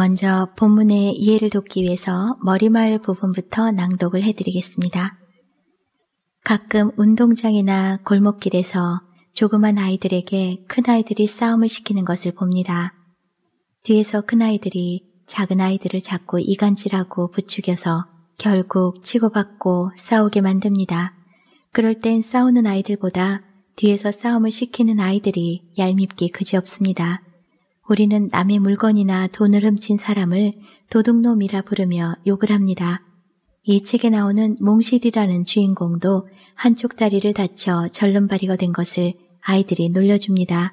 먼저 본문의 이해를 돕기 위해서 머리말 부분부터 낭독을 해드리겠습니다. 가끔 운동장이나 골목길에서 조그만 아이들에게 큰아이들이 싸움을 시키는 것을 봅니다. 뒤에서 큰아이들이 작은 아이들을 자꾸 이간질하고 부추겨서 결국 치고받고 싸우게 만듭니다. 그럴 땐 싸우는 아이들보다 뒤에서 싸움을 시키는 아이들이 얄밉기 그지없습니다. 우리는 남의 물건이나 돈을 훔친 사람을 도둑놈이라 부르며 욕을 합니다. 이 책에 나오는 몽실이라는 주인공도 한쪽 다리를 다쳐 절름발이가 된 것을 아이들이 놀려줍니다.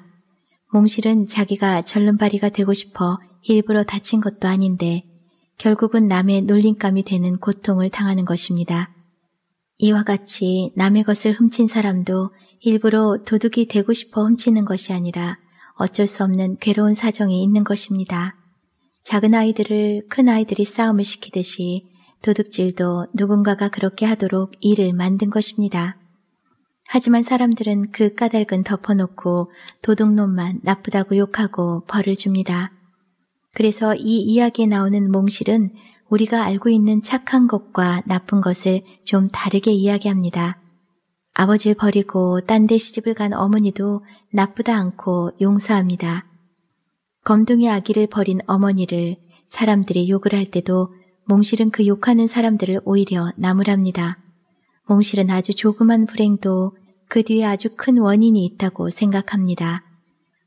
몽실은 자기가 절름발이가 되고 싶어 일부러 다친 것도 아닌데 결국은 남의 놀림감이 되는 고통을 당하는 것입니다. 이와 같이 남의 것을 훔친 사람도 일부러 도둑이 되고 싶어 훔치는 것이 아니라 어쩔 수 없는 괴로운 사정이 있는 것입니다. 작은 아이들을 큰 아이들이 싸움을 시키듯이 도둑질도 누군가가 그렇게 하도록 일을 만든 것입니다. 하지만 사람들은 그 까닭은 덮어놓고 도둑놈만 나쁘다고 욕하고 벌을 줍니다. 그래서 이 이야기에 나오는 몽실은 우리가 알고 있는 착한 것과 나쁜 것을 좀 다르게 이야기합니다. 아버지를 버리고 딴 데 시집을 간 어머니도 나쁘다 않고 용서합니다. 검둥이 아기를 버린 어머니를 사람들이 욕을 할 때도 몽실은 그 욕하는 사람들을 오히려 나무랍니다. 몽실은 아주 조그만 불행도 그 뒤에 아주 큰 원인이 있다고 생각합니다.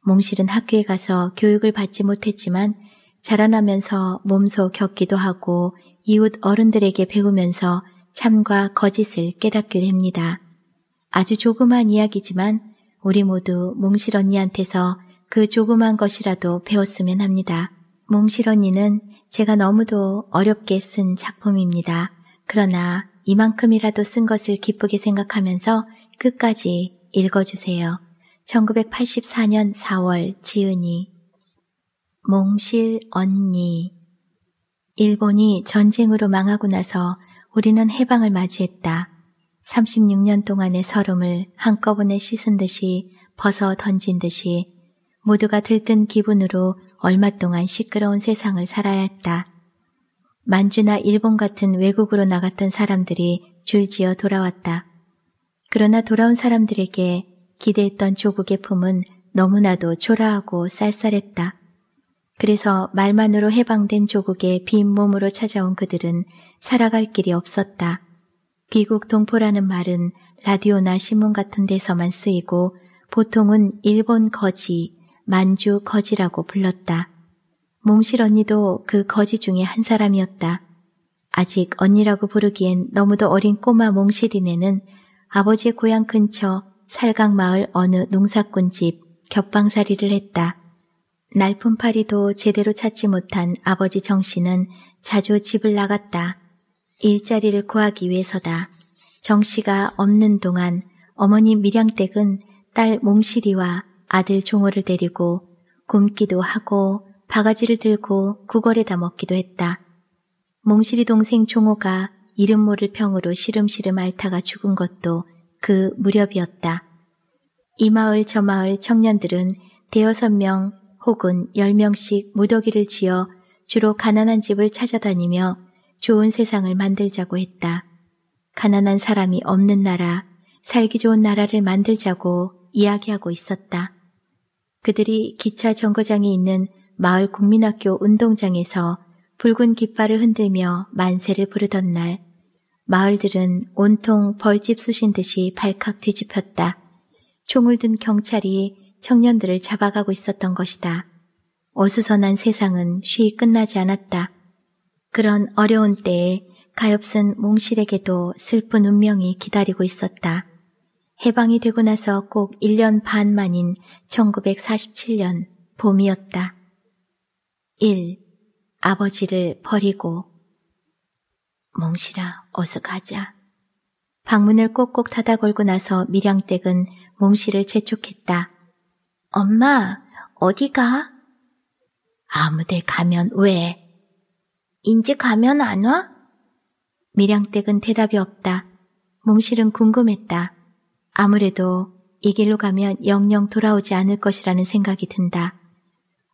몽실은 학교에 가서 교육을 받지 못했지만 자라나면서 몸소 겪기도 하고 이웃 어른들에게 배우면서 참과 거짓을 깨닫게 됩니다. 아주 조그만 이야기지만 우리 모두 몽실 언니한테서 그 조그만 것이라도 배웠으면 합니다. 몽실 언니는 제가 너무도 어렵게 쓴 작품입니다. 그러나 이만큼이라도 쓴 것을 기쁘게 생각하면서 끝까지 읽어주세요. 1984년 4월 지은이 몽실 언니 일본이 전쟁으로 망하고 나서 우리는 해방을 맞이했다. 36년 동안의 설움을 한꺼번에 씻은 듯이 벗어 던진 듯이 모두가 들뜬 기분으로 얼마 동안 시끄러운 세상을 살아야 했다. 만주나 일본 같은 외국으로 나갔던 사람들이 줄지어 돌아왔다. 그러나 돌아온 사람들에게 기대했던 조국의 품은 너무나도 초라하고 쌀쌀했다. 그래서 말만으로 해방된 조국의 빈 몸으로 찾아온 그들은 살아갈 길이 없었다. 미국 동포라는 말은 라디오나 신문 같은 데서만 쓰이고 보통은 일본 거지, 만주 거지라고 불렀다. 몽실 언니도 그 거지 중에 한 사람이었다. 아직 언니라고 부르기엔 너무도 어린 꼬마 몽실이네는 아버지의 고향 근처 살강마을 어느 농사꾼 집 겹방살이를 했다. 날품팔이도 제대로 찾지 못한 아버지 정신은 자주 집을 나갔다. 일자리를 구하기 위해서다. 정 씨가 없는 동안 어머니 밀양댁은 딸 몽실이와 아들 종호를 데리고 굶기도 하고 바가지를 들고 구걸에다 먹기도 했다. 몽실이 동생 종호가 이름 모를 병으로 시름시름 앓다가 죽은 것도 그 무렵이었다. 이 마을 저 마을 청년들은 대여섯 명 혹은 열 명씩 무더기를 지어 주로 가난한 집을 찾아다니며 좋은 세상을 만들자고 했다. 가난한 사람이 없는 나라, 살기 좋은 나라를 만들자고 이야기하고 있었다. 그들이 기차 정거장이 있는 마을 국민학교 운동장에서 붉은 깃발을 흔들며 만세를 부르던 날, 마을들은 온통 벌집 쑤신 듯이 발칵 뒤집혔다. 총을 든 경찰이 청년들을 잡아가고 있었던 것이다. 어수선한 세상은 쉬 끝나지 않았다. 그런 어려운 때에 가엾은 몽실에게도 슬픈 운명이 기다리고 있었다. 해방이 되고 나서 꼭 1년 반 만인 1947년 봄이었다. 1. 아버지를 버리고 몽실아 어서 가자. 방문을 꼭꼭 닫아 걸고 나서 밀양댁은 몽실을 재촉했다. 엄마 어디 가? 아무데 가면 왜? 인제 가면 안 와? 미량댁은 대답이 없다. 몽실은 궁금했다. 아무래도 이 길로 가면 영영 돌아오지 않을 것이라는 생각이 든다.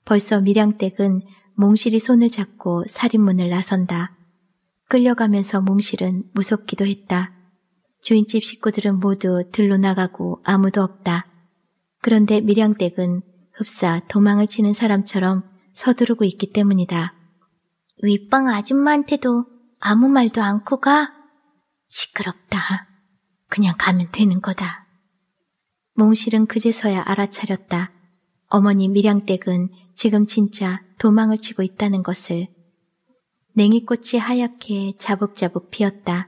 벌써 미량댁은 몽실이 손을 잡고 살인문을 나선다. 끌려가면서 몽실은 무섭기도 했다. 주인집 식구들은 모두 들로 나가고 아무도 없다. 그런데 미량댁은 흡사 도망을 치는 사람처럼 서두르고 있기 때문이다. 윗방 아줌마한테도 아무 말도 않고 가? 시끄럽다. 그냥 가면 되는 거다. 몽실은 그제서야 알아차렸다. 어머니 밀양댁은 지금 진짜 도망을 치고 있다는 것을. 냉이꽃이 하얗게 자복자복 피었다.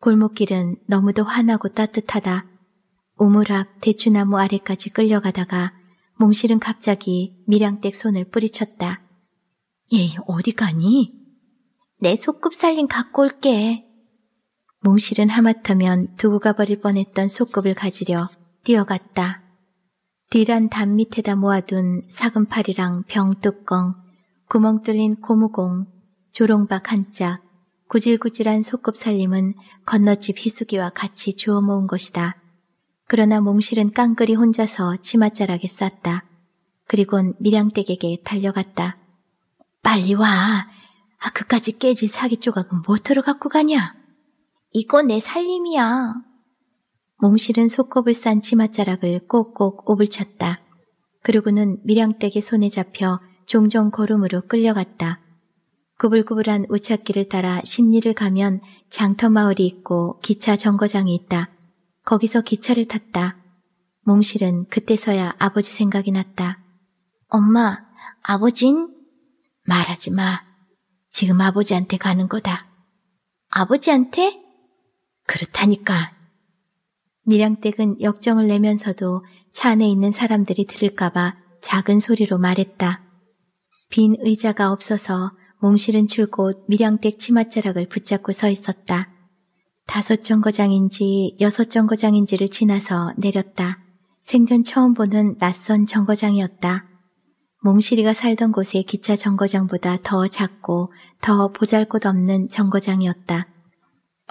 골목길은 너무도 환하고 따뜻하다. 우물 앞 대추나무 아래까지 끌려가다가 몽실은 갑자기 밀양댁 손을 뿌리쳤다. 얘 예, 어디 가니? 내 소꿉 살림 갖고 올게. 몽실은 하마터면 두고 가버릴 뻔했던 소꿉을 가지려 뛰어갔다. 뒤란 담 밑에다 모아둔 사금팔이랑 병뚜껑, 구멍 뚫린 고무공, 조롱박 한 짝, 구질구질한 소꿉 살림은 건너집 희숙이와 같이 주워 모은 것이다. 그러나 몽실은 깡그리 혼자서 치맛자락에 쌌다. 그리곤 밀양댁에게 달려갔다. 빨리 와. 아, 그까지 깨질 사기 조각은 뭐터로 갖고 가냐? 이거내 살림이야. 몽실은 속곱을 싼 치맛자락을 꼭꼭 오불쳤다. 그러고는 밀양댁에 손에 잡혀 종종 고름으로 끌려갔다. 구불구불한 우찻길을 따라 십리를 가면 장터마을이 있고 기차 정거장이 있다. 거기서 기차를 탔다. 몽실은 그때서야 아버지 생각이 났다. 엄마, 아버진 말하지 마. 지금 아버지한테 가는 거다. 아버지한테? 그렇다니까. 밀양댁은 역정을 내면서도 차 안에 있는 사람들이 들을까봐 작은 소리로 말했다. 빈 의자가 없어서 몽실은 줄곧 밀양댁 치맛자락을 붙잡고 서 있었다. 다섯 정거장인지 여섯 정거장인지를 지나서 내렸다. 생전 처음 보는 낯선 정거장이었다. 몽실이가 살던 곳의 기차 정거장보다 더 작고 더 보잘것없는 정거장이었다.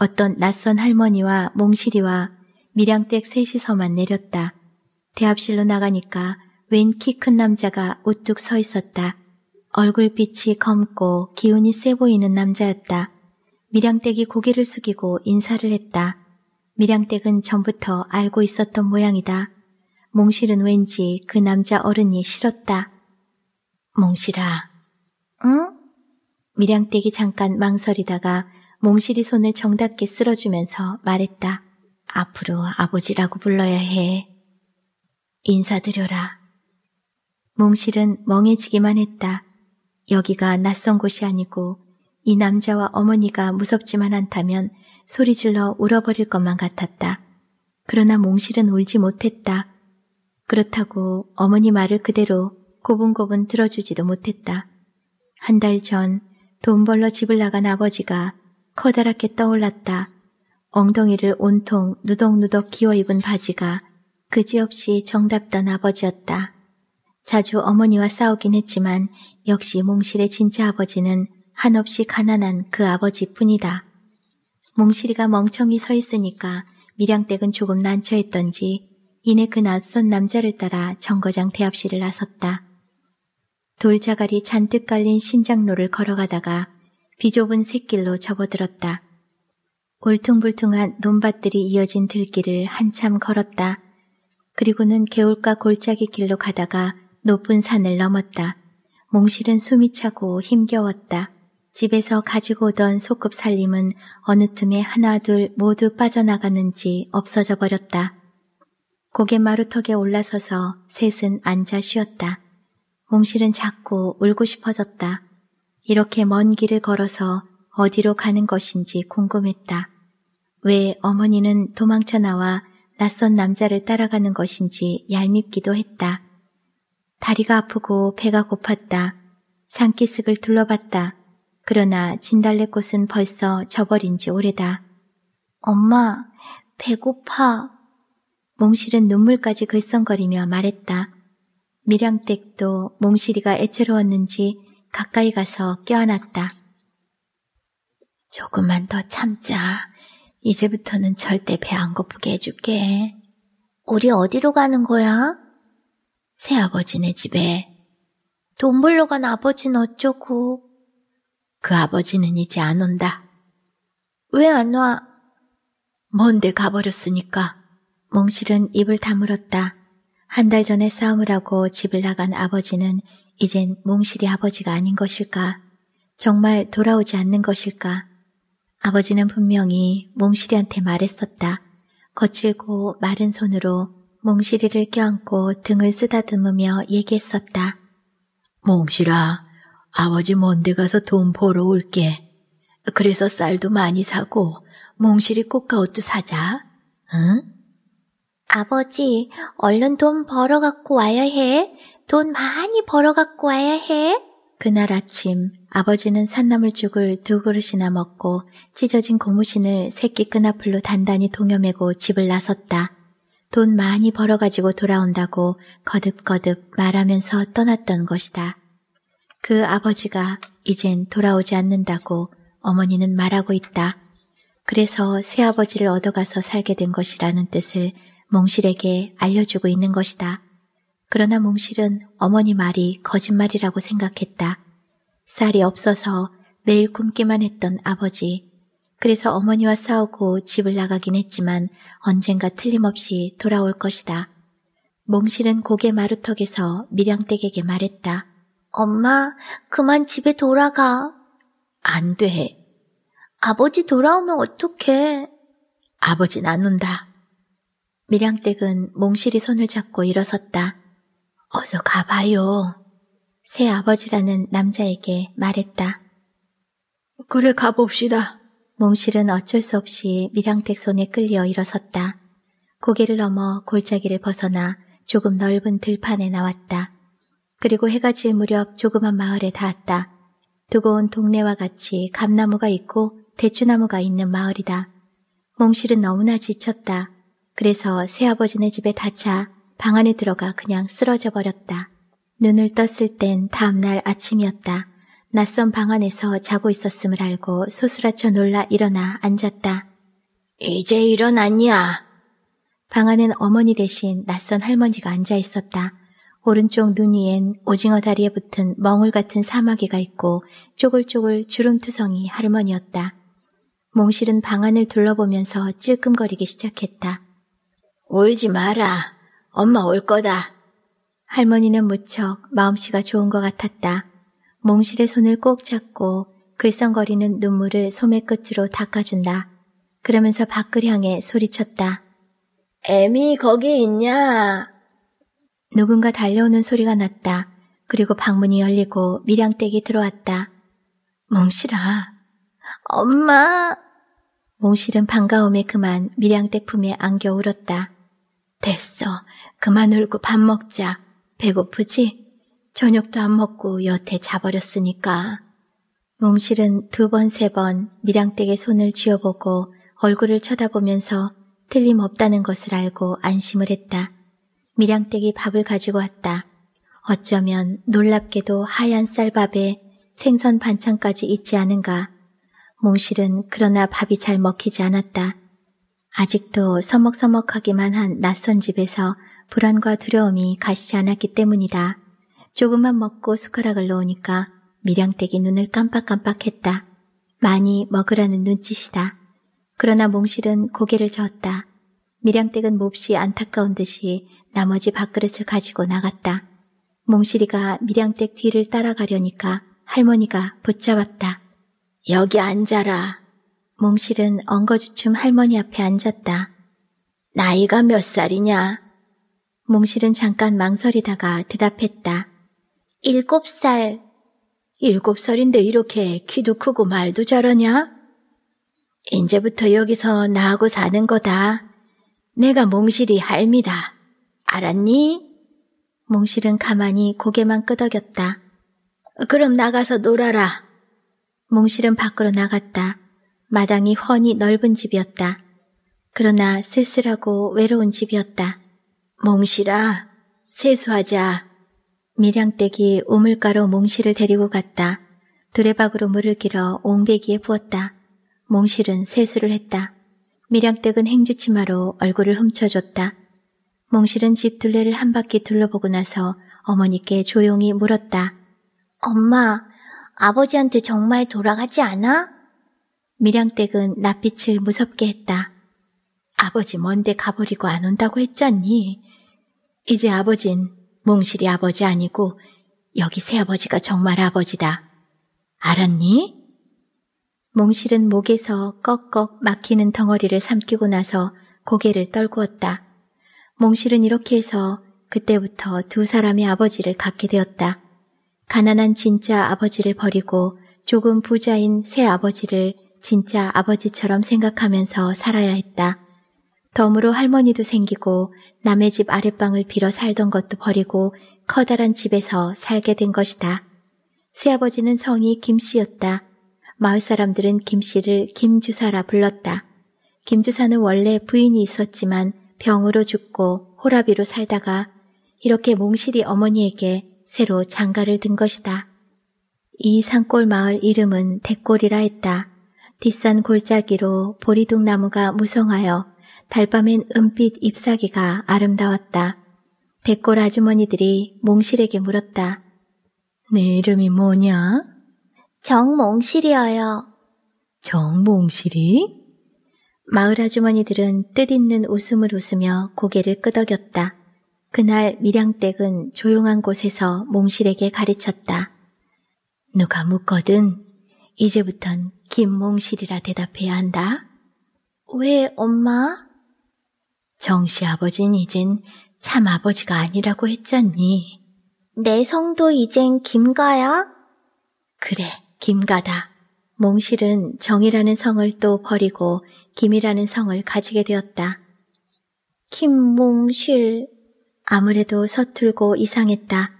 어떤 낯선 할머니와 몽실이와 밀양댁 셋이서만 내렸다. 대합실로 나가니까 웬 키 큰 남자가 우뚝 서 있었다. 얼굴빛이 검고 기운이 세 보이는 남자였다. 밀양댁이 고개를 숙이고 인사를 했다. 밀양댁은 전부터 알고 있었던 모양이다. 몽실은 왠지 그 남자 어른이 싫었다. 몽실아, 응? 밀양댁이 잠깐 망설이다가 몽실이 손을 정답게 쓸어주면서 말했다. 앞으로 아버지라고 불러야 해. 인사드려라. 몽실은 멍해지기만 했다. 여기가 낯선 곳이 아니고 이 남자와 어머니가 무섭지만 않다면 소리 질러 울어버릴 것만 같았다. 그러나 몽실은 울지 못했다. 그렇다고 어머니 말을 그대로 고분고분 들어주지도 못했다. 한 달 전 돈 벌러 집을 나간 아버지가 커다랗게 떠올랐다. 엉덩이를 온통 누덕누덕 기어 입은 바지가 그지없이 정답던 아버지였다. 자주 어머니와 싸우긴 했지만 역시 몽실의 진짜 아버지는 한없이 가난한 그 아버지뿐이다. 몽실이가 멍청이 서 있으니까 미량댁은 조금 난처했던지 이내 그 낯선 남자를 따라 정거장 대합실을 나섰다. 돌자갈이 잔뜩 깔린 신장로를 걸어가다가 비좁은 샛길로 접어들었다. 울퉁불퉁한 논밭들이 이어진 들길을 한참 걸었다. 그리고는 개울가 골짜기 길로 가다가 높은 산을 넘었다. 몽실은 숨이 차고 힘겨웠다. 집에서 가지고 오던 소급 살림은 어느 틈에 하나둘 모두 빠져나가는지 없어져 버렸다. 고개 마루턱에 올라서서 셋은 앉아 쉬었다. 옹실은 자꾸 울고 싶어졌다. 이렇게 먼 길을 걸어서 어디로 가는 것인지 궁금했다. 왜 어머니는 도망쳐 나와 낯선 남자를 따라가는 것인지 얄밉기도 했다. 다리가 아프고 배가 고팠다. 산기슭을 둘러봤다. 그러나 진달래꽃은 벌써 져버린 지 오래다. 엄마, 배고파. 몽실은 눈물까지 글썽거리며 말했다. 밀양댁도 몽실이가 애처로웠는지 가까이 가서 껴안았다. 조금만 더 참자. 이제부터는 절대 배 안 고프게 해줄게. 우리 어디로 가는 거야? 새아버지네 집에. 돈 벌러 간 아버지는 어쩌고. 그 아버지는 이제 안 온다. 왜 안 와? 뭔데 가버렸으니까. 몽실은 입을 다물었다. 한달 전에 싸움을 하고 집을 나간 아버지는 이젠 몽실이 아버지가 아닌 것일까? 정말 돌아오지 않는 것일까? 아버지는 분명히 몽실이한테 말했었다. 거칠고 마른 손으로 몽실이를 껴안고 등을 쓰다듬으며 얘기했었다. 몽실아, 아버지 먼데 가서 돈 벌어 올게. 그래서 쌀도 많이 사고 몽실이 꽃가옷도 사자. 응? 아버지, 얼른 돈 벌어 갖고 와야 해. 돈 많이 벌어 갖고 와야 해. 그날 아침 아버지는 산나물죽을 두 그릇이나 먹고 찢어진 고무신을 새끼 끈앞으로 단단히 동여매고 집을 나섰다. 돈 많이 벌어가지고 돌아온다고 거듭거듭 말하면서 떠났던 것이다. 그 아버지가 이젠 돌아오지 않는다고 어머니는 말하고 있다. 그래서 새아버지를 얻어가서 살게 된 것이라는 뜻을 몽실에게 알려주고 있는 것이다. 그러나 몽실은 어머니 말이 거짓말이라고 생각했다. 쌀이 없어서 매일 굶기만 했던 아버지. 그래서 어머니와 싸우고 집을 나가긴 했지만 언젠가 틀림없이 돌아올 것이다. 몽실은 고개 마루턱에서 밀양댁에게 말했다. 엄마, 그만 집에 돌아가. 안 돼. 아버지 돌아오면 어떡해. 아버진 안 온다. 밀양댁은 몽실이 손을 잡고 일어섰다. 어서 가봐요. 새 아버지라는 남자에게 말했다. 그래 가봅시다. 몽실은 어쩔 수 없이 밀양댁 손에 끌려 일어섰다. 고개를 넘어 골짜기를 벗어나 조금 넓은 들판에 나왔다. 그리고 해가 질 무렵 조그만 마을에 닿았다. 두고 온 동네와 같이 감나무가 있고 대추나무가 있는 마을이다. 몽실은 너무나 지쳤다. 그래서 새아버지네 집에 다차 방 안에 들어가 그냥 쓰러져 버렸다. 눈을 떴을 땐 다음날 아침이었다. 낯선 방 안에서 자고 있었음을 알고 소스라쳐 놀라 일어나 앉았다. 이제 일어났냐? 방 안엔 어머니 대신 낯선 할머니가 앉아 있었다. 오른쪽 눈 위엔 오징어 다리에 붙은 멍울 같은 사마귀가 있고 쪼글쪼글 주름투성이 할머니였다. 몽실은 방 안을 둘러보면서 찔끔거리기 시작했다. 울지 마라. 엄마 올 거다. 할머니는 무척 마음씨가 좋은 것 같았다. 몽실의 손을 꼭 잡고 글썽거리는 눈물을 소매 끝으로 닦아준다. 그러면서 밖을 향해 소리쳤다. 애미 거기 있냐? 누군가 달려오는 소리가 났다. 그리고 방문이 열리고 밀양댁이 들어왔다. 몽실아. 엄마! 몽실은 반가움에 그만 밀양댁 품에 안겨 울었다. 됐어. 그만 울고 밥 먹자. 배고프지? 저녁도 안 먹고 여태 자버렸으니까. 몽실은 두 번, 세 번 미량댁에 손을 쥐어보고 얼굴을 쳐다보면서 틀림없다는 것을 알고 안심을 했다. 미량댁이 밥을 가지고 왔다. 어쩌면 놀랍게도 하얀 쌀밥에 생선 반찬까지 있지 않은가. 몽실은 그러나 밥이 잘 먹히지 않았다. 아직도 서먹서먹하기만 한 낯선 집에서 불안과 두려움이 가시지 않았기 때문이다. 조금만 먹고 숟가락을 놓으니까 미량댁이 눈을 깜빡깜빡했다. 많이 먹으라는 눈짓이다. 그러나 몽실은 고개를 저었다. 미량댁은 몹시 안타까운 듯이 나머지 밥그릇을 가지고 나갔다. 몽실이가 미량댁 뒤를 따라가려니까 할머니가 붙잡았다. 여기 앉아라. 몽실은 엉거주춤 할머니 앞에 앉았다. 나이가 몇 살이냐? 몽실은 잠깐 망설이다가 대답했다. 일곱 살. 일곱 살인데 이렇게 키도 크고 말도 잘하냐? 이제부터 여기서 나하고 사는 거다. 내가 몽실이 할미다. 알았니? 몽실은 가만히 고개만 끄덕였다. 그럼 나가서 놀아라. 몽실은 밖으로 나갔다. 마당이 훤히 넓은 집이었다. 그러나 쓸쓸하고 외로운 집이었다. 몽실아, 세수하자. 밀양댁이 우물가로 몽실을 데리고 갔다. 두레박으로 물을 길어 옹배기에 부었다. 몽실은 세수를 했다. 밀양댁은 행주치마로 얼굴을 훔쳐줬다. 몽실은 집 둘레를 한 바퀴 둘러보고 나서 어머니께 조용히 물었다. 엄마, 아버지한테 정말 돌아가지 않아? 밀양댁은 낯빛을 무섭게 했다. 아버지 먼데 가버리고 안 온다고 했잖니. 이제 아버진 몽실이 아버지 아니고 여기 새아버지가 정말 아버지다. 알았니? 몽실은 목에서 꺽꺽 막히는 덩어리를 삼키고 나서 고개를 떨구었다. 몽실은 이렇게 해서 그때부터 두 사람의 아버지를 갖게 되었다. 가난한 진짜 아버지를 버리고 조금 부자인 새 아버지를 진짜 아버지처럼 생각하면서 살아야 했다. 덤으로 할머니도 생기고 남의 집 아랫방을 빌어 살던 것도 버리고 커다란 집에서 살게 된 것이다. 새아버지는 성이 김씨였다. 마을 사람들은 김씨를 김주사라 불렀다. 김주사는 원래 부인이 있었지만 병으로 죽고 호라비로 살다가 이렇게 몽실이 어머니에게 새로 장가를 든 것이다. 이 산골 마을 이름은 대골이라 했다. 뒷산 골짜기로 보리둥 나무가 무성하여 달밤엔 은빛 잎사귀가 아름다웠다. 대골 아주머니들이 몽실에게 물었다. 내 이름이 뭐냐? 정몽실이어요. 정몽실이? 마을 아주머니들은 뜻있는 웃음을 웃으며 고개를 끄덕였다. 그날 밀양댁은 조용한 곳에서 몽실에게 가르쳤다. 누가 묻거든 이제부턴 김몽실이라 대답해야 한다. 왜 엄마? 정씨 아버진 이젠 참 아버지가 아니라고 했잖니. 내 성도 이젠 김가야? 그래, 김가다. 몽실은 정이라는 성을 또 버리고 김이라는 성을 가지게 되었다. 김몽실. 아무래도 서툴고 이상했다.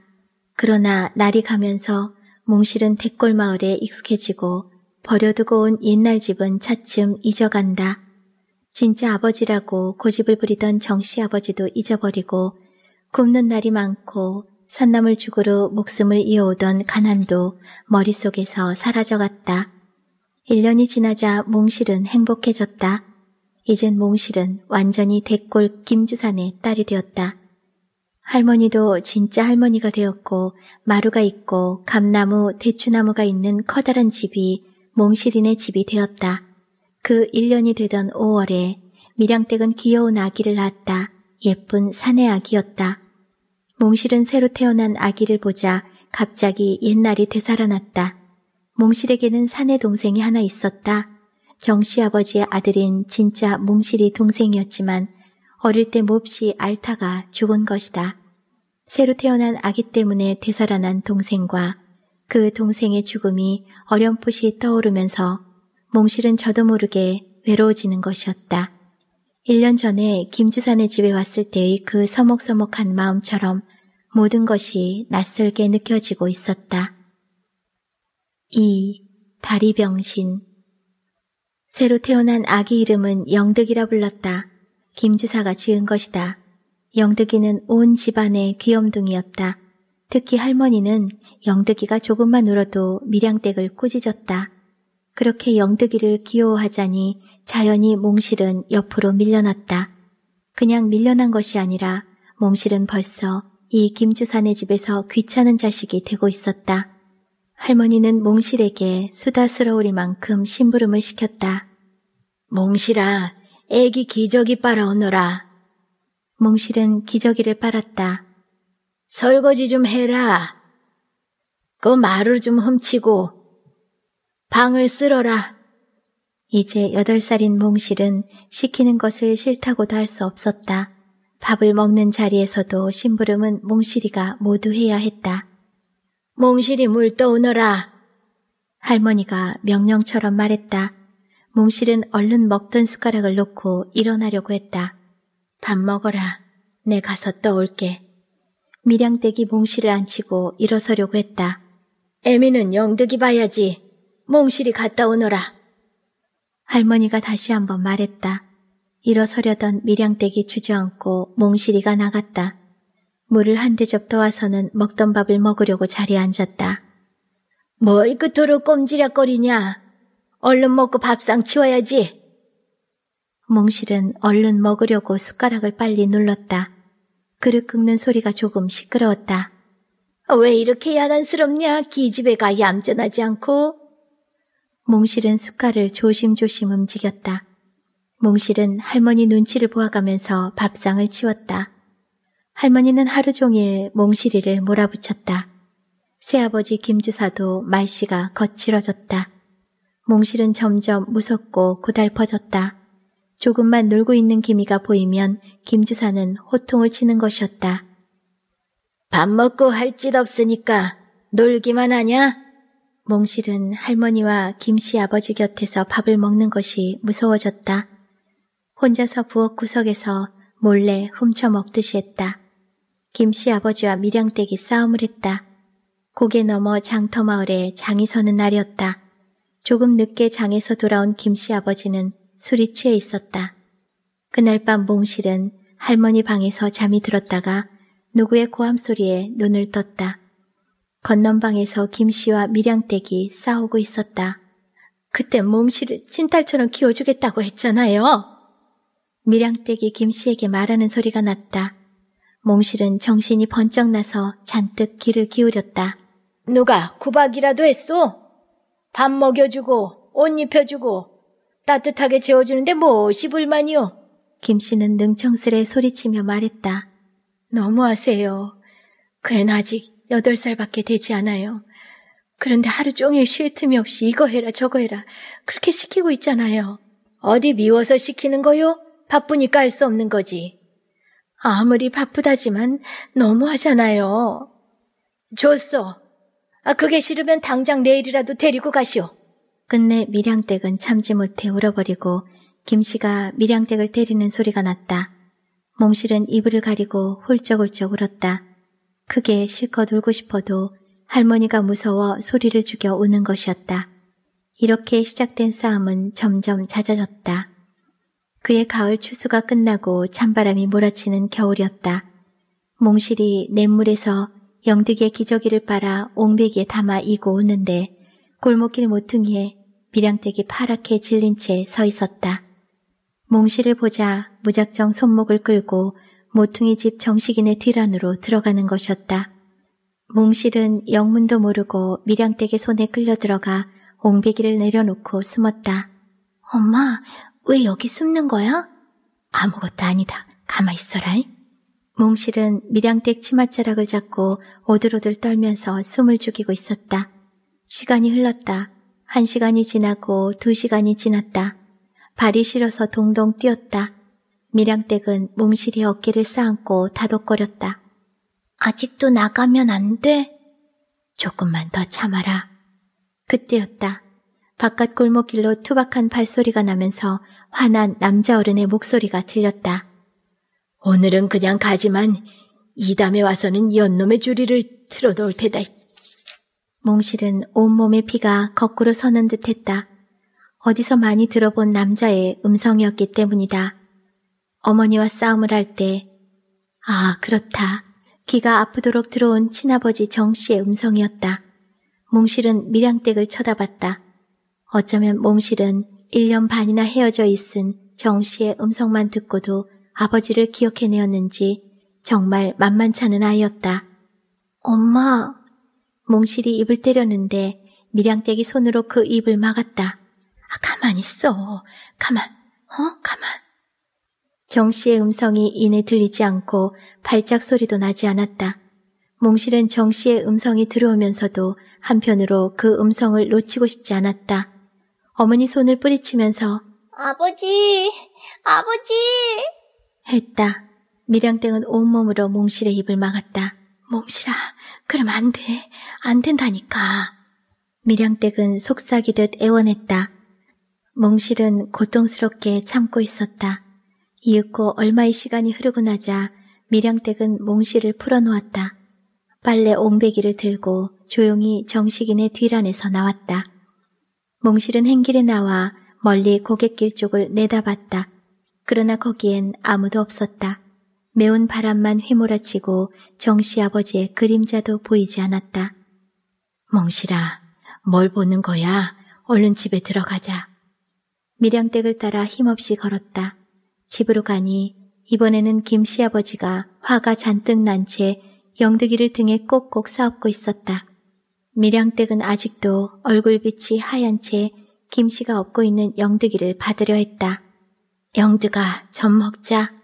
그러나 날이 가면서 몽실은 댓골 마을에 익숙해지고 버려두고 온 옛날 집은 차츰 잊어간다. 진짜 아버지라고 고집을 부리던 정씨 아버지도 잊어버리고 굶는 날이 많고 산나물 죽으로 목숨을 이어오던 가난도 머릿속에서 사라져갔다. 1년이 지나자 몽실은 행복해졌다. 이젠 몽실은 완전히 대골 김주산의 딸이 되었다. 할머니도 진짜 할머니가 되었고 마루가 있고 감나무, 대추나무가 있는 커다란 집이 몽실인의 집이 되었다. 그 1년이 되던 5월에 미량댁은 귀여운 아기를 낳았다. 예쁜 사내 아기였다. 몽실은 새로 태어난 아기를 보자 갑자기 옛날이 되살아났다. 몽실에게는 사내 동생이 하나 있었다. 정씨 아버지의 아들인 진짜 몽실이 동생이었지만 어릴 때 몹시 앓다가 죽은 것이다. 새로 태어난 아기 때문에 되살아난 동생과 그 동생의 죽음이 어렴풋이 떠오르면서 몽실은 저도 모르게 외로워지는 것이었다. 1년 전에 김주산의 집에 왔을 때의 그 서먹서먹한 마음처럼 모든 것이 낯설게 느껴지고 있었다. 2. 다리병신 새로 태어난 아기 이름은 영득이라 불렀다. 김주사가 지은 것이다. 영득이는 온 집안의 귀염둥이였다. 특히 할머니는 영득이가 조금만 울어도 밀양댁을 꾸짖었다. 그렇게 영득이를 귀여워하자니 자연히 몽실은 옆으로 밀려났다. 그냥 밀려난 것이 아니라 몽실은 벌써 이 김주산의 집에서 귀찮은 자식이 되고 있었다. 할머니는 몽실에게 수다스러우리만큼 심부름을 시켰다. 몽실아, 애기 기저귀 빨아오너라. 몽실은 기저귀를 빨았다. 설거지 좀 해라. 그 말을 좀 훔치고 방을 쓸어라. 이제 여덟 살인 몽실은 시키는 것을 싫다고도 할 수 없었다. 밥을 먹는 자리에서도 심부름은 몽실이가 모두 해야 했다. 몽실이 물 떠오너라. 할머니가 명령처럼 말했다. 몽실은 얼른 먹던 숟가락을 놓고 일어나려고 했다. 밥 먹어라. 내 가서 떠올게. 미량댁이 몽실을 앉히고 일어서려고 했다. 애미는 영득이 봐야지. 몽실이 갔다 오너라. 할머니가 다시 한번 말했다. 일어서려던 미량댁이 주저앉고 몽실이가 나갔다. 물을 한 대접 떠와서는 먹던 밥을 먹으려고 자리에 앉았다. 뭘 그토록 꼼지락거리냐? 얼른 먹고 밥상 치워야지. 몽실은 얼른 먹으려고 숟가락을 빨리 눌렀다. 그릇 긁는 소리가 조금 시끄러웠다. 왜 이렇게 야단스럽냐? 기집애가 얌전하지 않고. 몽실은 숟갈을 조심조심 움직였다. 몽실은 할머니 눈치를 보아가면서 밥상을 치웠다. 할머니는 하루 종일 몽실이를 몰아붙였다. 새아버지 김주사도 말씨가 거칠어졌다. 몽실은 점점 무섭고 고달퍼졌다. 조금만 놀고 있는 기미가 보이면 김주사는 호통을 치는 것이었다. 밥 먹고 할 짓 없으니까 놀기만 하냐? 몽실은 할머니와 김씨 아버지 곁에서 밥을 먹는 것이 무서워졌다. 혼자서 부엌 구석에서 몰래 훔쳐 먹듯이 했다. 김씨 아버지와 밀양댁이 싸움을 했다. 고개 넘어 장터 마을에 장이 서는 날이었다. 조금 늦게 장에서 돌아온 김씨 아버지는 술이 취해 있었다. 그날 밤 몽실은 할머니 방에서 잠이 들었다가 누구의 고함 소리에 눈을 떴다. 건넌방에서 김씨와 밀양댁이 싸우고 있었다. 그때 몽실을 친탈처럼 키워주겠다고 했잖아요. 밀양댁이 김씨에게 말하는 소리가 났다. 몽실은 정신이 번쩍 나서 잔뜩 귀를 기울였다. 누가 구박이라도 했소? 밥 먹여주고 옷 입혀주고 따뜻하게 재워주는데 뭐시 불만이요? 김 씨는 능청스레 소리치며 말했다. 너무하세요. 그앤 아직 여덟 살밖에 되지 않아요. 그런데 하루 종일 쉴 틈이 없이 이거 해라 저거 해라 그렇게 시키고 있잖아요. 어디 미워서 시키는 거요? 바쁘니까 할 수 없는 거지. 아무리 바쁘다지만 너무하잖아요. 줬어. 아, 그게 싫으면 당장 내일이라도 데리고 가시오. 끝내 밀양댁은 참지 못해 울어버리고 김씨가 밀양댁을 때리는 소리가 났다. 몽실은 이불을 가리고 홀쩍홀쩍 울었다. 크게 실컷 울고 싶어도 할머니가 무서워 소리를 죽여 우는 것이었다. 이렇게 시작된 싸움은 점점 잦아졌다. 그의 가을 추수가 끝나고 찬바람이 몰아치는 겨울이었다. 몽실이 냇물에서 영득의 기저귀를 빨아 옹배에 담아 이고 오는데 골목길 모퉁이에 비량댁이 파랗게 질린 채 서 있었다. 몽실을 보자 무작정 손목을 끌고 모퉁이 집 정식인의 뒤란으로 들어가는 것이었다. 몽실은 영문도 모르고 미량댁의 손에 끌려 들어가 옹배기를 내려놓고 숨었다. 엄마, 왜 여기 숨는 거야? 아무것도 아니다. 가만 있어라. 몽실은 미량댁 치맛자락을 잡고 오들오들 떨면서 숨을 죽이고 있었다. 시간이 흘렀다. 한 시간이 지나고 두 시간이 지났다. 발이 시려서 동동 뛰었다. 밀양댁은 몸실이 어깨를 쌓고 다독거렸다. 아직도 나가면 안 돼. 조금만 더 참아라. 그때였다. 바깥 골목길로 투박한 발소리가 나면서 화난 남자 어른의 목소리가 들렸다. 오늘은 그냥 가지만 이 담에 와서는 연놈의 주리를 틀어놓을 테다. 몽실은 온몸의 피가 거꾸로 서는 듯했다. 어디서 많이 들어본 남자의 음성이었기 때문이다. 어머니와 싸움을 할 때, 아, 그렇다. 귀가 아프도록 들어온 친아버지 정씨의 음성이었다. 몽실은 밀양댁을 쳐다봤다. 어쩌면 몽실은 1년 반이나 헤어져 있은 정씨의 음성만 듣고도 아버지를 기억해내었는지 정말 만만찮은 아이였다. 엄마, 몽실이 입을 때렸는데 미량댁이 손으로 그 입을 막았다. 아, 가만 있어. 가만. 어? 가만. 정 씨의 음성이 이내 들리지 않고 발작 소리도 나지 않았다. 몽실은 정 씨의 음성이 들어오면서도 한편으로 그 음성을 놓치고 싶지 않았다. 어머니 손을 뿌리치면서 아버지, 아버지 했다. 미량댁은 온몸으로 몽실의 입을 막았다. 몽실아, 그럼 안 돼. 안 된다니까. 미량댁은 속삭이듯 애원했다. 몽실은 고통스럽게 참고 있었다. 이윽고 얼마의 시간이 흐르고 나자 미량댁은 몽실을 풀어놓았다. 빨래 옹배기를 들고 조용히 정식인의 뒤란에서 나왔다. 몽실은 행길에 나와 멀리 고객길 쪽을 내다봤다. 그러나 거기엔 아무도 없었다. 매운 바람만 휘몰아치고 정씨 아버지의 그림자도 보이지 않았다. 몽실아, 뭘 보는 거야? 얼른 집에 들어가자. 밀양댁을 따라 힘없이 걸었다. 집으로 가니 이번에는 김씨 아버지가 화가 잔뜩 난 채 영득이를 등에 꼭꼭 싸업고 있었다. 밀양댁은 아직도 얼굴빛이 하얀 채 김씨가 업고 있는 영득이를 받으려 했다. 영득아, 젖 먹자.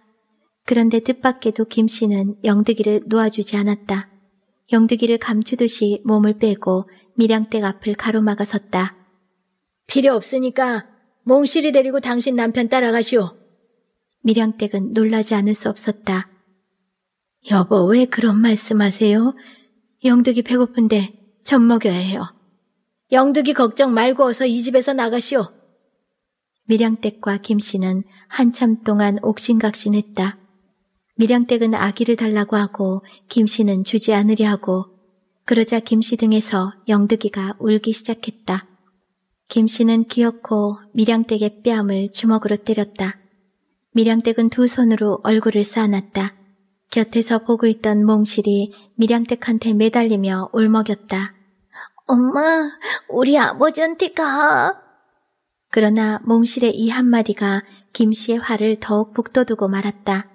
그런데 뜻밖에도 김 씨는 영득이를 놓아주지 않았다. 영득이를 감추듯이 몸을 빼고 밀양댁 앞을 가로막아 섰다. 필요 없으니까 몽실이 데리고 당신 남편 따라가시오. 밀양댁은 놀라지 않을 수 없었다. 여보, 왜 그런 말씀하세요? 영득이 배고픈데 젖 먹여야 해요. 영득이 걱정 말고 어서 이 집에서 나가시오. 밀양댁과 김씨는 한참 동안 옥신각신했다. 밀양댁은 아기를 달라고 하고 김씨는 주지 않으려 하고 그러자 김씨 등에서 영득이가 울기 시작했다. 김씨는 귀엽고 밀양댁의 뺨을 주먹으로 때렸다. 밀양댁은 두 손으로 얼굴을 쌓아놨다. 곁에서 보고 있던 몽실이 밀양댁한테 매달리며 울먹였다. 엄마, 우리 아버지한테 가. 그러나 몽실의 이 한마디가 김씨의 화를 더욱 북돋우고 말았다.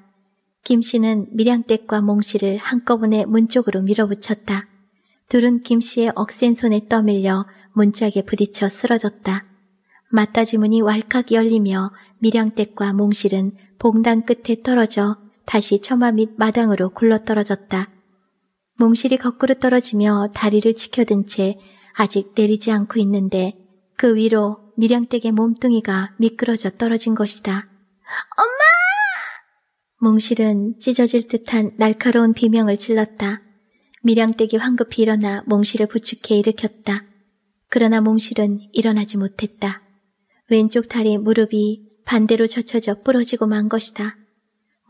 김 씨는 밀양댁과 몽 씨를 한꺼번에 문 쪽으로 밀어붙였다. 둘은 김 씨의 억센 손에 떠밀려 문짝에 부딪혀 쓰러졌다. 맞다지 문이 왈칵 열리며 밀양댁과 몽 씨는 봉당 끝에 떨어져 다시 처마 밑 마당으로 굴러떨어졌다. 몽실이 거꾸로 떨어지며 다리를 치켜든 채 아직 내리지 않고 있는데 그 위로 밀양댁의 몸뚱이가 미끄러져 떨어진 것이다. 엄마! 몽실은 찢어질 듯한 날카로운 비명을 질렀다. 밀양댁이 황급히 일어나 몽실을 부축해 일으켰다. 그러나 몽실은 일어나지 못했다. 왼쪽 다리 무릎이 반대로 젖혀져 부러지고 만 것이다.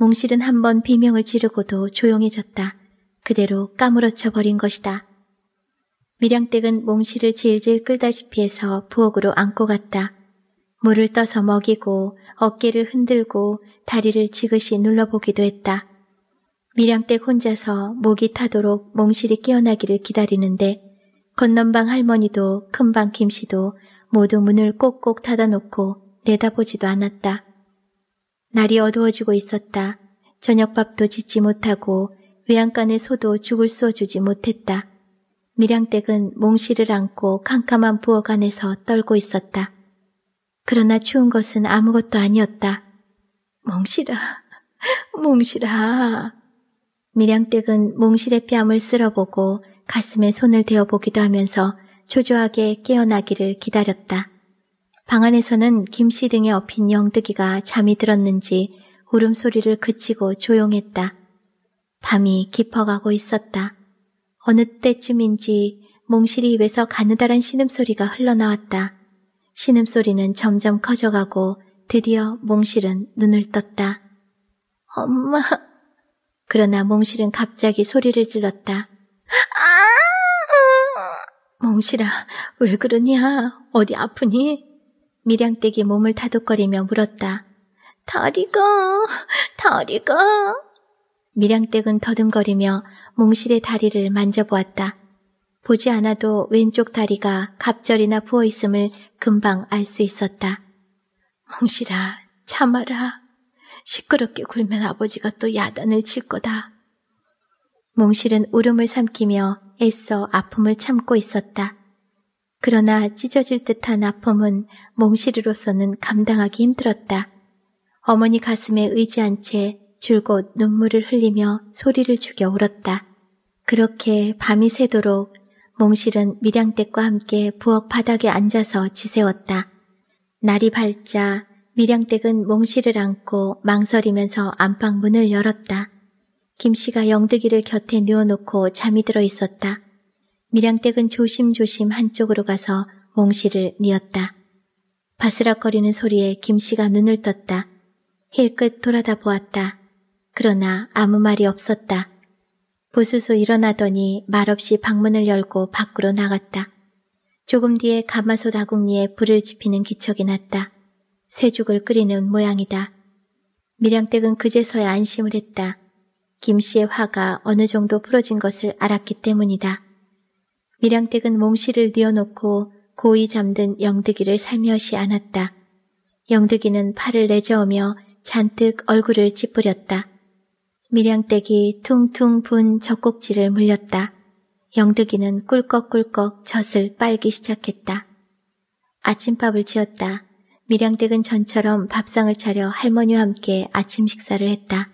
몽실은 한 번 비명을 지르고도 조용해졌다. 그대로 까무러쳐 버린 것이다. 밀양댁은 몽실을 질질 끌다시피 해서 부엌으로 안고 갔다. 물을 떠서 먹이고 어깨를 흔들고 다리를 지그시 눌러보기도 했다. 미량댁 혼자서 목이 타도록 몽실이 깨어나기를 기다리는데 건넌방 할머니도 큰방 김씨도 모두 문을 꼭꼭 닫아놓고 내다보지도 않았다. 날이 어두워지고 있었다. 저녁밥도 짓지 못하고 외양간의 소도 죽을 쏘주지 못했다. 미량댁은 몽실을 안고 캄캄한 부엌 안에서 떨고 있었다. 그러나 추운 것은 아무것도 아니었다. 몽실아, 몽실아. 미량댁은 몽실의 뺨을 쓸어보고 가슴에 손을 대어보기도 하면서 초조하게 깨어나기를 기다렸다. 방 안에서는 김씨 등에 업힌 영득이가 잠이 들었는지 울음소리를 그치고 조용했다. 밤이 깊어가고 있었다. 어느 때쯤인지 몽실이 입에서 가느다란 신음소리가 흘러나왔다. 신음소리는 점점 커져가고 드디어 몽실은 눈을 떴다. 엄마. 그러나 몽실은 갑자기 소리를 질렀다. 아! 몽실아, 왜 그러냐? 어디 아프니? 미량떼기 몸을 다독거리며 물었다. 다리가, 다리가. 미량떼은 더듬거리며 몽실의 다리를 만져보았다. 보지 않아도 왼쪽 다리가 갑절이나 부어있음을 금방 알 수 있었다. 홍실아 참아라. 시끄럽게 굴면 아버지가 또 야단을 칠 거다. 몽실은 울음을 삼키며 애써 아픔을 참고 있었다. 그러나 찢어질 듯한 아픔은 몽실이로서는 감당하기 힘들었다. 어머니 가슴에 의지한 채 줄곧 눈물을 흘리며 소리를 죽여 울었다. 그렇게 밤이 새도록 몽실은 밀양댁과 함께 부엌 바닥에 앉아서 지새웠다. 날이 밝자 미량댁은 몽실을 안고 망설이면서 안방 문을 열었다. 김씨가 영득이를 곁에 누워놓고 잠이 들어 있었다. 미량댁은 조심조심 한쪽으로 가서 몽실을 뉘었다. 바스락거리는 소리에 김씨가 눈을 떴다. 힐끗 돌아다 보았다. 그러나 아무 말이 없었다. 보수수 일어나더니 말없이 방문을 열고 밖으로 나갔다. 조금 뒤에 가마솥 아궁리에 불을 지피는 기척이 났다. 쇠죽을 끓이는 모양이다. 미량댁은 그제서야 안심을 했다. 김 씨의 화가 어느 정도 풀어진 것을 알았기 때문이다. 미량댁은 몽실을 뉘어놓고 고이 잠든 영득이를 살며시 안았다. 영득이는 팔을 내저으며 잔뜩 얼굴을 찌푸렸다. 미량댁이 퉁퉁 분 젖꼭지를 물렸다. 영득이는 꿀꺽꿀꺽 젖을 빨기 시작했다. 아침밥을 지었다. 밀양댁은 전처럼 밥상을 차려 할머니와 함께 아침 식사를 했다.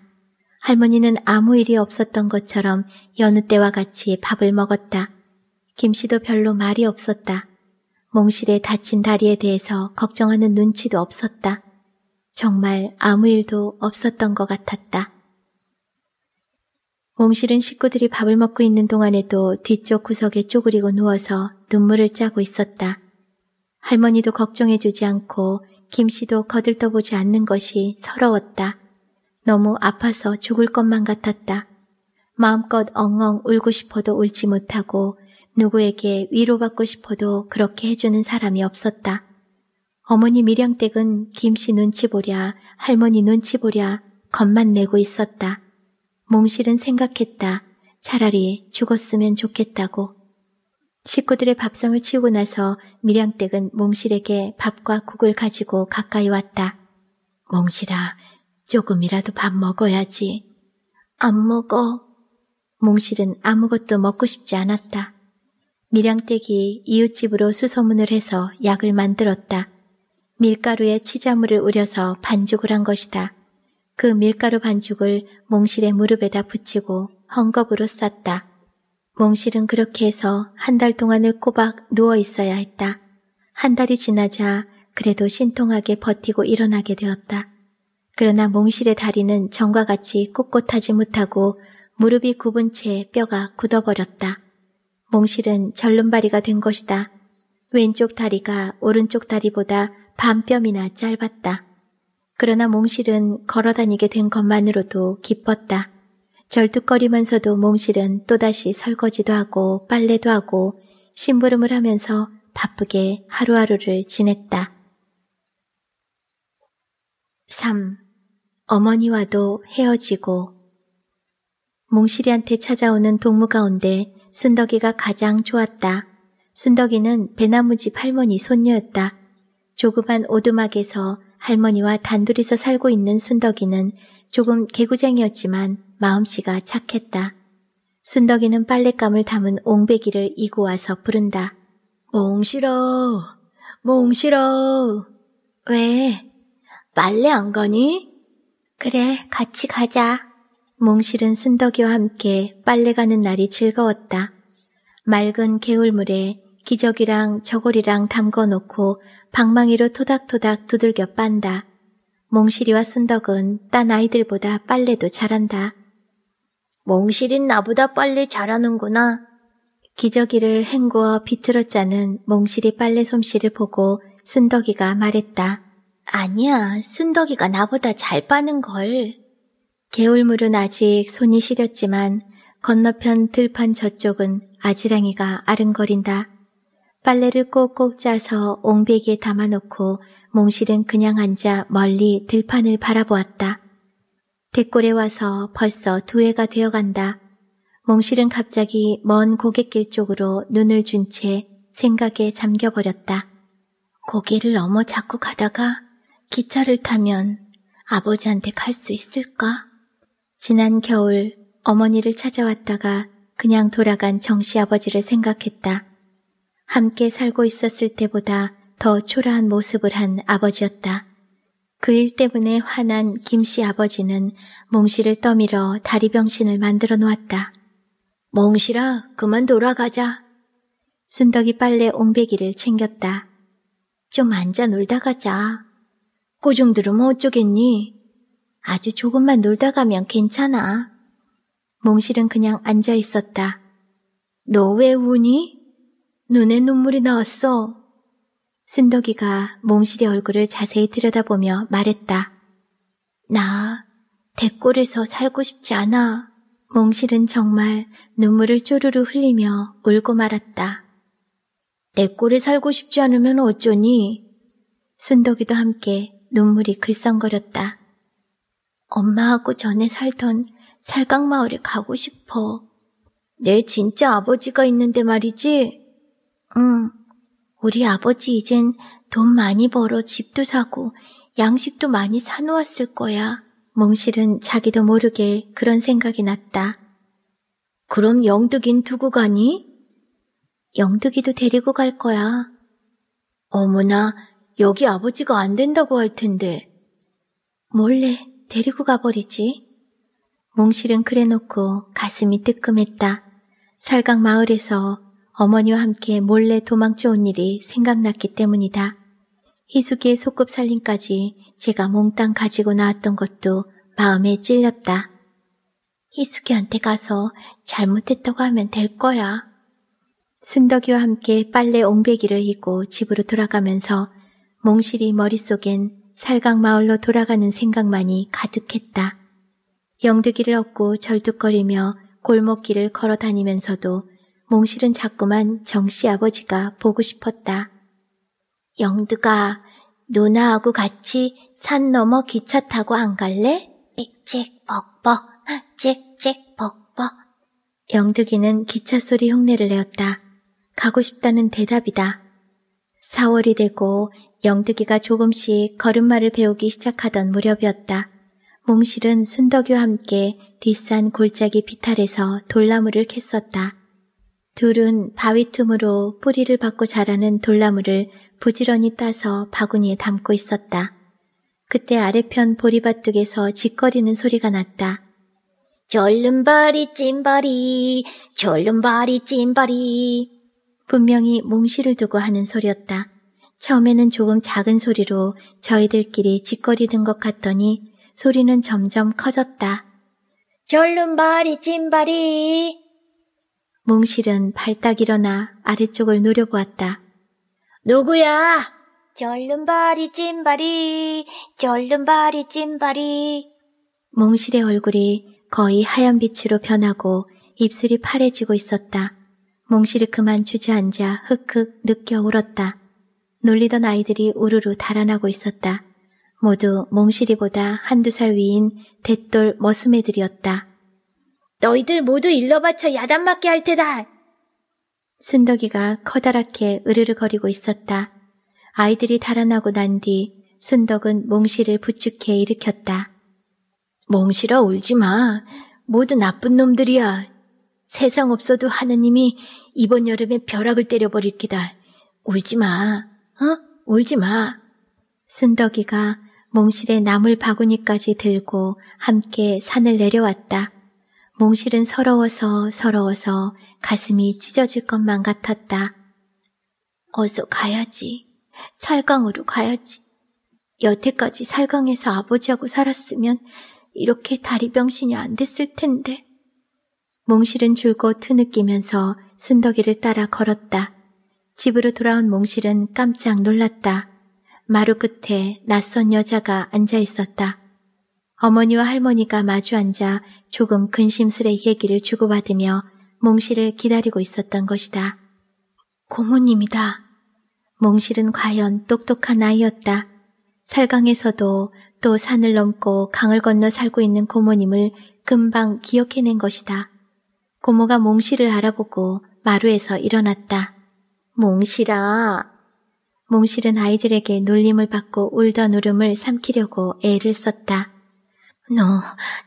할머니는 아무 일이 없었던 것처럼 여느 때와 같이 밥을 먹었다. 김씨도 별로 말이 없었다. 몽실의 다친 다리에 대해서 걱정하는 눈치도 없었다. 정말 아무 일도 없었던 것 같았다. 옹실은 식구들이 밥을 먹고 있는 동안에도 뒤쪽 구석에 쪼그리고 누워서 눈물을 짜고 있었다. 할머니도 걱정해주지 않고 김 씨도 거들떠보지 않는 것이 서러웠다. 너무 아파서 죽을 것만 같았다. 마음껏 엉엉 울고 싶어도 울지 못하고 누구에게 위로받고 싶어도 그렇게 해주는 사람이 없었다. 어머니 밀양댁은 김씨 눈치 보랴 할머니 눈치 보랴 겁만 내고 있었다. 몽실은 생각했다. 차라리 죽었으면 좋겠다고. 식구들의 밥상을 치우고 나서 밀양댁은 몽실에게 밥과 국을 가지고 가까이 왔다. 몽실아, 조금이라도 밥 먹어야지. 안 먹어. 몽실은 아무것도 먹고 싶지 않았다. 밀양댁이 이웃집으로 수소문을 해서 약을 만들었다. 밀가루에 치자물을 우려서 반죽을 한 것이다. 그 밀가루 반죽을 몽실의 무릎에다 붙이고 헝겊으로 쌌다. 몽실은 그렇게 해서 한 달 동안을 꼬박 누워 있어야 했다. 한 달이 지나자 그래도 신통하게 버티고 일어나게 되었다. 그러나 몽실의 다리는 전과 같이 꼿꼿하지 못하고 무릎이 굽은 채 뼈가 굳어버렸다. 몽실은 절름발이가 된 것이다. 왼쪽 다리가 오른쪽 다리보다 반뼘이나 짧았다. 그러나 몽실은 걸어 다니게 된 것만으로도 기뻤다. 절뚝거리면서도 몽실은 또다시 설거지도 하고 빨래도 하고 심부름을 하면서 바쁘게 하루하루를 지냈다. 3. 어머니와도 헤어지고 몽실이한테 찾아오는 동무 가운데 순덕이가 가장 좋았다. 순덕이는 배나무집 할머니 손녀였다. 조그만 오두막에서 할머니와 단둘이서 살고 있는 순덕이는 조금 개구쟁이였지만 마음씨가 착했다. 순덕이는 빨랫감을 담은 옹배기를 이고 와서 부른다. 몽실어, 몽실어. 왜? 빨래 안 가니? 그래, 같이 가자. 몽실은 순덕이와 함께 빨래 가는 날이 즐거웠다. 맑은 개울물에 기저귀랑 저고리랑 담궈 놓고 방망이로 토닥토닥 두들겨 빤다. 몽실이와 순덕은 딴 아이들보다 빨래도 잘한다. 몽실인 나보다 빨래 잘하는구나. 기저귀를 헹구어 비틀어 짜는 몽실이 빨래 솜씨를 보고 순덕이가 말했다. 아니야, 순덕이가 나보다 잘 빠는 걸. 개울물은 아직 손이 시렸지만 건너편 들판 저쪽은 아지랑이가 아른거린다. 빨래를 꼭꼭 짜서 옹배에 담아놓고 몽실은 그냥 앉아 멀리 들판을 바라보았다. 대골에 와서 벌써 두 해가 되어간다. 몽실은 갑자기 먼 고갯길 쪽으로 눈을 준 채 생각에 잠겨버렸다. 고개를 넘어 자꾸 가다가 기차를 타면 아버지한테 갈 수 있을까? 지난 겨울 어머니를 찾아왔다가 그냥 돌아간 정씨 아버지를 생각했다. 함께 살고 있었을 때보다 더 초라한 모습을 한 아버지였다. 그 일 때문에 화난 김씨 아버지는 몽실을 떠밀어 다리병신을 만들어 놓았다. 몽실아, 그만 돌아가자. 순덕이 빨래 옹배기를 챙겼다. 좀 앉아 놀다 가자. 꼬중 들으면 뭐 어쩌겠니? 아주 조금만 놀다 가면 괜찮아. 몽실은 그냥 앉아 있었다. 너 왜 우니? 눈에 눈물이 나왔어. 순덕이가 몽실의 얼굴을 자세히 들여다보며 말했다. 나 대골에서 살고 싶지 않아. 몽실은 정말 눈물을 쪼르르 흘리며 울고 말았다. 대골에 살고 싶지 않으면 어쩌니? 순덕이도 함께 눈물이 글썽거렸다. 엄마하고 전에 살던 살강마을에 가고 싶어. 내 진짜 아버지가 있는데 말이지? 응. 우리 아버지 이젠 돈 많이 벌어 집도 사고 양식도 많이 사놓았을 거야. 몽실은 자기도 모르게 그런 생각이 났다. 그럼 영득인 두고 가니? 영득이도 데리고 갈 거야. 어머나, 여기 아버지가 안 된다고 할 텐데. 몰래 데리고 가버리지. 몽실은 그래놓고 가슴이 뜨끔했다. 살각 마을에서 어머니와 함께 몰래 도망쳐온 일이 생각났기 때문이다. 희숙이의 소꿉살림까지 제가 몽땅 가지고 나왔던 것도 마음에 찔렸다. 희숙이한테 가서 잘못했다고 하면 될 거야. 순덕이와 함께 빨래 옹배기를 입고 집으로 돌아가면서 몽실이 머릿속엔 살강마을로 돌아가는 생각만이 가득했다. 영득이를 얻고 절뚝거리며 골목길을 걸어 다니면서도 몽실은 자꾸만 정씨 아버지가 보고 싶었다. 영드가 누나하고 같이 산 넘어 기차 타고 안 갈래? 찍찍 벅벅 찍찍 벅벅 영득이는 기차 소리 흉내를 내었다. 가고 싶다는 대답이다. 4월이 되고 영득이가 조금씩 걸음마를 배우기 시작하던 무렵이었다. 몽실은 순덕이와 함께 뒷산 골짜기 비탈에서 돌나무를 캤었다. 둘은 바위 틈으로 뿌리를 받고 자라는 돌나무를 부지런히 따서 바구니에 담고 있었다. 그때 아래편 보리밭둑에서 짓거리는 소리가 났다. 절름발이 찐발이, 절름발이 찐발이. 분명히 몽실을 두고 하는 소리였다. 처음에는 조금 작은 소리로 저희들끼리 짓거리는 것 같더니 소리는 점점 커졌다. 절름발이 찐발이. 몽실은 발딱 일어나 아래쪽을 노려보았다. 누구야? 절름발이 찐발이, 절름발이 찐발이. 몽실의 얼굴이 거의 하얀 빛으로 변하고 입술이 파래지고 있었다. 몽실이 그만 주저앉아 흑흑 느껴 울었다. 놀리던 아이들이 우르르 달아나고 있었다. 모두 몽실이보다 한두 살 위인 대똘머슴매들이었다 너희들 모두 일러 바쳐 야단 맞게 할 테다. 순덕이가 커다랗게 으르르 거리고 있었다. 아이들이 달아나고 난 뒤 순덕은 몽실을 부축해 일으켰다. 몽실아 울지 마. 모두 나쁜 놈들이야. 세상 없어도 하느님이 이번 여름에 벼락을 때려버릴 기다. 울지 마. 어? 울지 마. 순덕이가 몽실의 나물 바구니까지 들고 함께 산을 내려왔다. 몽실은 서러워서 서러워서 가슴이 찢어질 것만 같았다. 어서 가야지. 살강으로 가야지. 여태까지 살강에서 아버지하고 살았으면 이렇게 다리 병신이 안 됐을 텐데. 몽실은 줄곧 트느끼면서 순덕이를 따라 걸었다. 집으로 돌아온 몽실은 깜짝 놀랐다. 마루 끝에 낯선 여자가 앉아 있었다. 어머니와 할머니가 마주 앉아 조금 근심스레 얘기를 주고받으며 몽실을 기다리고 있었던 것이다. 고모님이다. 몽실은 과연 똑똑한 아이였다. 살강에서도 또 산을 넘고 강을 건너 살고 있는 고모님을 금방 기억해낸 것이다. 고모가 몽실을 알아보고 마루에서 일어났다. 몽실아. 몽실은 아이들에게 놀림을 받고 울던 울음을 삼키려고 애를 썼다. 너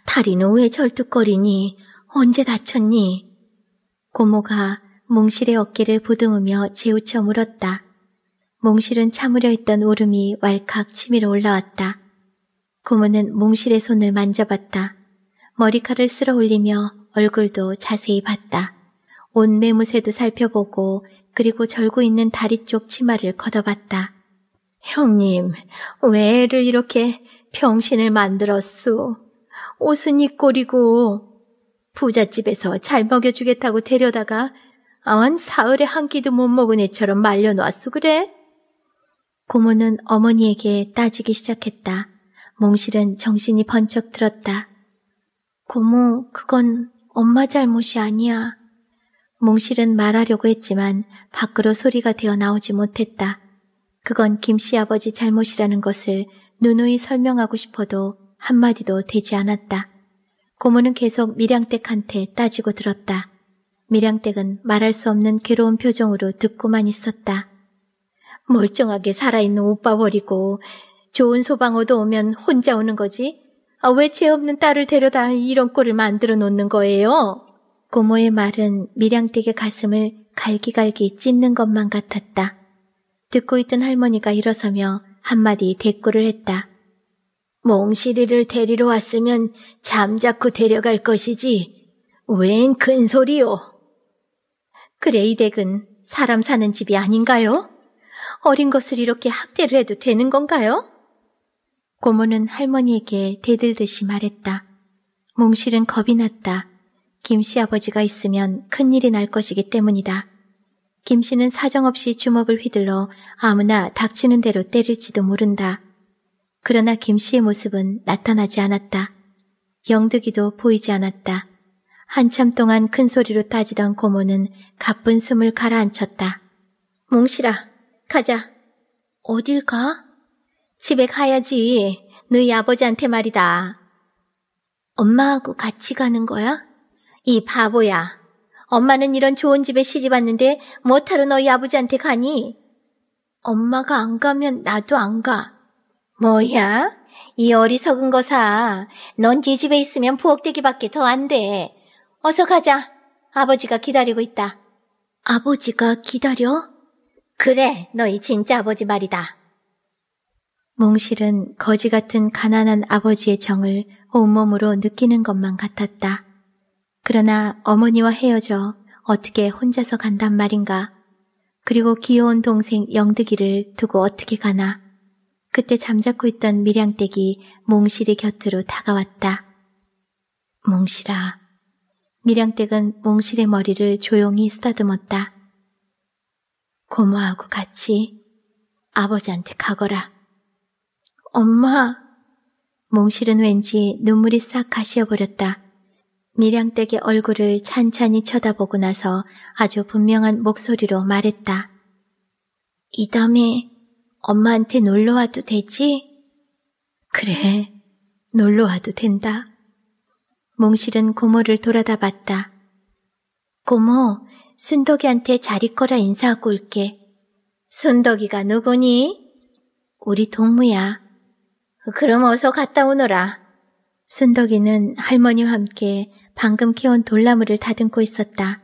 다리는 왜 절뚝거리니? 언제 다쳤니? 고모가 몽실의 어깨를 보듬으며 재우쳐 물었다. 몽실은 참으려 했던 울음이 왈칵 치밀어 올라왔다. 고모는 몽실의 손을 만져봤다. 머리카락을 쓸어 올리며 얼굴도 자세히 봤다. 온 매무새도 살펴보고 그리고 절고 있는 다리 쪽 치마를 걷어봤다. 형님, 왜 애를 이렇게 병신을 만들었소. 옷은 이 꼴이고 부잣집에서 잘 먹여주겠다고 데려다가 아원 사흘에 한 끼도 못 먹은 애처럼 말려놓았소 그래? 고모는 어머니에게 따지기 시작했다. 몽실은 정신이 번쩍 들었다. 고모, 그건 엄마 잘못이 아니야. 몽실은 말하려고 했지만 밖으로 소리가 되어 나오지 못했다. 그건 김씨 아버지 잘못이라는 것을 누누이 설명하고 싶어도 한마디도 되지 않았다. 고모는 계속 미량댁한테 따지고 들었다. 미량댁은 말할 수 없는 괴로운 표정으로 듣고만 있었다. 멀쩡하게 살아있는 오빠 버리고 좋은 소방어도 오면 혼자 오는 거지? 아, 왜죄 없는 딸을 데려다 이런 꼴을 만들어 놓는 거예요? 고모의 말은 밀양댁의 가슴을 갈기갈기 찢는 것만 같았다. 듣고 있던 할머니가 일어서며 한마디 대꾸를 했다. 몽실이를 데리러 왔으면 잠자코 데려갈 것이지 웬 큰 소리요. 그레이덱은 사람 사는 집이 아닌가요? 어린 것을 이렇게 학대를 해도 되는 건가요? 고모는 할머니에게 대들듯이 말했다. 몽실은 겁이 났다. 김씨 아버지가 있으면 큰일이 날 것이기 때문이다. 김 씨는 사정없이 주먹을 휘둘러 아무나 닥치는 대로 때릴지도 모른다. 그러나 김 씨의 모습은 나타나지 않았다. 영득이도 보이지 않았다. 한참 동안 큰 소리로 따지던 고모는 가쁜 숨을 가라앉혔다. 몽실아, 가자. 어딜 가? 집에 가야지. 너희 아버지한테 말이다. 엄마하고 같이 가는 거야? 이 바보야. 엄마는 이런 좋은 집에 시집 왔는데 뭐하러 너희 아버지한테 가니? 엄마가 안 가면 나도 안 가. 뭐야? 이 어리석은 거사. 넌 네 집에 있으면 부엌대기밖에 더 안 돼. 어서 가자. 아버지가 기다리고 있다. 아버지가 기다려? 그래, 너희 진짜 아버지 말이다. 몽실은 거지 같은 가난한 아버지의 정을 온몸으로 느끼는 것만 같았다. 그러나 어머니와 헤어져 어떻게 혼자서 간단 말인가. 그리고 귀여운 동생 영득이를 두고 어떻게 가나. 그때 잠자코 있던 밀양댁이 몽실의 곁으로 다가왔다. 몽실아. 밀양댁은 몽실의 머리를 조용히 쓰다듬었다. 고모하고 같이 아버지한테 가거라. 엄마! 몽실은 왠지 눈물이 싹 가시어버렸다. 미량댁의 얼굴을 찬찬히 쳐다보고 나서 아주 분명한 목소리로 말했다. 이 다음에 엄마한테 놀러 와도 되지? 그래, 놀러 와도 된다. 몽실은 고모를 돌아다 봤다. 고모, 순덕이한테 자 있거라 인사하고 올게. 순덕이가 누구니? 우리 동무야. 그럼 어서 갔다 오너라. 순덕이는 할머니와 함께 방금 캐온 돌나무를 다듬고 있었다.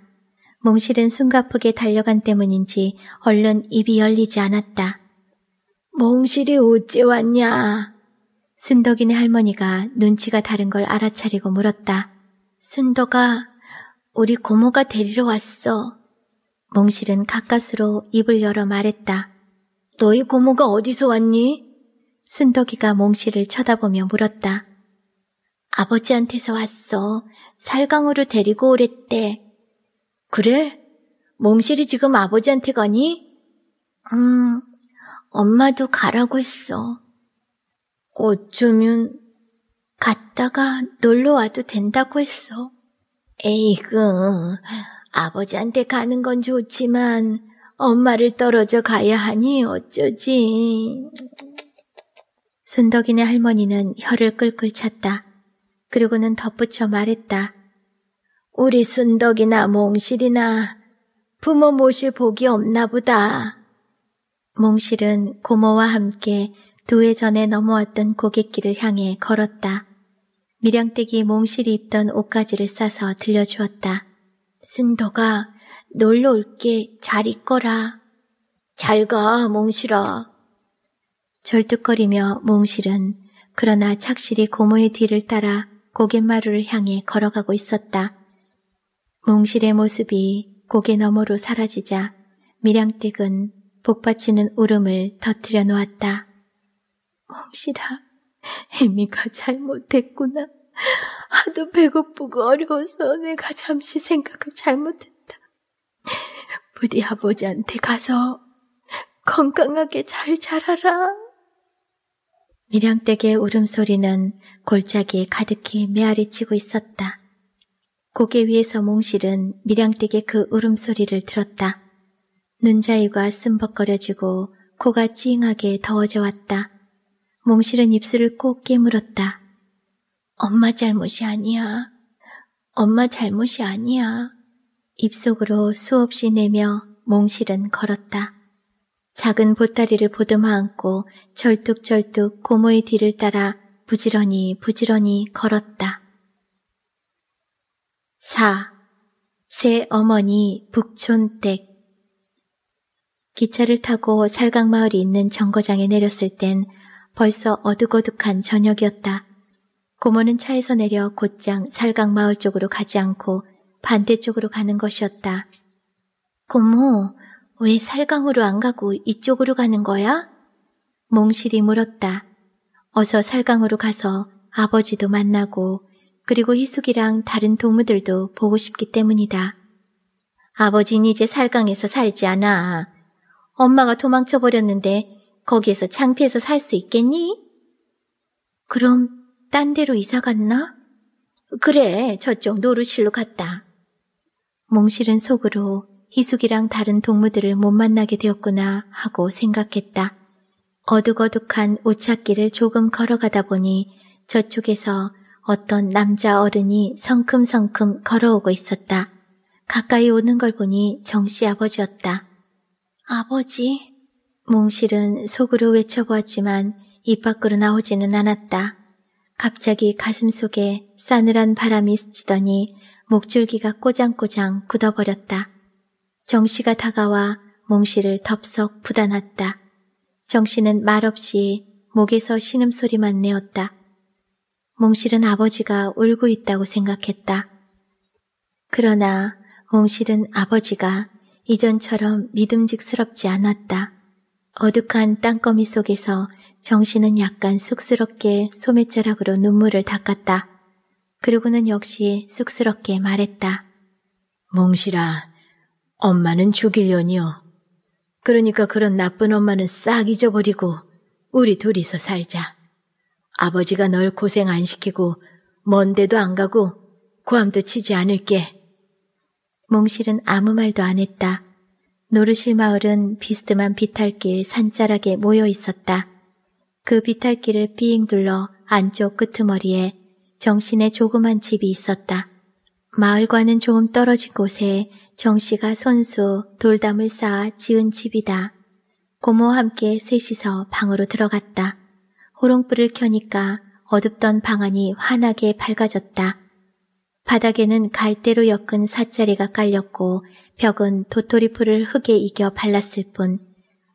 몽실은 숨가쁘게 달려간 때문인지 얼른 입이 열리지 않았다. 몽실이 어찌 왔냐? 순덕이네 할머니가 눈치가 다른 걸 알아차리고 물었다. 순덕아, 우리 고모가 데리러 왔어. 몽실은 가까스로 입을 열어 말했다. 너희 고모가 어디서 왔니? 순덕이가 몽실을 쳐다보며 물었다. 아버지한테서 왔어. 살강으로 데리고 오랬대. 그래? 몽실이 지금 아버지한테 가니? 음, 엄마도 가라고 했어. 어쩌면 갔다가 놀러 와도 된다고 했어. 에이그, 아버지한테 가는 건 좋지만 엄마를 떨어져 가야 하니 어쩌지. 순덕이네 할머니는 혀를 끌끌 찼다. 그리고는 덧붙여 말했다. 우리 순덕이나 몽실이나 부모 모실 복이 없나 보다. 몽실은 고모와 함께 두 해 전에 넘어왔던 고갯길을 향해 걸었다. 미량댁이 몽실이 입던 옷가지를 싸서 들려주었다. 순덕아, 놀러 올게 잘 있거라. 잘 가, 몽실아. 절뚝거리며 몽실은 그러나 착실히 고모의 뒤를 따라 고갯마루를 향해 걸어가고 있었다. 몽실의 모습이 고개 너머로 사라지자 밀양댁은 복받치는 울음을 터뜨려 놓았다. 몽실아, 혜미가 잘못했구나. 하도 배고프고 어려워서 내가 잠시 생각을 잘못했다. 부디 아버지한테 가서 건강하게 잘 자라라. 밀양댁의 울음소리는 골짜기에 가득히 메아리치고 있었다. 고개 위에서 몽실은 밀양댁의 그 울음소리를 들었다. 눈자위가 쓴벅거려지고 코가 찡하게 더워져 왔다. 몽실은 입술을 꼭 깨물었다. 엄마 잘못이 아니야. 엄마 잘못이 아니야. 입속으로 수없이 내며 몽실은 걸었다. 작은 보따리를 보듬어 안고 절뚝절뚝 고모의 뒤를 따라 부지런히 부지런히 걸었다. 4. 새 어머니 북촌댁 기차를 타고 살강마을이 있는 정거장에 내렸을 땐 벌써 어둑어둑한 저녁이었다. 고모는 차에서 내려 곧장 살강마을 쪽으로 가지 않고 반대쪽으로 가는 것이었다. 고모, 왜 살강으로 안 가고 이쪽으로 가는 거야? 몽실이 물었다. 어서 살강으로 가서 아버지도 만나고 그리고 희숙이랑 다른 동무들도 보고 싶기 때문이다. 아버진 이제 살강에서 살지 않아. 엄마가 도망쳐 버렸는데 거기에서 창피해서 살 수 있겠니? 그럼 딴 데로 이사 갔나? 그래, 저쪽 노루실로 갔다. 몽실은 속으로 희숙이랑 다른 동무들을 못 만나게 되었구나 하고 생각했다. 어둑어둑한 오찻길을 조금 걸어가다 보니 저쪽에서 어떤 남자 어른이 성큼성큼 걸어오고 있었다. 가까이 오는 걸 보니 정씨 아버지였다. 아버지? 몽실은 속으로 외쳐보았지만 입 밖으로 나오지는 않았다. 갑자기 가슴 속에 싸늘한 바람이 스치더니 목줄기가 꼬장꼬장 굳어버렸다. 정씨가 다가와 몽씨를 덥석 부단았다. 정씨는 말없이 목에서 신음소리만 내었다. 몽실은 아버지가 울고 있다고 생각했다. 그러나 몽실은 아버지가 이전처럼 믿음직스럽지 않았다. 어둑한 땅거미 속에서 정씨는 약간 쑥스럽게 소매자락으로 눈물을 닦았다. 그리고는 역시 쑥스럽게 말했다. 몽실아, 엄마는 죽일년이요. 그러니까 그런 나쁜 엄마는 싹 잊어버리고 우리 둘이서 살자. 아버지가 널 고생 안 시키고 먼 데도 안 가고 고함도 치지 않을게. 몽실은 아무 말도 안 했다. 노르실 마을은 비스듬한 비탈길 산자락에 모여 있었다. 그 비탈길을 삐잉 둘러 안쪽 끄트머리에 정신의 조그만 집이 있었다. 마을과는 조금 떨어진 곳에 정 씨가 손수 돌담을 쌓아 지은 집이다. 고모와 함께 셋이서 방으로 들어갔다. 호롱불을 켜니까 어둡던 방안이 환하게 밝아졌다. 바닥에는 갈대로 엮은 사자리가 깔렸고 벽은 도토리풀을 흙에 이겨 발랐을 뿐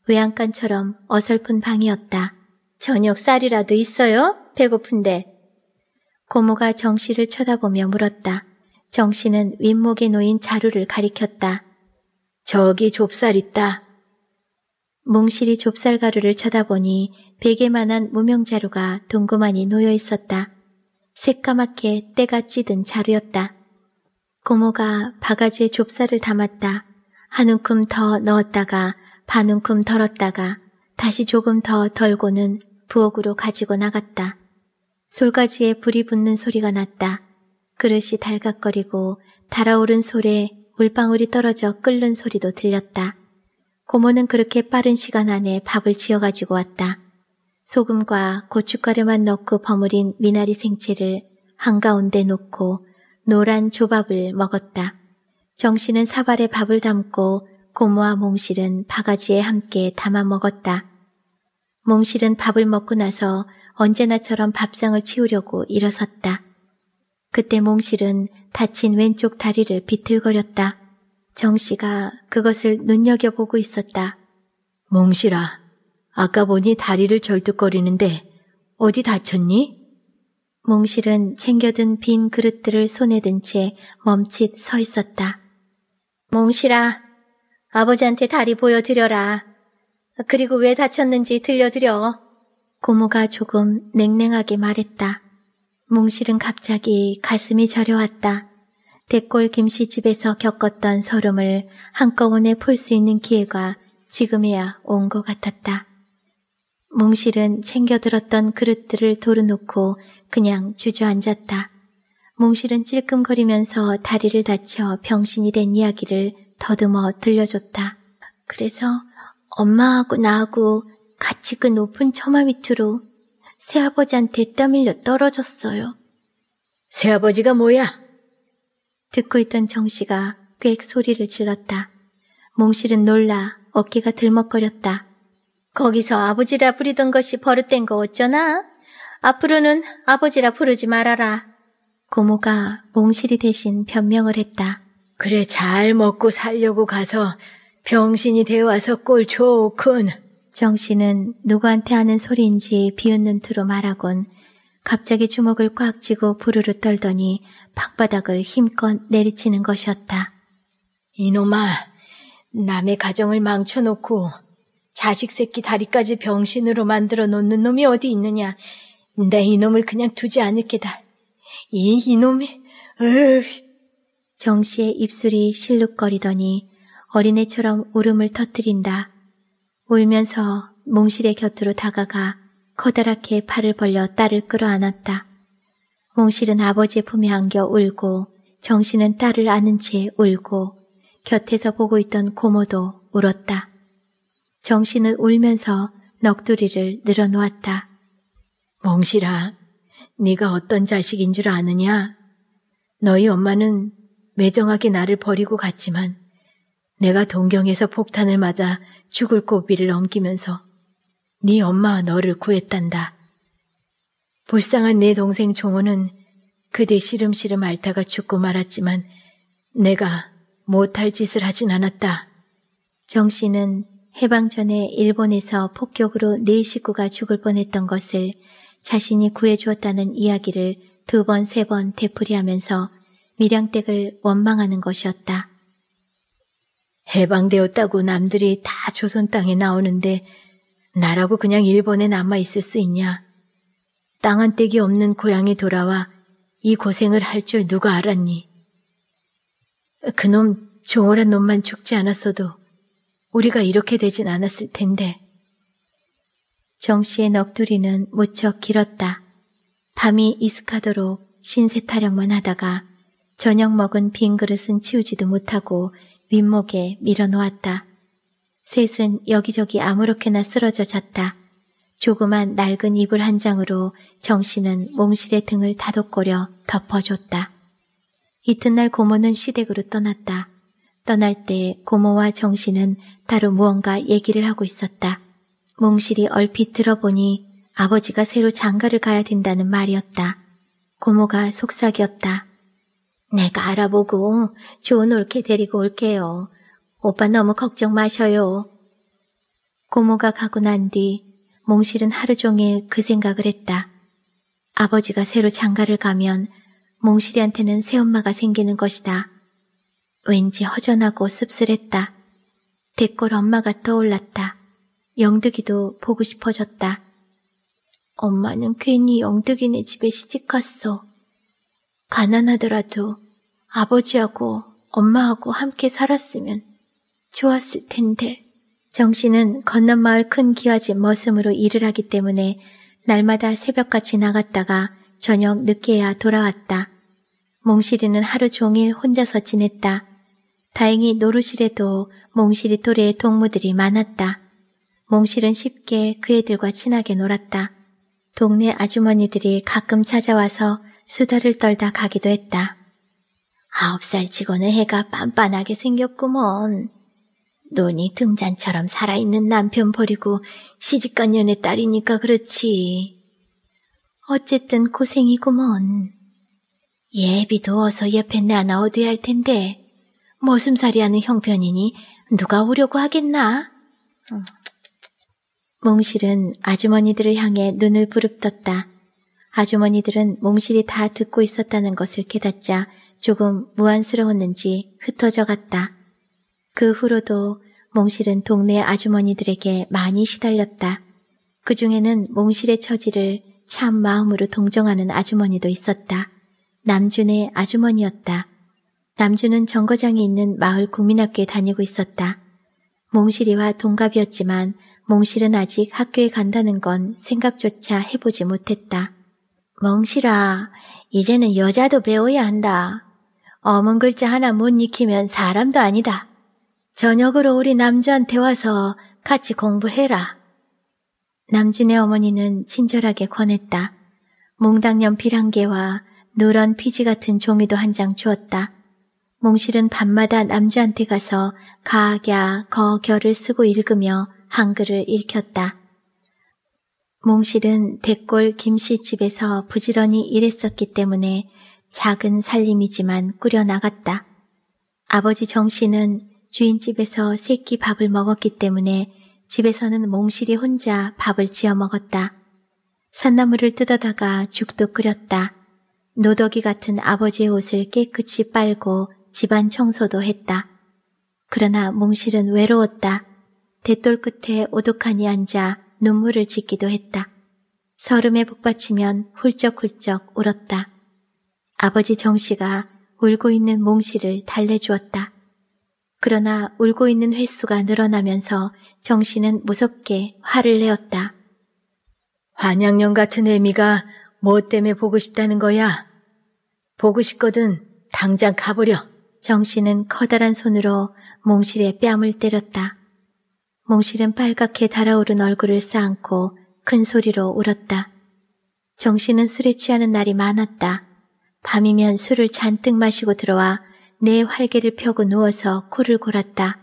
외양간처럼 어설픈 방이었다. 저녁 쌀이라도 있어요? 배고픈데. 고모가 정 씨를 쳐다보며 물었다. 정 씨는 윗목에 놓인 자루를 가리켰다. 저기 좁쌀 있다. 몽실이 좁쌀 가루를 쳐다보니 베개만한 무명 자루가 동그만히 놓여 있었다. 새까맣게 때가 찌든 자루였다. 고모가 바가지에 좁쌀을 담았다. 한 움큼 더 넣었다가 반 움큼 덜었다가 다시 조금 더 덜고는 부엌으로 가지고 나갔다. 솔가지에 불이 붙는 소리가 났다. 그릇이 달각거리고 달아오른 솔에 물방울이 떨어져 끓는 소리도 들렸다. 고모는 그렇게 빠른 시간 안에 밥을 지어가지고 왔다. 소금과 고춧가루만 넣고 버무린 미나리 생채를 한가운데 놓고 노란 조밥을 먹었다. 정씨는 사발에 밥을 담고 고모와 몽실은 바가지에 함께 담아 먹었다. 몽실은 밥을 먹고 나서 언제나처럼 밥상을 치우려고 일어섰다. 그때 몽실은 다친 왼쪽 다리를 비틀거렸다. 정씨가 그것을 눈여겨보고 있었다. 몽실아, 아까 보니 다리를 절뚝거리는데 어디 다쳤니? 몽실은 챙겨든 빈 그릇들을 손에 든 채 멈칫 서 있었다. 몽실아, 아버지한테 다리 보여드려라. 그리고 왜 다쳤는지 들려드려. 고모가 조금 냉랭하게 말했다. 몽실은 갑자기 가슴이 저려왔다. 대골 김씨 집에서 겪었던 소름을 한꺼번에 풀 수 있는 기회가 지금이야온 것 같았다. 몽실은 챙겨들었던 그릇들을 도르놓고 그냥 주저앉았다. 몽실은 찔끔거리면서 다리를 다쳐 병신이 된 이야기를 더듬어 들려줬다. 그래서 엄마하고 나하고 같이 그 높은 처마 밑으로 새아버지한테 떠밀려 떨어졌어요. 새아버지가 뭐야? 듣고 있던 정씨가 꽥 소리를 질렀다. 몽실은 놀라 어깨가 들먹거렸다. 거기서 아버지라 부리던 것이 버릇된 거 어쩌나? 앞으로는 아버지라 부르지 말아라. 고모가 몽실이 대신 변명을 했다. 그래 잘 먹고 살려고 가서 병신이 되어와서 꼴 좋군. 정 씨는 누구한테 하는 소리인지 비웃는 투로 말하곤 갑자기 주먹을 꽉 쥐고 부르르 떨더니 박바닥을 힘껏 내리치는 것이었다. 이놈아, 남의 가정을 망쳐놓고 자식 새끼 다리까지 병신으로 만들어 놓는 놈이 어디 있느냐. 내 이놈을 그냥 두지 않을 게다. 이 이놈이, 으 정씨의 입술이 실룩거리더니 어린애처럼 울음을 터뜨린다. 울면서 몽실의 곁으로 다가가 커다랗게 팔을 벌려 딸을 끌어안았다. 몽실은 아버지의 품에 안겨 울고 정신은 딸을 안은 채 울고 곁에서 보고 있던 고모도 울었다. 정신은 울면서 넋두리를 늘어놓았다. 몽실아, 네가 어떤 자식인 줄 아느냐? 너희 엄마는 매정하게 나를 버리고 갔지만 내가 동경에서 폭탄을 맞아 죽을 고비를 넘기면서 네 엄마와 너를 구했단다. 불쌍한 내 동생 종호는 그대 시름시름 앓다가 죽고 말았지만 내가 못할 짓을 하진 않았다. 정 씨는 해방 전에 일본에서 폭격으로 네 식구가 죽을 뻔했던 것을 자신이 구해주었다는 이야기를 두 번, 세 번 되풀이하면서 밀양댁을 원망하는 것이었다. 해방되었다고 남들이 다 조선 땅에 나오는데 나라고 그냥 일본에 남아 있을 수 있냐? 땅 한 떼기 없는 고향에 돌아와 이 고생을 할 줄 누가 알았니? 그놈 종월한 놈만 죽지 않았어도 우리가 이렇게 되진 않았을 텐데. 정 씨의 넋두리는 무척 길었다. 밤이 이슥하도록 신세 타령만 하다가 저녁 먹은 빈 그릇은 치우지도 못하고 윗목에 밀어놓았다. 셋은 여기저기 아무렇게나 쓰러져 잤다. 조그만 낡은 이불 한 장으로 정신은 몽실의 등을 다독거려 덮어줬다. 이튿날 고모는 시댁으로 떠났다. 떠날 때 고모와 정신은 따로 무언가 얘기를 하고 있었다. 몽실이 얼핏 들어보니 아버지가 새로 장가를 가야 된다는 말이었다. 고모가 속삭였다. 내가 알아보고 좋은 올케 데리고 올게요. 오빠 너무 걱정 마셔요. 고모가 가고 난 뒤 몽실은 하루 종일 그 생각을 했다. 아버지가 새로 장가를 가면 몽실이한테는 새엄마가 생기는 것이다. 왠지 허전하고 씁쓸했다. 대꼴 엄마가 떠올랐다. 영득이도 보고 싶어졌다. 엄마는 괜히 영득이네 집에 시집갔어. 가난하더라도 아버지하고 엄마하고 함께 살았으면 좋았을 텐데. 정씨는 건넌마을 큰 기와집 머슴으로 일을 하기 때문에 날마다 새벽같이 나갔다가 저녁 늦게야 돌아왔다. 몽실이는 하루 종일 혼자서 지냈다. 다행히 노루실에도 몽실이 또래의 동무들이 많았다. 몽실은 쉽게 그 애들과 친하게 놀았다. 동네 아주머니들이 가끔 찾아와서 수다를 떨다 가기도 했다. 아홉 살 치고는 해가 빤빤하게 생겼구먼. 논이 등잔처럼 살아있는 남편 버리고 시집간 년의 딸이니까 그렇지. 어쨌든 고생이구먼. 예비도 어서 옆에 나나 어디 할 텐데 머슴살이 하는 형편이니 누가 오려고 하겠나? 몽실은 아주머니들을 향해 눈을 부릅떴다. 아주머니들은 몽실이 다 듣고 있었다는 것을 깨닫자 조금 무안스러웠는지 흩어져 갔다. 그 후로도 몽실은 동네 아주머니들에게 많이 시달렸다. 그 중에는 몽실의 처지를 참 마음으로 동정하는 아주머니도 있었다. 남준의 아주머니였다. 남준은 정거장이 있는 마을 국민학교에 다니고 있었다. 몽실이와 동갑이었지만 몽실은 아직 학교에 간다는 건 생각조차 해보지 못했다. 몽실아 이제는 여자도 배워야 한다. 어문 글자 하나 못 익히면 사람도 아니다. 저녁으로 우리 남주한테 와서 같이 공부해라. 남진의 어머니는 친절하게 권했다. 몽당연 필한개와 노란 피지 같은 종이도 한 장 주었다. 몽실은 밤마다 남주한테 가서 가 갸, 거 겨를 쓰고 읽으며 한글을 읽혔다. 몽실은 댓골 김씨 집에서 부지런히 일했었기 때문에 작은 살림이지만 꾸려나갔다. 아버지 정 씨는 주인집에서 새끼 밥을 먹었기 때문에 집에서는 몽실이 혼자 밥을 지어 먹었다. 산나물을 뜯어다가 죽도 끓였다. 노덕이 같은 아버지의 옷을 깨끗이 빨고 집안 청소도 했다. 그러나 몽실은 외로웠다. 대돌 끝에 오독하니 앉아 눈물을 짓기도 했다. 서름에 북받치면 훌쩍훌쩍 울었다. 아버지 정씨가 울고 있는 몽실을 달래주었다. 그러나 울고 있는 횟수가 늘어나면서 정씨는 무섭게 화를 내었다. 환양년 같은 애미가 뭐 때문에 보고 싶다는 거야? 보고 싶거든 당장 가버려. 정씨는 커다란 손으로 몽실의 뺨을 때렸다. 몽실은 빨갛게 달아오른 얼굴을 쌓고 큰 소리로 울었다. 정씨는 술에 취하는 날이 많았다. 밤이면 술을 잔뜩 마시고 들어와 내 활개를 펴고 누워서 코를 골았다.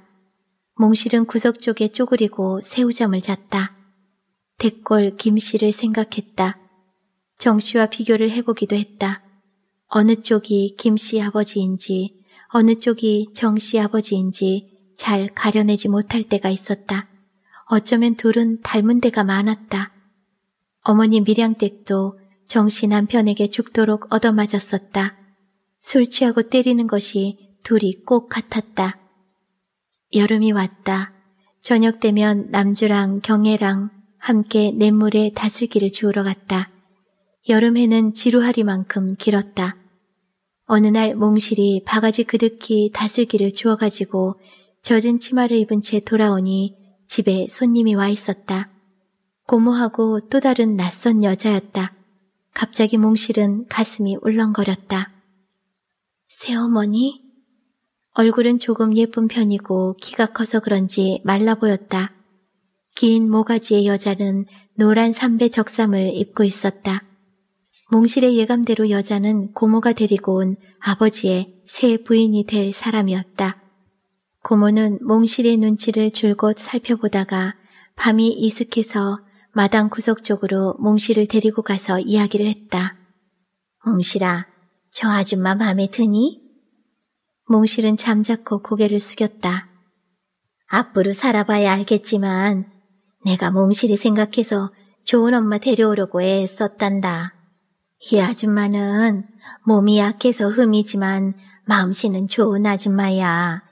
몽실은 구석 쪽에 쪼그리고 새우잠을 잤다. 댓골 김씨를 생각했다. 정씨와 비교를 해보기도 했다. 어느 쪽이 김씨 아버지인지 어느 쪽이 정씨 아버지인지 잘 가려내지 못할 때가 있었다. 어쩌면 둘은 닮은 데가 많았다. 어머니 밀양댁도 정씨 남편에게 죽도록 얻어맞았었다. 술 취하고 때리는 것이 둘이 꼭 같았다. 여름이 왔다. 저녁 되면 남주랑 경애랑 함께 냇물에 다슬기를 주우러 갔다. 여름에는 지루하리만큼 길었다. 어느 날 몽실이 바가지 그득히 다슬기를 주워가지고 젖은 치마를 입은 채 돌아오니 집에 손님이 와 있었다. 고모하고 또 다른 낯선 여자였다. 갑자기 몽실은 가슴이 울렁거렸다. 새어머니? 얼굴은 조금 예쁜 편이고 키가 커서 그런지 말라 보였다. 긴 모가지의 여자는 노란 삼배 적삼을 입고 있었다. 몽실의 예감대로 여자는 고모가 데리고 온 아버지의 새 부인이 될 사람이었다. 고모는 몽실의 눈치를 줄곧 살펴보다가 밤이 이슥해서 마당 구석 쪽으로 몽실을 데리고 가서 이야기를 했다. 몽실아, 저 아줌마 마음에 드니? 몽실은 잠자코 고개를 숙였다. 앞으로 살아봐야 알겠지만 내가 몽실이 생각해서 좋은 엄마 데려오려고 애썼단다. 이 아줌마는 몸이 약해서 흠이지만 마음씨는 좋은 아줌마야.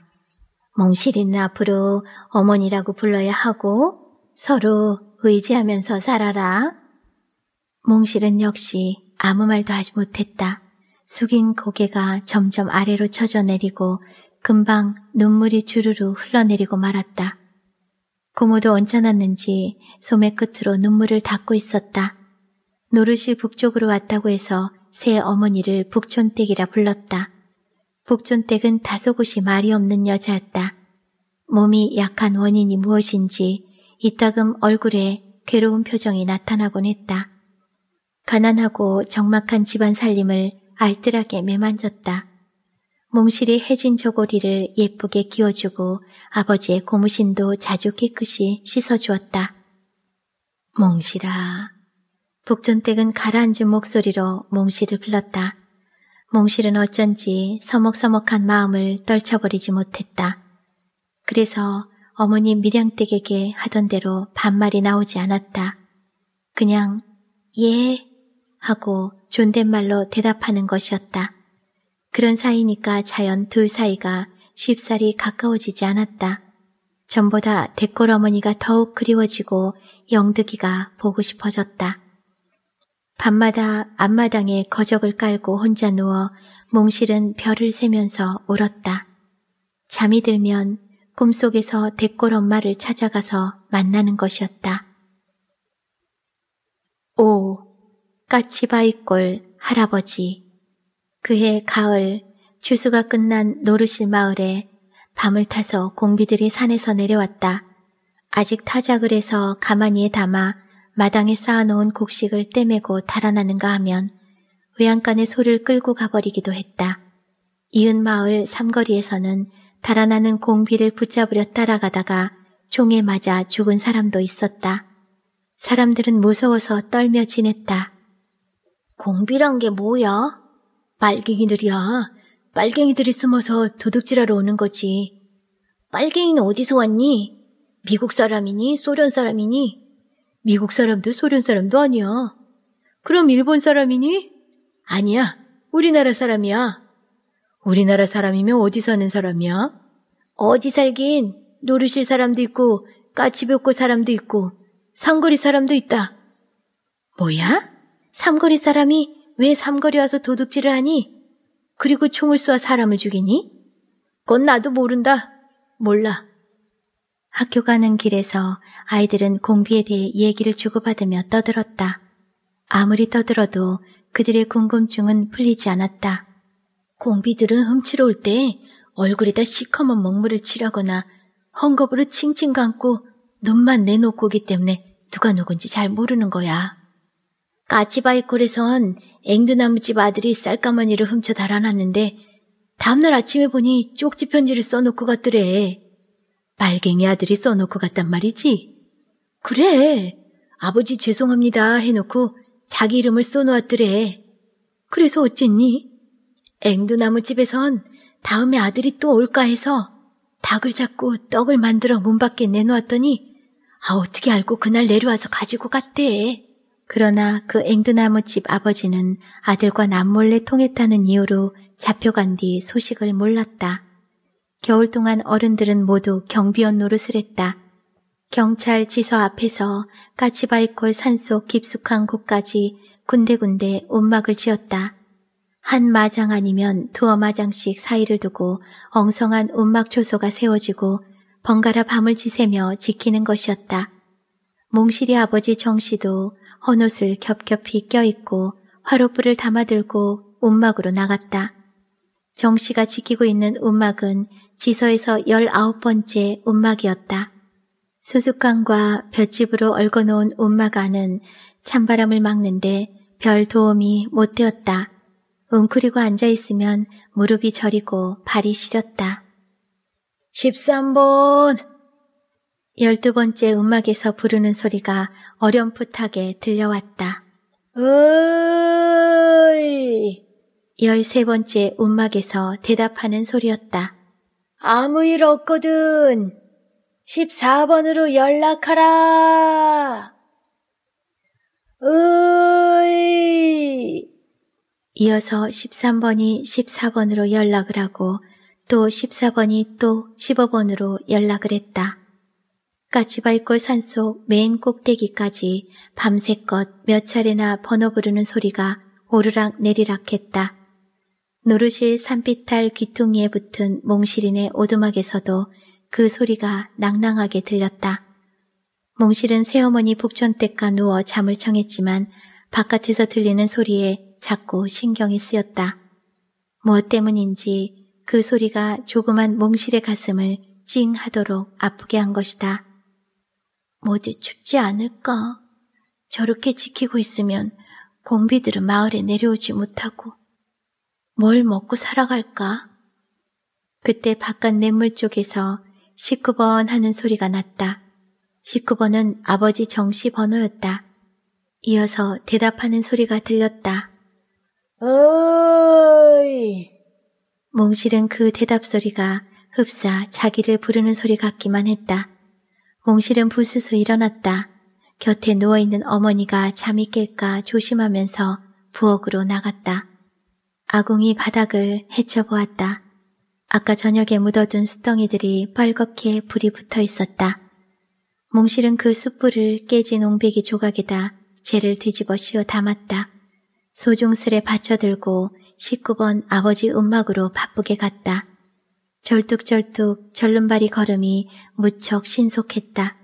몽실이는 앞으로 어머니라고 불러야 하고 서로 의지하면서 살아라. 몽실은 역시 아무 말도 하지 못했다. 숙인 고개가 점점 아래로 쳐져 내리고 금방 눈물이 주르르 흘러내리고 말았다. 고모도 언짢았는지 소매 끝으로 눈물을 닦고 있었다. 노르실 북쪽으로 왔다고 해서 새 어머니를 북촌댁이라 불렀다. 북촌댁은 다소곳이 말이 없는 여자였다. 몸이 약한 원인이 무엇인지 이따금 얼굴에 괴로운 표정이 나타나곤 했다. 가난하고 적막한 집안 살림을 알뜰하게 매만졌다. 몽실이 해진 저고리를 예쁘게 끼워주고 아버지의 고무신도 자주 깨끗이 씻어주었다. 몽실아. 북전댁은 가라앉은 목소리로 몽실을 불렀다. 몽실은 어쩐지 서먹서먹한 마음을 떨쳐버리지 못했다. 그래서 어머니 밀양댁에게 하던 대로 반말이 나오지 않았다. 그냥 예 하고 존댓말로 대답하는 것이었다. 그런 사이니까 자연 둘 사이가 쉽사리 가까워지지 않았다. 전보다 대골 어머니가 더욱 그리워지고 영득이가 보고 싶어졌다. 밤마다 앞마당에 거적을 깔고 혼자 누워 몽실은 별을 세면서 울었다. 잠이 들면 꿈속에서 대꼴 엄마를 찾아가서 만나는 것이었다. 오, 까치바위골 할아버지. 그해 가을 추수가 끝난 노르실 마을에 밤을 타서 공비들이 산에서 내려왔다. 아직 타작을 해서 가만히에 담아 마당에 쌓아놓은 곡식을 떼매고 달아나는가 하면 외양간에 소를 끌고 가버리기도 했다. 이은 마을 삼거리에서는 달아나는 공비를 붙잡으려 따라가다가 총에 맞아 죽은 사람도 있었다. 사람들은 무서워서 떨며 지냈다. 공비란 게 뭐야? 빨갱이들이야. 빨갱이들이 숨어서 도둑질하러 오는 거지. 빨갱이는 어디서 왔니? 미국 사람이니? 소련 사람이니? 미국 사람도 소련 사람도 아니야. 그럼 일본 사람이니? 아니야. 우리나라 사람이야. 우리나라 사람이면 어디 사는 사람이야? 어디 살긴 노르실 사람도 있고 까치벽고 사람도 있고 삼거리 사람도 있다. 뭐야? 삼거리 사람이 왜 삼거리 와서 도둑질을 하니? 그리고 총을 쏴 사람을 죽이니? 그건 나도 모른다. 몰라. 학교 가는 길에서 아이들은 공비에 대해 얘기를 주고받으며 떠들었다. 아무리 떠들어도 그들의 궁금증은 풀리지 않았다. 공비들은 훔치러 올 때 얼굴에다 시커먼 먹물을 칠하거나 헝겊으로 칭칭 감고 눈만 내놓고 오기 때문에 누가 누군지 잘 모르는 거야. 까치바이콜에선 앵두나무집 아들이 쌀가마니를 훔쳐 달아놨는데 다음날 아침에 보니 쪽지 편지를 써놓고 갔더래. 빨갱이 아들이 써놓고 갔단 말이지. 그래. 아버지 죄송합니다 해놓고 자기 이름을 써놓았더래. 그래서 어쨌니? 앵두나무 집에선 다음에 아들이 또 올까 해서 닭을 잡고 떡을 만들어 문 밖에 내놓았더니 아 어떻게 알고 그날 내려와서 가지고 갔대. 그러나 그 앵두나무 집 아버지는 아들과 남몰래 통했다는 이유로 잡혀간 뒤 소식을 몰랐다. 겨울 동안 어른들은 모두 경비원 노릇을 했다. 경찰 지서 앞에서 까치바이콜 산 속 깊숙한 곳까지 군데군데 온막을 지었다. 한 마장 아니면 두어 마장씩 사이를 두고 엉성한 움막 초소가 세워지고 번갈아 밤을 지새며 지키는 것이었다. 몽실이 아버지 정씨도 헌옷을 겹겹이 껴입고 화로불을 담아들고 움막으로 나갔다. 정씨가 지키고 있는 움막은 지서에서 열아홉 번째 움막이었다. 수수깡과 볏집으로 얽거놓은 움막 안은 찬바람을 막는데 별 도움이 못 되었다. 웅크리고 앉아있으면 무릎이 저리고 발이 시렸다. 13번! 1 2 번째 음악에서 부르는 소리가 어렴풋하게 들려왔다. 으이! 열세 번째 음악에서 대답하는 소리였다. 아무 일 없거든. 14번으로 연락하라. 으이! 이어서 13번이 14번으로 연락을 하고 또 14번이 또 15번으로 연락을 했다. 까치발골 산속 맨 꼭대기까지 밤새껏 몇 차례나 번호 부르는 소리가 오르락 내리락 했다. 노르실 산비탈 귀퉁이에 붙은 몽실인의 오두막에서도 그 소리가 낭낭하게 들렸다. 몽실은 새어머니 복전댁가 누워 잠을 청했지만 바깥에서 들리는 소리에 자꾸 신경이 쓰였다. 무엇 뭐 때문인지 그 소리가 조그만 몽실의 가슴을 찡하도록 아프게 한 것이다. 모두 춥지 않을까? 저렇게 지키고 있으면 공비들은 마을에 내려오지 못하고 뭘 먹고 살아갈까? 그때 바깥 냇물 쪽에서 19번 하는 소리가 났다. 19번은 아버지 정씨 번호였다. 이어서 대답하는 소리가 들렸다. 어이. 몽실은 그 대답 소리가 흡사 자기를 부르는 소리 같기만 했다. 몽실은 부스스 일어났다. 곁에 누워있는 어머니가 잠이 깰까 조심하면서 부엌으로 나갔다. 아궁이 바닥을 헤쳐보았다. 아까 저녁에 묻어둔 수덩이들이 빨갛게 불이 붙어 있었다. 몽실은 그 숯불을 깨진 옹백이 조각에다 재를 뒤집어 씌워 담았다. 소중스레 받쳐들고 19번 아버지 음막으로 바쁘게 갔다. 절뚝절뚝 절름발이 걸음이 무척 신속했다.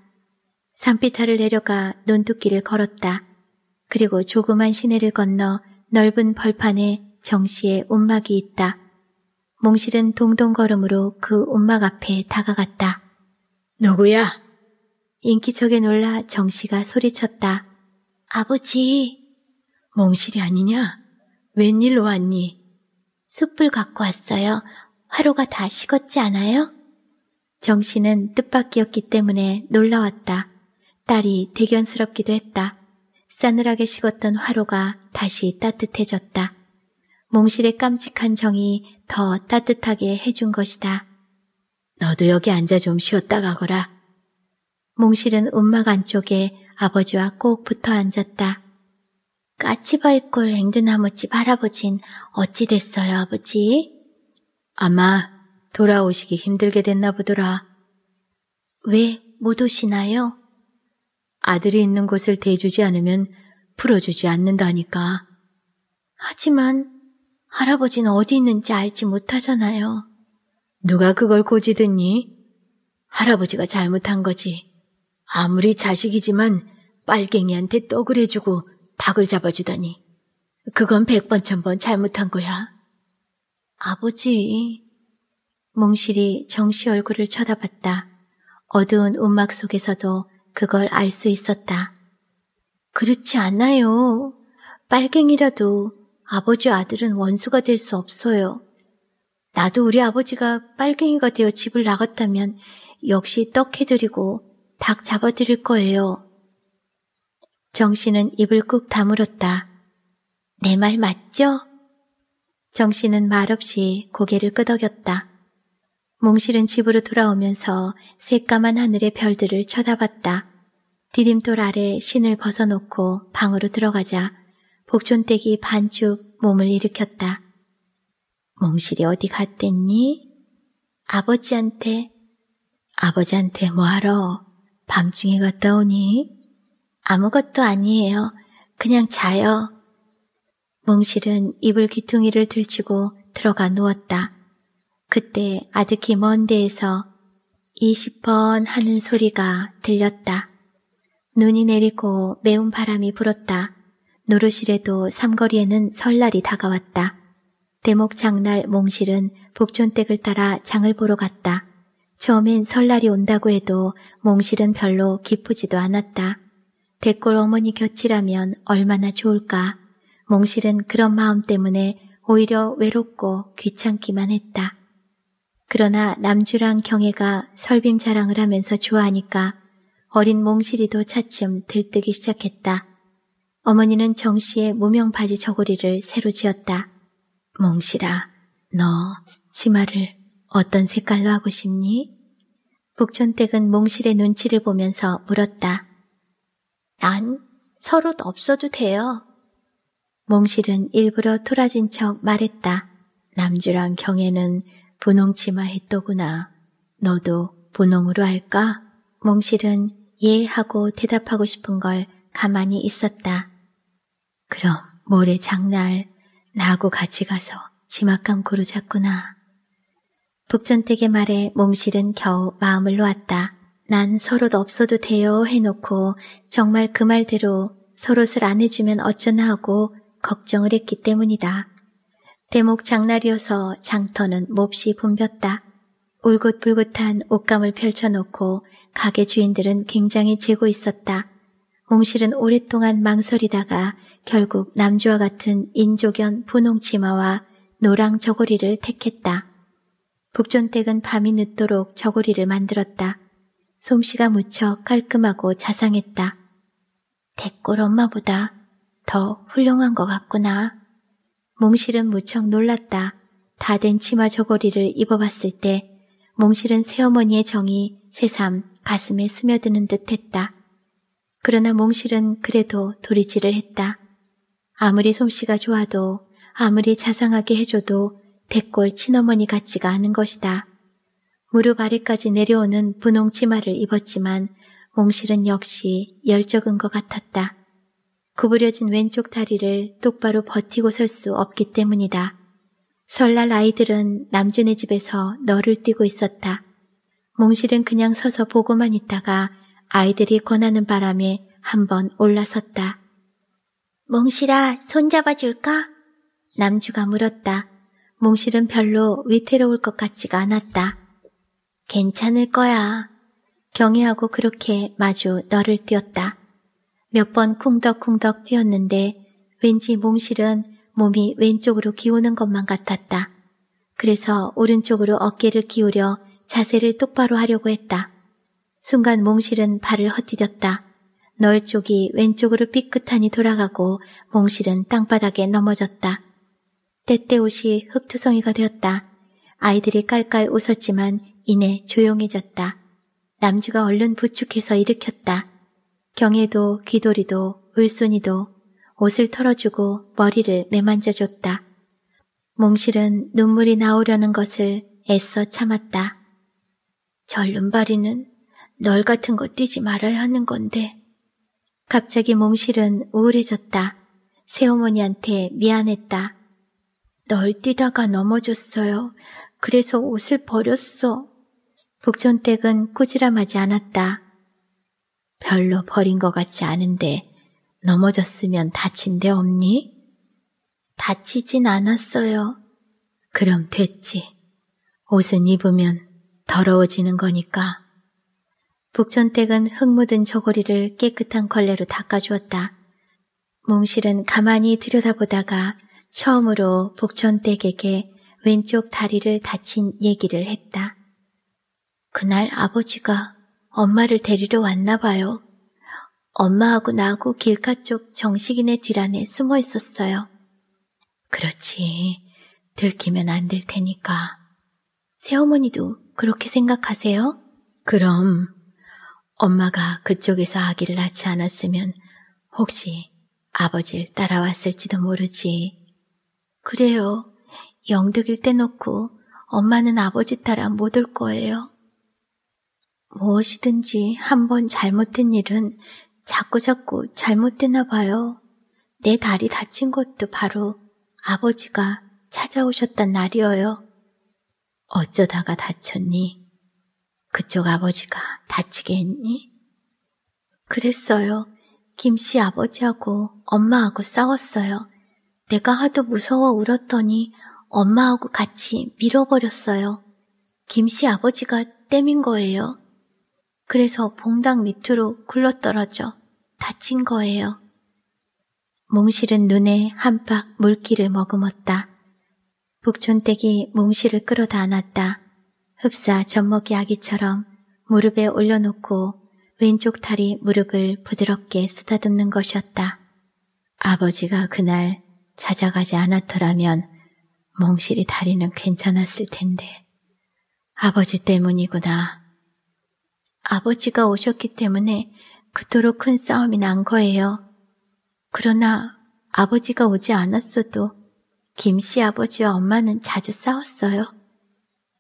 산비타를 내려가 논두길을 걸었다. 그리고 조그만 시내를 건너 넓은 벌판에 정씨의 움막이 있다. 몽실은 동동걸음으로 그 움막 앞에 다가갔다. 누구야? 인기척에 놀라 정씨가 소리쳤다. 아버지. 몽실이 아니냐? 웬일로 왔니? 숯불 갖고 왔어요. 화로가 다 식었지 않아요? 정씨는 뜻밖이었기 때문에 놀라웠다. 딸이 대견스럽기도 했다. 싸늘하게 식었던 화로가 다시 따뜻해졌다. 몽실의 깜찍한 정이 더 따뜻하게 해준 것이다. 너도 여기 앉아 좀 쉬었다 가거라. 몽실은 움막 안쪽에 아버지와 꼭 붙어 앉았다. 까치바이꼴 앵두나무집 할아버진 어찌 됐어요, 아버지? 아마 돌아오시기 힘들게 됐나 보더라. 왜 못 오시나요? 아들이 있는 곳을 대주지 않으면 풀어주지 않는다니까. 하지만 할아버진 어디 있는지 알지 못하잖아요. 누가 그걸 고지듣니? 할아버지가 잘못한 거지. 아무리 자식이지만 빨갱이한테 떡을 해주고 닭을 잡아주다니. 그건 백번 천 번 잘못한 거야. 아버지. 몽실이 정씨 얼굴을 쳐다봤다. 어두운 음악 속에서도 그걸 알 수 있었다. 그렇지 않아요. 빨갱이라도 아버지 아들은 원수가 될 수 없어요. 나도 우리 아버지가 빨갱이가 되어 집을 나갔다면 역시 떡 해드리고 닭 잡아드릴 거예요. 정씨는 입을 꾹 다물었다. 내 말 맞죠? 정씨는 말없이 고개를 끄덕였다. 몽실은 집으로 돌아오면서 새까만 하늘의 별들을 쳐다봤다. 디딤돌 아래 신을 벗어놓고 방으로 들어가자 복촌댁이 반쭉 몸을 일으켰다. 몽실이 어디 갔댔니? 아버지한테. 아버지한테 뭐하러? 밤중에 갔다 오니? 아무것도 아니에요. 그냥 자요. 몽실은 이불 귀퉁이를 들치고 들어가 누웠다. 그때 아득히 먼 데에서 20번 하는 소리가 들렸다. 눈이 내리고 매운 바람이 불었다. 노루실에도 삼거리에는 설날이 다가왔다. 대목 장날 몽실은 복촌댁을 따라 장을 보러 갔다. 처음엔 설날이 온다고 해도 몽실은 별로 기쁘지도 않았다. 대골 어머니 곁이라면 얼마나 좋을까. 몽실은 그런 마음 때문에 오히려 외롭고 귀찮기만 했다. 그러나 남주랑 경혜가 설빔 자랑을 하면서 좋아하니까 어린 몽실이도 차츰 들뜨기 시작했다. 어머니는 정씨의 무명 바지 저고리를 새로 지었다. 몽실아, 너 치마를 어떤 색깔로 하고 싶니? 북촌댁은 몽실의 눈치를 보면서 물었다. 난 서롯 없어도 돼요. 몽실은 일부러 토라진 척 말했다. 남주랑 경애는 분홍 치마 했더구나. 너도 분홍으로 할까? 몽실은 예 하고 대답하고 싶은 걸 가만히 있었다. 그럼 모레 장날 나하고 같이 가서 치마 감고르자꾸나 북전택의 말에 몽실은 겨우 마음을 놓았다. 난 서롯 없어도 돼요 해놓고 정말 그 말대로 서롯을 안 해주면 어쩌나 하고 걱정을 했기 때문이다. 대목 장날이어서 장터는 몹시 붐볐다. 울긋불긋한 옷감을 펼쳐놓고 가게 주인들은 굉장히 재고 있었다. 몽실은 오랫동안 망설이다가 결국 남주와 같은 인조견 분홍 치마와 노랑 저고리를 택했다. 북존댁은 밤이 늦도록 저고리를 만들었다. 솜씨가 무척 깔끔하고 자상했다. 대꼴 엄마보다 더 훌륭한 것 같구나. 몽실은 무척 놀랐다. 다 된 치마 저고리를 입어봤을 때 몽실은 새어머니의 정이 새삼 가슴에 스며드는 듯 했다. 그러나 몽실은 그래도 도리지를 했다. 아무리 솜씨가 좋아도 아무리 자상하게 해줘도 대꼴 친어머니 같지가 않은 것이다. 무릎 아래까지 내려오는 분홍 치마를 입었지만 몽실은 역시 열적은 것 같았다. 구부려진 왼쪽 다리를 똑바로 버티고 설 수 없기 때문이다. 설날 아이들은 남준의 집에서 너를 뛰고 있었다. 몽실은 그냥 서서 보고만 있다가 아이들이 권하는 바람에 한 번 올라섰다. 몽실아, 손 잡아줄까? 남주가 물었다. 몽실은 별로 위태로울 것 같지가 않았다. 괜찮을 거야. 경혜하고 그렇게 마주 너를 뛰었다. 몇 번 쿵덕쿵덕 뛰었는데 왠지 몽실은 몸이 왼쪽으로 기우는 것만 같았다. 그래서 오른쪽으로 어깨를 기울여 자세를 똑바로 하려고 했다. 순간 몽실은 발을 헛디뎠다. 널 쪽이 왼쪽으로 삐끗하니 돌아가고 몽실은 땅바닥에 넘어졌다. 때때옷이 흙투성이가 되었다. 아이들이 깔깔 웃었지만 이내 조용해졌다. 남주가 얼른 부축해서 일으켰다. 경애도 귀돌이도 을순이도 옷을 털어주고 머리를 매만져줬다. 몽실은 눈물이 나오려는 것을 애써 참았다. 절 눈바리는 널 같은 거 뛰지 말아야 하는 건데. 갑자기 몽실은 우울해졌다. 새어머니한테 미안했다. 널 뛰다가 넘어졌어요. 그래서 옷을 버렸어. 북촌댁은 꾸지람하지 않았다. 별로 버린 것 같지 않은데 넘어졌으면 다친 데 없니? 다치진 않았어요. 그럼 됐지. 옷은 입으면 더러워지는 거니까. 북촌댁은 흙 묻은 저고리를 깨끗한 걸레로 닦아주었다. 몽실은 가만히 들여다보다가 처음으로 북촌댁에게 왼쪽 다리를 다친 얘기를 했다. 그날 아버지가 엄마를 데리러 왔나 봐요. 엄마하고 나하고 길가 쪽 정식인의 딜 안에 숨어 있었어요. 그렇지. 들키면 안 될 테니까. 새어머니도 그렇게 생각하세요? 그럼 엄마가 그쪽에서 아기를 낳지 않았으면 혹시 아버지를 따라왔을지도 모르지. 그래요. 영득일 때놓고 엄마는 아버지 따라 못 올 거예요. 무엇이든지 한 번 잘못된 일은 자꾸자꾸 잘못되나 봐요. 내 다리 다친 것도 바로 아버지가 찾아오셨단 날이어요. 어쩌다가 다쳤니? 그쪽 아버지가 다치게 했니? 그랬어요. 김 씨 아버지하고 엄마하고 싸웠어요. 내가 하도 무서워 울었더니 엄마하고 같이 밀어버렸어요. 김 씨 아버지가 땜인 거예요. 그래서 봉당 밑으로 굴러떨어져 다친 거예요. 몽실은 눈에 한박 물기를 머금었다. 북촌댁이 몽실을 끌어다 안았다. 흡사 젖먹이 아기처럼 무릎에 올려놓고 왼쪽 다리 무릎을 부드럽게 쓰다듬는 것이었다. 아버지가 그날 찾아가지 않았더라면 몽실이 다리는 괜찮았을 텐데 아버지 때문이구나. 아버지가 오셨기 때문에 그토록 큰 싸움이 난 거예요. 그러나 아버지가 오지 않았어도 김 씨 아버지와 엄마는 자주 싸웠어요.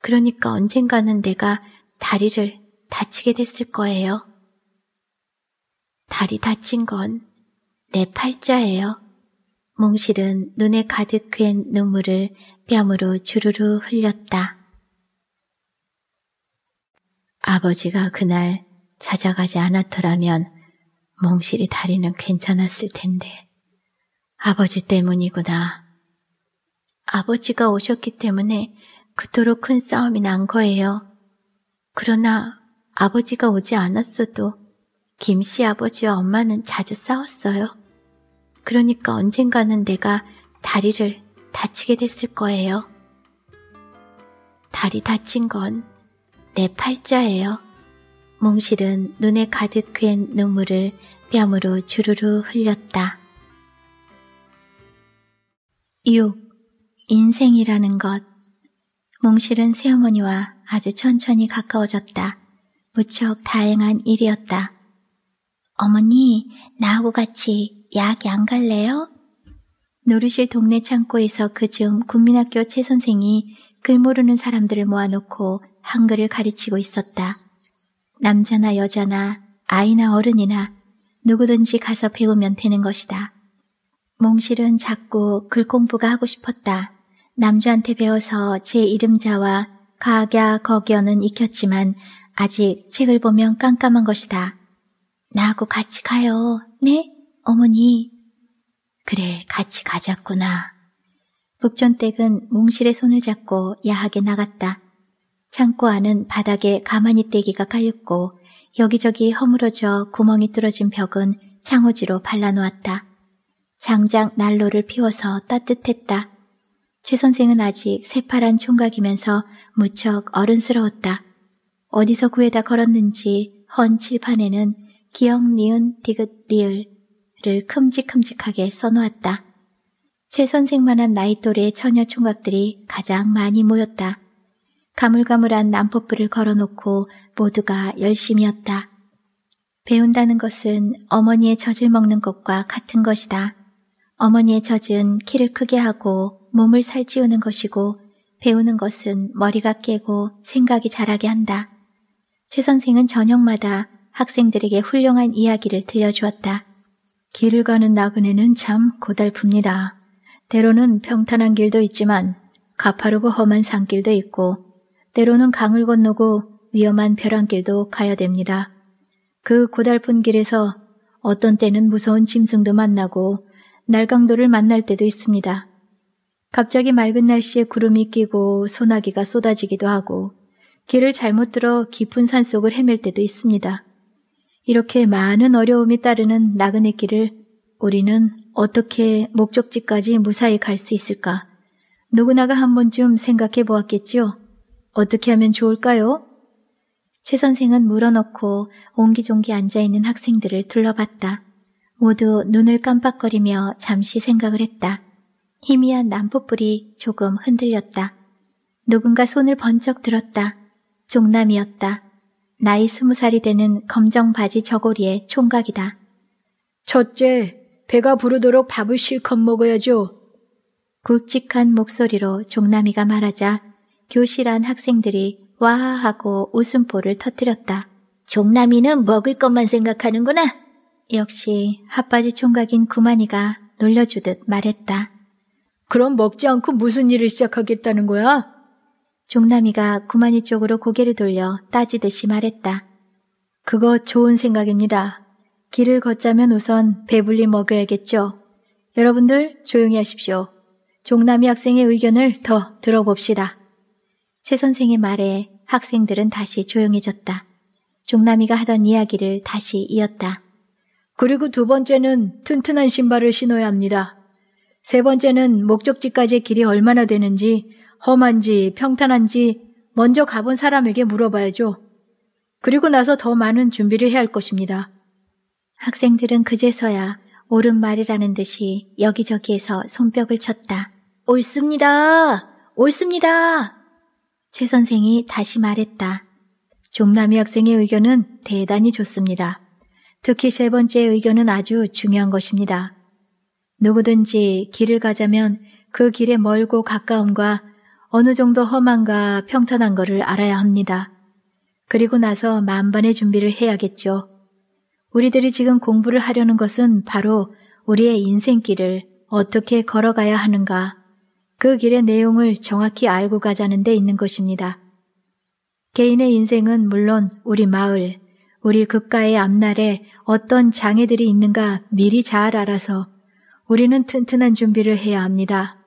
그러니까 언젠가는 내가 다리를 다치게 됐을 거예요. 다리 다친 건 내 팔자예요. 몽실은 눈에 가득 갠 눈물을 뺨으로 주르르 흘렸다. 아버지가 그날 찾아가지 않았더라면 몽실이 다리는 괜찮았을 텐데 아버지 때문이구나. 아버지가 오셨기 때문에 그토록 큰 싸움이 난 거예요. 그러나 아버지가 오지 않았어도 김씨 아버지와 엄마는 자주 싸웠어요. 그러니까 언젠가는 내가 다리를 다치게 됐을 거예요. 다리 다친 건내 팔자예요. 몽실은 눈에 가득 괸 눈물을 뺨으로 주르르 흘렸다. 6. 인생이라는 것. 몽실은 새어머니와 아주 천천히 가까워졌다. 무척 다행한 일이었다. 어머니, 나하고 같이 약이안 갈래요? 노르실 동네 창고에서 그 중 국민학교 최 선생이 글 모르는 사람들을 모아놓고 한글을 가르치고 있었다. 남자나 여자나 아이나 어른이나 누구든지 가서 배우면 되는 것이다. 몽실은 자꾸 글공부가 하고 싶었다. 남주한테 배워서 제 이름자와 가갸 거겨는 익혔지만 아직 책을 보면 깜깜한 것이다. 나하고 같이 가요. 네? 어머니. 그래, 같이 가자꾸나. 북촌댁은 몽실의 손을 잡고 야하게 나갔다. 창고 안은 바닥에 가만히 떼기가 깔렸고 여기저기 허물어져 구멍이 뚫어진 벽은 창호지로 발라놓았다. 장작 난로를 피워서 따뜻했다. 최 선생은 아직 새파란 총각이면서 무척 어른스러웠다. 어디서 구해다 걸었는지 헌 칠판에는 기억 니은 디귿 리을을 큼직큼직하게 써놓았다. 최 선생만한 나이 또래의 처녀 총각들이 가장 많이 모였다. 가물가물한 난폭불을 걸어놓고 모두가 열심이었다. 배운다는 것은 어머니의 젖을 먹는 것과 같은 것이다. 어머니의 젖은 키를 크게 하고 몸을 살찌우는 것이고 배우는 것은 머리가 깨고 생각이 자라게 한다. 최 선생은 저녁마다 학생들에게 훌륭한 이야기를 들려주었다. 길을 가는 나그네는 참 고달픕니다. 때로는 평탄한 길도 있지만 가파르고 험한 산길도 있고 때로는 강을 건너고 위험한 벼랑길도 가야 됩니다. 그 고달픈 길에서 어떤 때는 무서운 짐승도 만나고 날강도를 만날 때도 있습니다. 갑자기 맑은 날씨에 구름이 끼고 소나기가 쏟아지기도 하고 길을 잘못 들어 깊은 산속을 헤맬 때도 있습니다. 이렇게 많은 어려움이 따르는 나그네 길을 우리는 어떻게 목적지까지 무사히 갈 수 있을까? 누구나가 한 번쯤 생각해 보았겠지요? 어떻게 하면 좋을까요? 최 선생은 물어놓고 옹기종기 앉아있는 학생들을 둘러봤다. 모두 눈을 깜빡거리며 잠시 생각을 했다. 희미한 난포불이 조금 흔들렸다. 누군가 손을 번쩍 들었다. 종남이었다. 나이 스무 살이 되는 검정 바지 저고리의 총각이다. 첫째, 배가 부르도록 밥을 실컷 먹어야죠. 굵직한 목소리로 종남이가 말하자 교실 안 학생들이 와 하고 웃음보를 터뜨렸다. 종남이는 먹을 것만 생각하는구나. 역시 핫바지 총각인 구만이가 놀려주듯 말했다. 그럼 먹지 않고 무슨 일을 시작하겠다는 거야? 종남이가 구만이 쪽으로 고개를 돌려 따지듯이 말했다. 그거 좋은 생각입니다. 길을 걷자면 우선 배불리 먹어야겠죠. 여러분들 조용히 하십시오. 종남이 학생의 의견을 더 들어봅시다. 최 선생의 말에 학생들은 다시 조용해졌다. 종남이가 하던 이야기를 다시 이었다. 그리고 두 번째는 튼튼한 신발을 신어야 합니다. 세 번째는 목적지까지의 길이 얼마나 되는지, 험한지, 평탄한지 먼저 가본 사람에게 물어봐야죠. 그리고 나서 더 많은 준비를 해야 할 것입니다. 학생들은 그제서야 옳은 말이라는 듯이 여기저기에서 손뼉을 쳤다. 옳습니다! 옳습니다! 최 선생이 다시 말했다. 종남이 학생의 의견은 대단히 좋습니다. 특히 세 번째 의견은 아주 중요한 것입니다. 누구든지 길을 가자면 그 길의 멀고 가까움과 어느 정도 험한가 평탄한 것을 알아야 합니다. 그리고 나서 만반의 준비를 해야겠죠. 우리들이 지금 공부를 하려는 것은 바로 우리의 인생길을 어떻게 걸어가야 하는가, 그 길의 내용을 정확히 알고 가자는 데 있는 것입니다. 개인의 인생은 물론 우리 마을, 우리 극가의 앞날에 어떤 장애들이 있는가 미리 잘 알아서 우리는 튼튼한 준비를 해야 합니다.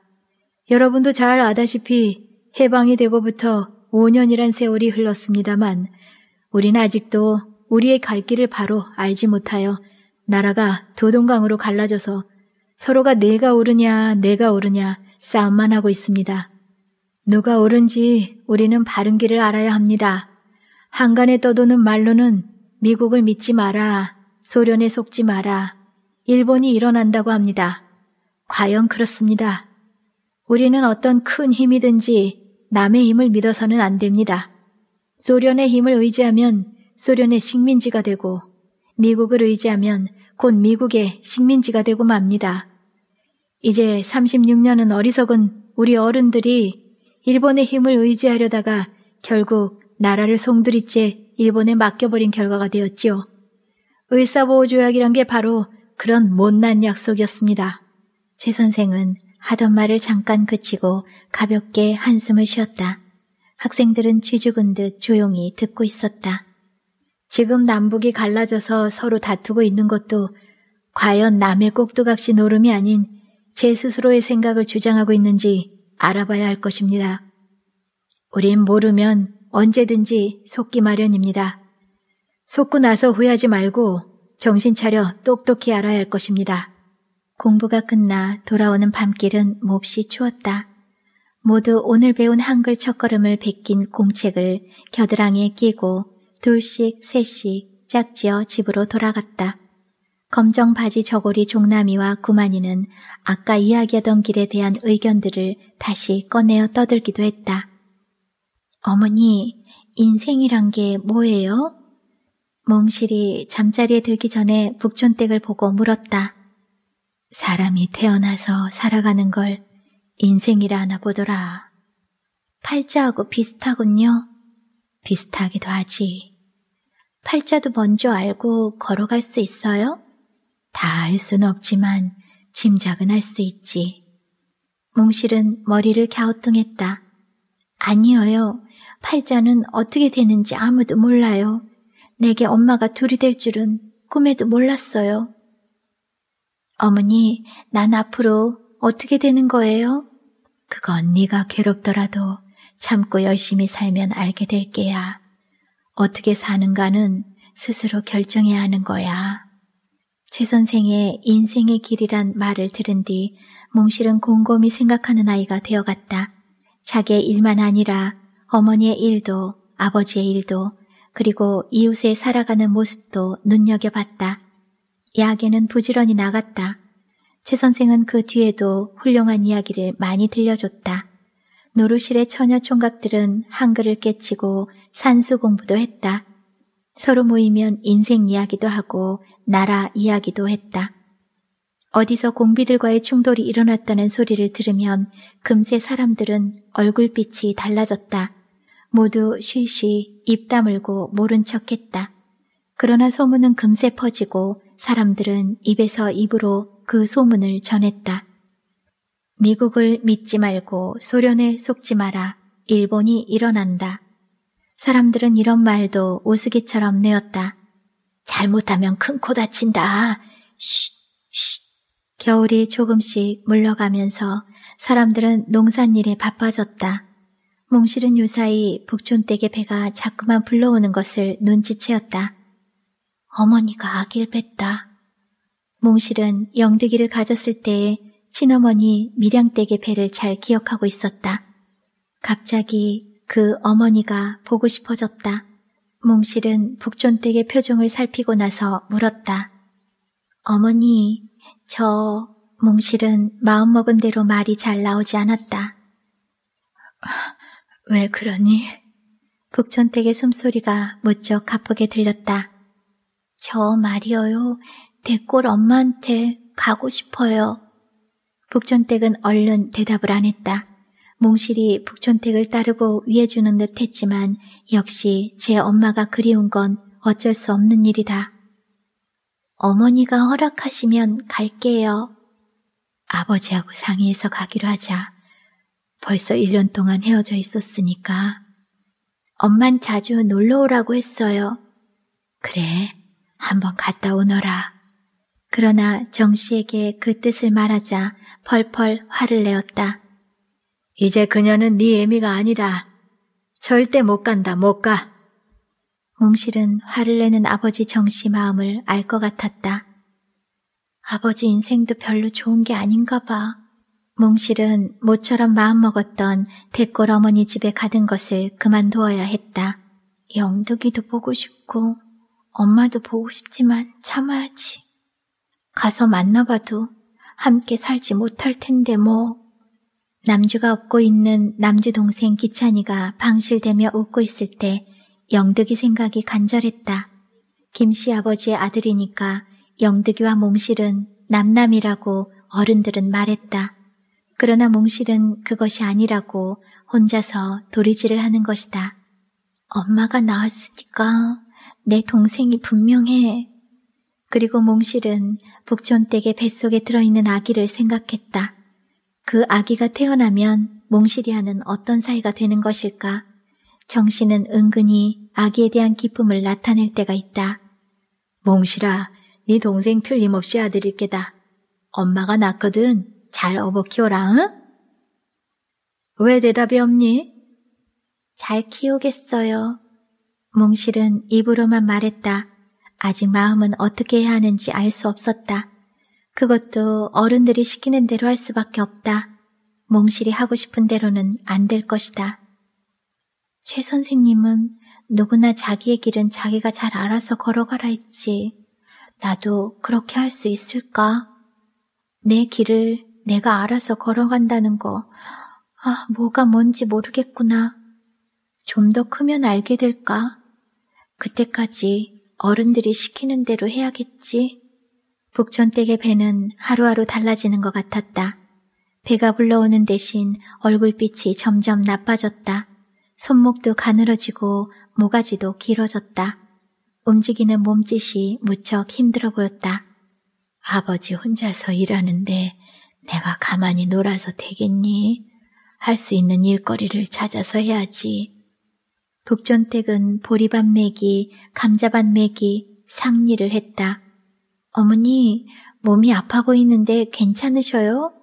여러분도 잘 아다시피 해방이 되고부터 5년이란 세월이 흘렀습니다만 우리는 아직도 우리의 갈 길을 바로 알지 못하여 나라가 도동강으로 갈라져서 서로가 내가 오르냐 내가 오르냐 싸움만 하고 있습니다. 누가 옳은지 우리는 바른 길을 알아야 합니다. 한간에 떠도는 말로는 미국을 믿지 마라, 소련에 속지 마라, 일본이 일어난다고 합니다. 과연 그렇습니다. 우리는 어떤 큰 힘이든지 남의 힘을 믿어서는 안 됩니다. 소련의 힘을 의지하면 소련의 식민지가 되고 미국을 의지하면 곧 미국의 식민지가 되고 맙니다. 이제 36년은 어리석은 우리 어른들이 일본의 힘을 의지하려다가 결국 나라를 송두리째 일본에 맡겨버린 결과가 되었지요. 을사보호 조약이란 게 바로 그런 못난 약속이었습니다. 최 선생은 하던 말을 잠깐 그치고 가볍게 한숨을 쉬었다. 학생들은 쥐죽은 듯 조용히 듣고 있었다. 지금 남북이 갈라져서 서로 다투고 있는 것도 과연 남의 꼭두각시 노름이 아닌 제 스스로의 생각을 주장하고 있는지 알아봐야 할 것입니다. 우린 모르면 언제든지 속기 마련입니다. 속고 나서 후회하지 말고 정신 차려 똑똑히 알아야 할 것입니다. 공부가 끝나 돌아오는 밤길은 몹시 추웠다. 모두 오늘 배운 한글 첫걸음을 베낀 공책을 겨드랑이에 끼고 둘씩 셋씩 짝지어 집으로 돌아갔다. 검정 바지 저고리 종남이와 구만이는 아까 이야기하던 길에 대한 의견들을 다시 꺼내어 떠들기도 했다. 어머니, 인생이란 게 뭐예요? 몽실이 잠자리에 들기 전에 북촌댁을 보고 물었다. 사람이 태어나서 살아가는 걸 인생이라 하나 보더라. 팔자하고 비슷하군요. 비슷하기도 하지. 팔자도 먼저 알고 걸어갈 수 있어요? 다알 수는 없지만 짐작은 할 수 있지. 몽실은 머리를 갸우뚱했다. 아니어요. 팔자는 어떻게 되는지 아무도 몰라요. 내게 엄마가 둘이 될 줄은 꿈에도 몰랐어요. 어머니, 난 앞으로 어떻게 되는 거예요? 그건 네가 괴롭더라도 참고 열심히 살면 알게 될 게야. 어떻게 사는가는 스스로 결정해야 하는 거야. 최 선생의 인생의 길이란 말을 들은 뒤 몽실은 곰곰이 생각하는 아이가 되어갔다. 자기의 일만 아니라 어머니의 일도 아버지의 일도 그리고 이웃에 살아가는 모습도 눈여겨봤다. 야학에는 부지런히 나갔다. 최 선생은 그 뒤에도 훌륭한 이야기를 많이 들려줬다. 노루실의 처녀 총각들은 한글을 깨치고 산수 공부도 했다. 서로 모이면 인생 이야기도 하고 나라 이야기도 했다. 어디서 공비들과의 충돌이 일어났다는 소리를 들으면 금세 사람들은 얼굴빛이 달라졌다. 모두 쉬쉬 입 다물고 모른 척했다. 그러나 소문은 금세 퍼지고 사람들은 입에서 입으로 그 소문을 전했다. 미국을 믿지 말고 소련에 속지 마라. 일본이 일어난다. 사람들은 이런 말도 오수기처럼 내었다. 잘못하면 큰 코 다친다. 쉿, 쉿. 겨울이 조금씩 물러가면서 사람들은 농산일에 바빠졌다. 몽실은 요사이 북촌댁의 배가 자꾸만 불러오는 것을 눈치채었다. 어머니가 아기를 뺐다. 몽실은 영득이를 가졌을 때에 친어머니 밀양댁의 배를 잘 기억하고 있었다. 갑자기 그 어머니가 보고 싶어졌다. 몽실은 북촌댁의 표정을 살피고 나서 물었다. 어머니, 저 몽실은 마음먹은 대로 말이 잘 나오지 않았다. 왜 그러니? 북촌댁의 숨소리가 무척 가쁘게 들렸다. 저 말이어요. 대꼴 엄마한테 가고 싶어요. 북촌댁은 얼른 대답을 안 했다. 몽실이 북촌택을 따르고 위해주는 듯 했지만 역시 제 엄마가 그리운 건 어쩔 수 없는 일이다. 어머니가 허락하시면 갈게요. 아버지하고 상의해서 가기로 하자. 벌써 1년 동안 헤어져 있었으니까. 엄만 자주 놀러 오라고 했어요. 그래, 한번 갔다 오너라. 그러나 정 씨에게 그 뜻을 말하자 펄펄 화를 내었다. 이제 그녀는 네 애미가 아니다. 절대 못 간다, 못 가. 몽실은 화를 내는 아버지 정씨 마음을 알 것 같았다. 아버지 인생도 별로 좋은 게 아닌가 봐. 몽실은 모처럼 마음먹었던 대골 어머니 집에 가던 것을 그만두어야 했다. 영덕이도 보고 싶고 엄마도 보고 싶지만 참아야지. 가서 만나봐도 함께 살지 못할 텐데 뭐. 남주가 업고 있는 남주 동생 기찬이가 방실되며 웃고 있을 때 영득이 생각이 간절했다. 김씨 아버지의 아들이니까 영득이와 몽실은 남남이라고 어른들은 말했다. 그러나 몽실은 그것이 아니라고 혼자서 도리질을 하는 것이다. 엄마가 나왔으니까 내 동생이 분명해. 그리고 몽실은 북촌댁의 뱃속에 들어있는 아기를 생각했다. 그 아기가 태어나면 몽실이하는 어떤 사이가 되는 것일까? 정신은 은근히 아기에 대한 기쁨을 나타낼 때가 있다. 몽실아, 네 동생 틀림없이 아들일 게다. 엄마가 낳거든. 잘 업어 키워라, 응? 왜 대답이 없니? 잘 키우겠어요. 몽실은 입으로만 말했다. 아직 마음은 어떻게 해야 하는지 알 수 없었다. 그것도 어른들이 시키는 대로 할 수밖에 없다. 몽실이 하고 싶은 대로는 안 될 것이다. 최 선생님은 누구나 자기의 길은 자기가 잘 알아서 걸어가라 했지. 나도 그렇게 할 수 있을까? 내 길을 내가 알아서 걸어간다는 거, 아, 뭐가 뭔지 모르겠구나. 좀 더 크면 알게 될까? 그때까지 어른들이 시키는 대로 해야겠지. 북촌댁의 배는 하루하루 달라지는 것 같았다. 배가 불러오는 대신 얼굴빛이 점점 나빠졌다. 손목도 가늘어지고 모가지도 길어졌다. 움직이는 몸짓이 무척 힘들어 보였다. 아버지 혼자서 일하는데 내가 가만히 놀아서 되겠니? 할 수 있는 일거리를 찾아서 해야지. 북촌댁은 보리밭 매기, 감자밭 매기, 상리를 했다. 어머니, 몸이 아파 보이는데 괜찮으셔요?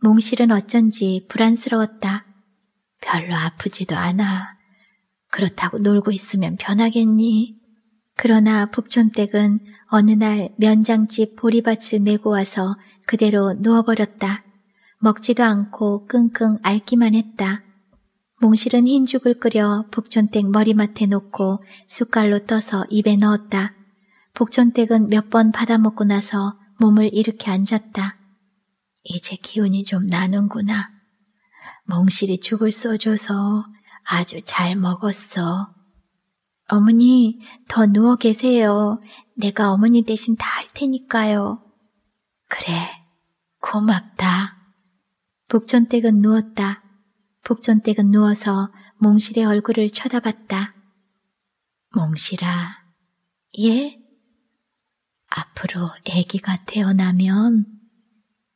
몽실은 어쩐지 불안스러웠다. 별로 아프지도 않아. 그렇다고 놀고 있으면 변하겠니? 그러나 북촌댁은 어느 날 면장집 보리밭을 메고 와서 그대로 누워버렸다. 먹지도 않고 끙끙 앓기만 했다. 몽실은 흰 죽을 끓여 북촌댁 머리맡에 놓고 숟갈로 떠서 입에 넣었다. 복천댁은 몇 번 받아먹고 나서 몸을 이렇게 앉았다. 이제 기운이 좀 나는구나. 몽실이 죽을 써줘서 아주 잘 먹었어. 어머니, 더 누워 계세요. 내가 어머니 대신 다 할 테니까요. 그래, 고맙다. 복전댁은 누웠다. 복전댁은 누워서 몽실의 얼굴을 쳐다봤다. 몽실아, 예? 앞으로 아기가 태어나면,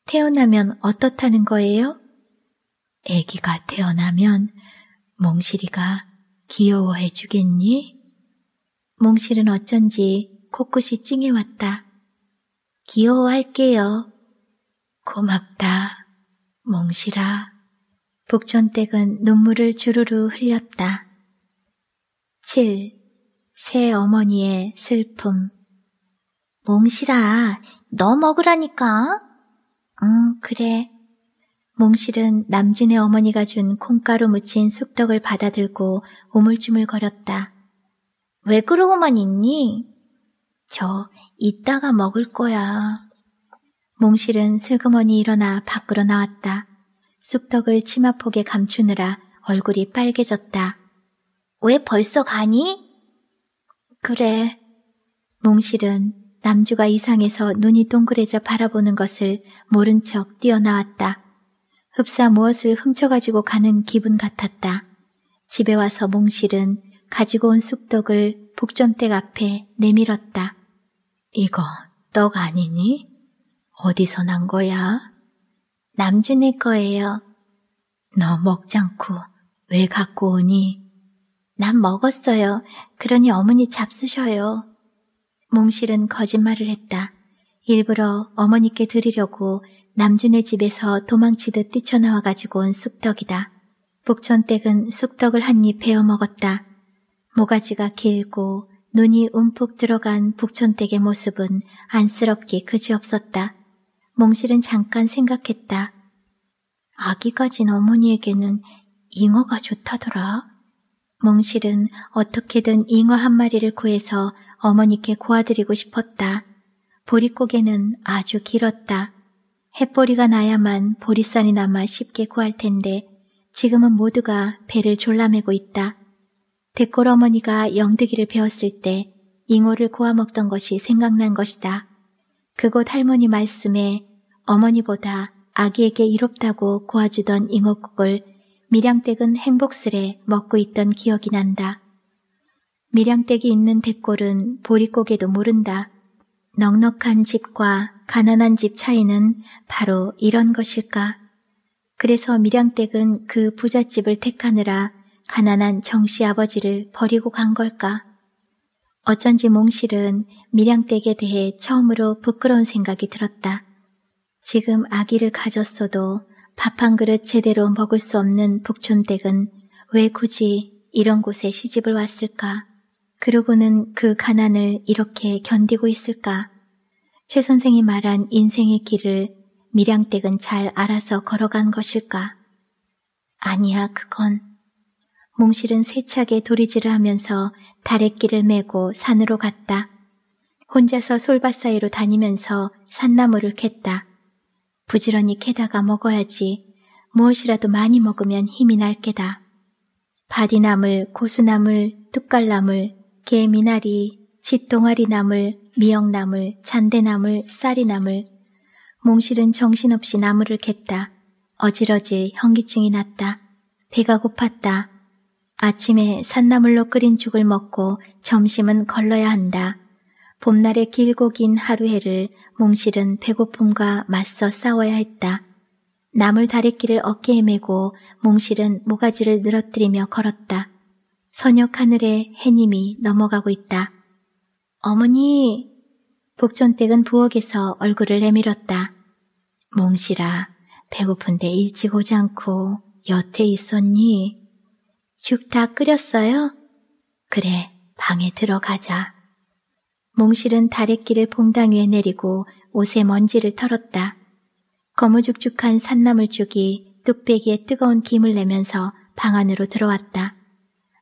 태어나면 어떻다는 거예요? 아기가 태어나면 몽실이가 귀여워해 주겠니? 몽실은 어쩐지 코끝이 찡해왔다. 귀여워할게요. 고맙다. 몽실아. 북촌댁은 눈물을 주르르 흘렸다. 7. 새 어머니의 슬픔 몽실아, 너 먹으라니까. 응, 그래. 몽실은 남진의 어머니가 준 콩가루 묻힌 쑥떡을 받아들고 우물쭈물 거렸다. 왜 그러고만 있니? 저 이따가 먹을 거야. 몽실은 슬그머니 일어나 밖으로 나왔다. 쑥떡을 치마폭에 감추느라 얼굴이 빨개졌다. 왜 벌써 가니? 그래. 몽실은 남주가 이상해서 눈이 동그래져 바라보는 것을 모른 척 뛰어나왔다. 흡사 무엇을 훔쳐가지고 가는 기분 같았다. 집에 와서 몽실은 가지고 온 쑥떡을 북전댁 앞에 내밀었다. 이거 떡 아니니? 어디서 난 거야? 남주네 거예요. 너 먹장구 왜 갖고 오니? 난 먹었어요. 그러니 어머니 잡수셔요. 몽실은 거짓말을 했다. 일부러 어머니께 드리려고 남준의 집에서 도망치듯 뛰쳐나와 가지고 온 쑥떡이다. 북촌댁은 쑥떡을 한 입 베어 먹었다. 모가지가 길고 눈이 움푹 들어간 북촌댁의 모습은 안쓰럽기 그지없었다. 몽실은 잠깐 생각했다. 아기가 진 어머니에게는 잉어가 좋다더라. 몽실은 어떻게든 잉어 한 마리를 구해서 어머니께 고아드리고 싶었다. 보릿고개는 아주 길었다. 햇보리가 나야만 보릿산이 남아 쉽게 구할 텐데 지금은 모두가 배를 졸라매고 있다. 대골 어머니가 영득이를 배웠을 때 잉어를 구워 먹던 것이 생각난 것이다. 그곳 할머니 말씀에 어머니보다 아기에게 이롭다고 구워주던 잉어국을 밀양댁은 행복스레 먹고 있던 기억이 난다. 밀양댁이 있는 대골은 보릿고개도 모른다. 넉넉한 집과 가난한 집 차이는 바로 이런 것일까? 그래서 밀양댁은 그 부잣집을 택하느라 가난한 정씨 아버지를 버리고 간 걸까? 어쩐지 몽실은 밀양댁에 대해 처음으로 부끄러운 생각이 들었다. 지금 아기를 가졌어도 밥한 그릇 제대로 먹을 수 없는 북촌댁은 왜 굳이 이런 곳에 시집을 왔을까? 그러고는 그 가난을 이렇게 견디고 있을까? 최 선생이 말한 인생의 길을 밀양댁은 잘 알아서 걸어간 것일까? 아니야, 그건. 몽실은 세차게 도리질을 하면서 다래길을 메고 산으로 갔다. 혼자서 솔밭 사이로 다니면서 산나무를 캤다. 부지런히 캐다가 먹어야지 무엇이라도 많이 먹으면 힘이 날 게다. 바디나물, 고수나물, 뚝갈나물, 개미나리, 짓동아리나물, 미역나물, 잔대나물, 쌀이나물. 몽실은 정신없이 나무를 캤다. 어지러질 현기증이 났다. 배가 고팠다. 아침에 산나물로 끓인 죽을 먹고 점심은 걸러야 한다. 봄날의 길고 긴 하루해를 몸실은 배고픔과 맞서 싸워야 했다. 나물 다래끼를 어깨에 메고 몽실은 모가지를 늘어뜨리며 걸었다. 선역 하늘에 해님이 넘어가고 있다. 어머니! 복촌댁은 부엌에서 얼굴을 내밀었다. 몽실아, 배고픈데 일찍 오지 않고 여태 있었니? 죽 다 끓였어요? 그래, 방에 들어가자. 몽실은 다래끼를 봉당 위에 내리고 옷에 먼지를 털었다. 거무죽죽한 산나물죽이 뚝배기에 뜨거운 김을 내면서 방 안으로 들어왔다.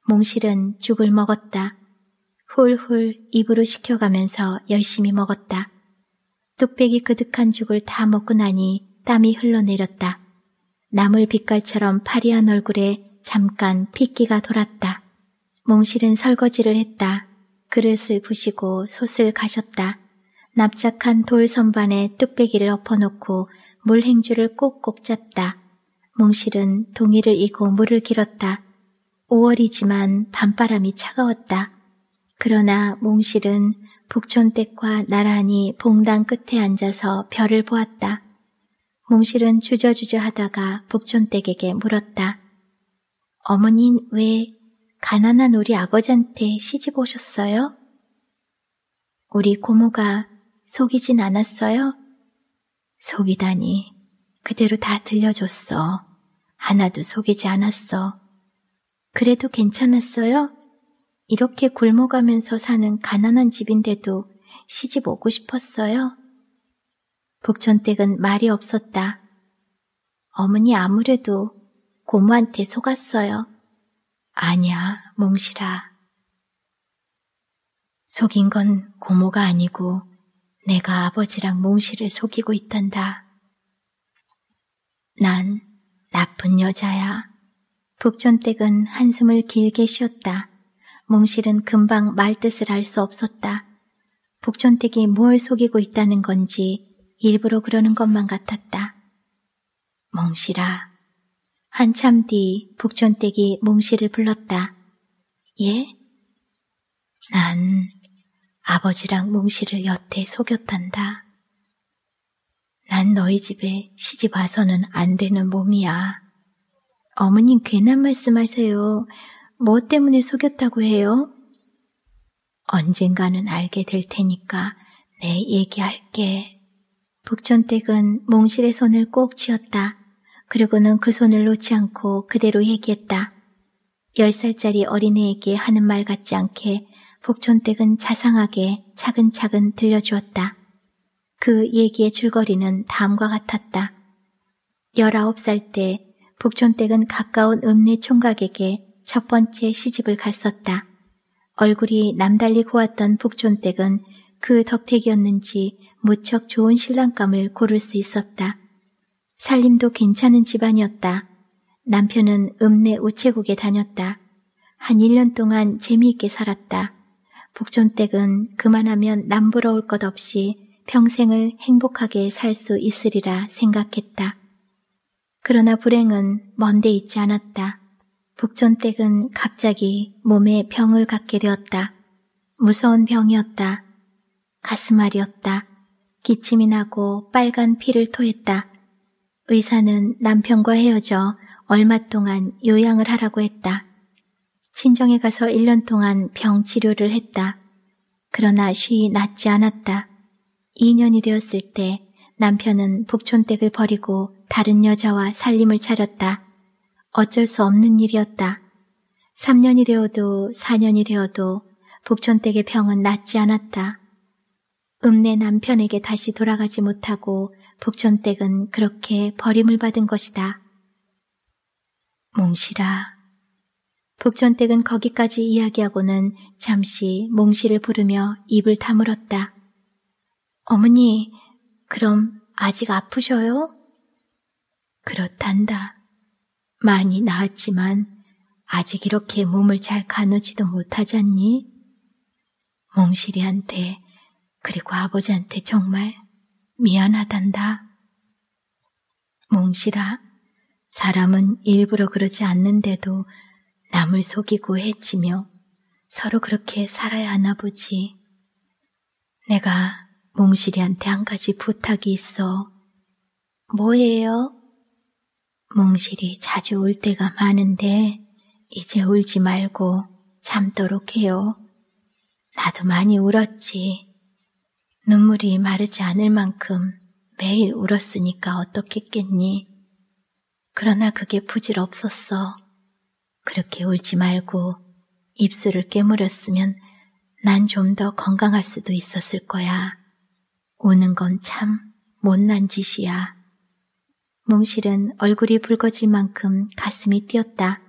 몽실은 죽을 먹었다. 훌훌 입으로 식혀가면서 열심히 먹었다. 뚝배기 그득한 죽을 다 먹고 나니 땀이 흘러내렸다. 나물 빛깔처럼 파리한 얼굴에 잠깐 핏기가 돌았다. 몽실은 설거지를 했다. 그릇을 부시고 솥을 가셨다. 납작한 돌 선반에 뚝배기를 엎어놓고 물 행주를 꼭꼭 짰다. 몽실은 동이를 이고 물을 길었다. 5월이지만 밤바람이 차가웠다. 그러나 몽실은 북촌댁과 나란히 봉당 끝에 앉아서 별을 보았다. 몽실은 주저주저 하다가 북촌댁에게 물었다. 어머니왜 가난한 우리 아버지한테 시집 오셨어요? 우리 고모가 속이진 않았어요? 속이다니. 그대로 다 들려줬어. 하나도 속이지 않았어. 그래도 괜찮았어요? 이렇게 굶어가면서 사는 가난한 집인데도 시집 오고 싶었어요? 북촌댁은 말이 없었다. 어머니 아무래도 고모한테 속았어요. 아니야, 몽실아. 속인 건 고모가 아니고 내가 아버지랑 몽실을 속이고 있단다. 난 나쁜 여자야. 북촌댁은 한숨을 길게 쉬었다. 몽실은 금방 말뜻을 알 수 없었다. 북촌댁이 뭘 속이고 있다는 건지 일부러 그러는 것만 같았다. 몽실아, 한참 뒤 북촌댁이 몽실을 불렀다. 예? 난 아버지랑 몽실을 여태 속였단다. 난 너희 집에 시집 와서는 안 되는 몸이야. 어머님 괜한 말씀하세요. 뭐 때문에 속였다고 해요? 언젠가는 알게 될 테니까 내 얘기할게. 북촌댁은 몽실의 손을 꼭 쥐었다. 그리고는 그 손을 놓지 않고 그대로 얘기했다. 열 살짜리 어린애에게 하는 말 같지 않게 복촌댁은 자상하게 차근차근 들려주었다. 그 얘기의 줄거리는 다음과 같았다. 열아홉 살때 복촌댁은 가까운 읍내 총각에게 첫 번째 시집을 갔었다. 얼굴이 남달리 고왔던 복촌댁은 그 덕택이었는지 무척 좋은 신랑감을 고를 수 있었다. 살림도 괜찮은 집안이었다. 남편은 읍내 우체국에 다녔다. 한 1년 동안 재미있게 살았다. 북촌댁은 그만하면 남부러울 것 없이 평생을 행복하게 살 수 있으리라 생각했다. 그러나 불행은 먼데 있지 않았다. 북촌댁은 갑자기 몸에 병을 갖게 되었다. 무서운 병이었다. 가슴앓이었다. 기침이 나고 빨간 피를 토했다. 의사는 남편과 헤어져 얼마 동안 요양을 하라고 했다. 친정에 가서 1년 동안 병 치료를 했다. 그러나 쉬이 낫지 않았다. 2년이 되었을 때 남편은 북촌댁을 버리고 다른 여자와 살림을 차렸다. 어쩔 수 없는 일이었다. 3년이 되어도 4년이 되어도 북촌댁의 병은 낫지 않았다. 읍내 남편에게 다시 돌아가지 못하고 북촌댁은 그렇게 버림을 받은 것이다. 몽실아. 북촌댁은 거기까지 이야기하고는 잠시 몽실을 부르며 입을 다물었다. 어머니, 그럼 아직 아프셔요? 그렇단다. 많이 나았지만 아직 이렇게 몸을 잘 가누지도 못하잖니? 몽실이한테 그리고 아버지한테 정말 미안하단다. 몽실아, 사람은 일부러 그러지 않는데도 남을 속이고 해치며 서로 그렇게 살아야 하나 보지. 내가 몽실이한테 한 가지 부탁이 있어. 뭐예요? 몽실이 자주 울 때가 많은데 이제 울지 말고 잠도록 해요. 나도 많이 울었지. 눈물이 마르지 않을 만큼 매일 울었으니까 어떻겠겠니? 그러나 그게 부질없었어. 그렇게 울지 말고 입술을 깨물었으면 난 좀 더 건강할 수도 있었을 거야. 우는 건 참 못난 짓이야. 몽실은 얼굴이 붉어질 만큼 가슴이 뛰었다.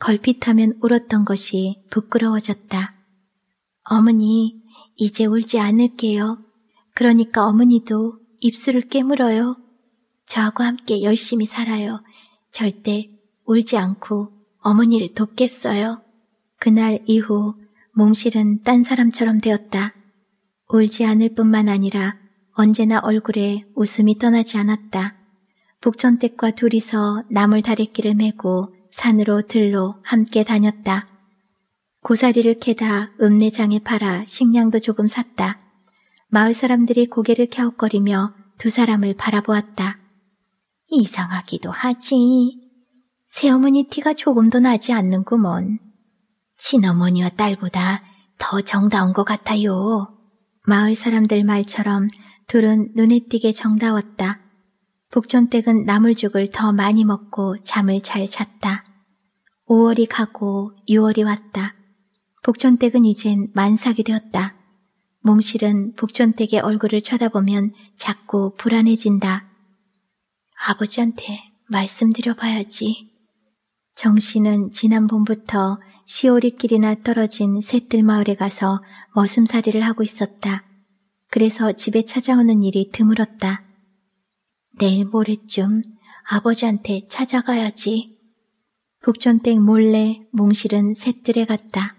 걸핏하면 울었던 것이 부끄러워졌다. 어머니, 이제 울지 않을게요. 그러니까 어머니도 입술을 깨물어요. 저하고 함께 열심히 살아요. 절대 울지 않고 어머니를 돕겠어요. 그날 이후 몽실은 딴 사람처럼 되었다. 울지 않을 뿐만 아니라 언제나 얼굴에 웃음이 떠나지 않았다. 북촌댁과 둘이서 나물 다래끼를 메고 산으로 들로 함께 다녔다. 고사리를 캐다 읍내장에 팔아 식량도 조금 샀다. 마을 사람들이 고개를 켜웃거리며 두 사람을 바라보았다. 이상하기도 하지. 새어머니 티가 조금도 나지 않는구먼. 친어머니와 딸보다 더 정다운 것 같아요. 마을 사람들 말처럼 둘은 눈에 띄게 정다웠다. 북촌댁은 나물죽을 더 많이 먹고 잠을 잘 잤다. 5월이 가고 6월이 왔다. 복촌댁은 이젠 만삭이 되었다. 몽실은 복촌댁의 얼굴을 쳐다보면 자꾸 불안해진다. 아버지한테 말씀드려봐야지. 정씨는 지난 봄부터 시오리길이나 떨어진 새뜰 마을에 가서 머슴살이를 하고 있었다. 그래서 집에 찾아오는 일이 드물었다. 내일 모레쯤 아버지한테 찾아가야지. 북촌댁 몰래 몽실은 새뜰에 갔다.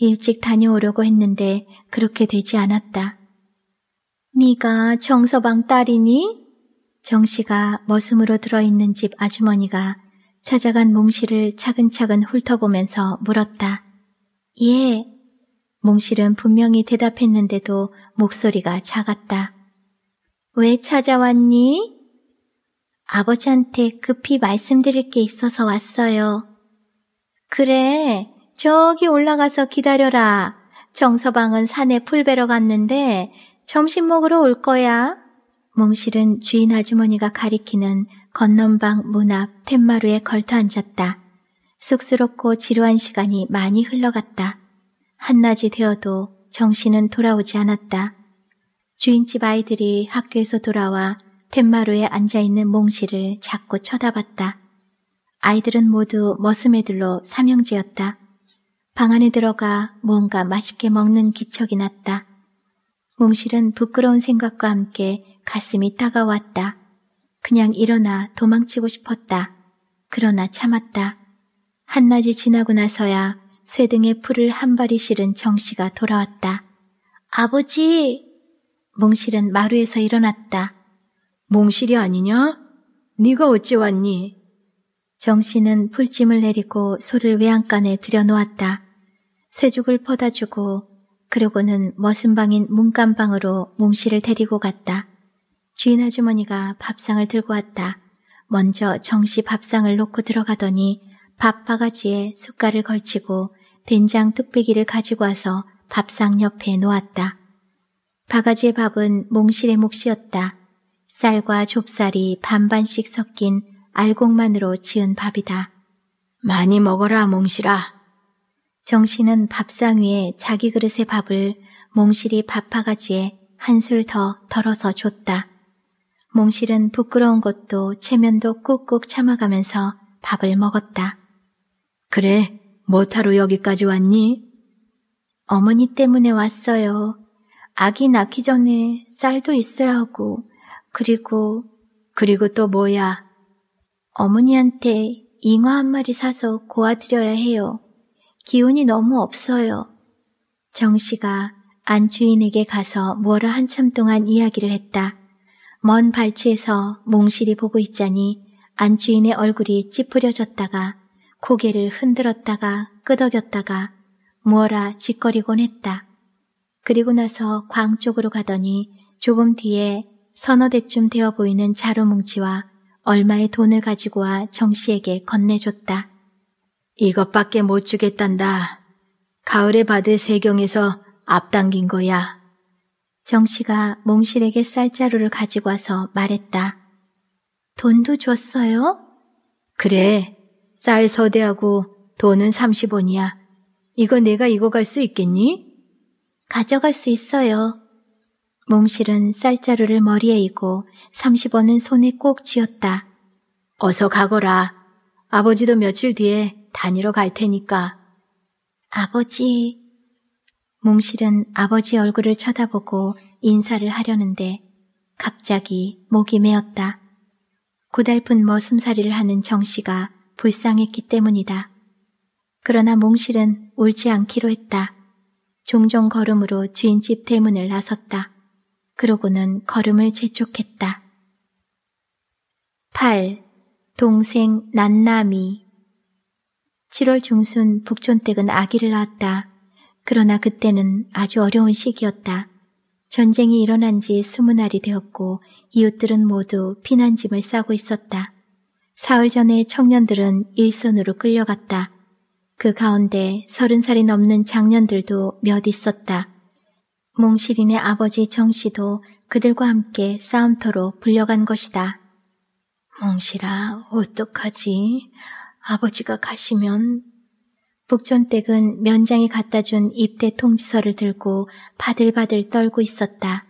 일찍 다녀오려고 했는데 그렇게 되지 않았다. 네가 정서방 딸이니? 정씨가 머슴으로 들어있는 집 아주머니가 찾아간 몽실을 차근차근 훑어보면서 물었다. 예. 몽실은 분명히 대답했는데도 목소리가 작았다. 왜 찾아왔니? 아버지한테 급히 말씀드릴 게 있어서 왔어요. 그래, 저기 올라가서 기다려라. 정서방은 산에 풀 베러 갔는데 점심 먹으러 올 거야. 몽실은 주인 아주머니가 가리키는 건넌방 문 앞 툇마루에 걸터 앉았다. 쑥스럽고 지루한 시간이 많이 흘러갔다. 한낮이 되어도 정신은 돌아오지 않았다. 주인집 아이들이 학교에서 돌아와 툇마루에 앉아있는 몽실을 자꾸 쳐다봤다. 아이들은 모두 머슴매들로 삼형제였다. 방 안에 들어가 뭔가 맛있게 먹는 기척이 났다. 몽실은 부끄러운 생각과 함께 가슴이 따가웠다. 그냥 일어나 도망치고 싶었다. 그러나 참았다. 한낮이 지나고 나서야 쇠등에 풀을 한 발이 실은 정씨가 돌아왔다. 아버지! 몽실은 마루에서 일어났다. 몽실이 아니냐? 네가 어찌 왔니? 정씨는 풀짐을 내리고 소를 외양간에 들여놓았다. 쇠죽을 퍼다주고 그러고는 머슴방인 문간방으로 몽씨를 데리고 갔다. 주인 아주머니가 밥상을 들고 왔다. 먼저 정씨 밥상을 놓고 들어가더니 밥 바가지에 숟가락을 걸치고 된장 뚝배기를 가지고 와서 밥상 옆에 놓았다. 바가지의 밥은 몽실의 몫이었다. 쌀과 좁쌀이 반반씩 섞인 알곡만으로 지은 밥이다. 많이 먹어라, 몽실아. 정신은 밥상 위에 자기 그릇의 밥을 몽실이 밥바가지에 한 술 더 덜어서 줬다. 몽실은 부끄러운 것도 체면도 꾹꾹 참아가면서 밥을 먹었다. 그래, 뭐타러 여기까지 왔니? 어머니 때문에 왔어요. 아기 낳기 전에 쌀도 있어야 하고, 그리고, 그리고 또 뭐야? 어머니한테 잉어 한 마리 사서 고아드려야 해요. 기운이 너무 없어요. 정 씨가 안 주인에게 가서 뭐라 한참 동안 이야기를 했다. 먼 발치에서 몽실이 보고 있자니 안 주인의 얼굴이 찌푸려졌다가 고개를 흔들었다가 끄덕였다가 뭐라 짓거리곤 했다. 그리고 나서 광 쪽으로 가더니 조금 뒤에 서너 대쯤 되어 보이는 자루 뭉치와 얼마의 돈을 가지고 와 정씨에게 건네줬다. 이것밖에 못 주겠단다. 가을에 받을 세경에서 앞당긴 거야. 정 씨가 몽실에게 쌀자루를 가지고 와서 말했다. 돈도 줬어요? 그래. 쌀 서대하고 돈은 30원이야. 이거 내가 이거 갈 수 있겠니? 가져갈 수 있어요. 몽실은 쌀자루를 머리에 이고 30원은 손에 꼭 쥐었다. 어서 가거라. 아버지도 며칠 뒤에 다니러 갈 테니까. 아버지. 몽실은 아버지 얼굴을 쳐다보고 인사를 하려는데 갑자기 목이 메었다. 고달픈 머슴살이를 하는 정씨가 불쌍했기 때문이다. 그러나 몽실은 울지 않기로 했다. 종종 걸음으로 주인집 대문을 나섰다. 그러고는 걸음을 재촉했다. 8. 동생 난남이 7월 중순 북촌댁은 아기를 낳았다. 그러나 그때는 아주 어려운 시기였다. 전쟁이 일어난 지 스무 날이 되었고 이웃들은 모두 피난짐을 싸고 있었다. 사흘 전에 청년들은 일선으로 끌려갔다. 그 가운데 서른 살이 넘는 장년들도 몇 있었다. 몽실인의 아버지 정 씨도 그들과 함께 싸움터로 불려간 것이다. 몽실아, 어떡하지? 아버지가 가시면 북촌댁은 면장이 갖다 준 입대 통지서를 들고 바들바들 떨고 있었다.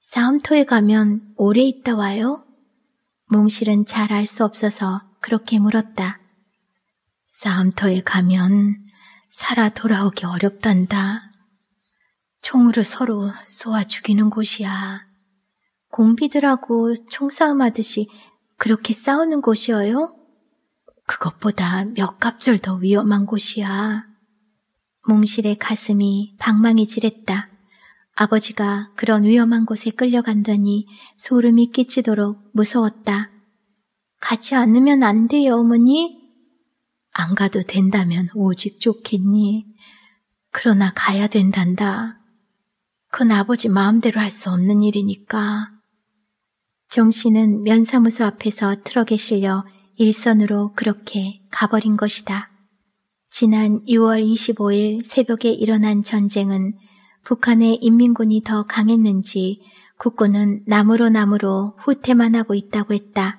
싸움터에 가면 오래 있다 와요? 몽실은 잘 알 수 없어서 그렇게 물었다. 싸움터에 가면 살아 돌아오기 어렵단다. 총으로 서로 쏘아 죽이는 곳이야. 공비들하고 총싸움하듯이 그렇게 싸우는 곳이어요? 그것보다 몇갑절더 위험한 곳이야. 몽실의 가슴이 방망이질했다. 아버지가 그런 위험한 곳에 끌려간다니 소름이 끼치도록 무서웠다. 가지 않으면 안 돼요, 어머니? 안 가도 된다면 오직 좋겠니? 그러나 가야 된단다. 그건 아버지 마음대로 할 수 없는 일이니까. 정 씨는 면사무소 앞에서 트럭에 실려 일선으로 그렇게 가버린 것이다. 지난 6월 25일 새벽에 일어난 전쟁은 북한의 인민군이 더 강했는지 국군은 나무로 나무로 후퇴만 하고 있다고 했다.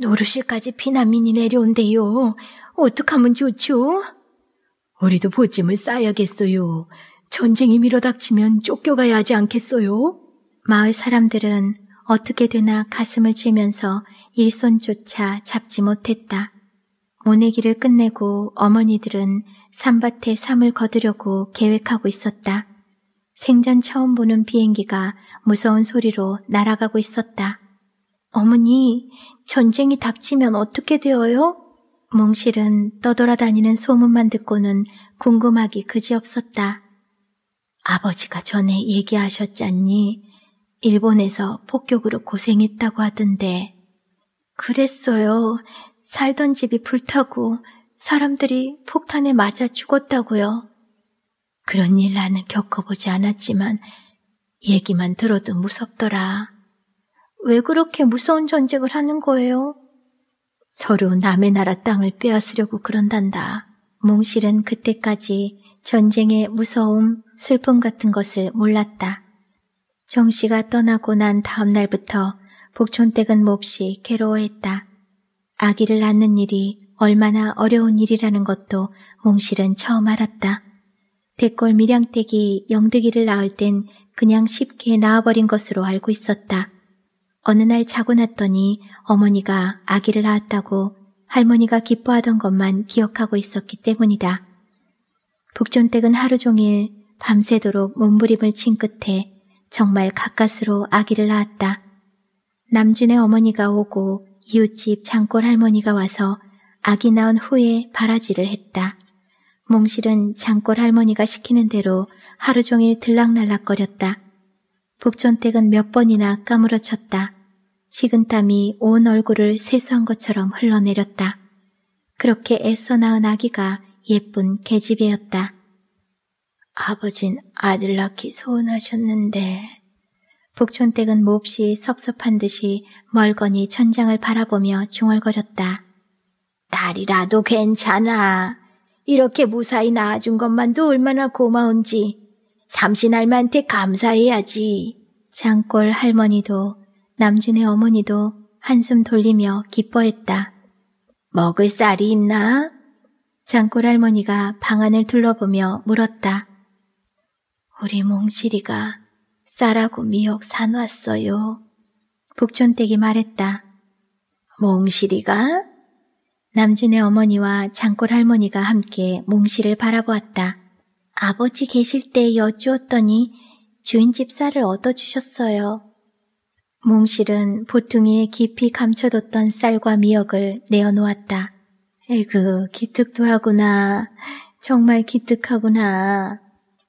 노르실까지 피난민이 내려온대요. 어떡하면 좋죠? 우리도 보찜을 아야겠어요 전쟁이 밀어닥치면 쫓겨가야 하지 않겠어요? 마을 사람들은 어떻게 되나 가슴을 죄면서 일손조차 잡지 못했다. 모내기를 끝내고 어머니들은 산밭에 삶을 거두려고 계획하고 있었다. 생전 처음 보는 비행기가 무서운 소리로 날아가고 있었다. 어머니, 전쟁이 닥치면 어떻게 되어요? 몽실은 떠돌아다니는 소문만 듣고는 궁금하기 그지없었다. 아버지가 전에 얘기하셨잖니. 일본에서 폭격으로 고생했다고 하던데. 그랬어요. 살던 집이 불타고 사람들이 폭탄에 맞아 죽었다고요. 그런 일 나는 겪어보지 않았지만 얘기만 들어도 무섭더라. 왜 그렇게 무서운 전쟁을 하는 거예요? 서로 남의 나라 땅을 빼앗으려고 그런단다. 몽실은 그때까지 전쟁의 무서움, 슬픔 같은 것을 몰랐다. 정 씨가 떠나고 난 다음 날부터 복촌댁은 몹시 괴로워했다. 아기를 낳는 일이 얼마나 어려운 일이라는 것도 몽실은 처음 알았다. 대골 밀양댁이 영득이를 낳을 땐 그냥 쉽게 낳아버린 것으로 알고 있었다. 어느 날 자고 났더니 어머니가 아기를 낳았다고 할머니가 기뻐하던 것만 기억하고 있었기 때문이다. 북촌댁은 하루 종일 밤새도록 몸부림을 친 끝에 정말 가까스로 아기를 낳았다. 남준의 어머니가 오고 이웃집 장골 할머니가 와서 아기 낳은 후에 바라지를 했다. 몽실은 장골 할머니가 시키는 대로 하루 종일 들락날락거렸다. 북촌댁은몇 번이나 까무러쳤다. 식은땀이 온 얼굴을 세수한 것처럼 흘러내렸다. 그렇게 애써 낳은 아기가 예쁜 계집애였다. 아버진 아들 낳기 소원하셨는데 북촌댁은 몹시 섭섭한 듯이 멀거니 천장을 바라보며 중얼거렸다. 딸이라도 괜찮아. 이렇게 무사히 낳아준 것만도 얼마나 고마운지. 삼신할머한테 감사해야지. 장골 할머니도 남준의 어머니도 한숨 돌리며 기뻐했다. 먹을 쌀이 있나? 장골 할머니가 방안을 둘러보며 물었다. 우리 몽실이가 쌀하고 미역 사놨어요. 북촌댁이 말했다. 몽실이가? 남준의 어머니와 장골 할머니가 함께 몽실을 바라보았다. 아버지 계실 때 여쭈었더니 주인집 쌀을 얻어주셨어요. 몽실은 보퉁이에 깊이 감춰뒀던 쌀과 미역을 내어놓았다. 에그, 기특도 하구나. 정말 기특하구나.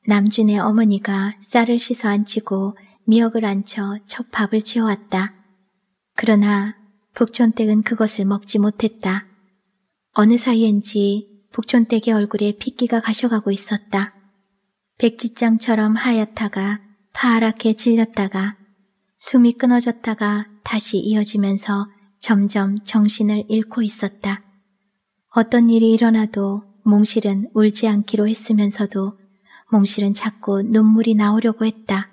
남준의 어머니가 쌀을 씻어 앉히고 미역을 앉혀 첫 밥을 지어왔다. 그러나 북촌댁은 그것을 먹지 못했다. 어느 사이인지 북촌댁의 얼굴에 핏기가 가셔가고 있었다. 백지장처럼 하얗다가 파랗게 질렸다가 숨이 끊어졌다가 다시 이어지면서 점점 정신을 잃고 있었다. 어떤 일이 일어나도 몽실은 울지 않기로 했으면서도 몽실은 자꾸 눈물이 나오려고 했다.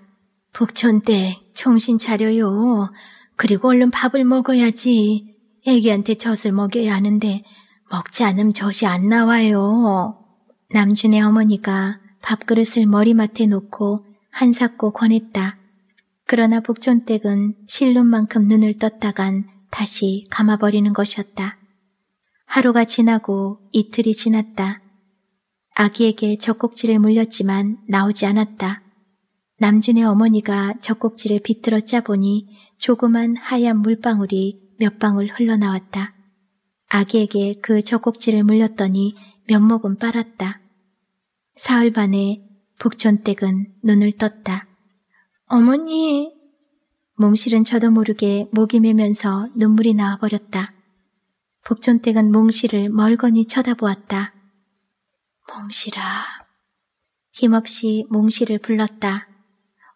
북촌댁, 정신 차려요. 그리고 얼른 밥을 먹어야지. 애기한테 젖을 먹여야 하는데 먹지 않음 젖이 안 나와요. 남준의 어머니가 밥그릇을 머리맡에 놓고 한사코 권했다. 그러나 북촌댁은 실눈만큼 눈을 떴다간 다시 감아버리는 것이었다. 하루가 지나고 이틀이 지났다. 아기에게 젖꼭지를 물렸지만 나오지 않았다. 남준의 어머니가 젖꼭지를 비틀어 짜보니 조그만 하얀 물방울이 몇 방울 흘러나왔다. 아기에게 그 젖꼭지를 물렸더니 면목은 빨았다. 사흘 반에 북촌댁은 눈을 떴다. 어머니! 몽실은 저도 모르게 목이 메면서 눈물이 나와버렸다. 북촌댁은 몽실을 멀거니 쳐다보았다. 몽실아. 힘없이 몽실을 불렀다.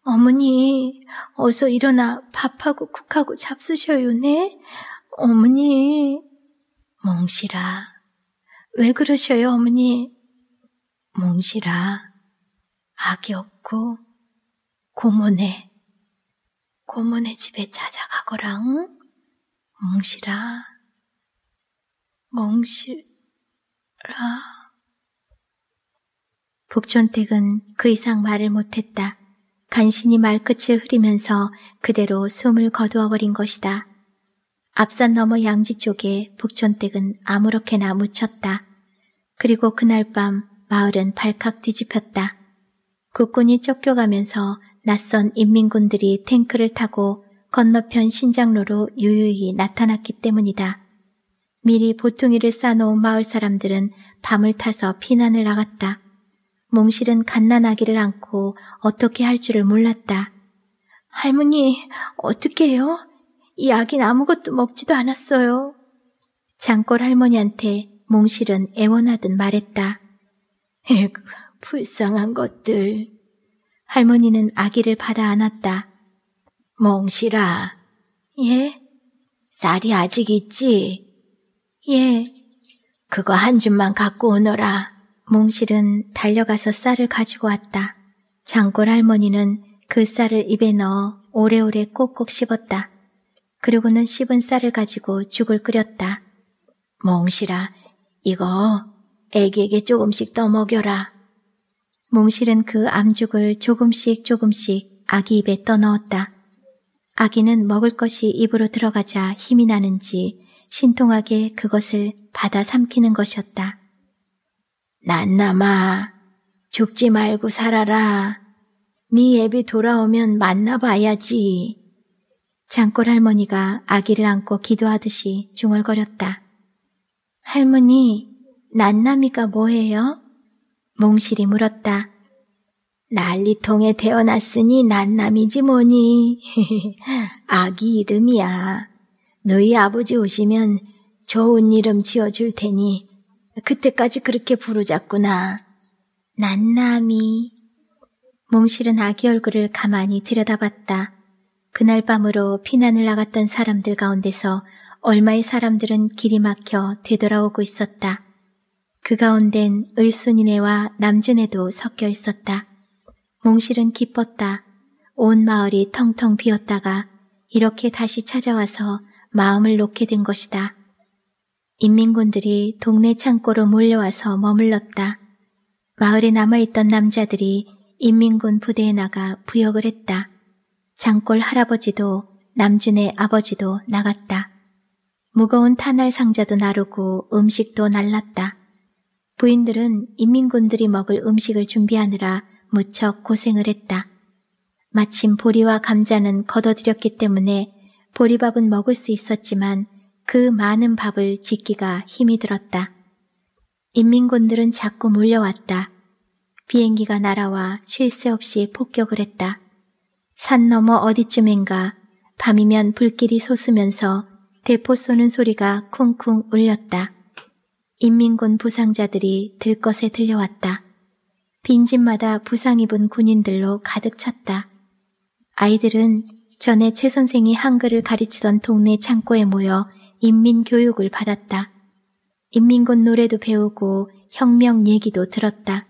어머니, 어서 일어나 밥하고 국하고 잡수셔요네. 어머니. 몽실아. 왜 그러셔요, 어머니? 몽실아. 악이 없고 고모네. 고모네 집에 찾아가거랑. 몽실아. 몽실아. 북촌택은 그 이상 말을 못했다. 간신히 말끝을 흐리면서 그대로 숨을 거두어버린 것이다. 앞산 너머 양지 쪽에 북촌댁은 아무렇게나 묻혔다. 그리고 그날 밤 마을은 발칵 뒤집혔다. 국군이 쫓겨가면서 낯선 인민군들이 탱크를 타고 건너편 신장로로 유유히 나타났기 때문이다. 미리 보퉁이를 쌓아놓은 마을 사람들은 밤을 타서 피난을 나갔다. 몽실은 갓난아기를 안고 어떻게 할 줄을 몰랐다. 할머니, 어떻게 해요? 이 아긴 아무것도 먹지도 않았어요. 장골 할머니한테 몽실은 애원하듯 말했다. 에그, 불쌍한 것들. 할머니는 아기를 받아 안았다. 몽실아. 예? 쌀이 아직 있지? 예. 그거 한 줌만 갖고 오너라. 몽실은 달려가서 쌀을 가지고 왔다. 장골 할머니는 그 쌀을 입에 넣어 오래오래 꼭꼭 씹었다. 그리고는 씹은 쌀을 가지고 죽을 끓였다. 몽실아, 이거 애기에게 조금씩 떠먹여라. 몽실은 그 암죽을 조금씩 조금씩 아기 입에 떠넣었다. 아기는 먹을 것이 입으로 들어가자 힘이 나는지 신통하게 그것을 받아 삼키는 것이었다. 난남아, 죽지 말고 살아라. 네 애비 돌아오면 만나봐야지. 장골 할머니가 아기를 안고 기도하듯이 중얼거렸다. 할머니, 난남이가 뭐예요? 몽실이 물었다. 난리통에 태어났으니 난남이지 뭐니. 아기 이름이야. 너희 아버지 오시면 좋은 이름 지어줄 테니 그때까지 그렇게 부르자꾸나. 난남이. 몽실은 아기 얼굴을 가만히 들여다봤다. 그날 밤으로 피난을 나갔던 사람들 가운데서 얼마의 사람들은 길이 막혀 되돌아오고 있었다. 그가운데는 을순이네와 남준애도 섞여 있었다. 몽실은 기뻤다. 온 마을이 텅텅 비었다가 이렇게 다시 찾아와서 마음을 놓게 된 것이다. 인민군들이 동네 창고로 몰려와서 머물렀다. 마을에 남아있던 남자들이 인민군 부대에 나가 부역을 했다. 장골 할아버지도 남준의 아버지도 나갔다. 무거운 탄알 상자도 나르고 음식도 날랐다. 부인들은 인민군들이 먹을 음식을 준비하느라 무척 고생을 했다. 마침 보리와 감자는 걷어들였기 때문에 보리밥은 먹을 수 있었지만 그 많은 밥을 짓기가 힘이 들었다. 인민군들은 자꾸 몰려왔다. 비행기가 날아와 쉴 새 없이 폭격을 했다. 산 너머 어디쯤엔가 밤이면 불길이 솟으면서 대포 쏘는 소리가 쿵쿵 울렸다. 인민군 부상자들이 들것에 들려왔다. 빈집마다 부상 입은 군인들로 가득 찼다. 아이들은 전에 최 선생이 한글을 가르치던 동네 창고에 모여 인민교육을 받았다. 인민군 노래도 배우고 혁명 얘기도 들었다.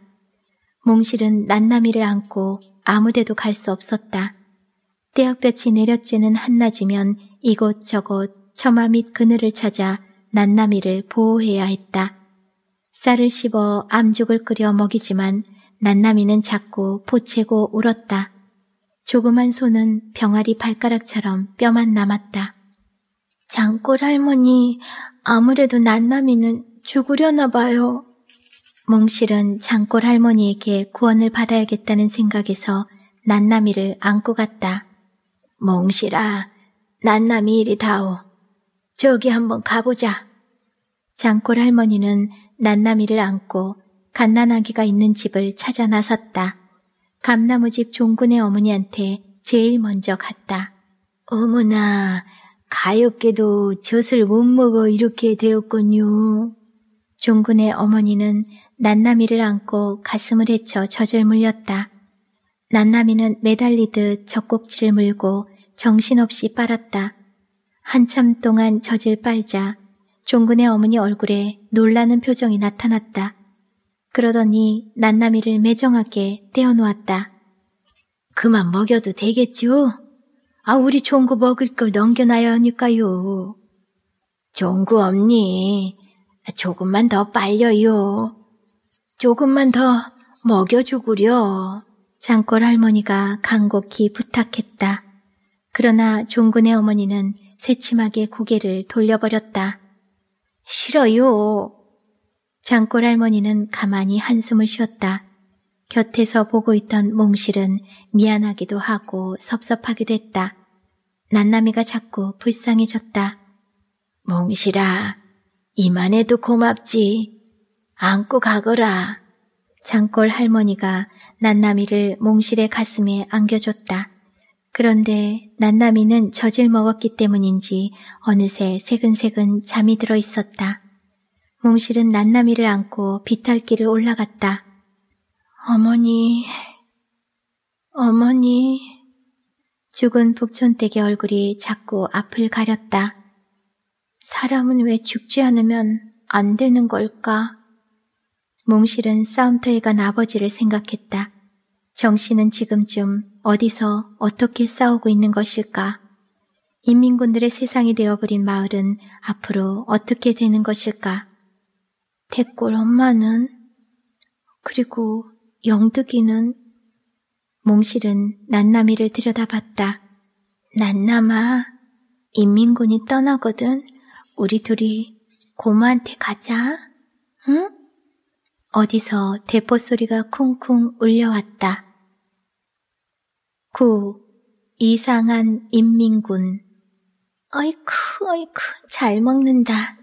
몽실은 난나미를 안고 아무데도 갈 수 없었다. 떼역볕이 내렸지는 한낮이면 이곳저곳 처마 및 그늘을 찾아 난나미를 보호해야 했다. 쌀을 씹어 암죽을 끓여 먹이지만 난나미는 자꾸 보채고 울었다. 조그만 손은 병아리 발가락처럼 뼈만 남았다. 장골 할머니, 아무래도 난남이는 죽으려나 봐요. 몽실은 장골 할머니에게 구원을 받아야겠다는 생각에서 난남이를 안고 갔다. 몽실아, 난남이 이리 다오. 저기 한번 가보자. 장골 할머니는 난남이를 안고 갓난아기가 있는 집을 찾아 나섰다. 감나무집 종군의 어머니한테 제일 먼저 갔다. 어머나, 가엾게도 젖을 못 먹어 이렇게 되었군요. 종군의 어머니는 난나미를 안고 가슴을 헤쳐 젖을 물렸다. 난나미는 매달리듯 젖꼭지를 물고 정신없이 빨았다. 한참 동안 젖을 빨자 종군의 어머니 얼굴에 놀라는 표정이 나타났다. 그러더니 난나미를 매정하게 떼어놓았다. 그만 먹여도 되겠죠? 아, 우리 종구 먹을 걸 넘겨놔야 하니까요. 종구 없니? 조금만 더 빨려요. 조금만 더 먹여주구려. 장골 할머니가 간곡히 부탁했다. 그러나 종군의 어머니는 새침하게 고개를 돌려버렸다. 싫어요. 장골 할머니는 가만히 한숨을 쉬었다. 곁에서 보고 있던 몽실은 미안하기도 하고 섭섭하기도 했다. 난나미가 자꾸 불쌍해졌다. 몽실아, 이만해도 고맙지. 안고 가거라. 장골 할머니가 난나미를 몽실의 가슴에 안겨줬다. 그런데 난나미는 젖을 먹었기 때문인지 어느새 새근새근 잠이 들어 있었다. 몽실은 난나미를 안고 비탈길을 올라갔다. 어머니, 어머니. 죽은 북촌댁의 얼굴이 자꾸 앞을 가렸다. 사람은 왜 죽지 않으면 안 되는 걸까? 몽실은 싸움터에 간 아버지를 생각했다. 정씨는 지금쯤 어디서 어떻게 싸우고 있는 것일까? 인민군들의 세상이 되어버린 마을은 앞으로 어떻게 되는 것일까? 대골 엄마는? 그리고 영득이는 몽실은 난남이를 들여다봤다. 난남아, 인민군이 떠나거든. 우리 둘이 고모한테 가자. 응? 어디서 대포 소리가 쿵쿵 울려왔다. 구 이상한 인민군. 아이쿠아이쿠잘 먹는다.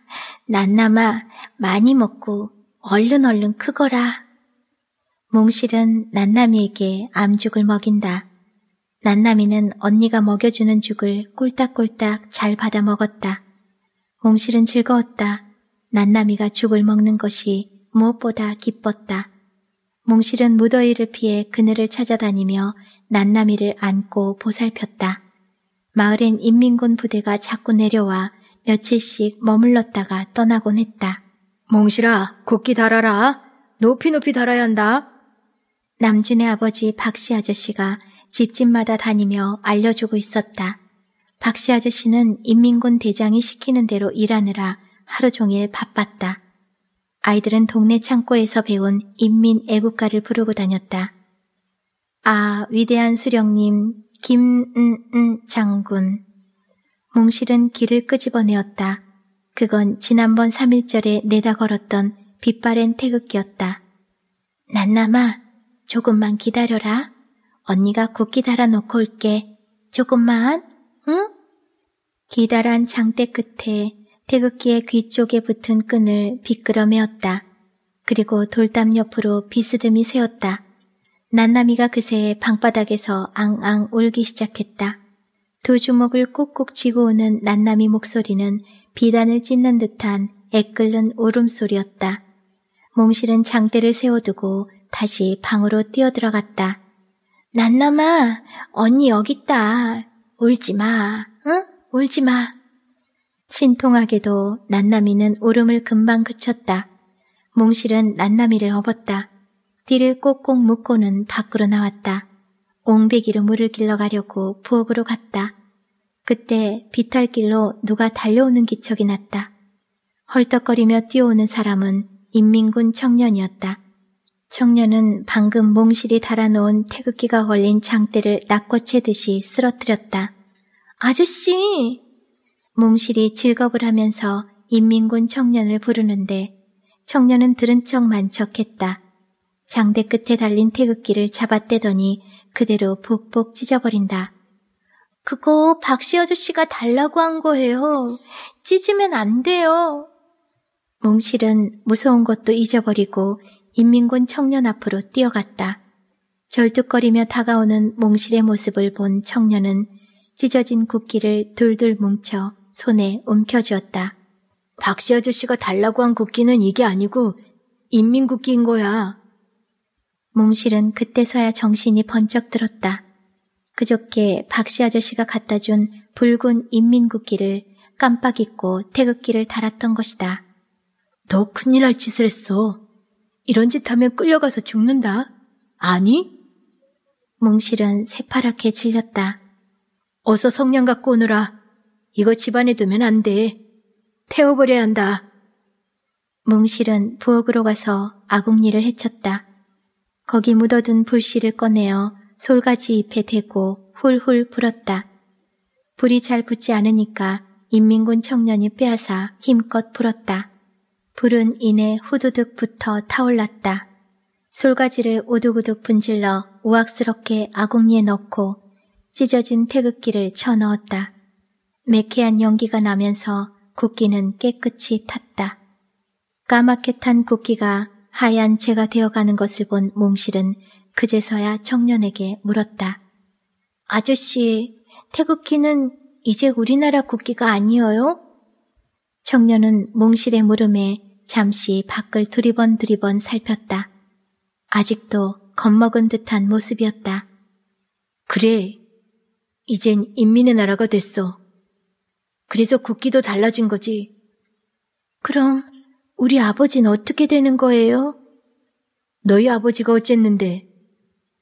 난남아, 많이 먹고, 얼른 얼른 크거라. 몽실은 난남이에게 암죽을 먹인다. 난남이는 언니가 먹여주는 죽을 꿀딱꿀딱잘 받아 먹었다. 몽실은 즐거웠다. 난남이가 죽을 먹는 것이 무엇보다 기뻤다. 몽실은 무더위를 피해 그늘을 찾아다니며 난남이를 안고 보살폈다. 마을엔 인민군 부대가 자꾸 내려와 며칠씩 머물렀다가 떠나곤 했다. 몽실아, 국기 달아라. 높이 높이 달아야 한다. 남준의 아버지 박씨 아저씨가 집집마다 다니며 알려주고 있었다. 박씨 아저씨는 인민군 대장이 시키는 대로 일하느라 하루 종일 바빴다. 아이들은 동네 창고에서 배운 인민 애국가를 부르고 다녔다. 아, 위대한 수령님, 김, 음, 음, 장군. 몽실은 길을 끄집어내었다. 그건 지난번 3일절에 내다 걸었던 빛바랜 태극기였다. 난나마 조금만 기다려라. 언니가 국기 달아놓고 올게. 조금만, 응? 기다란 장대 끝에 태극기의 귀 쪽에 붙은 끈을 비끄러매었다. 그리고 돌담 옆으로 비스듬히 세웠다. 난나미가 그새 방바닥에서 앙앙 울기 시작했다. 두 주먹을 꾹꾹 쥐고 오는 난나미 목소리는 비단을 찢는 듯한 애끓는 울음소리였다. 몽실은 장대를 세워두고 다시 방으로 뛰어들어갔다. 난나마 언니 여기 있다. 울지 마, 응? 울지 마. 신통하게도 난나미는 울음을 금방 그쳤다. 몽실은 난나미를 업었다. 뒤를 꼭꼭 묶고는 밖으로 나왔다. 옹배기로 물을 길러 가려고 부엌으로 갔다. 그때 비탈길로 누가 달려오는 기척이 났다. 헐떡거리며 뛰어오는 사람은 인민군 청년이었다. 청년은 방금 몽실이 달아놓은 태극기가 걸린 장대를 낚고채듯이 쓰러뜨렸다. 아저씨! 몽실이 즐겁을 하면서 인민군 청년을 부르는데 청년은 들은 척 만척했다. 장대 끝에 달린 태극기를 잡아떼더니 그대로 복복 찢어버린다. 그거 박씨 아저씨가 달라고 한 거예요. 찢으면 안 돼요. 몽실은 무서운 것도 잊어버리고 인민군 청년 앞으로 뛰어갔다. 절뚝거리며 다가오는 몽실의 모습을 본 청년은 찢어진 국기를 둘둘 뭉쳐 손에 움켜쥐었다. 박씨 아저씨가 달라고 한 국기는 이게 아니고 인민국기인 거야. 몽실은 그때서야 정신이 번쩍 들었다. 그저께 박씨 아저씨가 갖다 준 붉은 인민국기를 깜빡 잊고 태극기를 달았던 것이다. 너 큰일 날 짓을 했어. 이런 짓 하면 끌려가서 죽는다. 아니? 몽실은 새파랗게 질렸다. 어서 성냥 갖고 오너라. 이거 집안에 두면 안 돼. 태워버려야 한다. 몽실은 부엌으로 가서 아궁리를 헤쳤다. 거기 묻어둔 불씨를 꺼내어 솔가지 잎에 대고 훌훌 불었다. 불이 잘 붙지 않으니까 인민군 청년이 빼앗아 힘껏 불었다. 불은 이내 후두둑부터 타올랐다. 솔가지를 오두구둑 분질러 우악스럽게 아궁리에 넣고 찢어진 태극기를 쳐넣었다. 매캐한 연기가 나면서 국기는 깨끗이 탔다. 까맣게 탄 국기가 하얀 채가 되어가는 것을 본 몽실은 그제서야 청년에게 물었다. 아저씨, 태극기는 이제 우리나라 국기가 아니어요? 청년은 몽실의 물음에 잠시 밖을 두리번 두리번 살폈다. 아직도 겁먹은 듯한 모습이었다. 그래, 이젠 인민의 나라가 됐어. 그래서 국기도 달라진 거지. 그럼 우리 아버지는 어떻게 되는 거예요? 너희 아버지가 어쨌는데?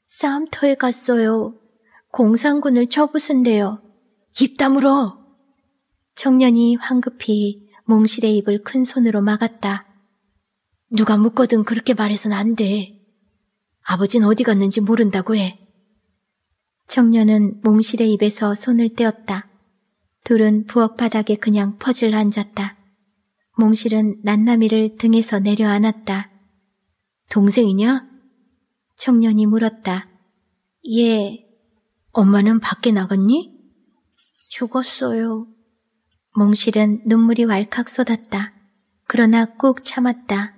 싸움터에 갔어요. 공산군을 쳐부순대요. 입 다물어! 청년이 황급히 몽실의 입을 큰 손으로 막았다. 누가 묻거든 그렇게 말해선 안 돼. 아버진 어디 갔는지 모른다고 해. 청년은 몽실의 입에서 손을 떼었다. 둘은 부엌 바닥에 그냥 퍼질러 앉았다. 몽실은 난나미를 등에서 내려안았다. 동생이냐? 청년이 물었다. 예. 엄마는 밖에 나갔니? 죽었어요. 몽실은 눈물이 왈칵 쏟았다. 그러나 꾹 참았다.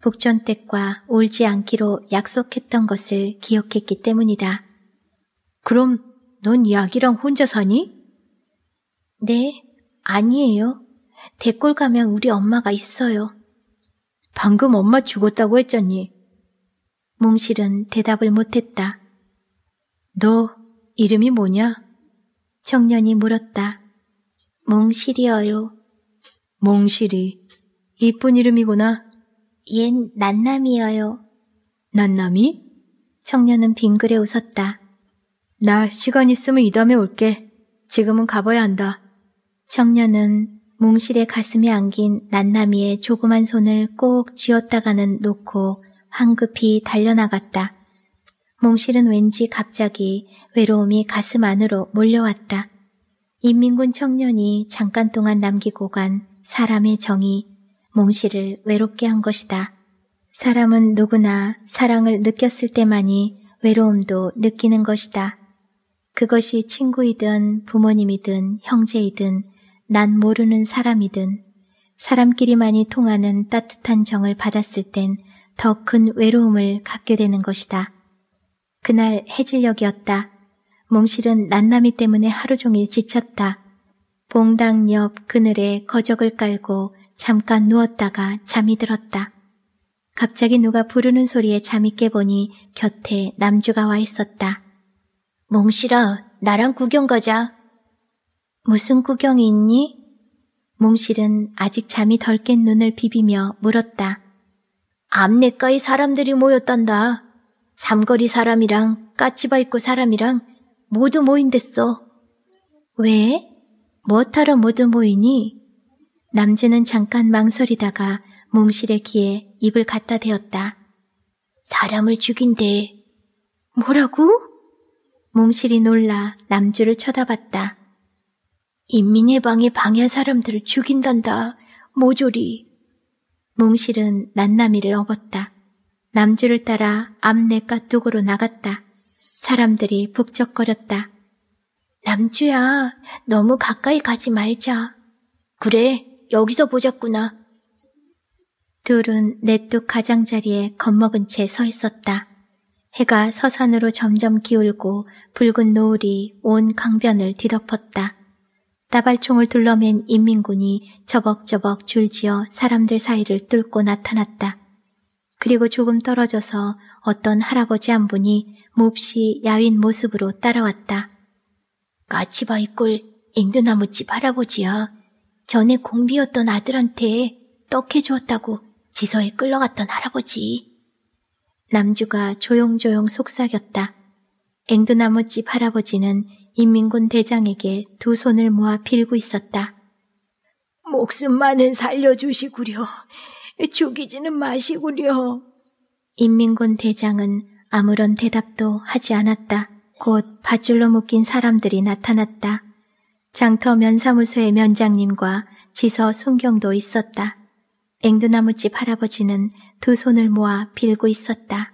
북전댁과 울지 않기로 약속했던 것을 기억했기 때문이다. 그럼 넌 약이랑 혼자 사니? 네, 아니에요. 대골 가면 우리 엄마가 있어요. 방금 엄마 죽었다고 했잖니. 몽실은 대답을 못했다. 너 이름이 뭐냐? 청년이 물었다. 몽실이어요. 몽실이. 이쁜 이름이구나. 얜 난남이어요. 난남이? 청년은 빙그레 웃었다. 나 시간 있으면 이담에 올게. 지금은 가봐야 한다. 청년은 몽실의 가슴에 안긴 난남이의 조그만 손을 꼭 쥐었다가는 놓고 황급히 달려나갔다. 몽실은 왠지 갑자기 외로움이 가슴 안으로 몰려왔다. 인민군 청년이 잠깐 동안 남기고 간 사람의 정이 몽실을 외롭게 한 것이다. 사람은 누구나 사랑을 느꼈을 때만이 외로움도 느끼는 것이다. 그것이 친구이든 부모님이든 형제이든 난 모르는 사람이든 사람끼리만이 통하는 따뜻한 정을 받았을 땐 더 큰 외로움을 갖게 되는 것이다. 그날 해질녘이었다. 몽실은 난나미 때문에 하루 종일 지쳤다. 봉당 옆 그늘에 거적을 깔고 잠깐 누웠다가 잠이 들었다. 갑자기 누가 부르는 소리에 잠이 깨보니 곁에 남주가 와 있었다. 몽실아, 나랑 구경 가자. 무슨 구경이 있니? 몽실은 아직 잠이 덜 깬 눈을 비비며 물었다. 암내과에 사람들이 모였단다. 삼거리 사람이랑 까치바이고 사람이랑 모두 모인댔어. 왜? 뭐하러 모두 모이니? 남주는 잠깐 망설이다가 몽실의 귀에 입을 갖다 대었다. 사람을 죽인대. 뭐라고? 몽실이 놀라 남주를 쳐다봤다. 인민의방에방해 사람들을 죽인단다. 모조리. 몽실은 난나미를 업었다. 남주를 따라 앞내 까뚝으로 나갔다. 사람들이 북적거렸다. 남주야, 너무 가까이 가지 말자. 그래, 여기서 보자꾸나. 둘은 내 뚝 가장자리에 겁먹은 채 서 있었다. 해가 서산으로 점점 기울고 붉은 노을이 온 강변을 뒤덮었다. 따발총을 둘러맨 인민군이 저벅저벅 줄지어 사람들 사이를 뚫고 나타났다. 그리고 조금 떨어져서 어떤 할아버지 한 분이 몹시 야윈 모습으로 따라왔다. 까치바 이꼴 앵두나무집 할아버지야. 전에 공비였던 아들한테 떡해 주었다고 지서에 끌러갔던 할아버지. 남주가 조용조용 속삭였다. 앵두나무집 할아버지는 인민군 대장에게 두 손을 모아 빌고 있었다. 목숨만은 살려주시구려. 죽이지는 마시구려. 인민군 대장은 아무런 대답도 하지 않았다. 곧 밧줄로 묶인 사람들이 나타났다. 장터 면사무소의 면장님과 지서 순경도 있었다. 앵두나무집 할아버지는 두 손을 모아 빌고 있었다.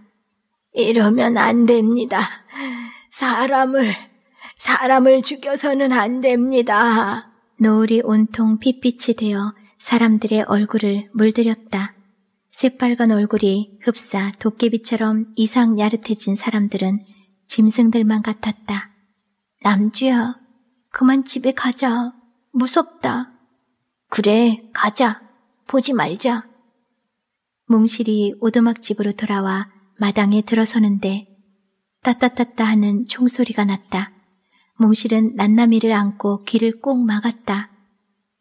이러면 안 됩니다. 사람을, 사람을 죽여서는 안 됩니다. 노을이 온통 핏빛이 되어 사람들의 얼굴을 물들였다. 새빨간 얼굴이 흡사 도깨비처럼 이상 야릇해진 사람들은 짐승들만 같았다. 남주야, 그만 집에 가자. 무섭다. 그래, 가자. 보지 말자. 몽실이 오두막 집으로 돌아와 마당에 들어서는데 따따따따 하는 총소리가 났다. 몽실은 난나미를 안고 귀를 꼭 막았다.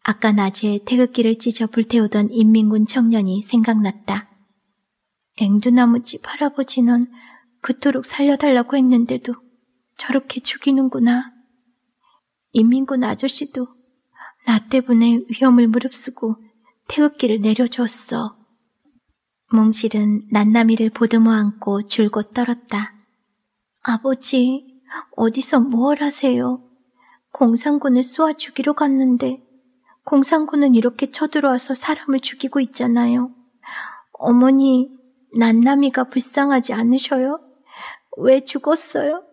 아까 낮에 태극기를 찢어 불태우던 인민군 청년이 생각났다. 앵두나무집 할아버지는 그토록 살려달라고 했는데도 저렇게 죽이는구나. 인민군 아저씨도 나 때문에 위험을 무릅쓰고 태극기를 내려줬어. 몽실은 난나미를 보듬어 안고 줄곧 떨었다. 아버지, 어디서 뭘 하세요? 공산군을 쏘아 죽이러 갔는데 공산군은 이렇게 쳐들어와서 사람을 죽이고 있잖아요. 어머니, 난남이가 불쌍하지 않으셔요? 왜 죽었어요?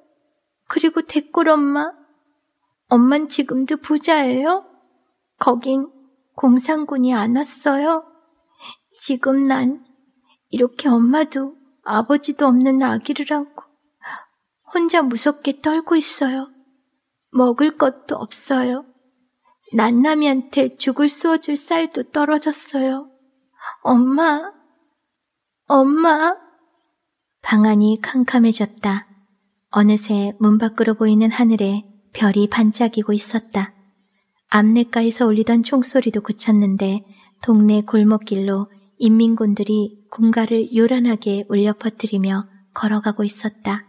그리고 댓글 엄마, 엄만 지금도 부자예요? 거긴 공산군이 안 왔어요? 지금 난 이렇게 엄마도 아버지도 없는 아기를 안고 혼자 무섭게 떨고 있어요. 먹을 것도 없어요. 난남이한테 죽을 쏘아줄 쌀도 떨어졌어요. 엄마, 엄마. 방안이 캄캄해졌다. 어느새 문 밖으로 보이는 하늘에 별이 반짝이고 있었다. 암내가에서 울리던 총소리도 그쳤는데 동네 골목길로 인민군들이 군가를 요란하게 울려 퍼뜨리며 걸어가고 있었다.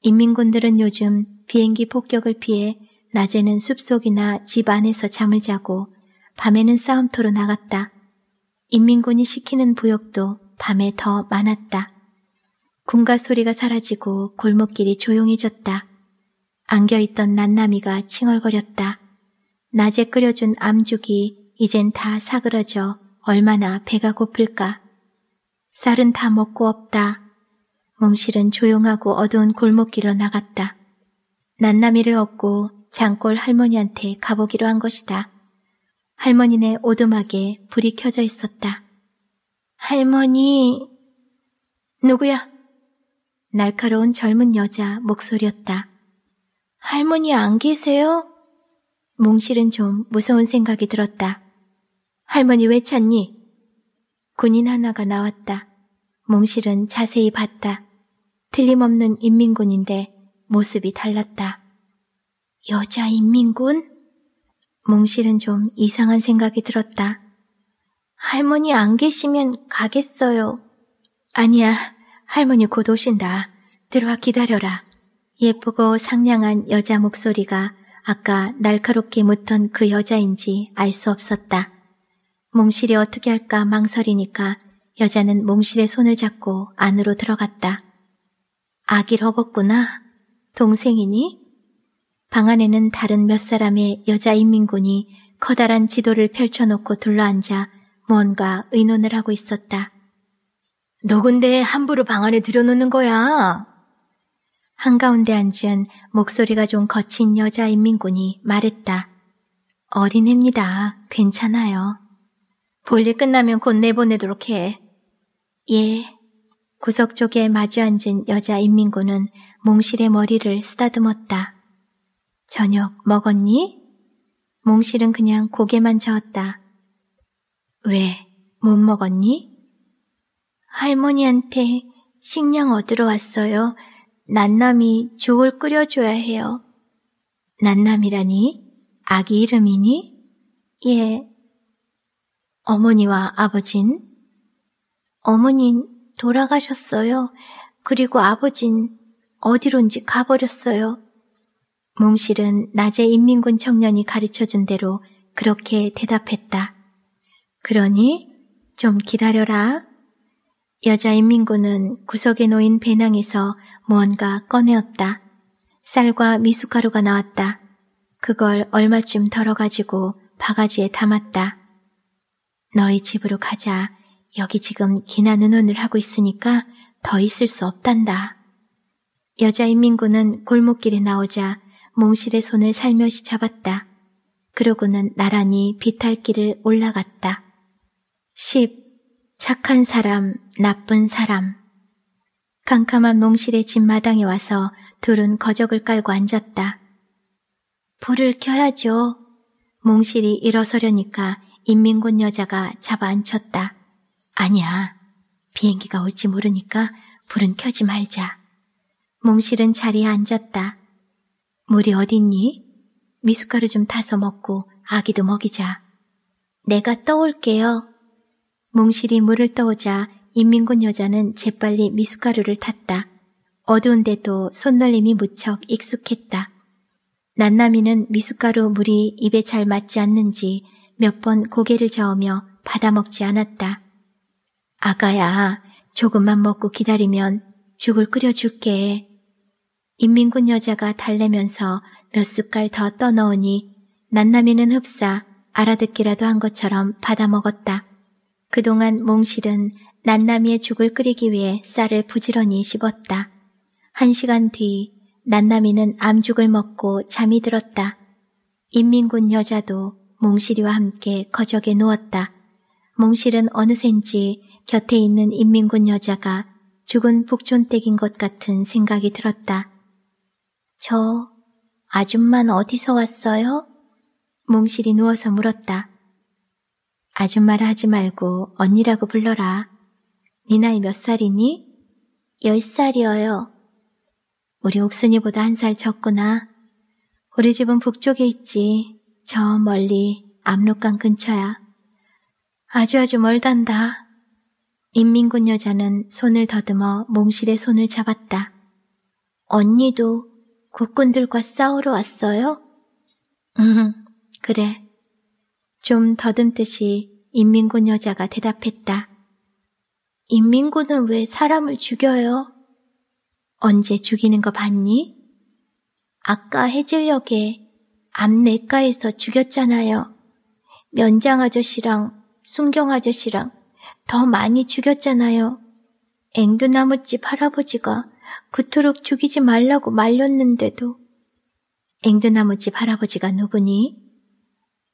인민군들은 요즘 비행기 폭격을 피해 낮에는 숲속이나 집 안에서 잠을 자고 밤에는 싸움터로 나갔다. 인민군이 시키는 부역도 밤에 더 많았다. 군가 소리가 사라지고 골목길이 조용해졌다. 안겨있던 난나미가 칭얼거렸다. 낮에 끓여준 암죽이 이젠 다 사그라져 얼마나 배가 고플까. 쌀은 다 먹고 없다. 몽실은 조용하고 어두운 골목길로 나갔다. 난나미를 얻고 장골 할머니한테 가보기로 한 것이다. 할머니네 오두막에 불이 켜져 있었다. 할머니, 누구야? 날카로운 젊은 여자 목소리였다. 할머니 안 계세요? 몽실은 좀 무서운 생각이 들었다. 할머니 왜 찾니? 군인 하나가 나왔다. 몽실은 자세히 봤다. 틀림없는 인민군인데 모습이 달랐다. 여자 인민군? 몽실은 좀 이상한 생각이 들었다. 할머니 안 계시면 가겠어요. 아니야, 할머니 곧 오신다. 들어와 기다려라. 예쁘고 상냥한 여자 목소리가 아까 날카롭게 묻던 그 여자인지 알 수 없었다. 몽실이 어떻게 할까 망설이니까 여자는 몽실의 손을 잡고 안으로 들어갔다. 아기를 업었구나. 동생이니? 방 안에는 다른 몇 사람의 여자 인민군이 커다란 지도를 펼쳐놓고 둘러앉아 뭔가 의논을 하고 있었다. 너군데 함부로 방 안에 들여놓는 거야? 한가운데 앉은 목소리가 좀 거친 여자 인민군이 말했다. 어린애입니다. 괜찮아요. 볼일 끝나면 곧 내보내도록 해. 예. 구석 쪽에 마주 앉은 여자 인민군은 몽실의 머리를 쓰다듬었다. 저녁 먹었니? 몽실은 그냥 고개만 저었다. 왜, 못 먹었니? 할머니한테 식량 얻으러 왔어요. 난남이 죽을 끓여줘야 해요. 난남이라니? 아기 이름이니? 예. 어머니와 아버진? 어머닌 돌아가셨어요. 그리고 아버진 어디론지 가버렸어요. 몽실은 낮에 인민군 청년이 가르쳐준 대로 그렇게 대답했다. 그러니 좀 기다려라. 여자 인민군은 구석에 놓인 배낭에서 무언가 꺼내었다. 쌀과 미숫가루가 나왔다. 그걸 얼마쯤 덜어가지고 바가지에 담았다. 너희 집으로 가자. 여기 지금 기나는 혼을 하고 있으니까 더 있을 수 없단다. 여자 인민군은 골목길에 나오자 몽실의 손을 살며시 잡았다. 그러고는 나란히 비탈길을 올라갔다. 10. 착한 사람, 나쁜 사람. 캄캄한 몽실의 집 마당에 와서 둘은 거적을 깔고 앉았다. 불을 켜야죠. 몽실이 일어서려니까 인민군 여자가 잡아앉혔다. 아니야. 비행기가 올지 모르니까 불은 켜지 말자. 몽실은 자리에 앉았다. 물이 어딨니? 미숫가루 좀 타서 먹고 아기도 먹이자. 내가 떠올게요. 몽실이 물을 떠오자 인민군 여자는 재빨리 미숫가루를 탔다. 어두운데도 손놀림이 무척 익숙했다. 난나미는 미숫가루 물이 입에 잘 맞지 않는지 몇 번 고개를 저으며 받아먹지 않았다. 아가야, 조금만 먹고 기다리면 죽을 끓여줄게. 인민군 여자가 달래면서 몇 숟갈 더 떠넣으니 난나미는 흡사 알아듣기라도 한 것처럼 받아먹었다. 그동안 몽실은 난나미의 죽을 끓이기 위해 쌀을 부지런히 씹었다. 한 시간 뒤난나미는 암죽을 먹고 잠이 들었다. 인민군 여자도 몽실이와 함께 거적에 누웠다. 몽실은 어느샌지 곁에 있는 인민군 여자가 죽은 북촌댁인 것 같은 생각이 들었다. 저 아줌만 어디서 왔어요? 몽실이 누워서 물었다. 아줌마라 하지 말고 언니라고 불러라. 네 나이 몇 살이니? 열 살이어요. 우리 옥순이보다 한 살 적구나. 우리 집은 북쪽에 있지. 저 멀리 압록강 근처야. 아주아주 아주 멀단다. 인민군 여자는 손을 더듬어 몽실의 손을 잡았다. 언니도 곡군들과 싸우러 왔어요? 응, 음, 그래. 좀 더듬듯이 인민군 여자가 대답했다. 인민군은 왜 사람을 죽여요? 언제 죽이는 거 봤니? 아까 해질역에앞 내과에서 죽였잖아요. 면장 아저씨랑 순경 아저씨랑 더 많이 죽였잖아요. 앵두나무집 할아버지가 그토록 죽이지 말라고 말렸는데도 앵두나무집 할아버지가 누구니?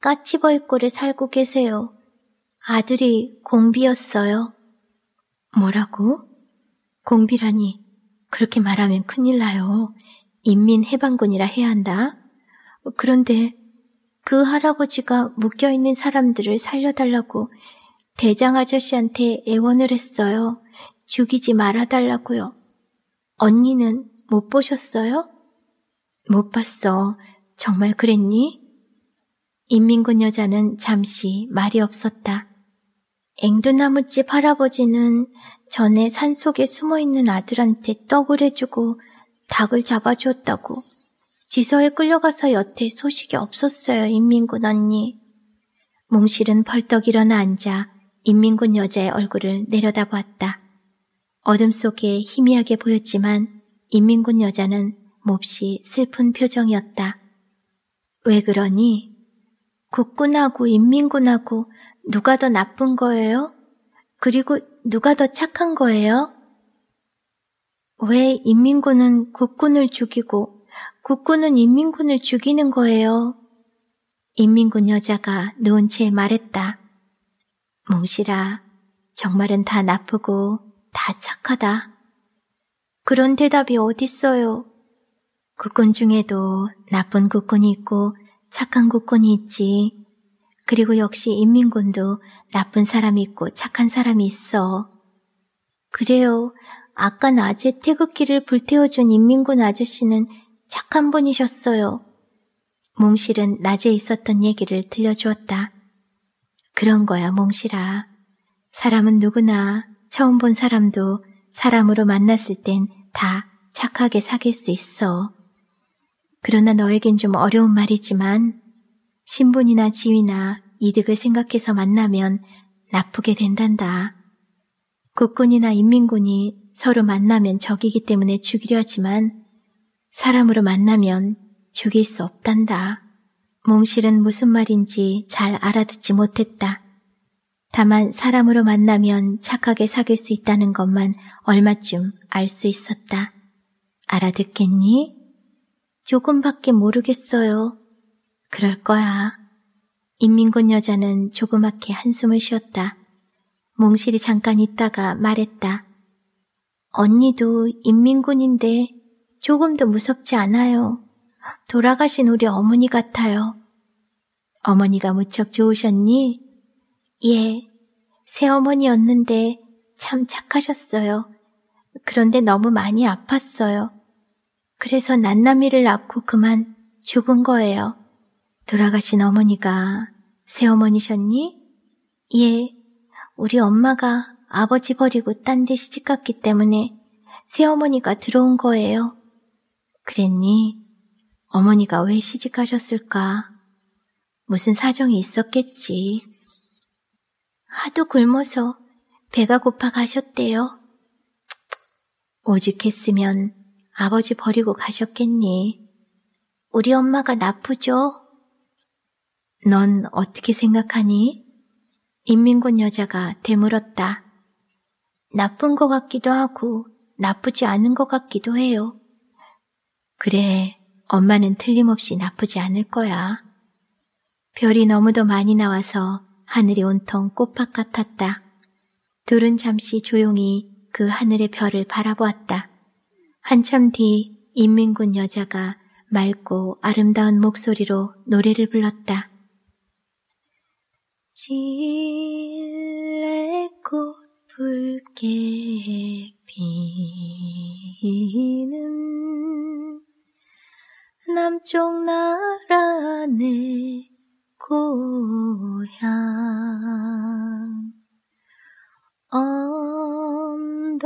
까치벌골에 살고 계세요. 아들이 공비였어요. 뭐라고? 공비라니 그렇게 말하면 큰일 나요. 인민해방군이라 해야 한다. 그런데 그 할아버지가 묶여있는 사람들을 살려달라고 대장 아저씨한테 애원을 했어요. 죽이지 말아달라고요. 언니는 못 보셨어요? 못 봤어. 정말 그랬니? 인민군 여자는 잠시 말이 없었다. 앵두나무집 할아버지는 전에 산속에 숨어있는 아들한테 떡을 해주고 닭을 잡아주었다고. 지서에 끌려가서 여태 소식이 없었어요, 인민군 언니. 몽실은 벌떡 일어나 앉아 인민군 여자의 얼굴을 내려다보았다. 어둠 속에 희미하게 보였지만 인민군 여자는 몹시 슬픈 표정이었다. 왜 그러니? 국군하고 인민군하고 누가 더 나쁜 거예요? 그리고 누가 더 착한 거예요? 왜 인민군은 국군을 죽이고 국군은 인민군을 죽이는 거예요? 인민군 여자가 누운 채 말했다. 몽실아, 정말은 다 나쁘고 다 착하다. 그런 대답이 어딨어요. 국군 중에도 나쁜 국군이 있고 착한 국군이 있지. 그리고 역시 인민군도 나쁜 사람이 있고 착한 사람이 있어. 그래요. 아까 낮에 태극기를 불태워준 인민군 아저씨는 착한 분이셨어요. 몽실은 낮에 있었던 얘기를 들려주었다. 그런 거야, 몽실아. 사람은 누구나 처음 본 사람도 사람으로 만났을 땐 다 착하게 사귈 수 있어. 그러나 너에겐 좀 어려운 말이지만 신분이나 지위나 이득을 생각해서 만나면 나쁘게 된단다. 국군이나 인민군이 서로 만나면 적이기 때문에 죽이려 하지만 사람으로 만나면 죽일 수 없단다. 몸실은 무슨 말인지 잘 알아듣지 못했다. 다만 사람으로 만나면 착하게 사귈 수 있다는 것만 얼마쯤 알 수 있었다. 알아듣겠니? 조금밖에 모르겠어요. 그럴 거야. 인민군 여자는 조그맣게 한숨을 쉬었다. 몽실이 잠깐 있다가 말했다. 언니도 인민군인데 조금도 무섭지 않아요. 돌아가신 우리 어머니 같아요. 어머니가 무척 좋으셨니? 예, 새어머니였는데 참 착하셨어요. 그런데 너무 많이 아팠어요. 그래서 난나미를 낳고 그만 죽은 거예요. 돌아가신 어머니가 새어머니셨니? 예, 우리 엄마가 아버지 버리고 딴 데 시집 갔기 때문에 새어머니가 들어온 거예요. 그랬니? 어머니가 왜 시집 가셨을까? 무슨 사정이 있었겠지. 하도 굶어서 배가 고파 가셨대요. 오죽했으면 아버지 버리고 가셨겠니? 우리 엄마가 나쁘죠? 넌 어떻게 생각하니? 인민군 여자가 되물었다. 나쁜 것 같기도 하고 나쁘지 않은 것 같기도 해요. 그래, 엄마는 틀림없이 나쁘지 않을 거야. 별이 너무도 많이 나와서 하늘이 온통 꽃밭 같았다. 둘은 잠시 조용히 그 하늘의 별을 바라보았다. 한참 뒤 인민군 여자가 맑고 아름다운 목소리로 노래를 불렀다. 질레꽃 붉게 피는 남쪽 나라 네 고향 언덕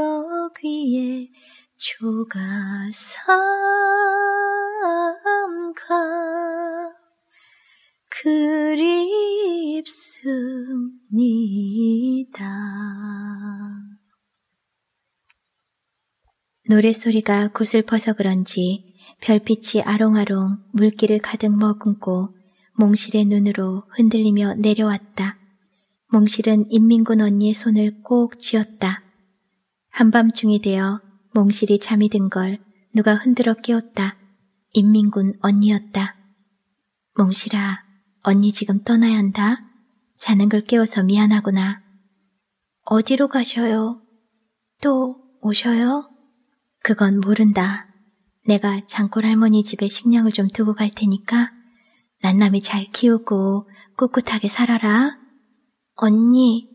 위에 조가삼가 그립습니다. 노래소리가 고슬퍼서 그런지 별빛이 아롱아롱 물기를 가득 머금고 몽실의 눈으로 흔들리며 내려왔다. 몽실은 인민군 언니의 손을 꼭 쥐었다. 한밤중이 되어 몽실이 잠이 든 걸 누가 흔들어 깨웠다. 인민군 언니였다. 몽실아, 언니 지금 떠나야 한다. 자는 걸 깨워서 미안하구나. 어디로 가셔요? 또 오셔요? 그건 모른다. 내가 장골 할머니 집에 식량을 좀 두고 갈 테니까 난남이 잘 키우고 꿋꿋하게 살아라. 언니,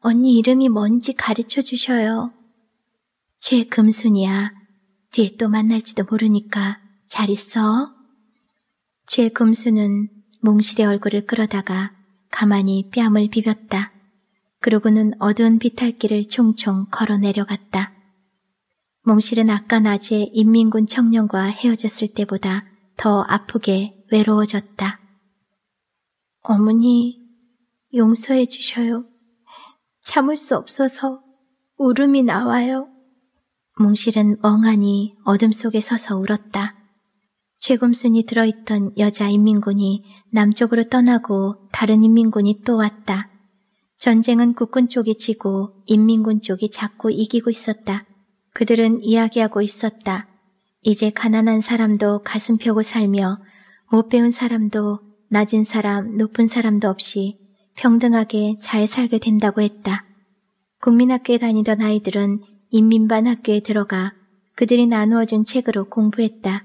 언니 이름이 뭔지 가르쳐 주셔요. 최금순이야. 뒤에 또 만날지도 모르니까 잘 있어. 최금순은 몽실의 얼굴을 끌어다가 가만히 뺨을 비볐다. 그러고는 어두운 비탈길을 총총 걸어 내려갔다. 몽실은 아까 낮에 인민군 청년과 헤어졌을 때보다 더 아프게 외로워졌다. 어머니, 용서해 주셔요. 참을 수 없어서 울음이 나와요. 뭉실은 멍하니 어둠 속에 서서 울었다. 최금순이 들어있던 여자 인민군이 남쪽으로 떠나고 다른 인민군이 또 왔다. 전쟁은 국군 쪽이 지고 인민군 쪽이 자꾸 이기고 있었다. 그들은 이야기하고 있었다. 이제 가난한 사람도 가슴 펴고 살며 못 배운 사람도 낮은 사람, 높은 사람도 없이 평등하게 잘 살게 된다고 했다. 국민학교에 다니던 아이들은 인민반 학교에 들어가 그들이 나누어준 책으로 공부했다.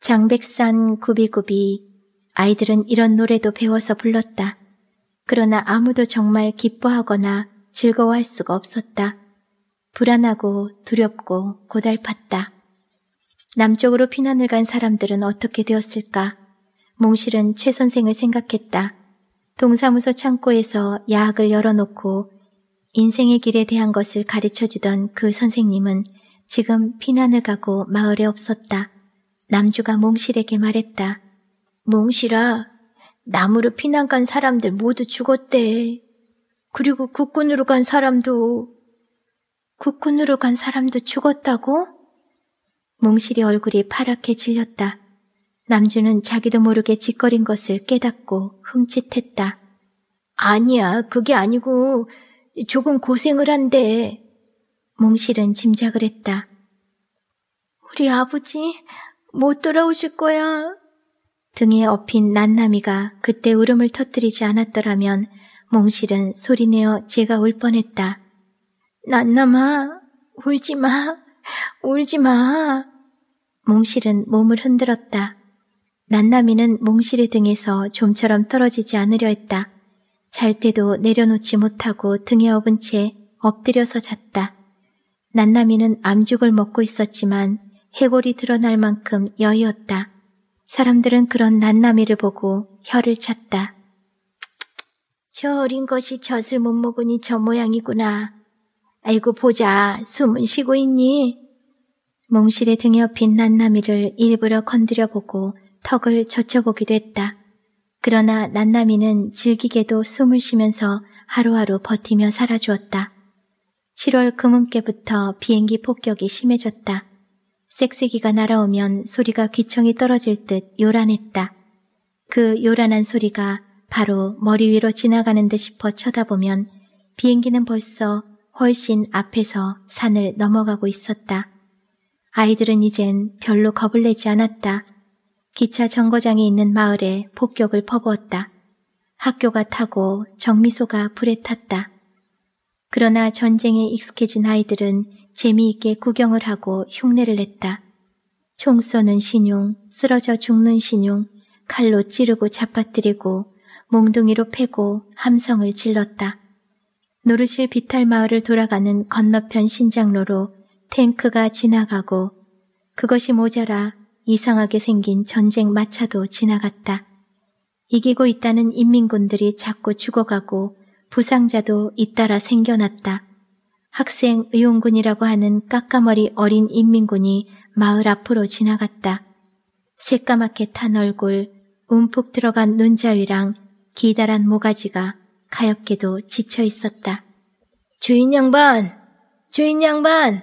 장백산 구비구비 아이들은 이런 노래도 배워서 불렀다. 그러나 아무도 정말 기뻐하거나 즐거워할 수가 없었다. 불안하고 두렵고 고달팠다. 남쪽으로 피난을 간 사람들은 어떻게 되었을까? 몽실은 최 선생을 생각했다. 동사무소 창고에서 약을 열어놓고 인생의 길에 대한 것을 가르쳐주던 그 선생님은 지금 피난을 가고 마을에 없었다. 남주가 몽실에게 말했다. 몽실아, 나무로 피난 간 사람들 모두 죽었대. 그리고 국군으로 간 사람도, 국군으로 간 사람도 죽었다고? 몽실이 얼굴이 파랗게 질렸다. 남주는 자기도 모르게 짓거린 것을 깨닫고 흠칫했다. 아니야, 그게 아니고 조금 고생을 한데. 몽실은 짐작을 했다. 우리 아버지 못 돌아오실 거야. 등에 업힌 난나미가 그때 울음을 터뜨리지 않았더라면 몽실은 소리내어 제가 울 뻔했다. 난남 마, 울지 마, 울지 마. 몽실은 몸을 흔들었다. 난나미는 몽실의 등에서 좀처럼 떨어지지 않으려 했다. 잘 때도 내려놓지 못하고 등에 업은 채 엎드려서 잤다. 난나미는 암죽을 먹고 있었지만 해골이 드러날 만큼 여의었다. 사람들은 그런 난나미를 보고 혀를 찼다. 저 어린 것이 젖을 못 먹으니 저 모양이구나. 아이고 보자. 숨은 쉬고 있니? 몽실의 등에 업힌 난나미를 일부러 건드려보고 턱을 젖혀보기도 했다. 그러나 난나미는 질기게도 숨을 쉬면서 하루하루 버티며 살아주었다. 7월 금음께부터 비행기 폭격이 심해졌다. 쌕쌕이가 날아오면 소리가 귀청이 떨어질 듯 요란했다. 그 요란한 소리가 바로 머리 위로 지나가는 듯 싶어 쳐다보면 비행기는 벌써 훨씬 앞에서 산을 넘어가고 있었다. 아이들은 이젠 별로 겁을 내지 않았다. 기차 정거장이 있는 마을에 폭격을 퍼부었다. 학교가 타고 정미소가 불에 탔다. 그러나 전쟁에 익숙해진 아이들은 재미있게 구경을 하고 흉내를 냈다. 총 쏘는 신용, 쓰러져 죽는 신용, 칼로 찌르고 잡아뜨리고 몽둥이로 패고 함성을 질렀다. 노르실 비탈 마을을 돌아가는 건너편 신장로로 탱크가 지나가고 그것이 모자라 이상하게 생긴 전쟁 마차도 지나갔다. 이기고 있다는 인민군들이 자꾸 죽어가고 부상자도 잇따라 생겨났다. 학생 의용군이라고 하는 까까머리 어린 인민군이 마을 앞으로 지나갔다. 새까맣게 탄 얼굴, 움푹 들어간 눈자위랑 기다란 모가지가 가엾게도 지쳐 있었다. 주인 양반! 주인 양반!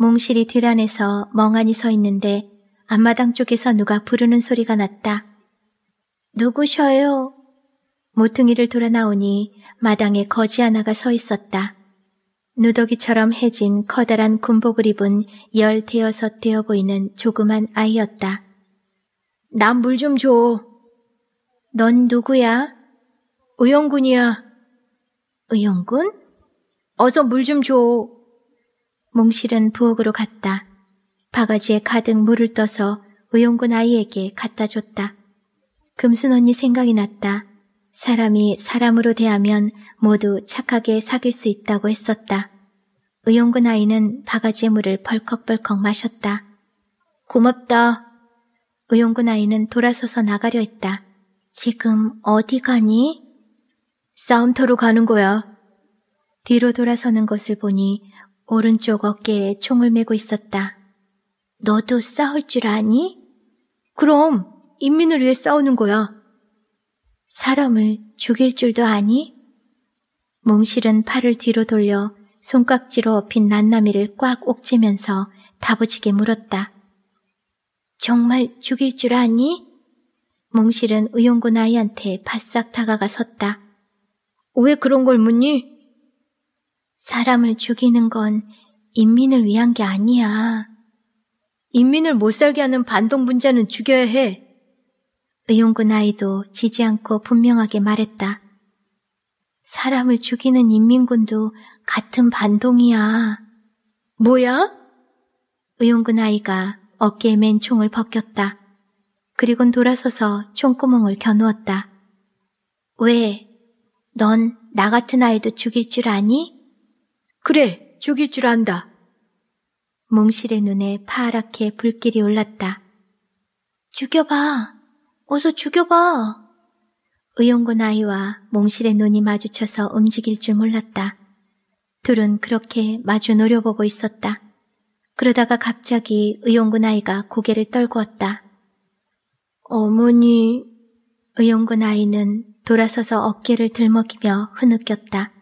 몽실이 뒤란에서 멍하니 서 있는데 앞마당 쪽에서 누가 부르는 소리가 났다. 누구셔요? 모퉁이를 돌아 나오니 마당에 거지 하나가 서 있었다. 누더기처럼 해진 커다란 군복을 입은 열 대여섯 되어 보이는 조그만 아이였다. 난 물 좀 줘. 넌 누구야? 의영군이야. 의영군? 어서 물 좀 줘. 몽실은 부엌으로 갔다. 바가지에 가득 물을 떠서 의용군 아이에게 갖다 줬다. 금순 언니 생각이 났다. 사람이 사람으로 대하면 모두 착하게 사귈 수 있다고 했었다. 의용군 아이는 바가지의 물을 벌컥벌컥 마셨다. 고맙다. 의용군 아이는 돌아서서 나가려 했다. 지금 어디 가니? 싸움터로 가는 거야. 뒤로 돌아서는 것을 보니 오른쪽 어깨에 총을 메고 있었다. 너도 싸울 줄 아니? 그럼 인민을 위해 싸우는 거야. 사람을 죽일 줄도 아니? 몽실은 팔을 뒤로 돌려 손깍지로 엎 난나미를 꽉 옥죄면서 다부지게 물었다. 정말 죽일 줄 아니? 몽실은 의용군 아이한테 바싹 다가가 섰다. 왜 그런 걸 묻니? 사람을 죽이는 건 인민을 위한 게 아니야. 인민을 못 살게 하는 반동 분자는 죽여야 해. 의용군 아이도 지지 않고 분명하게 말했다. 사람을 죽이는 인민군도 같은 반동이야. 뭐야? 의용군 아이가 어깨에 맨 총을 벗겼다. 그리곤 돌아서서 총구멍을 겨누었다. 왜? 넌 나 같은 아이도 죽일 줄 아니? 그래, 죽일 줄 안다. 몽실의 눈에 파랗게 불길이 올랐다. 죽여봐. 어서 죽여봐. 의용군 아이와 몽실의 눈이 마주쳐서 움직일 줄 몰랐다. 둘은 그렇게 마주 노려보고 있었다. 그러다가 갑자기 의용군 아이가 고개를 떨구었다. 어머니. 의용군 아이는 돌아서서 어깨를 들먹이며 흐느꼈다.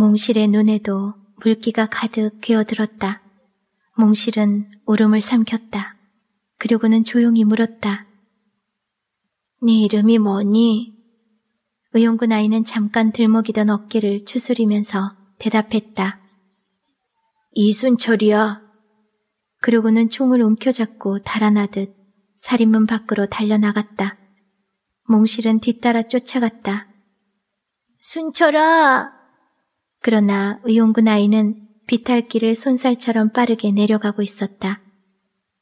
몽실의 눈에도 물기가 가득 괴어들었다. 몽실은 울음을 삼켰다. 그리고는 조용히 물었다. 네 이름이 뭐니? 의용군 아이는 잠깐 들먹이던 어깨를 추스리면서 대답했다. 이순철이야. 그러고는 총을 움켜잡고 달아나듯 살인문 밖으로 달려나갔다. 몽실은 뒤따라 쫓아갔다. 순철아! 그러나 의용군 아이는 비탈길을 손살처럼 빠르게 내려가고 있었다.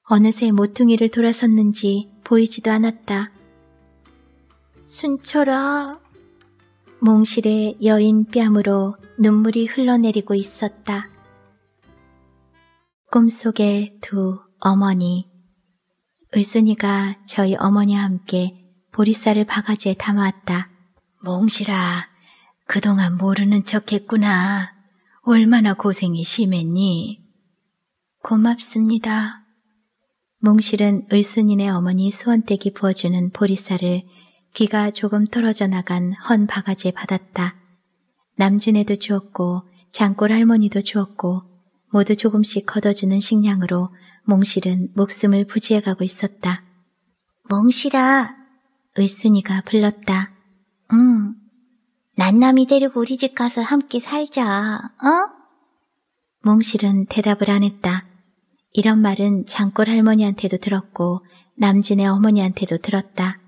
어느새 모퉁이를 돌아섰는지 보이지도 않았다. 순철아. 몽실의 여인 뺨으로 눈물이 흘러내리고 있었다. 꿈속의 두 어머니. 의순이가 저희 어머니와 함께 보리쌀을 바가지에 담아왔다. 몽실아, 그동안 모르는 척 했구나. 얼마나 고생이 심했니? 고맙습니다. 몽실은 을순이네 어머니 수원댁이 부어주는 보리살을 귀가 조금 떨어져 나간 헌 바가지에 받았다. 남준애도 주었고 장골 할머니도 주었고 모두 조금씩 걷어주는 식량으로 몽실은 목숨을 부지해가고 있었다. 몽실아! 을순이가 불렀다. 응. 난남이 데리고 우리 집 가서 함께 살자, 어? 몽실은 대답을 안 했다. 이런 말은 장골 할머니한테도 들었고 남준의 어머니한테도 들었다.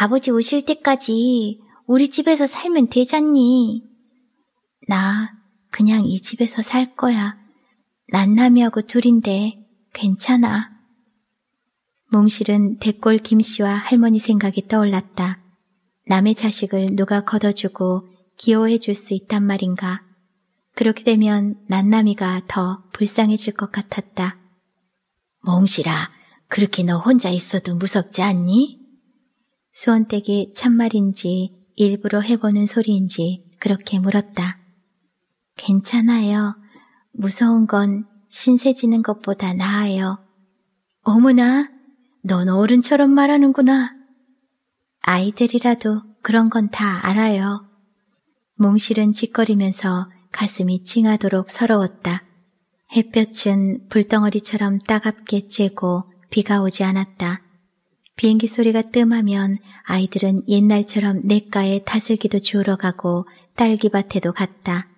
아버지 오실 때까지 우리 집에서 살면 되잖니. 나 그냥 이 집에서 살 거야. 난남이하고 둘인데 괜찮아. 몽실은 대골 김씨와 할머니 생각이 떠올랐다. 남의 자식을 누가 걷어주고 기여해 줄 수 있단 말인가. 그렇게 되면 난남이가 더 불쌍해질 것 같았다. 몽실아, 그렇게 너 혼자 있어도 무섭지 않니? 수원댁이 참말인지 일부러 해보는 소리인지 그렇게 물었다. 괜찮아요. 무서운 건 신세 지는 것보다 나아요. 어머나, 넌 어른처럼 말하는구나. 아이들이라도 그런 건 다 알아요. 몽실은 짓거리면서 가슴이 찡하도록 서러웠다. 햇볕은 불덩어리처럼 따갑게 쬐고 비가 오지 않았다. 비행기 소리가 뜸하면 아이들은 옛날처럼 냇가에 타슬기도 주우러 가고 딸기밭에도 갔다.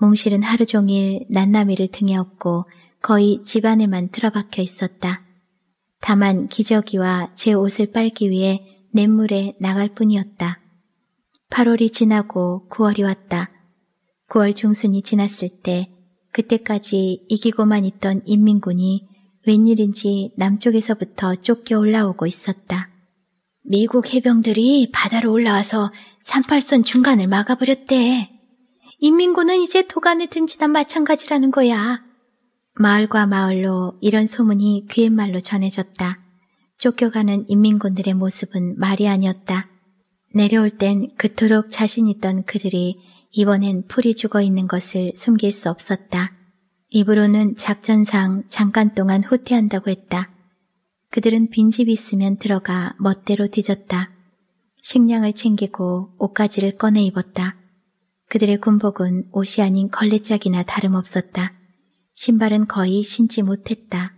몽실은 하루 종일 난나미를 등에 업고 거의 집안에만 틀어박혀 있었다. 다만 기저귀와 제 옷을 빨기 위해 냇물에 나갈 뿐이었다. 8월이 지나고 9월이 왔다. 9월 중순이 지났을 때 그때까지 이기고만 있던 인민군이 웬일인지 남쪽에서부터 쫓겨 올라오고 있었다. 미국 해병들이 바다로 올라와서 38선 중간을 막아버렸대. 인민군은 이제 도간에 든 지나 마찬가지라는 거야. 마을과 마을로 이런 소문이 귀옛말로 전해졌다. 쫓겨가는 인민군들의 모습은 말이 아니었다. 내려올 땐 그토록 자신 있던 그들이 이번엔 풀이 죽어 있는 것을 숨길 수 없었다. 입으로는 작전상 잠깐 동안 후퇴한다고 했다. 그들은 빈집이 있으면 들어가 멋대로 뒤졌다. 식량을 챙기고 옷가지를 꺼내 입었다. 그들의 군복은 옷이 아닌 걸레짝이나 다름없었다. 신발은 거의 신지 못했다.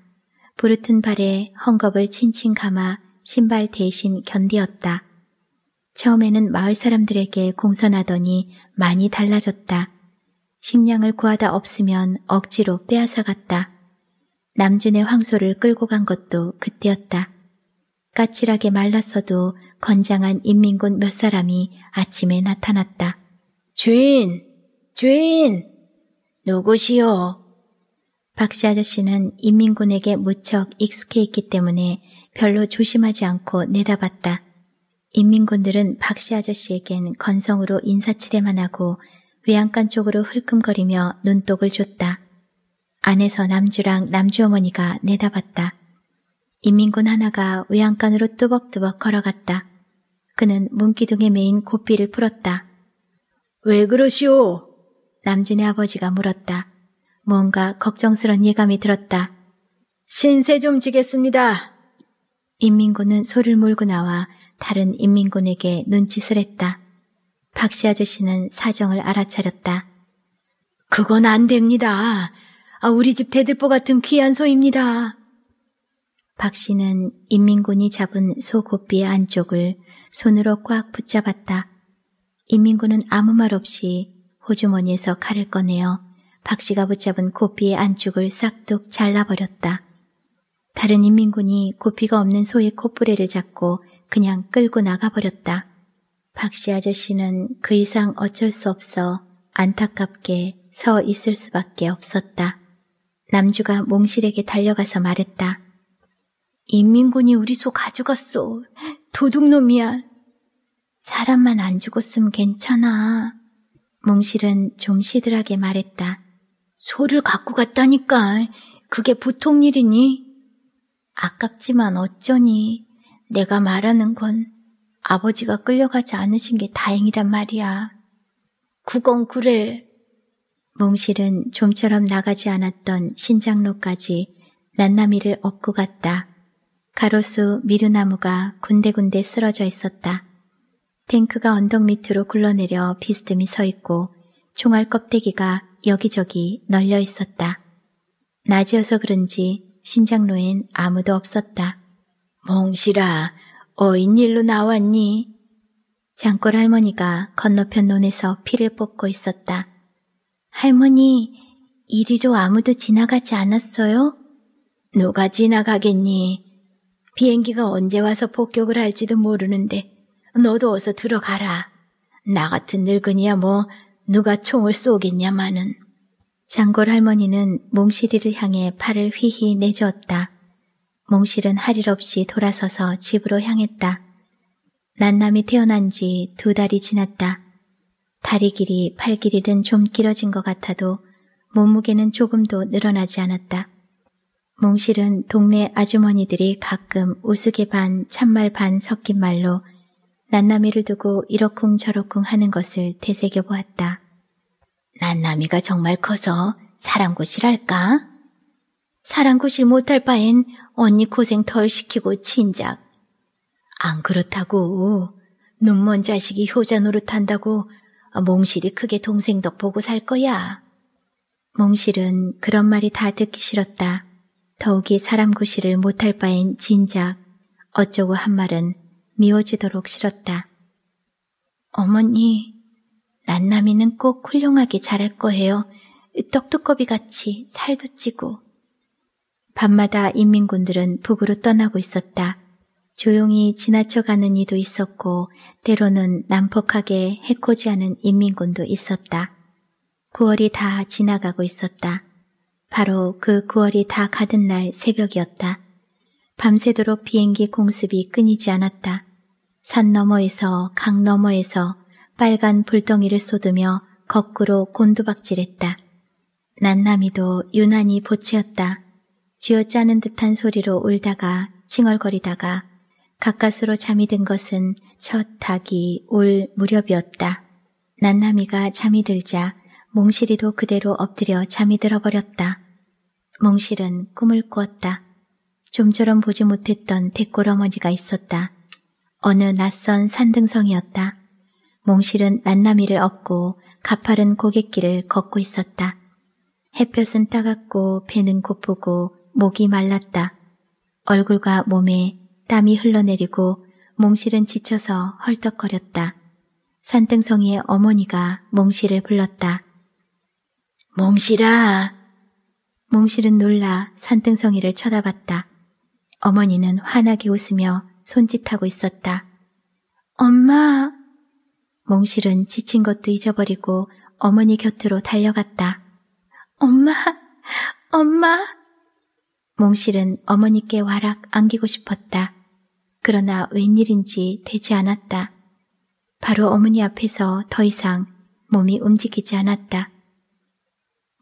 부르튼 발에 헝겊을 칭칭 감아 신발 대신 견디었다. 처음에는 마을 사람들에게 공선하더니 많이 달라졌다. 식량을 구하다 없으면 억지로 빼앗아갔다. 남준의 황소를 끌고 간 것도 그때였다. 까칠하게 말랐어도 건장한 인민군 몇 사람이 아침에 나타났다. 주인! 주인! 누구시오? 박씨 아저씨는 인민군에게 무척 익숙해 있기 때문에 별로 조심하지 않고 내다봤다. 인민군들은 박씨 아저씨에겐 건성으로 인사치레만 하고 외양간 쪽으로 흘끔거리며 눈독을 줬다. 안에서 남주랑 남주어머니가 내다봤다. 인민군 하나가 외양간으로 뚜벅뚜벅 걸어갔다. 그는 문기둥에 메인 고삐를 풀었다. 왜 그러시오? 남준의 아버지가 물었다. 뭔가 걱정스런 예감이 들었다. 신세 좀 지겠습니다. 인민군은 소를 몰고 나와 다른 인민군에게 눈짓을 했다. 박씨 아저씨는 사정을 알아차렸다. 그건 안 됩니다. 아, 우리 집 대들보 같은 귀한 소입니다. 박씨는 인민군이 잡은 소 고삐의 안쪽을 손으로 꽉 붙잡았다. 인민군은 아무 말 없이 호주머니에서 칼을 꺼내어 박 씨가 붙잡은 고삐의 안쪽을 싹둑 잘라버렸다. 다른 인민군이 고삐가 없는 소의 콧부레를 잡고 그냥 끌고 나가버렸다. 박씨 아저씨는 그 이상 어쩔 수 없어 안타깝게 서 있을 수밖에 없었다. 남주가 몽실에게 달려가서 말했다. 인민군이 우리 소 가져갔소. 도둑놈이야. 사람만 안 죽었음 괜찮아. 몽실은 좀 시들하게 말했다. 소를 갖고 갔다니까. 그게 보통 일이니? 아깝지만 어쩌니. 내가 말하는 건 아버지가 끌려가지 않으신 게 다행이란 말이야. 그건 그래. 몽실은 좀처럼 나가지 않았던 신장로까지 난나미를 업고 갔다. 가로수 미루나무가 군데군데 쓰러져 있었다. 탱크가 언덕 밑으로 굴러내려 비스듬히 서 있고 총알 껍데기가 여기저기 널려 있었다. 낮이어서 그런지 신장로엔 아무도 없었다. 몽실아, 어인 일로 나왔니? 장골 할머니가 건너편 논에서 피를 뽑고 있었다. 할머니, 이리로 아무도 지나가지 않았어요? 누가 지나가겠니? 비행기가 언제 와서 폭격을 할지도 모르는데 너도 어서 들어가라. 나 같은 늙은이야 뭐 누가 총을 쏘겠냐마는 장골 할머니는 몽실이를 향해 팔을 휘히 내저었다. 몽실은 할 일 없이 돌아서서 집으로 향했다. 난남이 태어난 지 두 달이 지났다. 다리 길이, 팔 길이는 좀 길어진 것 같아도 몸무게는 조금도 늘어나지 않았다. 몽실은 동네 아주머니들이 가끔 우스개 반, 참말 반 섞인 말로 난나미를 두고 이러쿵저러쿵 하는 것을 되새겨 보았다. 난나미가 정말 커서 사랑구실할까? 사랑구실 못할 바엔 언니 고생 덜 시키고 친작. 안 그렇다고 눈먼 자식이 효자 노릇한다고 몽실이 크게 동생 덕 보고 살 거야. 몽실은 그런 말이 다 듣기 싫었다. 더욱이 사람 구실을 못할 바엔 진작 어쩌고 한 말은 미워지도록 싫었다. 어머니, 난남이는 꼭 훌륭하게 자랄 거예요. 떡두꺼비 같이 살도 찌고. 밤마다 인민군들은 북으로 떠나고 있었다. 조용히 지나쳐가는 이도 있었고 때로는 난폭하게 해코지 하는 인민군도 있었다. 9월이 다 지나가고 있었다. 바로 그 9월이 다 가던 날 새벽이었다. 밤새도록 비행기 공습이 끊이지 않았다. 산 너머에서 강 너머에서 빨간 불덩이를 쏟으며 거꾸로 곤두박질했다. 난남이도 유난히 보채었다. 쥐어짜는 듯한 소리로 울다가 칭얼거리다가 가까스로 잠이 든 것은 첫 닭이 울 무렵이었다. 난남이가 잠이 들자 몽실이도 그대로 엎드려 잠이 들어버렸다. 몽실은 꿈을 꾸었다. 좀처럼 보지 못했던 대꼬어머니가 있었다. 어느 낯선 산등성이었다. 몽실은 난나미를 업고 가파른 고갯길을 걷고 있었다. 햇볕은 따갑고 배는 고프고 목이 말랐다. 얼굴과 몸에 땀이 흘러내리고 몽실은 지쳐서 헐떡거렸다. 산등성이의 어머니가 몽실을 불렀다. 몽실아! 몽실은 놀라 산등성이를 쳐다봤다. 어머니는 환하게 웃으며 손짓하고 있었다. 엄마! 몽실은 지친 것도 잊어버리고 어머니 곁으로 달려갔다. 엄마! 엄마! 몽실은 어머니께 와락 안기고 싶었다. 그러나 웬일인지 되지 않았다. 바로 어머니 앞에서 더 이상 몸이 움직이지 않았다.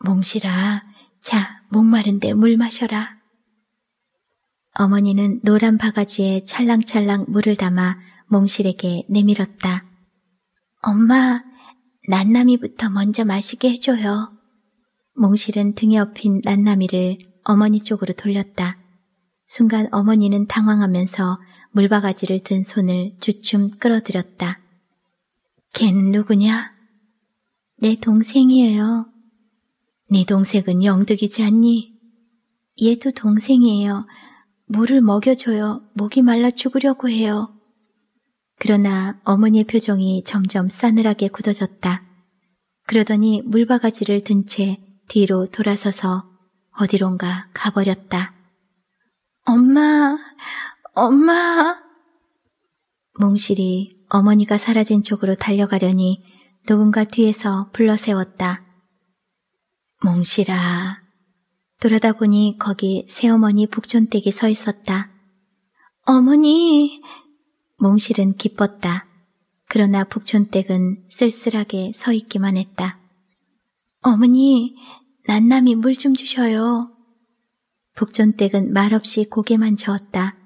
몽실아, 자, 목마른데 물 마셔라. 어머니는 노란 바가지에 찰랑찰랑 물을 담아 몽실에게 내밀었다. 엄마, 난나미부터 먼저 마시게 해줘요. 몽실은 등에 엎힌 난나미를 어머니 쪽으로 돌렸다. 순간 어머니는 당황하면서 물바가지를 든 손을 주춤 끌어들였다. 걔는 누구냐? 내 동생이에요. 네 동생은 영득이지 않니? 얘도 동생이에요. 물을 먹여줘요 목이 말라 죽으려고 해요. 그러나 어머니의 표정이 점점 싸늘하게 굳어졌다. 그러더니 물바가지를 든 채 뒤로 돌아서서 어디론가 가버렸다. 엄마, 엄마. 몽실이 어머니가 사라진 쪽으로 달려가려니 누군가 뒤에서 불러 세웠다. 몽실아, 돌아다보니 거기 새어머니 북촌댁이 서 있었다. 어머니! 몽실은 기뻤다. 그러나 북촌댁은 쓸쓸하게 서 있기만 했다. 어머니, 난남이 물 좀 주셔요. 북촌댁은 말없이 고개만 저었다.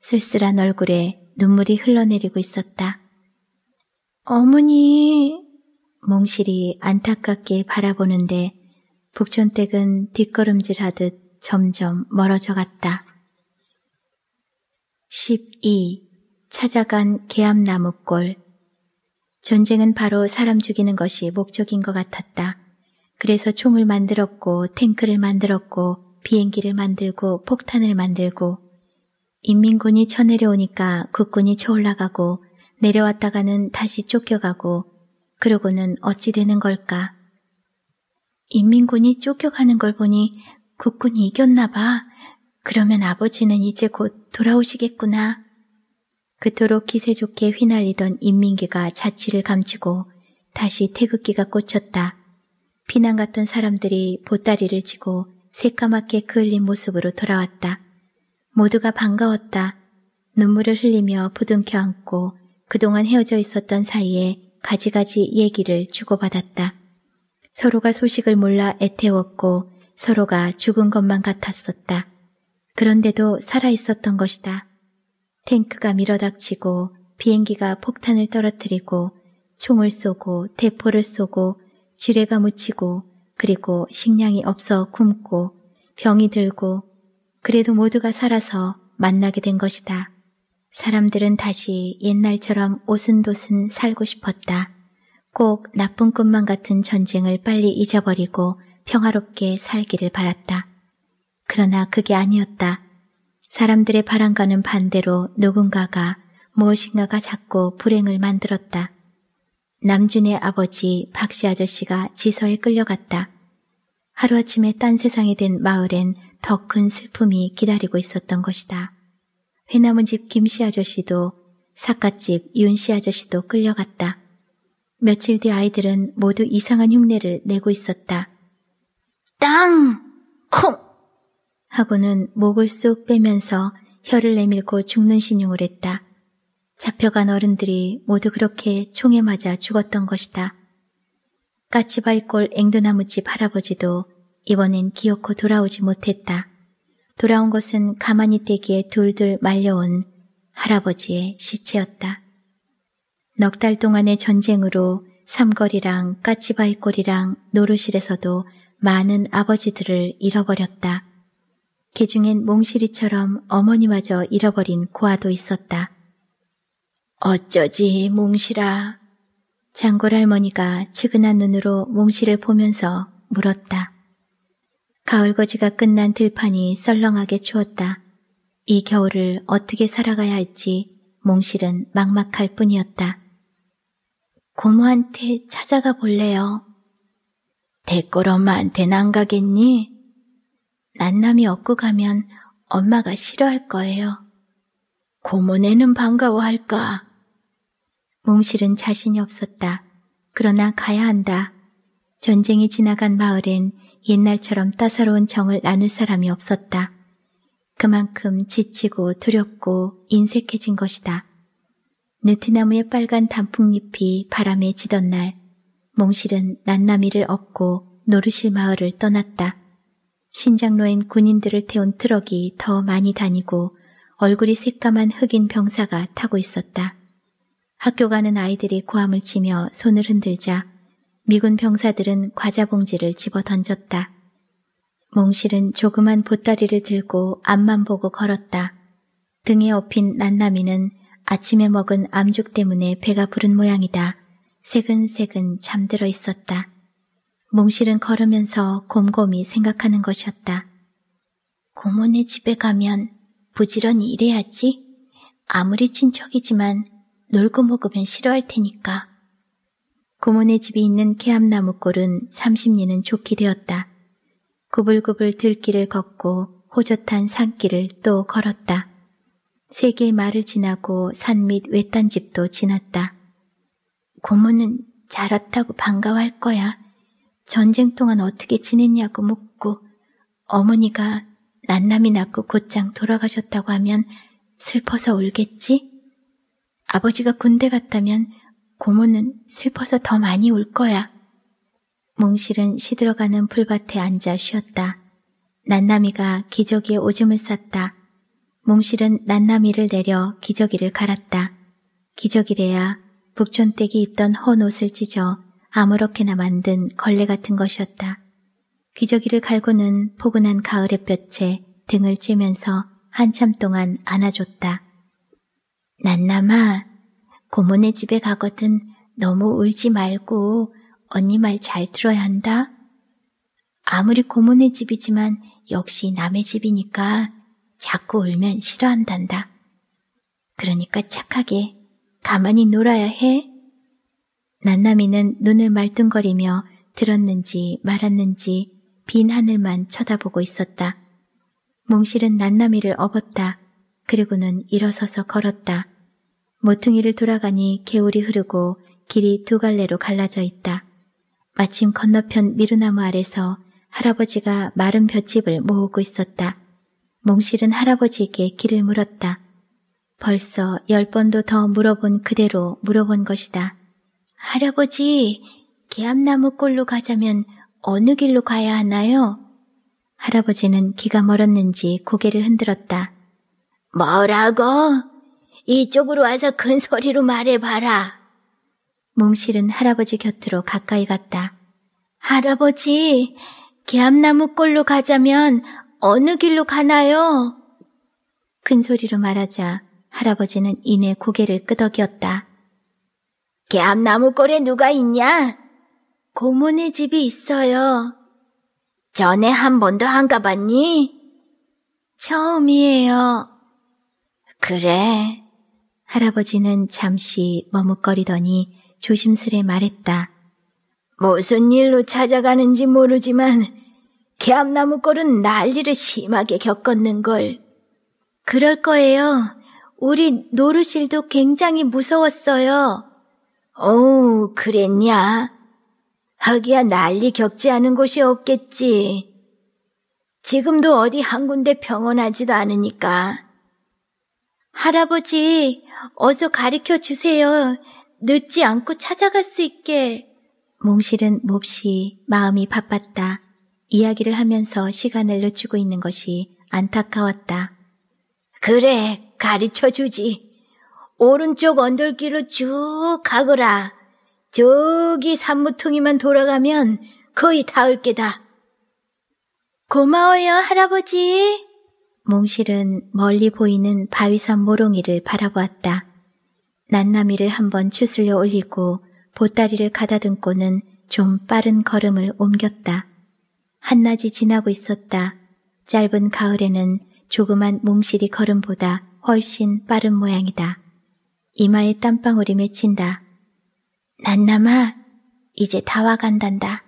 쓸쓸한 얼굴에 눈물이 흘러내리고 있었다. 어머니, 몽실이 안타깝게 바라보는데 북촌댁은 뒷걸음질하듯 점점 멀어져 갔다. 12. 찾아간 계암나무골 전쟁은 바로 사람 죽이는 것이 목적인 것 같았다. 그래서 총을 만들었고 탱크를 만들었고 비행기를 만들고 폭탄을 만들고 인민군이 쳐내려오니까 국군이 쳐올라가고 내려왔다가는 다시 쫓겨가고 그러고는 어찌 되는 걸까? 인민군이 쫓겨가는 걸 보니 국군이 이겼나 봐. 그러면 아버지는 이제 곧 돌아오시겠구나. 그토록 기세 좋게 휘날리던 인민기가 자취를 감추고 다시 태극기가 꽂혔다. 피난 갔던 사람들이 보따리를 치고 새까맣게 그을린 모습으로 돌아왔다. 모두가 반가웠다. 눈물을 흘리며 부둥켜 안고 그동안 헤어져 있었던 사이에 가지가지 얘기를 주고받았다. 서로가 소식을 몰라 애태웠고 서로가 죽은 것만 같았었다. 그런데도 살아있었던 것이다. 탱크가 밀어닥치고 비행기가 폭탄을 떨어뜨리고 총을 쏘고 대포를 쏘고 지뢰가 묻히고 그리고 식량이 없어 굶고 병이 들고 그래도 모두가 살아서 만나게 된 것이다. 사람들은 다시 옛날처럼 오순도순 살고 싶었다. 꼭 나쁜 꿈만 같은 전쟁을 빨리 잊어버리고 평화롭게 살기를 바랐다. 그러나 그게 아니었다. 사람들의 바람과는 반대로 누군가가 무엇인가가 자꾸 불행을 만들었다. 남준의 아버지 박씨 아저씨가 지서에 끌려갔다. 하루아침에 딴 세상이 된 마을엔 더 큰 슬픔이 기다리고 있었던 것이다. 회나무집 김씨 아저씨도 사갓집 윤씨 아저씨도 끌려갔다. 며칠 뒤 아이들은 모두 이상한 흉내를 내고 있었다. 땅! 콩! 하고는 목을 쏙 빼면서 혀를 내밀고 죽는 신용을 했다. 잡혀간 어른들이 모두 그렇게 총에 맞아 죽었던 것이다. 까치발골 앵두나무집 할아버지도 이번엔 기어코 돌아오지 못했다. 돌아온 것은 가만히 떼기에 둘둘 말려온 할아버지의 시체였다. 넉달 동안의 전쟁으로 삼거리랑 까치바이골이랑 노르실에서도 많은 아버지들을 잃어버렸다. 개 그 중엔 몽실이처럼 어머니마저 잃어버린 고아도 있었다. 어쩌지, 몽실아. 장골 할머니가 측은한 눈으로 몽실을 보면서 물었다. 가을거지가 끝난 들판이 썰렁하게 추웠다. 이 겨울을 어떻게 살아가야 할지 몽실은 막막할 뿐이었다. 고모한테 찾아가 볼래요. 대꼴 엄마한테는 안 가겠니? 난남이 업고 가면 엄마가 싫어할 거예요. 고모네는 반가워할까? 몽실은 자신이 없었다. 그러나 가야 한다. 전쟁이 지나간 마을엔 옛날처럼 따사로운 정을 나눌 사람이 없었다. 그만큼 지치고 두렵고 인색해진 것이다. 느티나무의 빨간 단풍잎이 바람에 지던 날 몽실은 난나미를 얻고 노르실 마을을 떠났다. 신장로엔 군인들을 태운 트럭이 더 많이 다니고 얼굴이 새까만 흑인 병사가 타고 있었다. 학교 가는 아이들이 고함을 치며 손을 흔들자 미군 병사들은 과자 봉지를 집어 던졌다. 몽실은 조그만 보따리를 들고 앞만 보고 걸었다. 등에 업힌 난나미는 아침에 먹은 암죽 때문에 배가 부른 모양이다. 새근새근 잠들어 있었다. 몽실은 걸으면서 곰곰이 생각하는 것이었다. 고모네 집에 가면 부지런히 일해야지. 아무리 친척이지만 놀고 먹으면 싫어할 테니까. 고모네 집이 있는 케암나무 꼴은 30리는 좋게 되었다. 구불구불 들길을 걷고 호젓한 산길을 또 걸었다. 세계 말을 지나고 산 및 외딴 집도 지났다. 고모는 잘 왔다고 반가워할 거야. 전쟁 동안 어떻게 지냈냐고 묻고 어머니가 난남이 낳고 곧장 돌아가셨다고 하면 슬퍼서 울겠지? 아버지가 군대 갔다면 고모는 슬퍼서 더 많이 울 거야. 몽실은 시들어가는 풀밭에 앉아 쉬었다. 난남이가 기저귀에 오줌을 쌌다. 몽실은 난나미를 내려 기저귀를 갈았다. 기저귀래야 북촌댁이 있던헌 옷을 찢어 아무렇게나 만든 걸레 같은 것이었다. 기저귀를 갈고는 포근한 가을의 볕에 등을 쬐면서 한참 동안 안아줬다. 난나마 고모네 집에 가거든 너무 울지 말고 언니 말 잘 들어야 한다. 아무리 고모네 집이지만 역시 남의 집이니까 자꾸 울면 싫어한단다. 그러니까 착하게 가만히 놀아야 해. 난남이는 눈을 말뚱거리며 들었는지 말았는지 빈 하늘만 쳐다보고 있었다. 몽실은 난남이를 업었다. 그리고는 일어서서 걸었다. 모퉁이를 돌아가니 개울이 흐르고 길이 두 갈래로 갈라져 있다. 마침 건너편 미루나무 아래서 할아버지가 마른 볏집을 모으고 있었다. 몽실은 할아버지에게 길을 물었다. 벌써 열 번도 더 물어본 그대로 물어본 것이다. 할아버지, 개암나무 꼴로 가자면 어느 길로 가야 하나요? 할아버지는 귀가 멀었는지 고개를 흔들었다. 뭐라고? 이쪽으로 와서 큰 소리로 말해봐라. 몽실은 할아버지 곁으로 가까이 갔다. 할아버지, 개암나무 꼴로 가자면 어느 길로 가나요? 큰 소리로 말하자 할아버지는 이내 고개를 끄덕였다. 개암나무 꼴에 누가 있냐? 고모네 집이 있어요. 전에 한 번도 안 가봤니? 처음이에요. 그래. 할아버지는 잠시 머뭇거리더니 조심스레 말했다. 무슨 일로 찾아가는지 모르지만 개암나무골은 난리를 심하게 겪었는걸. 그럴 거예요. 우리 노르실도 굉장히 무서웠어요. 오, 그랬냐? 하기야 난리 겪지 않은 곳이 없겠지. 지금도 어디 한 군데 병원하지도 않으니까. 할아버지, 어서 가르켜 주세요. 늦지 않고 찾아갈 수 있게. 몽실은 몹시 마음이 바빴다. 이야기를 하면서 시간을 늦추고 있는 것이 안타까웠다. 그래, 가르쳐 주지. 오른쪽 언덕길로 쭉 가거라. 저기 산무통이만 돌아가면 거의 닿을 게다. 고마워요, 할아버지. 몽실은 멀리 보이는 바위산 모롱이를 바라보았다. 난나미를 한번 추슬려 올리고 보따리를 가다듬고는 좀 빠른 걸음을 옮겼다. 한낮이 지나고 있었다. 짧은 가을에는 조그만 몽실이 걸음보다 훨씬 빠른 모양이다. 이마에 땀방울이 맺힌다. 난나마 이제 다 와간단다.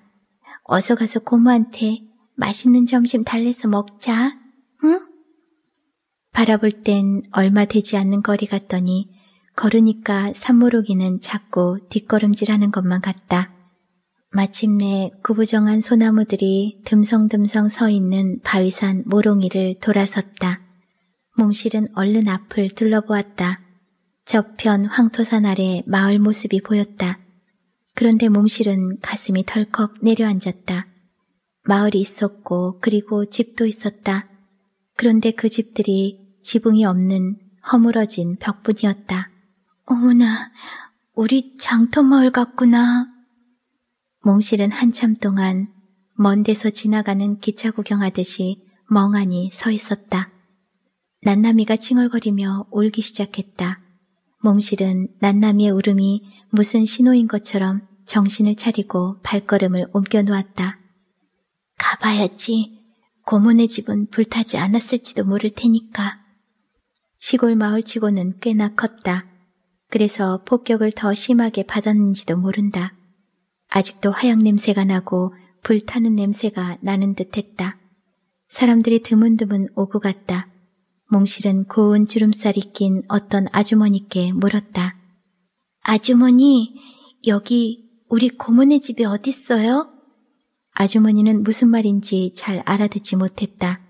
어서 가서 고모한테 맛있는 점심 달래서 먹자, 응? 바라볼 땐 얼마 되지 않는 거리 같더니 걸으니까 산모로기는 자꾸 뒷걸음질하는 것만 같다. 마침내 구부정한 소나무들이 듬성듬성 서 있는 바위산 모롱이를 돌아섰다. 몽실은 얼른 앞을 둘러보았다. 저편 황토산 아래 마을 모습이 보였다. 그런데 몽실은 가슴이 덜컥 내려앉았다. 마을이 있었고 그리고 집도 있었다. 그런데 그 집들이 지붕이 없는 허물어진 벽뿐이었다. 어머나, 우리 장터마을 같구나. 몽실은 한참 동안 먼 데서 지나가는 기차 구경하듯이 멍하니 서 있었다. 난나미가 칭얼거리며 울기 시작했다. 몽실은 난나미의 울음이 무슨 신호인 것처럼 정신을 차리고 발걸음을 옮겨 놓았다. 가봐야지. 고모네 집은 불타지 않았을지도 모를 테니까. 시골 마을치고는 꽤나 컸다. 그래서 폭격을 더 심하게 받았는지도 모른다. 아직도 화약 냄새가 나고 불타는 냄새가 나는 듯했다. 사람들이 드문드문 오고 갔다. 몽실은 고운 주름살이 낀 어떤 아주머니께 물었다. 아주머니, 여기 우리 고모네 집이 어딨어요? 아주머니는 무슨 말인지 잘 알아듣지 못했다.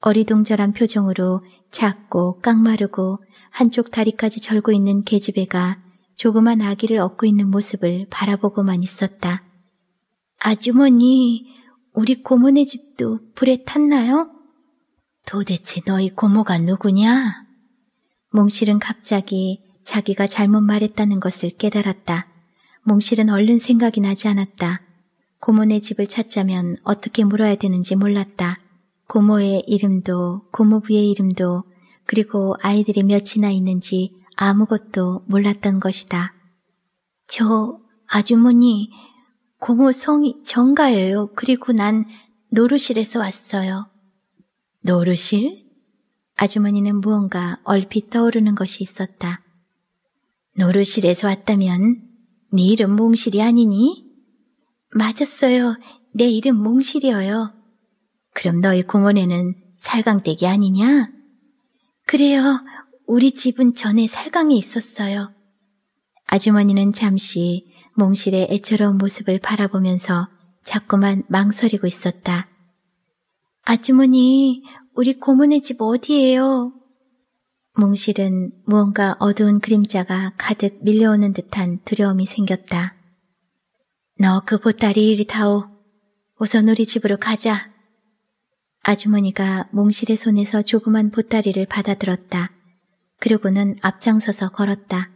어리둥절한 표정으로 작고 깡마르고 한쪽 다리까지 절고 있는 계집애가 조그만 아기를 업고 있는 모습을 바라보고만 있었다. 아주머니, 우리 고모네 집도 불에 탔나요? 도대체 너희 고모가 누구냐? 몽실은 갑자기 자기가 잘못 말했다는 것을 깨달았다. 몽실은 얼른 생각이 나지 않았다. 고모네 집을 찾자면 어떻게 물어야 되는지 몰랐다. 고모의 이름도 고모부의 이름도 그리고 아이들이 몇이나 있는지 아무것도 몰랐던 것이다. 저 아주머니 고모 성이 정가예요. 그리고 난노르실에서 왔어요. 노르실 아주머니는 무언가 얼핏 떠오르는 것이 있었다. 노르실에서 왔다면 네 이름 몽실이 아니니? 맞았어요. 내 이름 몽실이어요. 그럼 너희 공원에는 살강댁이 아니냐? 그래요. 우리 집은 전에 살강이 있었어요. 아주머니는 잠시 몽실의 애처로운 모습을 바라보면서 자꾸만 망설이고 있었다. 아주머니, 우리 고모네 집 어디예요? 몽실은 무언가 어두운 그림자가 가득 밀려오는 듯한 두려움이 생겼다. 너 그 보따리 이리 타오. 우선 우리 집으로 가자. 아주머니가 몽실의 손에서 조그만 보따리를 받아들었다. 그리고는 앞장서서 걸었다.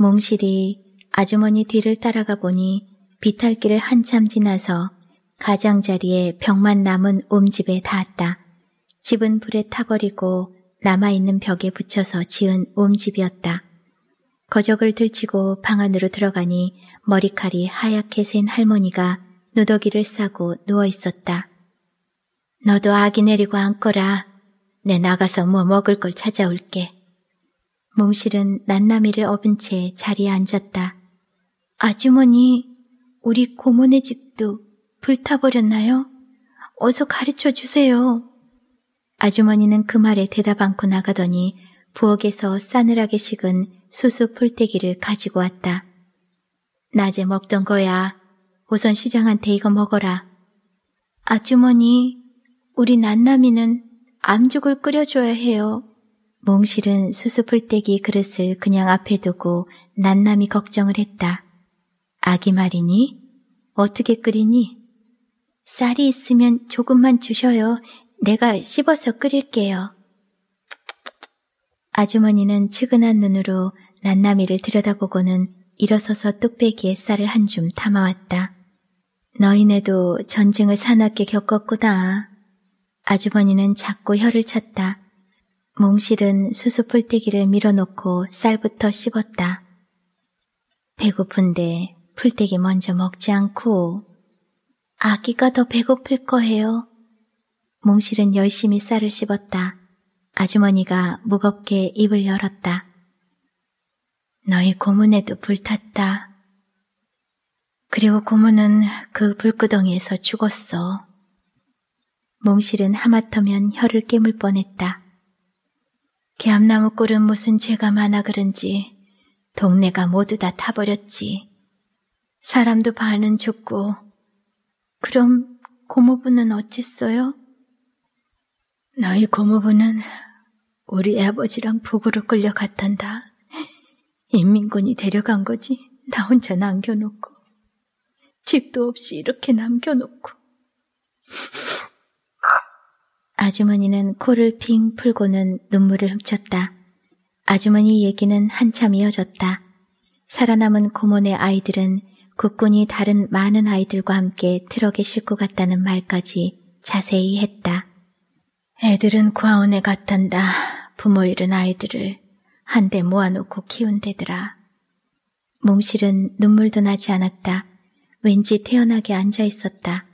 몸실이 아주머니 뒤를 따라가 보니 비탈길을 한참 지나서 가장자리에 벽만 남은 옴집에 닿았다. 집은 불에 타버리고 남아있는 벽에 붙여서 지은 옴집이었다. 거적을 들치고 방 안으로 들어가니 머리칼이 하얗게 센 할머니가 누더기를 싸고 누워 있었다. 너도 아기 내리고 앉거라. 내 나가서 뭐 먹을 걸 찾아올게. 몽실은 난나미를 업은 채 자리에 앉았다. 아주머니, 우리 고모네 집도 불타버렸나요? 어서 가르쳐 주세요. 아주머니는 그 말에 대답 않고 나가더니 부엌에서 싸늘하게 식은 수수 풀떼기를 가지고 왔다. 낮에 먹던 거야. 우선 시장한테 이거 먹어라. 아주머니, 우리 난나미는 암죽을 끓여줘야 해요. 몽실은 수수풀떼기 그릇을 그냥 앞에 두고 난남이 걱정을 했다. 아기 말이니? 어떻게 끓이니? 쌀이 있으면 조금만 주셔요. 내가 씹어서 끓일게요. 아주머니는 측은한 눈으로 난남이를 들여다보고는 일어서서 뚝배기에 쌀을 한 줌 담아왔다. 너희네도 전쟁을 사납게 겪었구나. 아주머니는 자꾸 혀를 쳤다 몽실은 수수풀떼기를 밀어놓고 쌀부터 씹었다. 배고픈데 풀떼기 먼저 먹지 않고 아기가 더 배고플 거예요. 몽실은 열심히 쌀을 씹었다. 아주머니가 무겁게 입을 열었다. 너희 고문에도 불탔다. 그리고 고문은 그 불구덩이에서 죽었어. 몽실은 하마터면 혀를 깨물 뻔했다. 개암나무 꼴은 무슨 죄가 많아 그런지 동네가 모두 다 타버렸지. 사람도 반은 죽고 그럼 고모부는 어쨌어요? 너희 고모부는 우리 아버지랑 부부를 끌려갔단다. 인민군이 데려간 거지. 나 혼자 남겨놓고. 집도 없이 이렇게 남겨놓고. 아주머니는 코를 핑 풀고는 눈물을 훔쳤다. 아주머니 얘기는 한참 이어졌다. 살아남은 고모네 아이들은 국군이 다른 많은 아이들과 함께 트럭에 싣고 갔다는 말까지 자세히 했다. 애들은 고아원에 갔단다. 부모 잃은 아이들을 한데 모아놓고 키운대더라. 몽실은 눈물도 나지 않았다. 왠지 태연하게 앉아 있었다.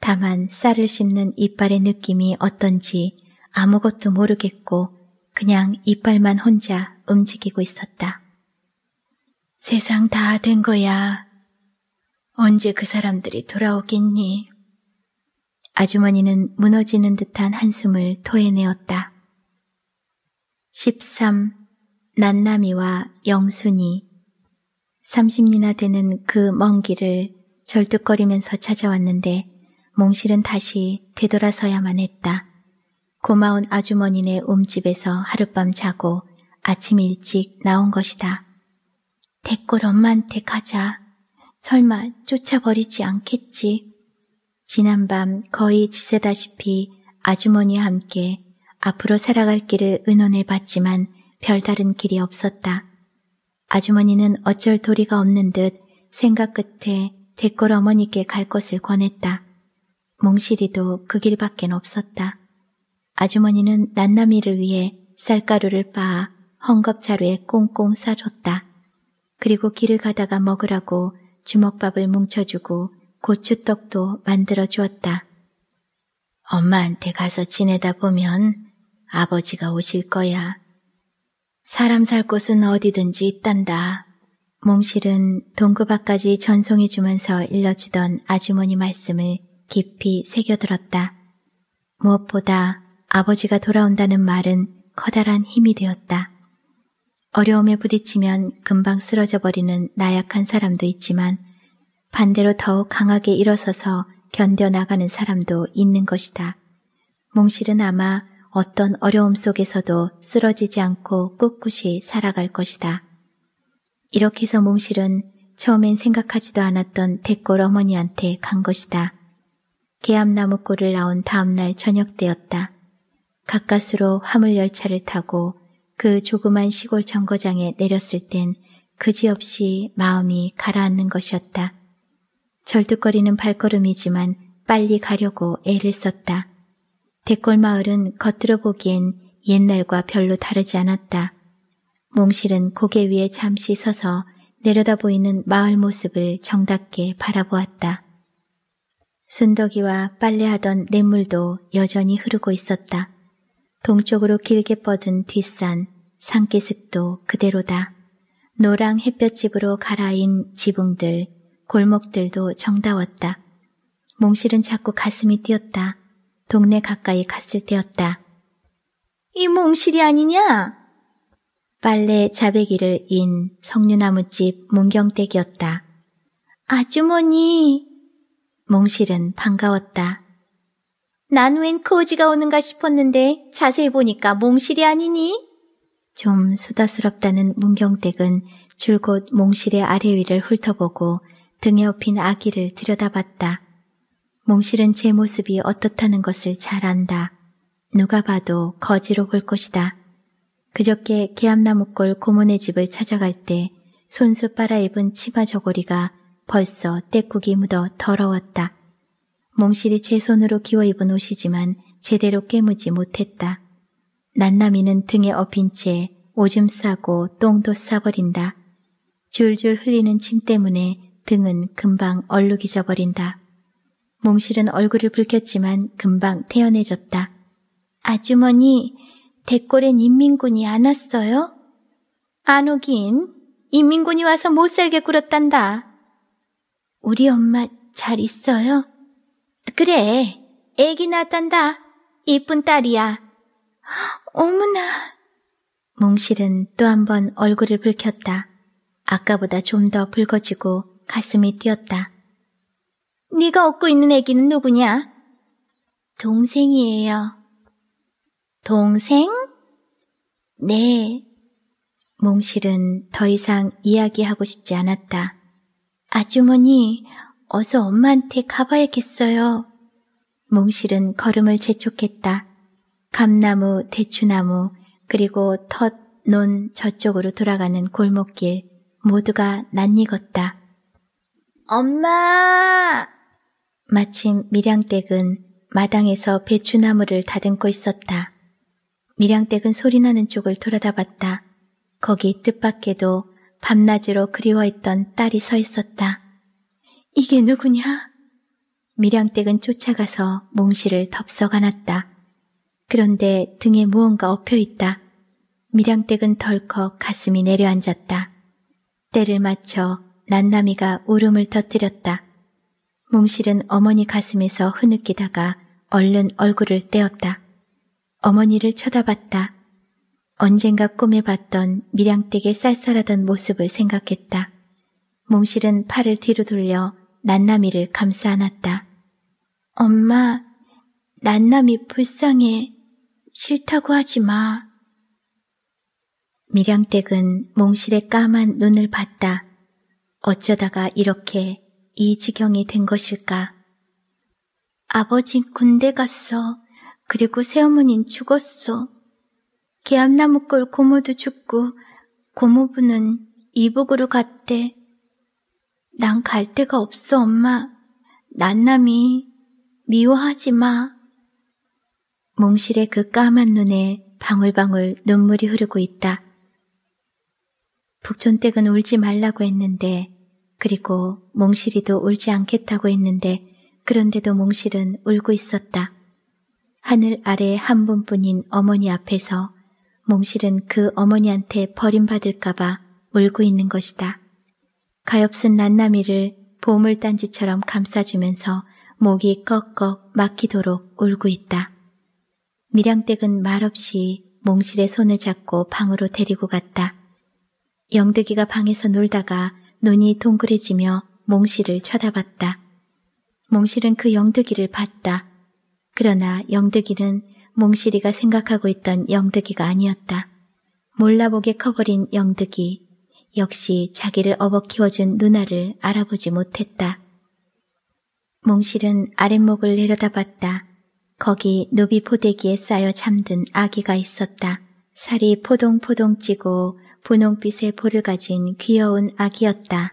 다만 쌀을 씹는 이빨의 느낌이 어떤지 아무것도 모르겠고 그냥 이빨만 혼자 움직이고 있었다. 세상 다 된 거야. 언제 그 사람들이 돌아오겠니? 아주머니는 무너지는 듯한 한숨을 토해내었다. 13. 난남이와 영순이 30리나 되는 그 먼 길을 절뚝거리면서 찾아왔는데 몽실은 다시 되돌아서야만 했다. 고마운 아주머니네 옴집에서 하룻밤 자고 아침 일찍 나온 것이다. 대꼴 엄마한테 가자. 설마 쫓아버리지 않겠지. 지난밤 거의 지새다시피 아주머니와 함께 앞으로 살아갈 길을 의논해 봤지만 별다른 길이 없었다. 아주머니는 어쩔 도리가 없는 듯 생각 끝에 대꼴 어머니께 갈 것을 권했다. 몽실이도 그 길밖엔 없었다. 아주머니는 난나미를 위해 쌀가루를 빻아 헝겊자루에 꽁꽁 싸줬다. 그리고 길을 가다가 먹으라고 주먹밥을 뭉쳐주고 고추떡도 만들어 주었다. 엄마한테 가서 지내다 보면 아버지가 오실 거야. 사람 살 곳은 어디든지 있단다. 몽실은 동그 밖까지 전송해 주면서 일러주던 아주머니 말씀을 깊이 새겨들었다. 무엇보다 아버지가 돌아온다는 말은 커다란 힘이 되었다. 어려움에 부딪히면 금방 쓰러져 버리는 나약한 사람도 있지만 반대로 더욱 강하게 일어서서 견뎌나가는 사람도 있는 것이다. 몽실은 아마 어떤 어려움 속에서도 쓰러지지 않고 꿋꿋이 살아갈 것이다. 이렇게 해서 몽실은 처음엔 생각하지도 않았던 대골 어머니한테 간 것이다. 계암나무골을 나온 다음날 저녁 때였다. 가까스로 화물열차를 타고 그 조그만 시골 정거장에 내렸을 땐 그지없이 마음이 가라앉는 것이었다. 절뚝거리는 발걸음이지만 빨리 가려고 애를 썼다. 대골마을은 겉들어 보기엔 옛날과 별로 다르지 않았다. 몽실은 고개 위에 잠시 서서 내려다 보이는 마을 모습을 정답게 바라보았다. 순덕이와 빨래하던 냇물도 여전히 흐르고 있었다. 동쪽으로 길게 뻗은 뒷산, 산기슭도 그대로다. 노랑 햇볕집으로 갈아인 지붕들, 골목들도 정다웠다. 몽실은 자꾸 가슴이 뛰었다. 동네 가까이 갔을 때였다. 이 몽실이 아니냐? 빨래 자배기를 인 석류나무집 문경댁이었다. 아주머니, 몽실은 반가웠다. 난웬 코지가 오는가 싶었는데 자세히 보니까 몽실이 아니니? 좀 수다스럽다는 문경댁은 줄곧 몽실의 아래 위를 훑어보고 등에 업힌 아기를 들여다봤다. 몽실은 제 모습이 어떻다는 것을 잘 안다. 누가 봐도 거지로 볼 것이다. 그저께 계암나무골 고모네 집을 찾아갈 때 손수 빨아입은 치마 저고리가 벌써 때국이 묻어 더러웠다. 몽실이 제 손으로 기워 입은 옷이지만 제대로 깨무지 못했다. 난나미는 등에 업힌 채 오줌 싸고 똥도 싸버린다. 줄줄 흘리는 침 때문에 등은 금방 얼룩이 져버린다. 몽실은 얼굴을 붉혔지만 금방 태연해졌다. 아주머니, 대골엔 인민군이 안 왔어요? 안 오긴, 인민군이 와서 못 살게 굴었단다. 우리 엄마 잘 있어요? 그래, 애기 낳았단다. 이쁜 딸이야. 어머나. 몽실은 또 한 번 얼굴을 붉혔다. 아까보다 좀 더 붉어지고 가슴이 뛰었다. 네가 얻고 있는 애기는 누구냐? 동생이에요. 동생? 네. 몽실은 더 이상 이야기하고 싶지 않았다. 아주머니, 어서 엄마한테 가봐야겠어요. 몽실은 걸음을 재촉했다. 감나무, 대추나무, 그리고 텃, 논 저쪽으로 돌아가는 골목길 모두가 낯익었다. 엄마! 마침 밀양댁은 마당에서 배추나무를 다듬고 있었다. 밀양댁은 소리나는 쪽을 돌아다 봤다. 거기 뜻밖에도 밤낮으로 그리워했던 딸이 서 있었다. 이게 누구냐? 미량댁은 쫓아가서 몽실을 덥석 안았다. 그런데 등에 무언가 엎혀 있다. 미량댁은 덜컥 가슴이 내려앉았다. 때를 맞춰 난나미가 울음을 터뜨렸다. 몽실은 어머니 가슴에서 흐느끼다가 얼른 얼굴을 떼었다. 어머니를 쳐다봤다. 언젠가 꿈에 봤던 밀양댁의 쌀쌀하던 모습을 생각했다. 몽실은 팔을 뒤로 돌려 난나미를 감싸 안았다. 엄마, 난나미 불쌍해. 싫다고 하지 마. 밀양댁은 몽실의 까만 눈을 봤다. 어쩌다가 이렇게 이 지경이 된 것일까? 아버진 군대 갔어. 그리고 새어머닌 죽었어. 계암나무골 고모도 죽고 고모부는 이북으로 갔대. 난 갈 데가 없어, 엄마. 난남이 미워하지 마. 몽실의 그 까만 눈에 방울방울 눈물이 흐르고 있다. 북촌댁은 울지 말라고 했는데, 그리고 몽실이도 울지 않겠다고 했는데, 그런데도 몽실은 울고 있었다. 하늘 아래 한 분뿐인 어머니 앞에서 몽실은 그 어머니한테 버림받을까봐 울고 있는 것이다. 가엾은 난나미를 보물단지처럼 감싸주면서 목이 꺽꺽 막히도록 울고 있다. 밀양댁은 말없이 몽실의 손을 잡고 방으로 데리고 갔다. 영득이가 방에서 놀다가 눈이 동그래지며 몽실을 쳐다봤다. 몽실은 그 영득이를 봤다. 그러나 영득이는 몽실이가 생각하고 있던 영득이가 아니었다. 몰라보게 커버린 영득이 역시 자기를 업어 키워준 누나를 알아보지 못했다. 몽실은 아랫목을 내려다봤다. 거기 노비 포대기에 쌓여 잠든 아기가 있었다. 살이 포동포동 찌고 분홍빛의 볼을 가진 귀여운 아기였다.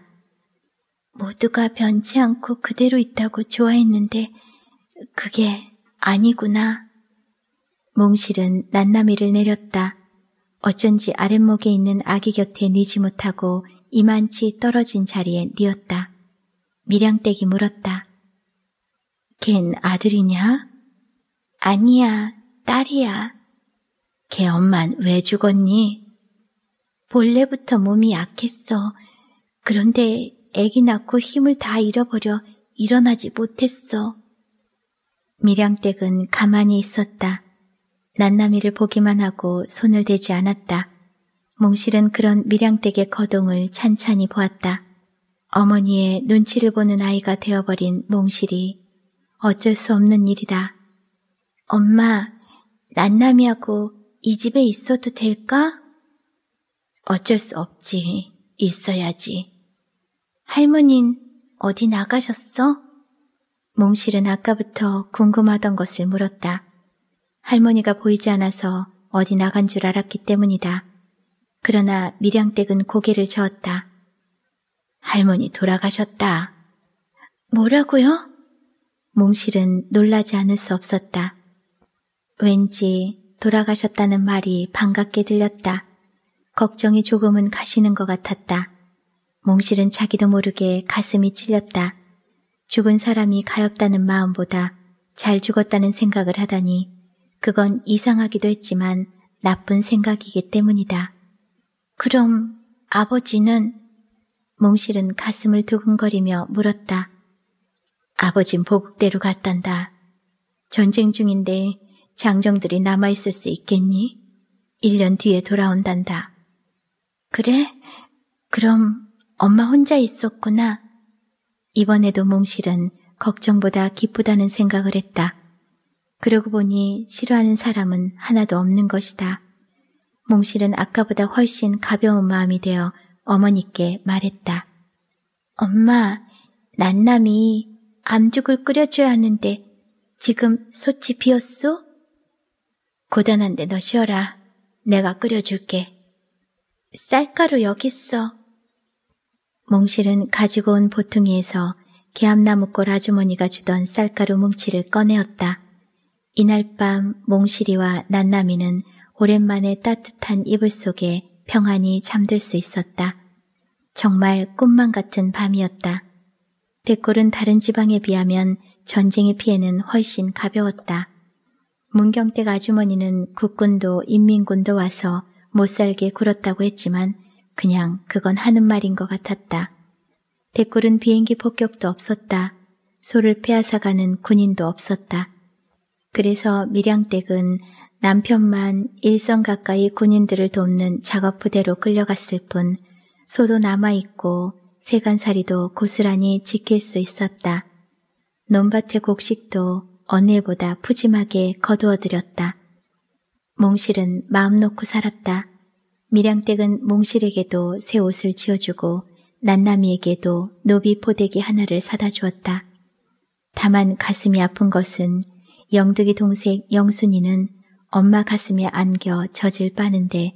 모두가 변치 않고 그대로 있다고 좋아했는데 그게 아니구나. 몽실은 난나미를 내렸다. 어쩐지 아랫목에 있는 아기 곁에 뉘지 못하고 이만치 떨어진 자리에 뉘었다. 미량댁이 물었다. 걘 아들이냐? 아니야, 딸이야. 걔 엄만 왜 죽었니? 본래부터 몸이 약했어. 그런데 애기 낳고 힘을 다 잃어버려 일어나지 못했어. 미량댁은 가만히 있었다. 난남이를 보기만 하고 손을 대지 않았다. 몽실은 그런 밀양댁의 거동을 찬찬히 보았다. 어머니의 눈치를 보는 아이가 되어버린 몽실이 어쩔 수 없는 일이다. 엄마, 난남이하고 이 집에 있어도 될까? 어쩔 수 없지. 있어야지. 할머닌 어디 나가셨어? 몽실은 아까부터 궁금하던 것을 물었다. 할머니가 보이지 않아서 어디 나간 줄 알았기 때문이다. 그러나 밀양댁은 고개를 저었다. 할머니 돌아가셨다. 뭐라고요? 몽실은 놀라지 않을 수 없었다. 왠지 돌아가셨다는 말이 반갑게 들렸다. 걱정이 조금은 가시는 것 같았다. 몽실은 자기도 모르게 가슴이 찔렸다. 죽은 사람이 가엾다는 마음보다 잘 죽었다는 생각을 하다니 그건 이상하기도 했지만 나쁜 생각이기 때문이다. 그럼 아버지는? 몽실은 가슴을 두근거리며 물었다. 아버진 보국대로 갔단다. 전쟁 중인데 장정들이 남아있을 수 있겠니? 1년 뒤에 돌아온단다. 그래? 그럼 엄마 혼자 있었구나. 이번에도 몽실은 걱정보다 기쁘다는 생각을 했다. 그러고 보니 싫어하는 사람은 하나도 없는 것이다. 몽실은 아까보다 훨씬 가벼운 마음이 되어 어머니께 말했다. 엄마, 난남이 암죽을 끓여줘야 하는데 지금 솥이 비었소? 고단한데 너 쉬어라. 내가 끓여줄게. 쌀가루 여기 있어. 몽실은 가지고 온 보퉁이에서 개암나무골 아주머니가 주던 쌀가루 뭉치를 꺼내었다. 이날 밤 몽실이와 난나미는 오랜만에 따뜻한 이불 속에 평안히 잠들 수 있었다. 정말 꿈만 같은 밤이었다. 대골은 다른 지방에 비하면 전쟁의 피해는 훨씬 가벼웠다. 문경댁 아주머니는 국군도 인민군도 와서 못살게 굴었다고 했지만 그냥 그건 하는 말인 것 같았다. 대골은 비행기 폭격도 없었다. 소를 빼앗아가는 군인도 없었다. 그래서 밀양댁은 남편만 일선 가까이 군인들을 돕는 작업부대로 끌려갔을 뿐 소도 남아있고 세간살이도 고스란히 지킬 수 있었다. 논밭의 곡식도 언니보다 푸짐하게 거두어들였다. 몽실은 마음 놓고 살았다. 밀양댁은 몽실에게도 새 옷을 지어주고 난나미에게도 노비 포대기 하나를 사다 주었다. 다만 가슴이 아픈 것은 영득이 동생 영순이는 엄마 가슴에 안겨 젖을 빠는데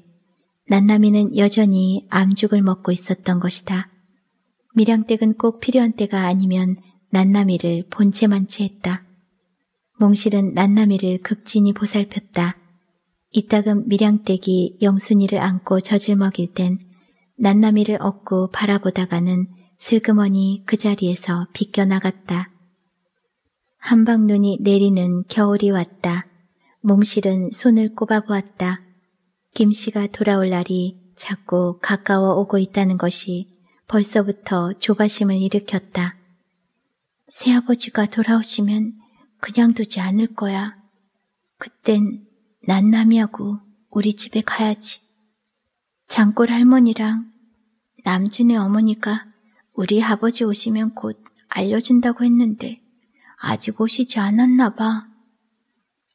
난남이는 여전히 암죽을 먹고 있었던 것이다. 밀양댁은 꼭 필요한 때가 아니면 난남이를 본체만치했다. 몽실은 난남이를 극진히 보살폈다. 이따금 밀양댁이 영순이를 안고 젖을 먹일 땐 난남이를 얻고 바라보다가는 슬그머니 그 자리에서 비껴나갔다. 한방눈이 내리는 겨울이 왔다. 몽실은 손을 꼽아보았다. 김씨가 돌아올 날이 자꾸 가까워 오고 있다는 것이 벌써부터 조바심을 일으켰다. 새아버지가 돌아오시면 그냥 두지 않을 거야. 그땐 난 남이하고 우리 집에 가야지. 장골 할머니랑 남준의 어머니가 우리 아버지 오시면 곧 알려준다고 했는데 아직 오시지 않았나 봐.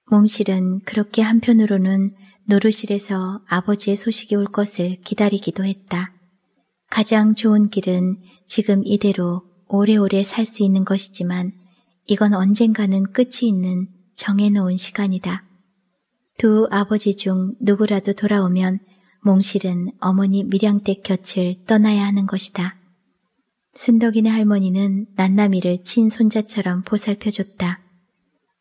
몽실은 그렇게 한편으로는 노루실에서 아버지의 소식이 올 것을 기다리기도 했다. 가장 좋은 길은 지금 이대로 오래오래 살 수 있는 것이지만 이건 언젠가는 끝이 있는 정해놓은 시간이다. 두 아버지 중 누구라도 돌아오면 몽실은 어머니 밀양댁 곁을 떠나야 하는 것이다. 순덕이네 할머니는 난나미를 친손자처럼 보살펴줬다.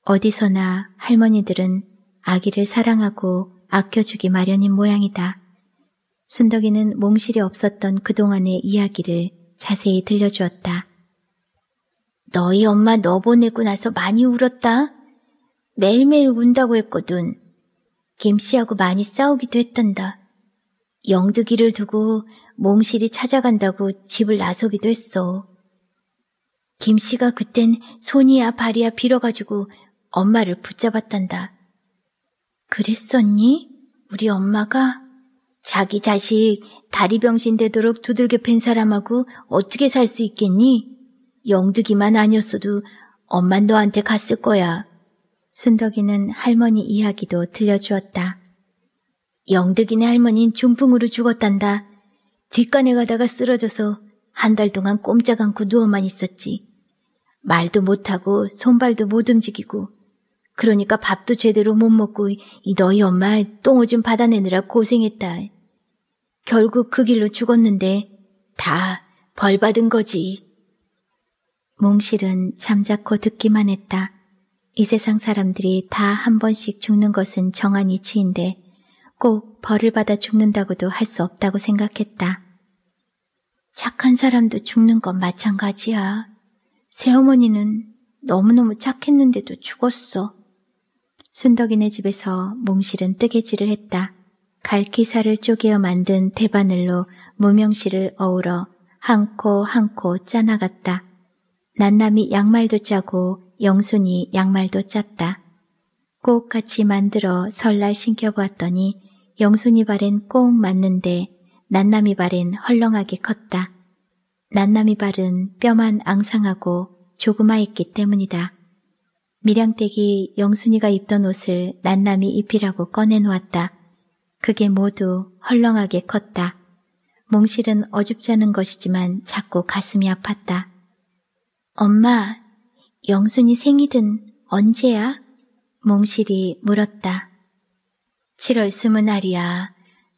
어디서나 할머니들은 아기를 사랑하고 아껴주기 마련인 모양이다. 순덕이는 몽실이 없었던 그동안의 이야기를 자세히 들려주었다. 너희 엄마 너 보내고 나서 많이 울었다. 매일매일 운다고 했거든. 김씨하고 많이 싸우기도 했단다. 영두기를 두고 몽실이 찾아간다고 집을 나서기도 했어. 김 씨가 그땐 손이야 발이야 빌어가지고 엄마를 붙잡았단다. 그랬었니? 우리 엄마가? 자기 자식 다리병신 되도록 두들겨 팬 사람하고 어떻게 살 수 있겠니? 영두기만 아니었어도 엄만 너한테 갔을 거야. 순덕이는 할머니 이야기도 들려주었다. 영덕이네 할머니는 중풍으로 죽었단다. 뒷간에 가다가 쓰러져서 한 달 동안 꼼짝 않고 누워만 있었지. 말도 못하고 손발도 못 움직이고 그러니까 밥도 제대로 못 먹고 이 너희 엄마 똥오줌 받아내느라 고생했다. 결국 그 길로 죽었는데 다 벌 받은 거지. 몽실은 잠자코 듣기만 했다. 이 세상 사람들이 다 한 번씩 죽는 것은 정한 이치인데 꼭 벌을 받아 죽는다고도 할 수 없다고 생각했다. 착한 사람도 죽는 건 마찬가지야. 새어머니는 너무너무 착했는데도 죽었어. 순덕이네 집에서 몽실은 뜨개질을 했다. 갈기살을 쪼개어 만든 대바늘로 무명실을 어우러 한 코 한 코 짜나갔다. 난남이 양말도 짜고 영순이 양말도 짰다. 꼭 같이 만들어 설날 신겨보았더니 영순이 발엔 꼭 맞는데 난남이 발엔 헐렁하게 컸다. 난남이 발은 뼈만 앙상하고 조그마했기 때문이다. 밀양댁이 영순이가 입던 옷을 난남이 입히라고 꺼내놓았다. 그게 모두 헐렁하게 컸다. 몽실은 어줍자는 것이지만 자꾸 가슴이 아팠다. 엄마, 영순이 생일은 언제야? 몽실이 물었다. 7월 스무 날이야.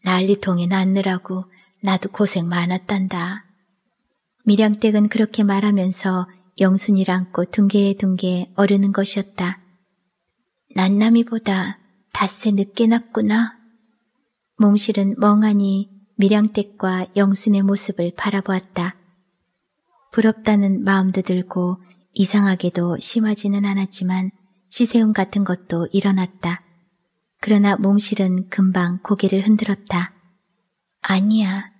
난리통에 낳느라고 나도 고생 많았단다. 미량댁은 그렇게 말하면서 영순이를 안고 둥개에 둥개 어르는 것이었다. 난남이보다 닷새 늦게 났구나. 몽실은 멍하니 미량댁과 영순의 모습을 바라보았다. 부럽다는 마음도 들고 이상하게도 심하지는 않았지만 시세움 같은 것도 일어났다. 그러나 몽실은 금방 고개를 흔들었다. 아니야.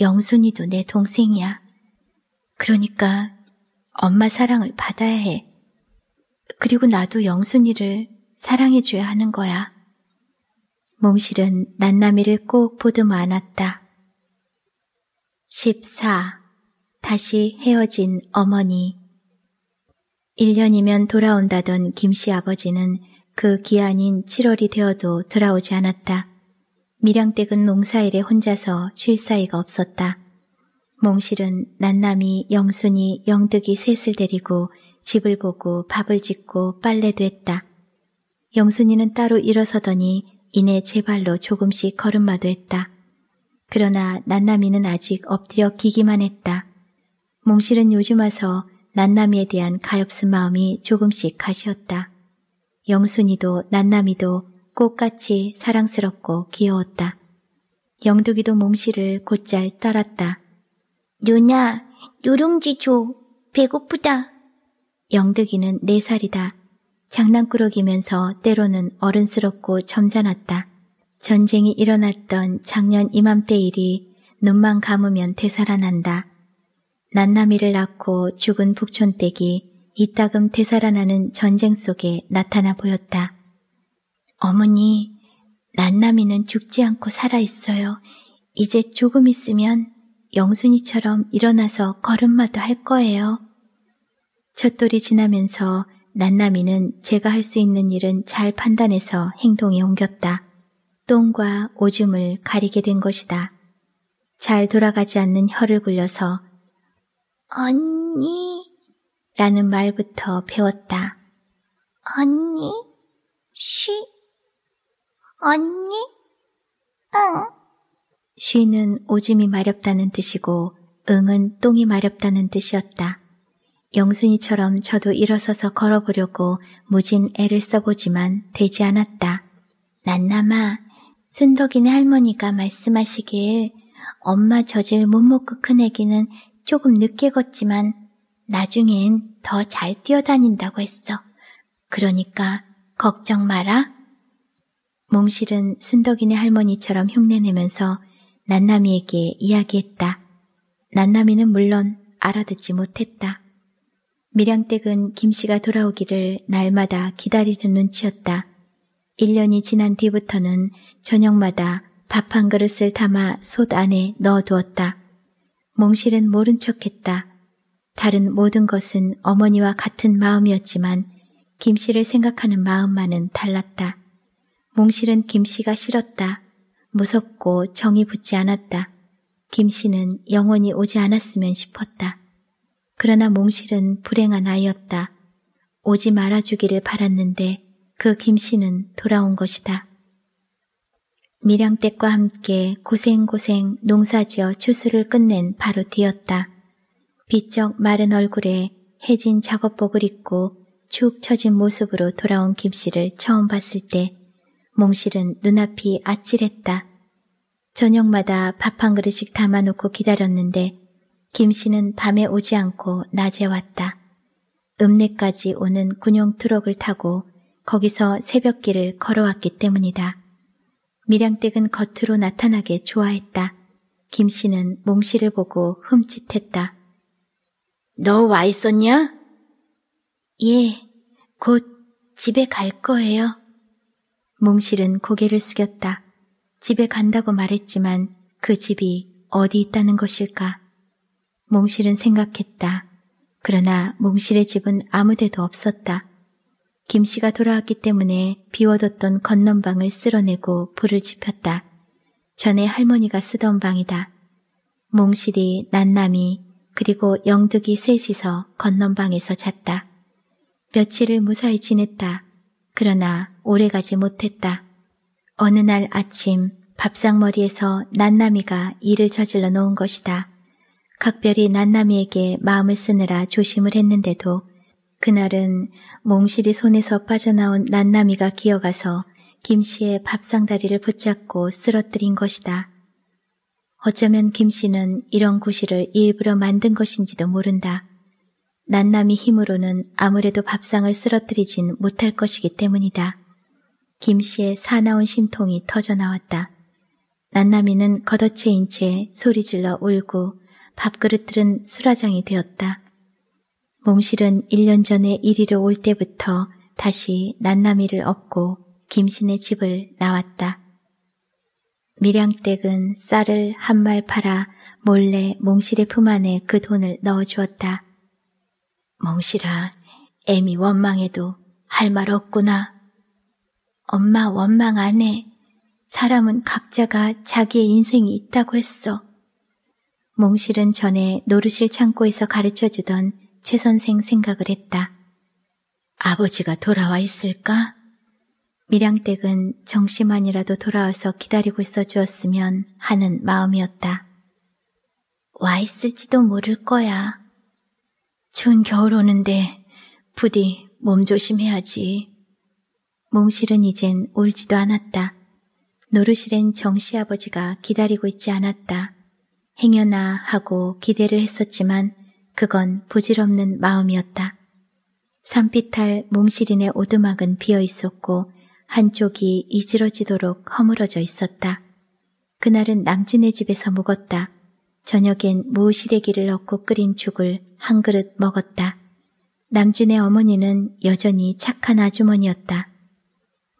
영순이도 내 동생이야. 그러니까 엄마 사랑을 받아야 해. 그리고 나도 영순이를 사랑해줘야 하는 거야. 몽실은 난나미를 꼭 보듬어 안았다. 14. 다시 헤어진 어머니. 1년이면 돌아온다던 김씨 아버지는 그 기한인 7월이 되어도 돌아오지 않았다. 미량댁은 농사일에 혼자서 쉴 사이가 없었다. 몽실은 난남이 영순이 영득이 셋을 데리고 집을 보고 밥을 짓고 빨래도 했다. 영순이는 따로 일어서더니 이내 제 발로 조금씩 걸음마도 했다. 그러나 난남이는 아직 엎드려 기기만 했다. 몽실은 요즘 와서 난남이에 대한 가엾은 마음이 조금씩 가시었다. 영순이도 난남이도 꽃같이 사랑스럽고 귀여웠다. 영두이도 몽실을 곧잘 떨었다 누나, 누룽지 줘. 배고프다. 영득이는 네 살이다. 장난꾸러기면서 때로는 어른스럽고 점잖았다. 전쟁이 일어났던 작년 이맘때 일이 눈만 감으면 되살아난다. 난나미를 낳고 죽은 북촌댁이 이따금 되살아나는 전쟁 속에 나타나 보였다. 어머니, 난나미는 죽지 않고 살아있어요. 이제 조금 있으면 영순이처럼 일어나서 걸음마도 할 거예요. 첫돌이 지나면서 난나미는 제가 할 수 있는 일은 잘 판단해서 행동에 옮겼다. 똥과 오줌을 가리게 된 것이다. 잘 돌아가지 않는 혀를 굴려서 언니 라는 말부터 배웠다. 언니, 쉬, 언니, 응. 쉬는 오줌이 마렵다는 뜻이고, 응은 똥이 마렵다는 뜻이었다. 영순이처럼 저도 일어서서 걸어보려고 무진 애를 써보지만 되지 않았다. 난남마 순덕이네 할머니가 말씀하시길 엄마 저질 못 먹고 큰 애기는 조금 늦게 걷지만 나중엔 더 잘 뛰어다닌다고 했어. 그러니까 걱정 마라. 몽실은 순덕이네 할머니처럼 흉내내면서 난남이에게 이야기했다. 난남이는 물론 알아듣지 못했다. 밀양댁은 김씨가 돌아오기를 날마다 기다리는 눈치였다. 1년이 지난 뒤부터는 저녁마다 밥 한 그릇을 담아 솥 안에 넣어두었다. 몽실은 모른 척했다. 다른 모든 것은 어머니와 같은 마음이었지만 김 씨를 생각하는 마음만은 달랐다. 몽실은 김 씨가 싫었다. 무섭고 정이 붙지 않았다. 김 씨는 영원히 오지 않았으면 싶었다. 그러나 몽실은 불행한 아이였다. 오지 말아주기를 바랐는데 그김 씨는 돌아온 것이다. 밀양댁과 함께 고생고생 농사지어 추수를 끝낸 바로 뒤였다. 비쩍 마른 얼굴에 해진 작업복을 입고 축 처진 모습으로 돌아온 김씨를 처음 봤을 때 몽실은 눈앞이 아찔했다. 저녁마다 밥 한 그릇씩 담아놓고 기다렸는데 김씨는 밤에 오지 않고 낮에 왔다. 읍내까지 오는 군용 트럭을 타고 거기서 새벽길을 걸어왔기 때문이다. 밀양댁은 겉으로 나타나게 좋아했다. 김씨는 몽씨를 보고 흠칫했다. 너와 있었냐? 예, 곧 집에 갈 거예요. 몽실은 고개를 숙였다. 집에 간다고 말했지만 그 집이 어디 있다는 것일까? 몽실은 생각했다. 그러나 몽실의 집은 아무데도 없었다. 김 씨가 돌아왔기 때문에 비워뒀던 건넌방을 쓸어내고 불을 지폈다. 전에 할머니가 쓰던 방이다. 몽실이 난남이 그리고 영득이 셋이서 건넌방에서 잤다. 며칠을 무사히 지냈다. 그러나 오래가지 못했다. 어느 날 아침 밥상머리에서 난나미가 일을 저질러 놓은 것이다. 각별히 난나미에게 마음을 쓰느라 조심을 했는데도 그날은 몽실이 손에서 빠져나온 난나미가 기어가서 김씨의 밥상다리를 붙잡고 쓰러뜨린 것이다. 어쩌면 김 씨는 이런 구실을 일부러 만든 것인지도 모른다. 난남이 힘으로는 아무래도 밥상을 쓰러뜨리진 못할 것이기 때문이다. 김 씨의 사나운 심통이 터져 나왔다. 난남이는 걷어채인 채 소리질러 울고 밥그릇들은 수라장이 되었다. 몽실은 1년 전에 이리로 올 때부터 다시 난남이를 업고 김신의 집을 나왔다. 밀양댁은 쌀을 한 말 팔아 몰래 몽실의 품 안에 그 돈을 넣어주었다. 몽실아, 애미 원망해도 할 말 없구나. 엄마 원망 안 해. 사람은 각자가 자기의 인생이 있다고 했어. 몽실은 전에 노르실 창고에서 가르쳐 주던 최 선생 생각을 했다. 아버지가 돌아와 있을까? 밀양댁은 정시만이라도 돌아와서 기다리고 있어 주었으면 하는 마음이었다. 와 있을지도 모를 거야. 추운 겨울 오는데 부디 몸 조심해야지. 몸실은 이젠 울지도 않았다. 노르실엔 정시 아버지가 기다리고 있지 않았다. 행여나 하고 기대를 했었지만 그건 부질없는 마음이었다. 산비탈 몸실인의 오두막은 비어 있었고 한쪽이 이지러지도록 허물어져 있었다. 그날은 남준의 집에서 묵었다. 저녁엔 무시래기를 얻고 끓인 죽을 한 그릇 먹었다. 남준의 어머니는 여전히 착한 아주머니였다.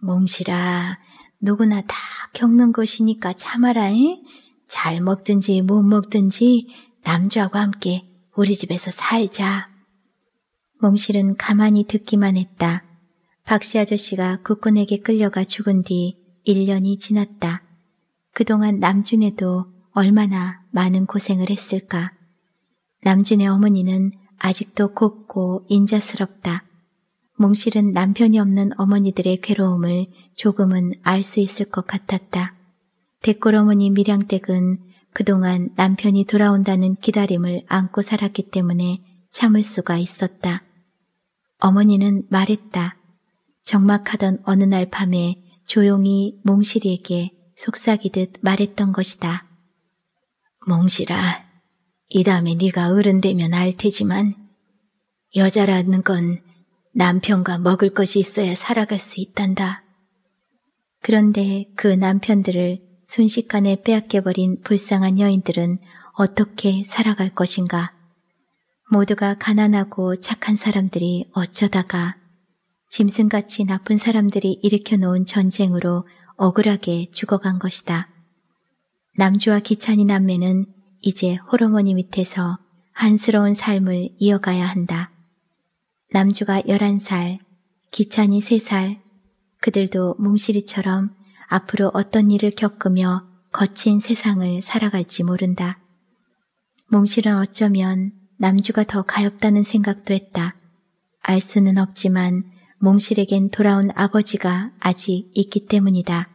몽실아, 누구나 다 겪는 것이니까 참아라. 잉? 잘 먹든지 못 먹든지 남주하고 함께 우리 집에서 살자. 몽실은 가만히 듣기만 했다. 박씨 아저씨가 국군에게 끌려가 죽은 뒤 1년이 지났다. 그동안 남준에도 얼마나 많은 고생을 했을까. 남준의 어머니는 아직도 곱고 인자스럽다. 몽실은 남편이 없는 어머니들의 괴로움을 조금은 알 수 있을 것 같았다. 대골 어머니 밀양댁은 그동안 남편이 돌아온다는 기다림을 안고 살았기 때문에 참을 수가 있었다. 어머니는 말했다. 적막하던 어느 날 밤에 조용히 몽실이에게 속삭이듯 말했던 것이다. 몽실아, 이 다음에 네가 어른 되면 알 테지만 여자라는 건 남편과 먹을 것이 있어야 살아갈 수 있단다. 그런데 그 남편들을 순식간에 빼앗겨버린 불쌍한 여인들은 어떻게 살아갈 것인가? 모두가 가난하고 착한 사람들이 어쩌다가 짐승같이 나쁜 사람들이 일으켜 놓은 전쟁으로 억울하게 죽어간 것이다. 남주와 기찬이 남매는 이제 호르몬니 밑에서 한스러운 삶을 이어가야 한다. 남주가 11살, 기찬이 3살, 그들도 몽실이처럼 앞으로 어떤 일을 겪으며 거친 세상을 살아갈지 모른다. 몽실은 어쩌면 남주가 더 가엾다는 생각도 했다. 알 수는 없지만 몽실에겐 돌아온 아버지가 아직 있기 때문이다.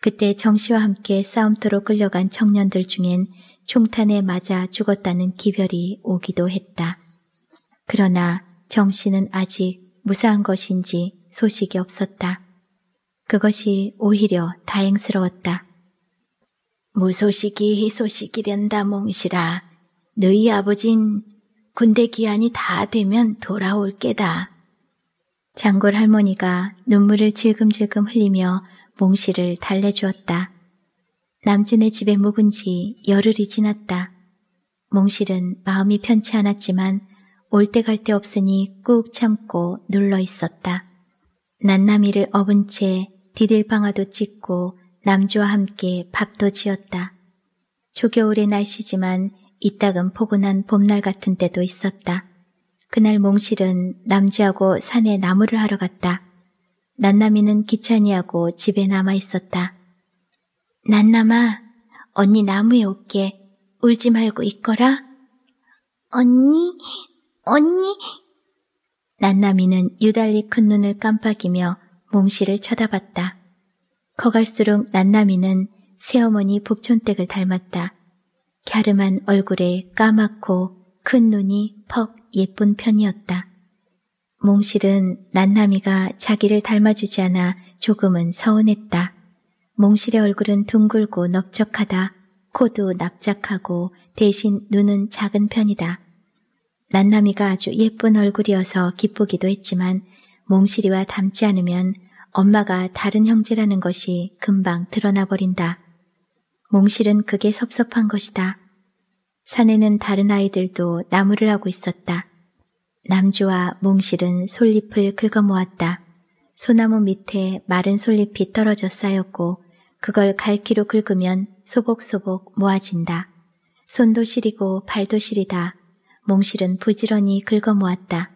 그때 정씨와 함께 싸움터로 끌려간 청년들 중엔 총탄에 맞아 죽었다는 기별이 오기도 했다. 그러나 정씨는 아직 무사한 것인지 소식이 없었다. 그것이 오히려 다행스러웠다. 무소식이 희소식이란다 몽실아. 너희 아버진 군대 기한이 다 되면 돌아올 게다. 장골 할머니가 눈물을 질금질금 흘리며 몽실을 달래주었다. 남준의 집에 묵은 지 열흘이 지났다. 몽실은 마음이 편치 않았지만 올 때 갈 때 없으니 꾹 참고 눌러 있었다. 난나미를 업은 채 디딜방아도 찍고 남주와 함께 밥도 지었다. 초겨울의 날씨지만 이따금 포근한 봄날 같은 때도 있었다. 그날 몽실은 남주하고 산에 나무를 하러 갔다. 난남이는 기찬이하고 집에 남아 있었다. 난남아, 언니 나무에 올게. 울지 말고 있거라. 언니, 언니. 난남이는 유달리 큰 눈을 깜빡이며 몽실을 쳐다봤다. 커갈수록 난남이는 새어머니 복촌댁을 닮았다. 갸름한 얼굴에 까맣고 큰 눈이 퍽 예쁜 편이었다. 몽실은 난남이가 자기를 닮아주지 않아 조금은 서운했다. 몽실의 얼굴은 둥글고 넓적하다. 코도 납작하고 대신 눈은 작은 편이다. 난남이가 아주 예쁜 얼굴이어서 기쁘기도 했지만 몽실이와 닮지 않으면 엄마가 다른 형제라는 것이 금방 드러나버린다. 몽실은 그게 섭섭한 것이다. 산에는 다른 아이들도 나무를 하고 있었다. 남주와 몽실은 솔잎을 긁어 모았다. 소나무 밑에 마른 솔잎이 떨어져 쌓였고 그걸 갈퀴로 긁으면 소복소복 모아진다. 손도 시리고 발도 시리다. 몽실은 부지런히 긁어 모았다.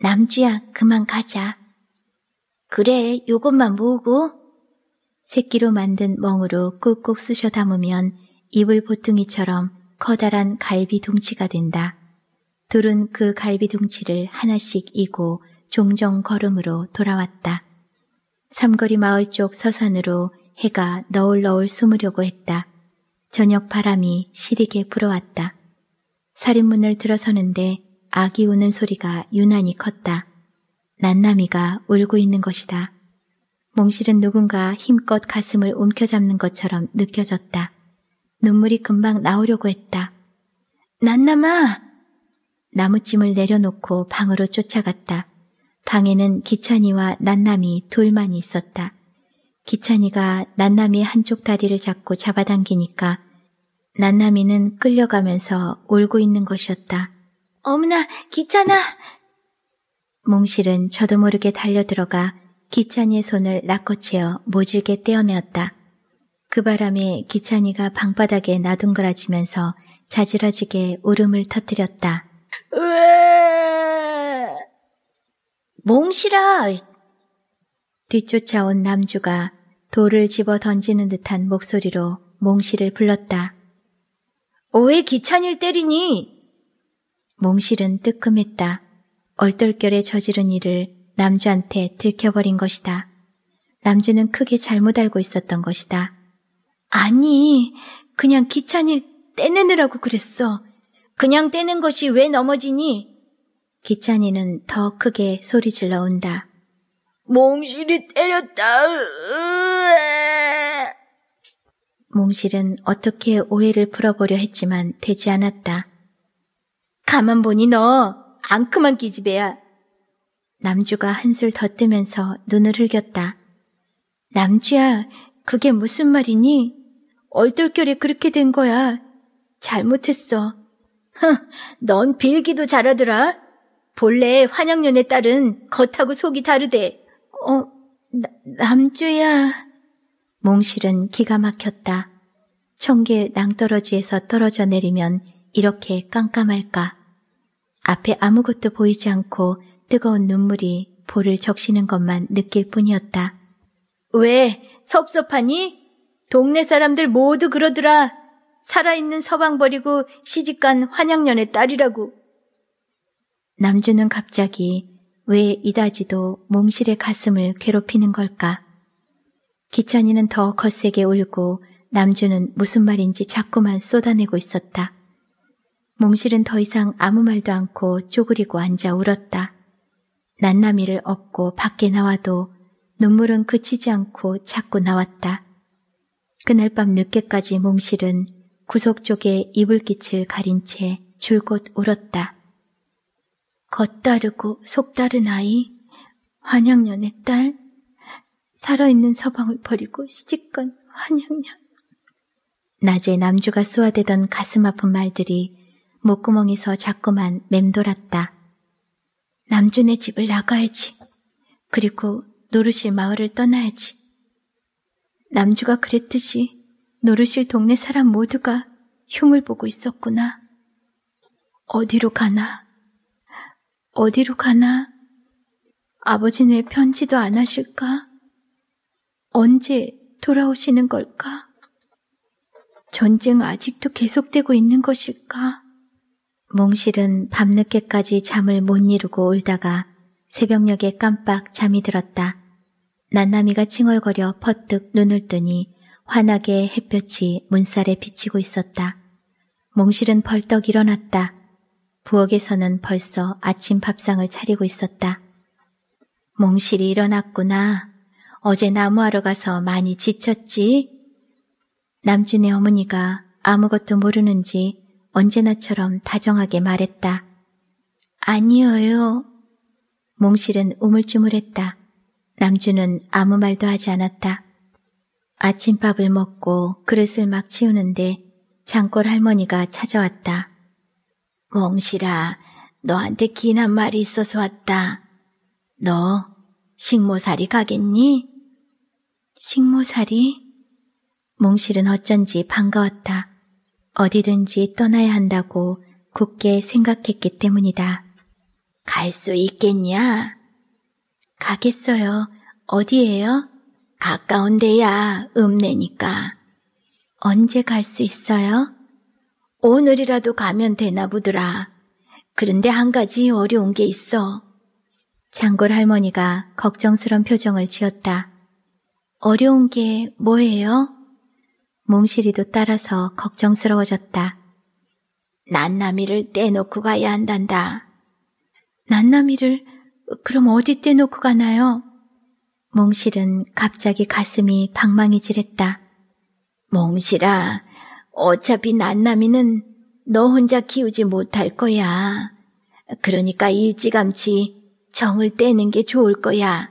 남주야, 그만 가자. 그래, 요것만 모으고. 새끼로 만든 멍으로 꾹꾹 쑤셔 담으면 이불 보퉁이처럼 커다란 갈비 둥치가 된다. 둘은 그 갈비 둥치를 하나씩 이고 종종 걸음으로 돌아왔다. 삼거리 마을 쪽 서산으로 해가 너울너울 숨으려고 했다. 저녁 바람이 시리게 불어왔다. 살인문을 들어서는데 아기 우는 소리가 유난히 컸다. 난남이가 울고 있는 것이다. 몽실은 누군가 힘껏 가슴을 움켜잡는 것처럼 느껴졌다. 눈물이 금방 나오려고 했다. 난남아! 나무찜을 내려놓고 방으로 쫓아갔다. 방에는 기찬이와 난남이 둘만 있었다. 기찬이가 난남이 한쪽 다리를 잡고 잡아당기니까 난남이는 끌려가면서 울고 있는 것이었다. 어머나, 기찬아! 몽실은 저도 모르게 달려들어가 기찬이의 손을 낚아채어 모질게 떼어내었다. 그 바람에 기찬이가 방바닥에 나둥그라지면서 자지러지게 울음을 터뜨렸다. 으에! 몽실아! 뒤쫓아온 남주가 돌을 집어 던지는 듯한 목소리로 몽실을 불렀다. 왜기찬이 때리니? 몽실은 뜨끔했다. 얼떨결에 저지른 일을 남주한테 들켜버린 것이다. 남주는 크게 잘못 알고 있었던 것이다. 아니, 그냥 기찬이 떼내느라고 그랬어. 그냥 떼는 것이 왜 넘어지니? 기찬이는 더 크게 소리 질러 온다. 몽실이 때렸다. 으에. 몽실은 어떻게 오해를 풀어보려 했지만 되지 않았다. 가만 보니 너 앙큼한 기집애야. 남주가 한술 더 뜨면서 눈을 흘겼다. 남주야, 그게 무슨 말이니? 얼떨결에 그렇게 된 거야. 잘못했어. 흥, 넌 빌기도 잘하더라. 본래 환영년의 딸은 겉하고 속이 다르대. 어, 나, 남주야. 몽실은 기가 막혔다. 청길 낭떨어지에서 떨어져 내리면 이렇게 깜깜할까. 앞에 아무것도 보이지 않고 뜨거운 눈물이 볼을 적시는 것만 느낄 뿐이었다. 왜 섭섭하니? 동네 사람들 모두 그러더라. 살아있는 서방 버리고 시집간 환양년의 딸이라고. 남주는 갑자기 왜 이다지도 몽실의 가슴을 괴롭히는 걸까? 기천이는 더 거세게 울고 남주는 무슨 말인지 자꾸만 쏟아내고 있었다. 몽실은 더 이상 아무 말도 않고 쪼그리고 앉아 울었다. 난나미를 업고 밖에 나와도 눈물은 그치지 않고 자꾸 나왔다. 그날 밤 늦게까지 몽실은 구석 쪽에 이불깃을 가린 채 줄곧 울었다. 겉다르고 속다른 아이, 환양년의 딸, 살아있는 서방을 버리고 시집간 환양년. 낮에 남주가 쏘아대던 가슴 아픈 말들이 목구멍에서 자꾸만 맴돌았다. 남준의 집을 나가야지. 그리고 노르실 마을을 떠나야지. 남주가 그랬듯이 노르실 동네 사람 모두가 흉을 보고 있었구나. 어디로 가나? 어디로 가나? 아버지는 왜 편지도 안 하실까? 언제 돌아오시는 걸까? 전쟁 아직도 계속되고 있는 것일까? 몽실은 밤늦게까지 잠을 못 이루고 울다가 새벽녘에 깜빡 잠이 들었다. 난나미가 칭얼거려 퍼뜩 눈을 뜨니 환하게 햇볕이 문살에 비치고 있었다. 몽실은 벌떡 일어났다. 부엌에서는 벌써 아침 밥상을 차리고 있었다. 몽실이 일어났구나. 어제 나무하러 가서 많이 지쳤지? 남준의 어머니가 아무것도 모르는지 언제나처럼 다정하게 말했다. 아니어요. 몽실은 우물쭈물했다. 남주는 아무 말도 하지 않았다. 아침밥을 먹고 그릇을 막 치우는데 장골 할머니가 찾아왔다. 몽실아, 너한테 긴한 말이 있어서 왔다. 너 식모살이 가겠니? 식모살이? 몽실은 어쩐지 반가웠다. 어디든지 떠나야 한다고 굳게 생각했기 때문이다. 갈 수 있겠냐? 가겠어요. 어디에요? 가까운 데야 읍내니까. 언제 갈 수 있어요? 오늘이라도 가면 되나 보더라. 그런데 한 가지 어려운 게 있어. 장골 할머니가 걱정스런 표정을 지었다. 어려운 게 뭐예요? 몽실이도 따라서 걱정스러워졌다. 난나미를 떼놓고 가야 한단다. 난나미를 그럼 어디 떼놓고 가나요? 몽실은 갑자기 가슴이 방망이질했다. 몽실아, 어차피 난남이는 너 혼자 키우지 못할 거야. 그러니까 일찌감치 정을 떼는 게 좋을 거야.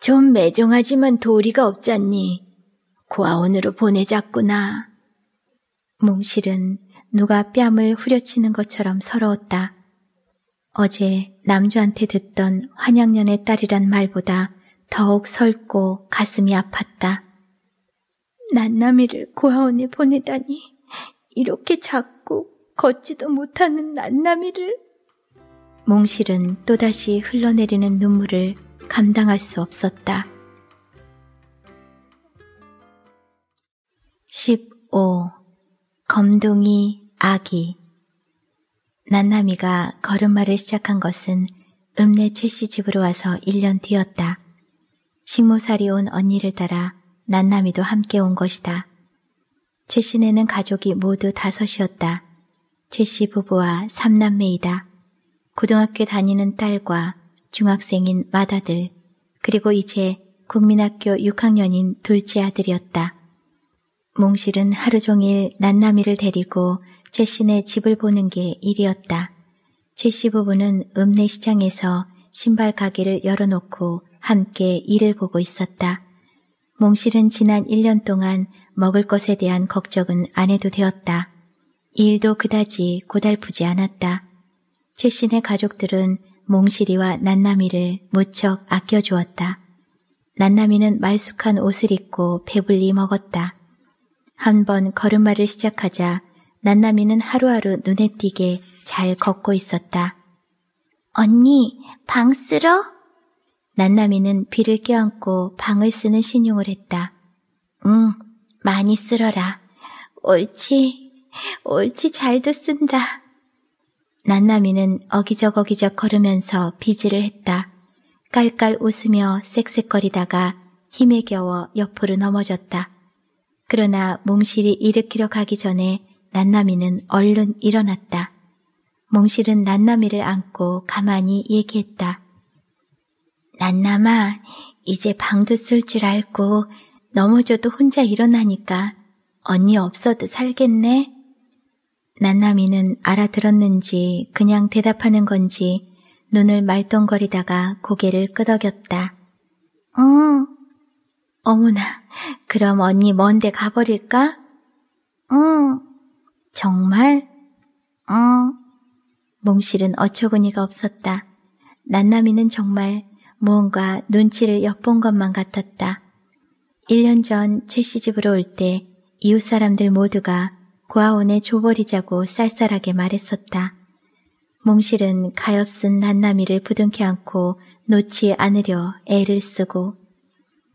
좀 매정하지만 도리가 없잖니. 고아원으로 보내자꾸나. 몽실은 누가 뺨을 후려치는 것처럼 서러웠다. 어제 남주한테 듣던 환양년의 딸이란 말보다 더욱 설고 가슴이 아팠다. 난나미를 고아원에 보내다니 이렇게 작고 걷지도 못하는 난나미를 몽실은 또다시 흘러내리는 눈물을 감당할 수 없었다. 15. 검둥이 아기 난나미가 걸음마를 시작한 것은 읍내 최씨 집으로 와서 1년 뒤였다. 식모살이 온 언니를 따라 난나미도 함께 온 것이다. 최씨네는 가족이 모두 다섯이었다. 최씨 부부와 삼남매이다. 고등학교 다니는 딸과 중학생인 맏아들, 그리고 이제 국민학교 6학년인 둘째 아들이었다. 몽실은 하루 종일 난나미를 데리고 최 씨네 집을 보는 게 일이었다. 최씨 부부는 읍내시장에서 신발 가게를 열어놓고 함께 일을 보고 있었다. 몽실은 지난 1년 동안 먹을 것에 대한 걱정은 안 해도 되었다. 일도 그다지 고달프지 않았다. 최 씨네 가족들은 몽실이와 난나미를 무척 아껴주었다. 난나미는 말쑥한 옷을 입고 배불리 먹었다. 한 번 걸음마를 시작하자 난나미는 하루하루 눈에 띄게 잘 걷고 있었다. 언니, 방 쓸어? 난나미는 비를 껴안고 방을 쓰는 신용을 했다. 응, 많이 쓸어라. 옳지, 옳지 잘도 쓴다. 난나미는 어기적 어기적 걸으면서 비지를 했다. 깔깔 웃으며 쌕쌕거리다가 힘에 겨워 옆으로 넘어졌다. 그러나 몽실이 일으키러 가기 전에 난나미는 얼른 일어났다. 몽실은 난나미를 안고 가만히 얘기했다. 난나마 이제 방도 쓸 줄 알고 넘어져도 혼자 일어나니까 언니 없어도 살겠네? 난나미는 알아들었는지 그냥 대답하는 건지 눈을 말똥거리다가 고개를 끄덕였다. 응. 어머나, 그럼 언니 먼데 가버릴까? 응. 정말? 어. 몽실은 어처구니가 없었다. 난나미는 정말 무언가 눈치를 엿본 것만 같았다. 1년 전최씨 집으로 올 때 이웃 사람들 모두가 고아원에 줘버리자고 쌀쌀하게 말했었다. 몽실은 가엾은 난나미를 부둥켜 안고 놓지 않으려 애를 쓰고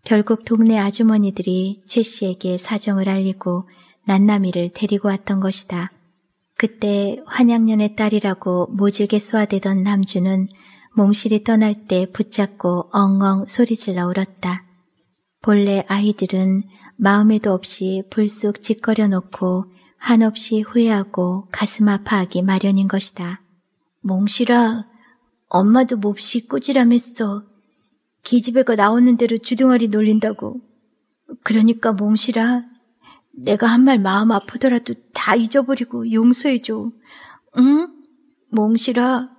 결국 동네 아주머니들이 최 씨에게 사정을 알리고 난나미를 데리고 왔던 것이다. 그때 환양년의 딸이라고 모질게 쏘아대던 남주는 몽실이 떠날 때 붙잡고 엉엉 소리질러 울었다. 본래 아이들은 마음에도 없이 불쑥 짓거려 놓고 한없이 후회하고 가슴 아파하기 마련인 것이다. 몽실아, 엄마도 몹시 꾸지람했어. 기집애가 나오는 대로 주둥아리 놀린다고. 그러니까 몽실아, 내가 한 말 마음 아프더라도 다 잊어버리고 용서해줘. 응? 몽실아.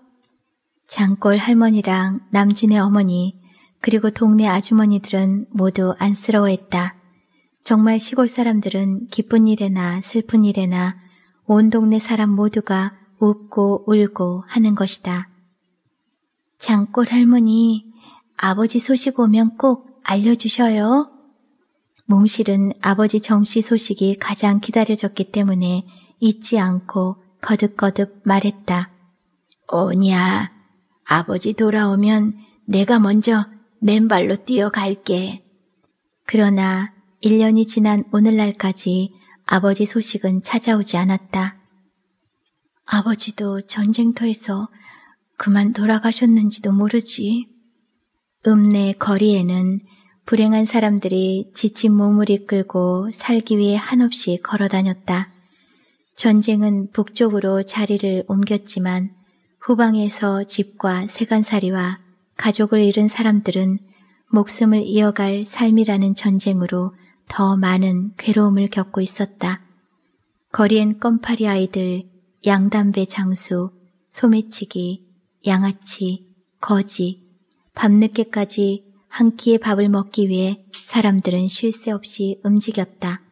장골 할머니랑 남준의 어머니 그리고 동네 아주머니들은 모두 안쓰러워했다. 정말 시골 사람들은 기쁜 일에나 슬픈 일에나 온 동네 사람 모두가 웃고 울고 하는 것이다. 장골 할머니, 아버지 소식 오면 꼭 알려주셔요. 몽실은 아버지 정씨 소식이 가장 기다려졌기 때문에 잊지 않고 거듭거듭 말했다. 오냐, 아버지 돌아오면 내가 먼저 맨발로 뛰어갈게. 그러나 1년이 지난 오늘날까지 아버지 소식은 찾아오지 않았다. 아버지도 전쟁터에서 그만 돌아가셨는지도 모르지. 읍내 거리에는 불행한 사람들이 지친 몸을 이끌고 살기 위해 한없이 걸어 다녔다. 전쟁은 북쪽으로 자리를 옮겼지만 후방에서 집과 세간살이와 가족을 잃은 사람들은 목숨을 이어갈 삶이라는 전쟁으로 더 많은 괴로움을 겪고 있었다. 거리엔 껌파리 아이들, 양담배 장수, 소매치기, 양아치, 거지, 밤늦게까지 한 끼의 밥을 먹기 위해 사람들은 쉴 새 없이 움직였다.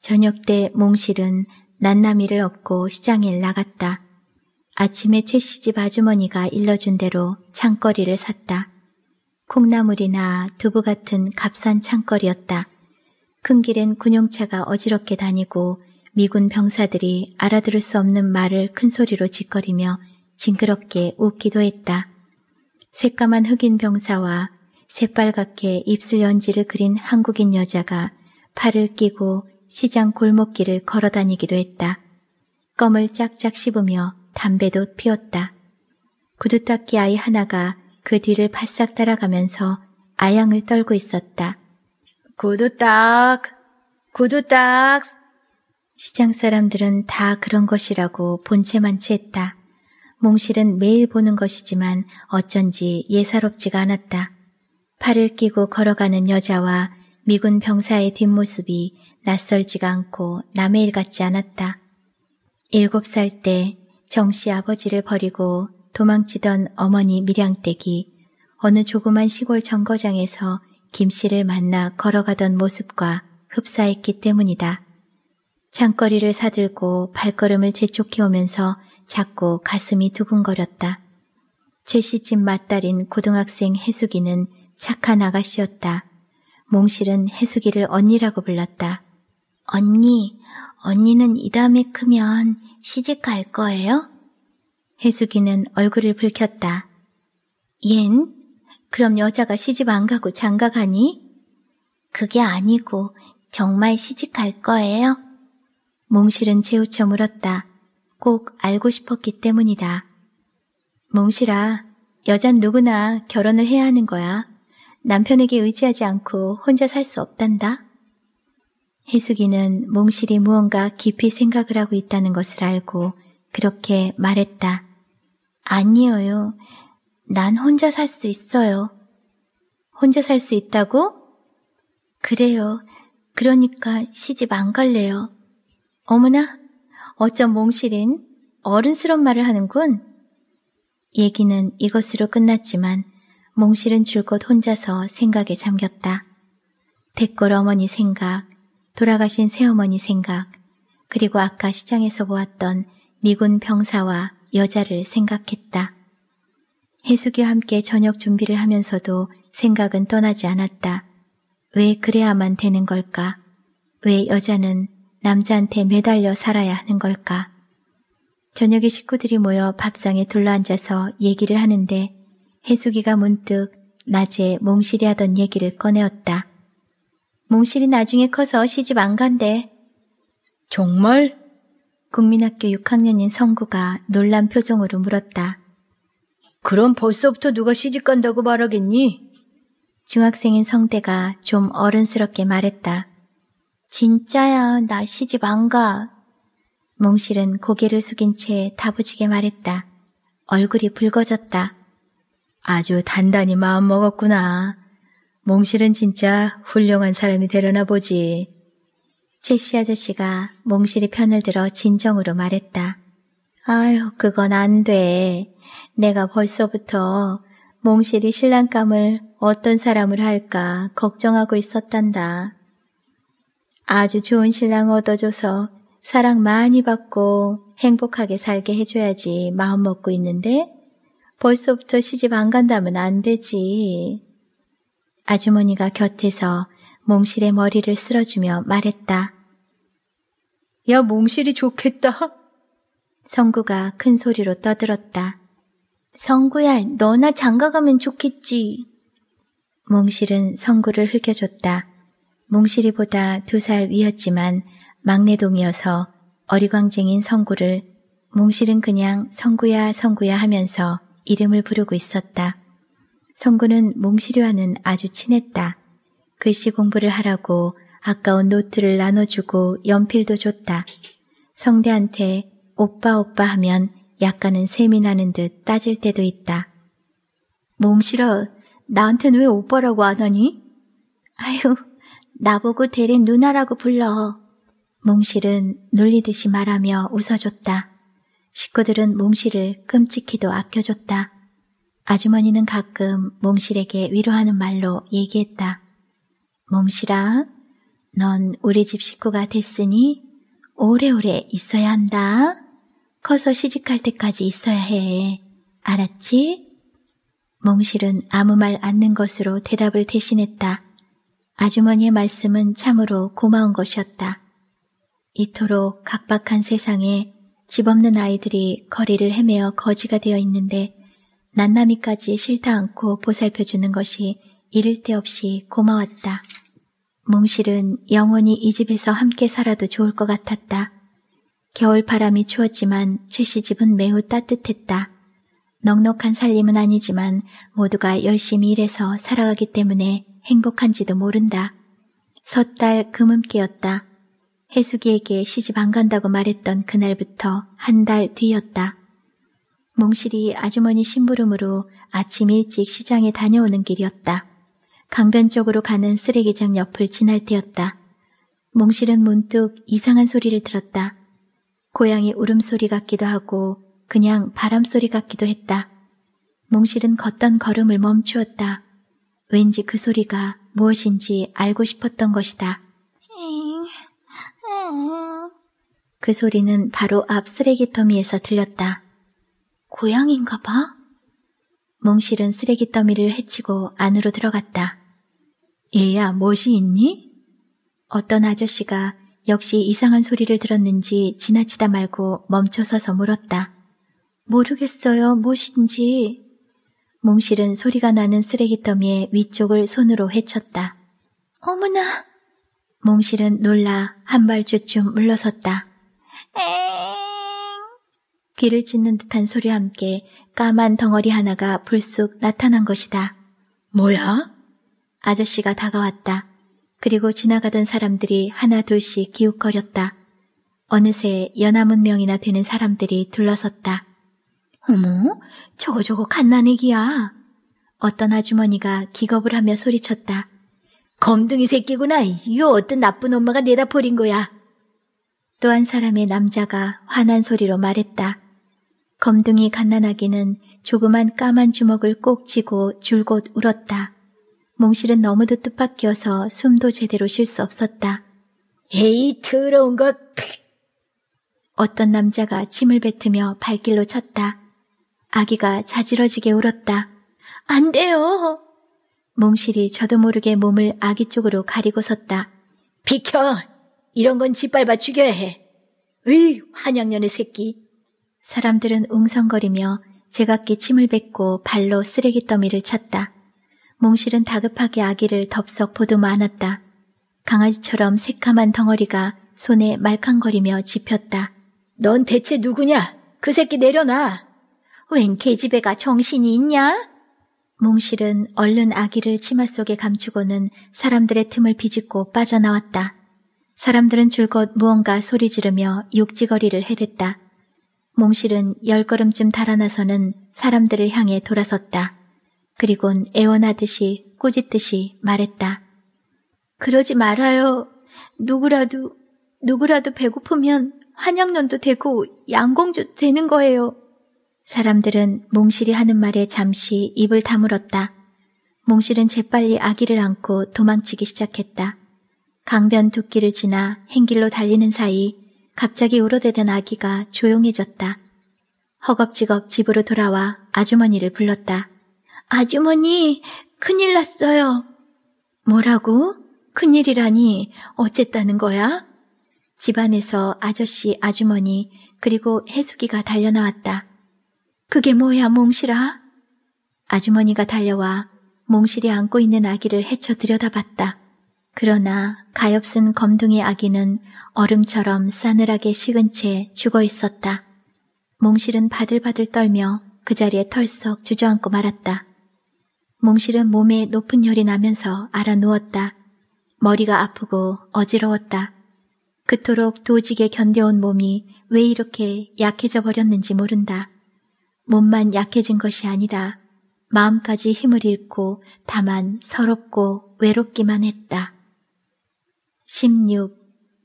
저녁 때 몽실은 난나미를 업고 시장에 나갔다. 아침에 최씨 집 아주머니가 일러준 대로 창거리를 샀다. 콩나물이나 두부 같은 값싼 창거리였다. 큰 길엔 군용차가 어지럽게 다니고 미군 병사들이 알아들을 수 없는 말을 큰 소리로 짓거리며 징그럽게 웃기도 했다. 새까만 흑인 병사와 새빨갛게 입술 연지를 그린 한국인 여자가 팔을 끼고 시장 골목길을 걸어 다니기도 했다. 껌을 짝짝 씹으며 담배도 피웠다. 구두닦이 아이 하나가 그 뒤를 바싹 따라가면서 아양을 떨고 있었다. 구두닦구두닦 시장 사람들은 다 그런 것이라고 본체만 채했다. 몽실은 매일 보는 것이지만 어쩐지 예사롭지가 않았다. 팔을 끼고 걸어가는 여자와 미군 병사의 뒷모습이 낯설지가 않고 남의 일 같지 않았다. 일곱 살 때 정 씨 아버지를 버리고 도망치던 어머니 밀양댁이 어느 조그만 시골 정거장에서 김씨를 만나 걸어가던 모습과 흡사했기 때문이다. 창거리를 사들고 발걸음을 재촉해오면서 자꾸 가슴이 두근거렸다. 최 씨 집맞딸인 고등학생 해숙이는 착한 아가씨였다. 몽실은 해숙이를 언니라고 불렀다. 언니, 언니는 이 다음에 크면 시집 갈 거예요? 해숙이는 얼굴을 붉혔다. 옌? 그럼 여자가 시집 안 가고 장가 가니? 그게 아니고 정말 시집 갈 거예요? 몽실은 재우쳐 물었다. 꼭 알고 싶었기 때문이다. 몽실아, 여잔 누구나 결혼을 해야 하는 거야. 남편에게 의지하지 않고 혼자 살 수 없단다. 혜숙이는 몽실이 무언가 깊이 생각을 하고 있다는 것을 알고 그렇게 말했다. 아니에요. 난 혼자 살 수 있어요. 혼자 살 수 있다고? 그래요. 그러니까 시집 안 갈래요. 어머나, 어쩜 몽실인 어른스러운 말을 하는군. 얘기는 이것으로 끝났지만 몽실은 줄곧 혼자서 생각에 잠겼다. 댓글 어머니 생각, 돌아가신 새어머니 생각, 그리고 아까 시장에서 보았던 미군 병사와 여자를 생각했다. 혜숙이와 함께 저녁 준비를 하면서도 생각은 떠나지 않았다. 왜 그래야만 되는 걸까? 왜 여자는 남자한테 매달려 살아야 하는 걸까? 저녁에 식구들이 모여 밥상에 둘러앉아서 얘기를 하는데 해숙이가 문득 낮에 몽실이 하던 얘기를 꺼내었다. 몽실이 나중에 커서 시집 안 간대. 정말? 국민학교 6학년인 성구가 놀란 표정으로 물었다. 그럼 벌써부터 누가 시집 간다고 말하겠니? 중학생인 성대가 좀 어른스럽게 말했다. 진짜야, 나 시집 안 가. 몽실은 고개를 숙인 채 다부지게 말했다. 얼굴이 붉어졌다. 아주 단단히 마음 먹었구나. 몽실은 진짜 훌륭한 사람이 되려나 보지. 제시 아저씨가 몽실이 편을 들어 진정으로 말했다. 아유, 그건 안 돼. 내가 벌써부터 몽실이 신랑감을 어떤 사람을 할까 걱정하고 있었단다. 아주 좋은 신랑 얻어줘서 사랑 많이 받고 행복하게 살게 해줘야지 마음 먹고 있는데 벌써부터 시집 안 간다면 안 되지. 아주머니가 곁에서 몽실의 머리를 쓸어주며 말했다. 야, 몽실이 좋겠다. 성구가 큰 소리로 떠들었다. 성구야, 너나 장가가면 좋겠지. 몽실은 성구를 흘겨줬다. 몽실이보다 두 살 위였지만 막내동이어서 어리광쟁인 성구를 몽실은 그냥 성구야 성구야 하면서 이름을 부르고 있었다. 성구는 몽실이와는 아주 친했다. 글씨 공부를 하라고 아까운 노트를 나눠주고 연필도 줬다. 성대한테 오빠 오빠 하면 약간은 셈이 나는 듯 따질 때도 있다. 몽실아, 나한텐 왜 오빠라고 안 하니? 아휴 나보고 대린 누나라고 불러. 몽실은 놀리듯이 말하며 웃어줬다. 식구들은 몽실을 끔찍히도 아껴줬다. 아주머니는 가끔 몽실에게 위로하는 말로 얘기했다. 몽실아, 넌 우리 집 식구가 됐으니 오래오래 있어야 한다. 커서 시집갈 때까지 있어야 해. 알았지? 몽실은 아무 말 않는 것으로 대답을 대신했다. 아주머니의 말씀은 참으로 고마운 것이었다. 이토록 각박한 세상에 집 없는 아이들이 거리를 헤매어 거지가 되어 있는데 난나미까지 싫다 않고 보살펴주는 것이 이를 데 없이 고마웠다. 몽실은 영원히 이 집에서 함께 살아도 좋을 것 같았다. 겨울 바람이 추웠지만 최씨 집은 매우 따뜻했다. 넉넉한 살림은 아니지만 모두가 열심히 일해서 살아가기 때문에 행복한지도 모른다. 섣달 금음께였다. 해숙이에게 시집 안 간다고 말했던 그날부터 한 달 뒤였다. 몽실이 아주머니 심부름으로 아침 일찍 시장에 다녀오는 길이었다. 강변 쪽으로 가는 쓰레기장 옆을 지날 때였다. 몽실은 문득 이상한 소리를 들었다. 고양이 울음소리 같기도 하고 그냥 바람소리 같기도 했다. 몽실은 걷던 걸음을 멈추었다. 왠지 그 소리가 무엇인지 알고 싶었던 것이다. 에이. 그 소리는 바로 앞 쓰레기더미에서 들렸다. 고양인가 봐? 몽실은 쓰레기더미를 헤치고 안으로 들어갔다. 얘야, 뭣이 있니? 어떤 아저씨가 역시 이상한 소리를 들었는지 지나치다 말고 멈춰서서 물었다. 모르겠어요, 뭣인지 몽실은 소리가 나는 쓰레기더미의 위쪽을 손으로 헤쳤다. 어머나! 몽실은 놀라 한 발주쭉 물러섰다. 에잉! 귀를 찢는 듯한 소리와 함께 까만 덩어리 하나가 불쑥 나타난 것이다. 뭐야? 아저씨가 다가왔다. 그리고 지나가던 사람들이 하나 둘씩 기웃거렸다. 어느새 연하문 명이나 되는 사람들이 둘러섰다. 어머, 저거 저거 갓난애기야. 어떤 아주머니가 기겁을 하며 소리쳤다. 검둥이 새끼구나. 이 어떤 나쁜 엄마가 내다 버린 거야. 또 한 사람의 남자가 화난 소리로 말했다. 검둥이 갓난아기는 조그만 까만 주먹을 꼭 쥐고 줄곧 울었다. 몽실은 너무도 뜻밖이어서 숨도 제대로 쉴 수 없었다. 에이, 더러운 것! 어떤 남자가 침을 뱉으며 발길로 쳤다. 아기가 자지러지게 울었다. 안 돼요! 몽실이 저도 모르게 몸을 아기 쪽으로 가리고 섰다. 비켜! 이런 건 짓밟아 죽여야 해. 으이, 한양년의 새끼. 사람들은 웅성거리며 제각기 침을 뱉고 발로 쓰레기 더미를 쳤다 몽실은 다급하게 아기를 덥석 보도 안았다. 강아지처럼 새카만 덩어리가 손에 말캉거리며 짚혔다. 넌 대체 누구냐? 그 새끼 내려놔. 웬개집애가 정신이 있냐? 몽실은 얼른 아기를 치마 속에 감추고는 사람들의 틈을 비집고 빠져나왔다. 사람들은 줄곧 무언가 소리 지르며 욕지거리를 해댔다. 몽실은 열 걸음쯤 달아나서는 사람들을 향해 돌아섰다. 그리곤 애원하듯이 꾸짖듯이 말했다. 그러지 말아요. 누구라도, 누구라도 배고프면 환영년도 되고 양공주도 되는 거예요. 사람들은 몽실이 하는 말에 잠시 입을 다물었다. 몽실은 재빨리 아기를 안고 도망치기 시작했다. 강변 두길을 지나 행길로 달리는 사이 갑자기 우러대던 아기가 조용해졌다. 허겁지겁 집으로 돌아와 아주머니를 불렀다. 아주머니, 큰일 났어요. 뭐라고? 큰일이라니 어쨌다는 거야? 집안에서 아저씨, 아주머니 그리고 해숙이가 달려나왔다. 그게 뭐야, 몽실아? 아주머니가 달려와 몽실이 안고 있는 아기를 헤쳐 들여다봤다. 그러나 가엾은 검둥이 아기는 얼음처럼 싸늘하게 식은 채 죽어 있었다. 몽실은 바들바들 떨며 그 자리에 털썩 주저앉고 말았다. 몽실은 몸에 높은 열이 나면서 알아 누웠다. 머리가 아프고 어지러웠다. 그토록 도지게 견뎌온 몸이 왜 이렇게 약해져 버렸는지 모른다. 몸만 약해진 것이 아니다. 마음까지 힘을 잃고 다만 서럽고 외롭기만 했다. 16.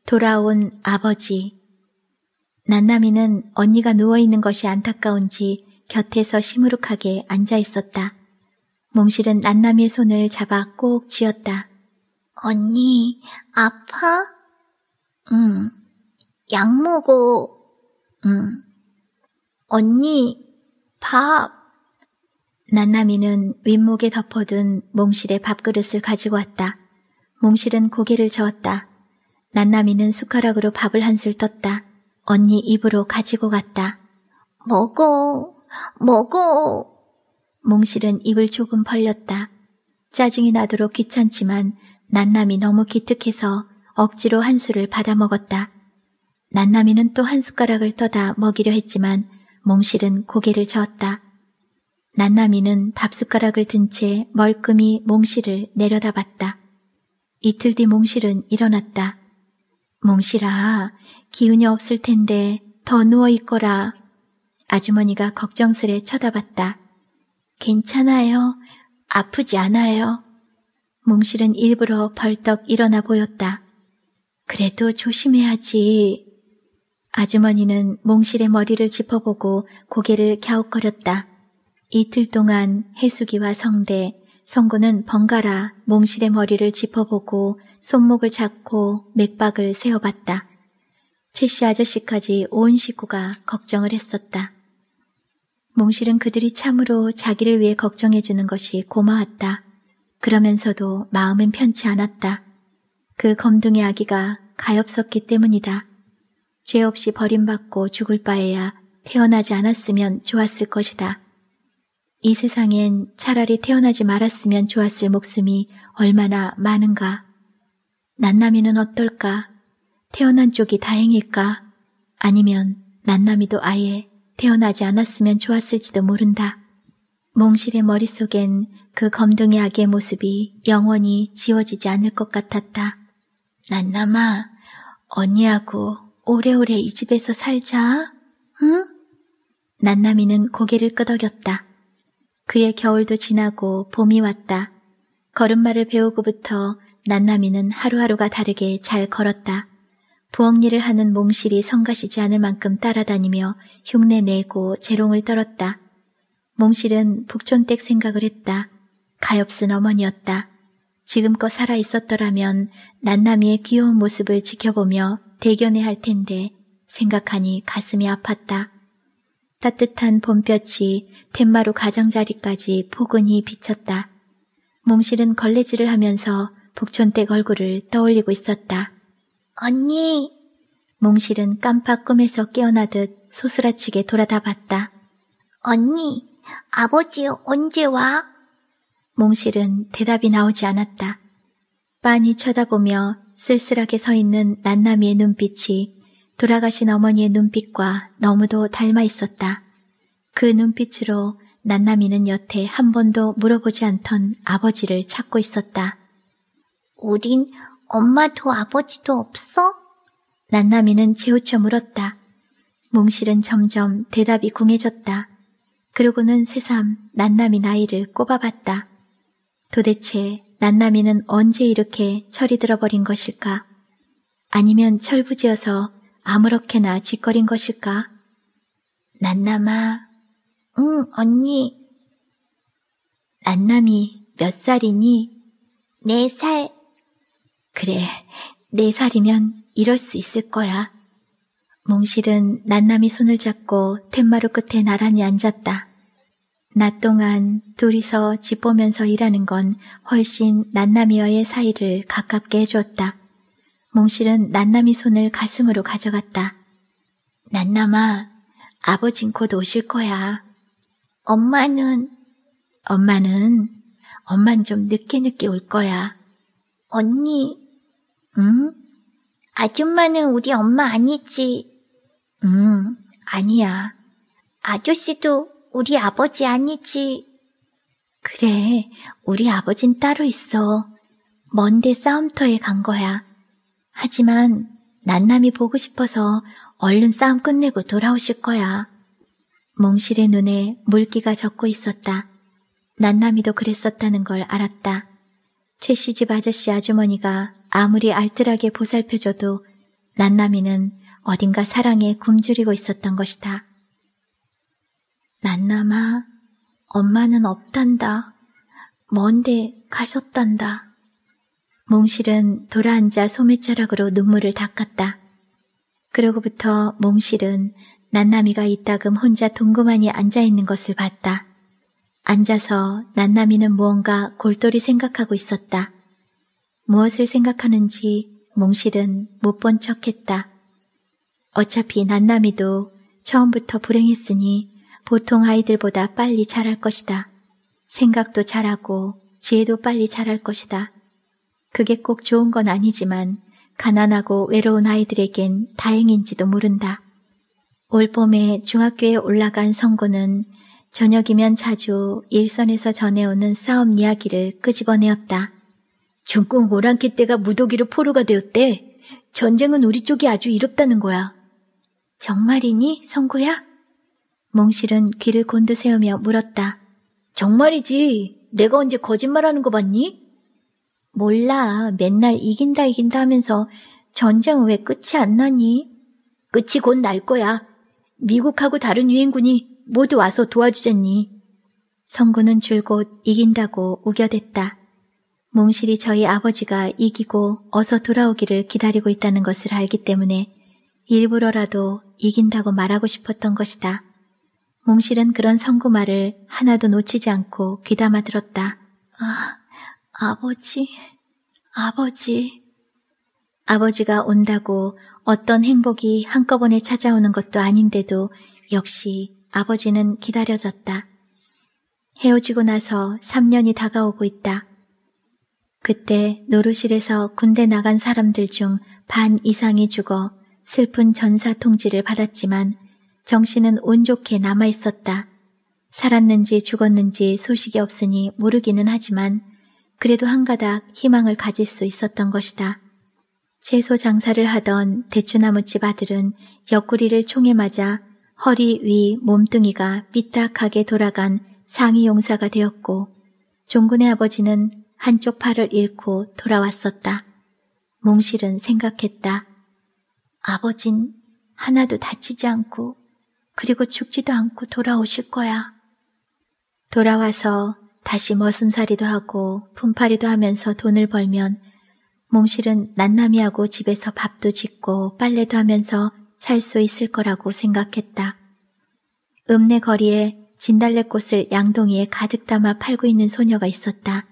돌아온 아버지. 난나미는 언니가 누워있는 것이 안타까운지 곁에서 시무룩하게 앉아 있었다. 몽실은 난나미의 손을 잡아 꼭 쥐었다. 언니, 아파? 응. 약 먹어. 응. 언니, 밥! 난나미는 윗목에 덮어둔 몽실의 밥그릇을 가지고 왔다. 몽실은 고개를 저었다. 난나미는 숟가락으로 밥을 한 술 떴다. 언니 입으로 가지고 갔다. 먹어! 먹어! 몽실은 입을 조금 벌렸다. 짜증이 나도록 귀찮지만 난남이 너무 기특해서 억지로 한 술을 받아 먹었다. 난남이는 또 한 숟가락을 떠다 먹이려 했지만 몽실은 고개를 저었다. 난나미는 밥숟가락을 든 채 멀끔히 몽실을 내려다봤다. 이틀 뒤 몽실은 일어났다. 몽실아, 기운이 없을 텐데 더 누워있거라. 아주머니가 걱정스레 쳐다봤다. 괜찮아요. 아프지 않아요. 몽실은 일부러 벌떡 일어나 보였다. 그래도 조심해야지. 아주머니는 몽실의 머리를 짚어보고 고개를 갸웃거렸다. 이틀 동안 해수기와 성대, 성구는 번갈아 몽실의 머리를 짚어보고 손목을 잡고 맥박을 세어봤다. 최씨 아저씨까지 온 식구가 걱정을 했었다. 몽실은 그들이 참으로 자기를 위해 걱정해주는 것이 고마웠다. 그러면서도 마음은 편치 않았다. 그 검둥이 아기가 가엾었기 때문이다. 죄 없이 버림받고 죽을 바에야 태어나지 않았으면 좋았을 것이다. 이 세상엔 차라리 태어나지 말았으면 좋았을 목숨이 얼마나 많은가. 난남이는 어떨까? 태어난 쪽이 다행일까? 아니면 난남이도 아예 태어나지 않았으면 좋았을지도 모른다. 몽실의 머릿속엔 그 검둥이 아기의 모습이 영원히 지워지지 않을 것 같았다. 난남아, 언니하고 오래오래 이 집에서 살자. 응? 난나미는 고개를 끄덕였다. 그의 겨울도 지나고 봄이 왔다. 걸음마를 배우고부터 난나미는 하루하루가 다르게 잘 걸었다. 부엌 일을 하는 몽실이 성가시지 않을 만큼 따라다니며 흉내 내고 재롱을 떨었다. 몽실은 북촌댁 생각을 했다. 가엾은 어머니였다. 지금껏 살아 있었더라면 난나미의 귀여운 모습을 지켜보며 대견해 할 텐데 생각하니 가슴이 아팠다. 따뜻한 봄볕이 덴마루 가장자리까지 포근히 비쳤다. 몽실은 걸레질을 하면서 북촌댁 얼굴을 떠올리고 있었다. 언니! 몽실은 깜빡 꿈에서 깨어나듯 소스라치게 돌아다 봤다. 언니, 아버지 언제 와? 몽실은 대답이 나오지 않았다. 빤히 쳐다보며 쓸쓸하게 서 있는 난나미의 눈빛이 돌아가신 어머니의 눈빛과 너무도 닮아 있었다. 그 눈빛으로 난나미는 여태 한 번도 물어보지 않던 아버지를 찾고 있었다. 우린 엄마도 아버지도 없어? 난나미는 재우쳐 물었다. 몽실은 점점 대답이 궁해졌다. 그러고는 새삼 난나미 나이를 꼽아봤다. 도대체 난남이는 언제 이렇게 철이 들어버린 것일까? 아니면 철부지어서 아무렇게나 짓거린 것일까? 난남아, 응, 언니. 난남이 몇 살이니? 네 살. 그래, 네 살이면 이럴 수 있을 거야. 몽실은 난남이 손을 잡고 텐마루 끝에 나란히 앉았다. 낮 동안 둘이서 집 보면서 일하는 건 훨씬 난남이와의 사이를 가깝게 해주었다. 몽실은 난남이 손을 가슴으로 가져갔다. 난남아, 아버진 곧 오실 거야. 엄마는, 엄마는, 엄만 좀 늦게 늦게 올 거야. 언니, 응? 아줌마는 우리 엄마 아니지. 응, 아니야. 아저씨도 우리 아버지 아니지. 그래, 우리 아버진 따로 있어. 먼데 싸움터에 간 거야. 하지만 난남이 보고 싶어서 얼른 싸움 끝내고 돌아오실 거야. 몽실의 눈에 물기가 젖고 있었다. 난남이도 그랬었다는 걸 알았다. 최씨 집 아저씨 아주머니가 아무리 알뜰하게 보살펴줘도 난남이는 어딘가 사랑에 굶주리고 있었던 것이다. 난남아, 엄마는 없단다. 먼데 가셨단다. 몽실은 돌아앉아 소매자락으로 눈물을 닦았다. 그러고부터 몽실은 난남이가 이따금 혼자 동그만히 앉아있는 것을 봤다. 앉아서 난남이는 무언가 골똘히 생각하고 있었다. 무엇을 생각하는지 몽실은 못 본 척했다. 어차피 난남이도 처음부터 불행했으니 보통 아이들보다 빨리 자랄 것이다. 생각도 잘하고 지혜도 빨리 자랄 것이다. 그게 꼭 좋은 건 아니지만 가난하고 외로운 아이들에겐 다행인지도 모른다. 올 봄에 중학교에 올라간 성고는 저녁이면 자주 일선에서 전해오는 싸움 이야기를 끄집어내었다. 중공 오랑캐 때가 무더기로 포로가 되었대. 전쟁은 우리 쪽이 아주 이롭다는 거야. 정말이니, 성구야 몽실은 귀를 곤두세우며 물었다. 정말이지. 내가 언제 거짓말하는 거 봤니? 몰라. 맨날 이긴다 이긴다 하면서 전쟁은 왜 끝이 안 나니? 끝이 곧 날 거야. 미국하고 다른 유엔군이 모두 와서 도와주잖니. 성군은 줄곧 이긴다고 우겨댔다. 몽실이 저희 아버지가 이기고 어서 돌아오기를 기다리고 있다는 것을 알기 때문에 일부러라도 이긴다고 말하고 싶었던 것이다. 몽실은 그런 성구말을 하나도 놓치지 않고 귀담아 들었다. 아, 아버지, 아버지. 아버지가 온다고 어떤 행복이 한꺼번에 찾아오는 것도 아닌데도 역시 아버지는 기다려졌다. 헤어지고 나서 3년이 다가오고 있다. 그때 노루실에서 군대 나간 사람들 중 반 이상이 죽어 슬픈 전사 통지를 받았지만 정신은운 좋게 남아 있었다. 살았는지 죽었는지 소식이 없으니 모르기는 하지만 그래도 한가닥 희망을 가질 수 있었던 것이다. 채소 장사를 하던 대추나무집 아들은 옆구리를 총에 맞아 허리 위 몸뚱이가 삐딱하게 돌아간 상의 용사가 되었고 종군의 아버지는 한쪽 팔을 잃고 돌아왔었다. 몽실은 생각했다. 아버진 하나도 다치지 않고 그리고 죽지도 않고 돌아오실 거야. 돌아와서 다시 머슴살이도 하고 분팔이도 하면서 돈을 벌면 몽실은 난남이하고 집에서 밥도 짓고 빨래도 하면서 살 수 있을 거라고 생각했다. 읍내 거리에 진달래꽃을 양동이에 가득 담아 팔고 있는 소녀가 있었다.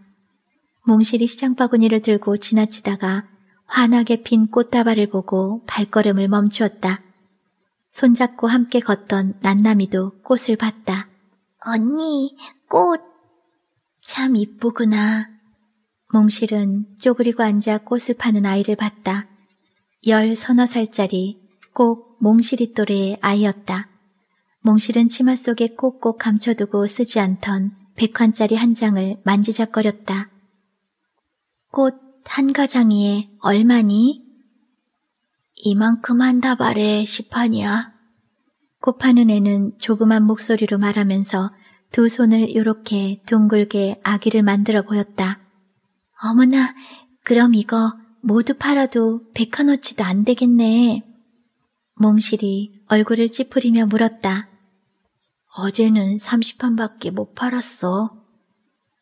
몽실이 시장 바구니를 들고 지나치다가 환하게 핀 꽃다발을 보고 발걸음을 멈추었다. 손잡고 함께 걷던 난나미도 꽃을 봤다. 언니, 꽃! 참 이쁘구나. 몽실은 쪼그리고 앉아 꽃을 파는 아이를 봤다. 열 서너 살짜리 꼭 몽실이 또래의 아이였다. 몽실은 치마 속에 꼭꼭 감춰두고 쓰지 않던 백환짜리 한 장을 만지작거렸다. 꽃 한 가장이에 얼마니? 이만큼 한다 말해 시판이야. 코파는 애는 조그만 목소리로 말하면서 두 손을 요렇게 둥글게 아기를 만들어 보였다. 어머나, 그럼 이거 모두 팔아도 백화어치도 안 되겠네. 몽실이 얼굴을 찌푸리며 물었다. 어제는 30판밖에 못 팔았어.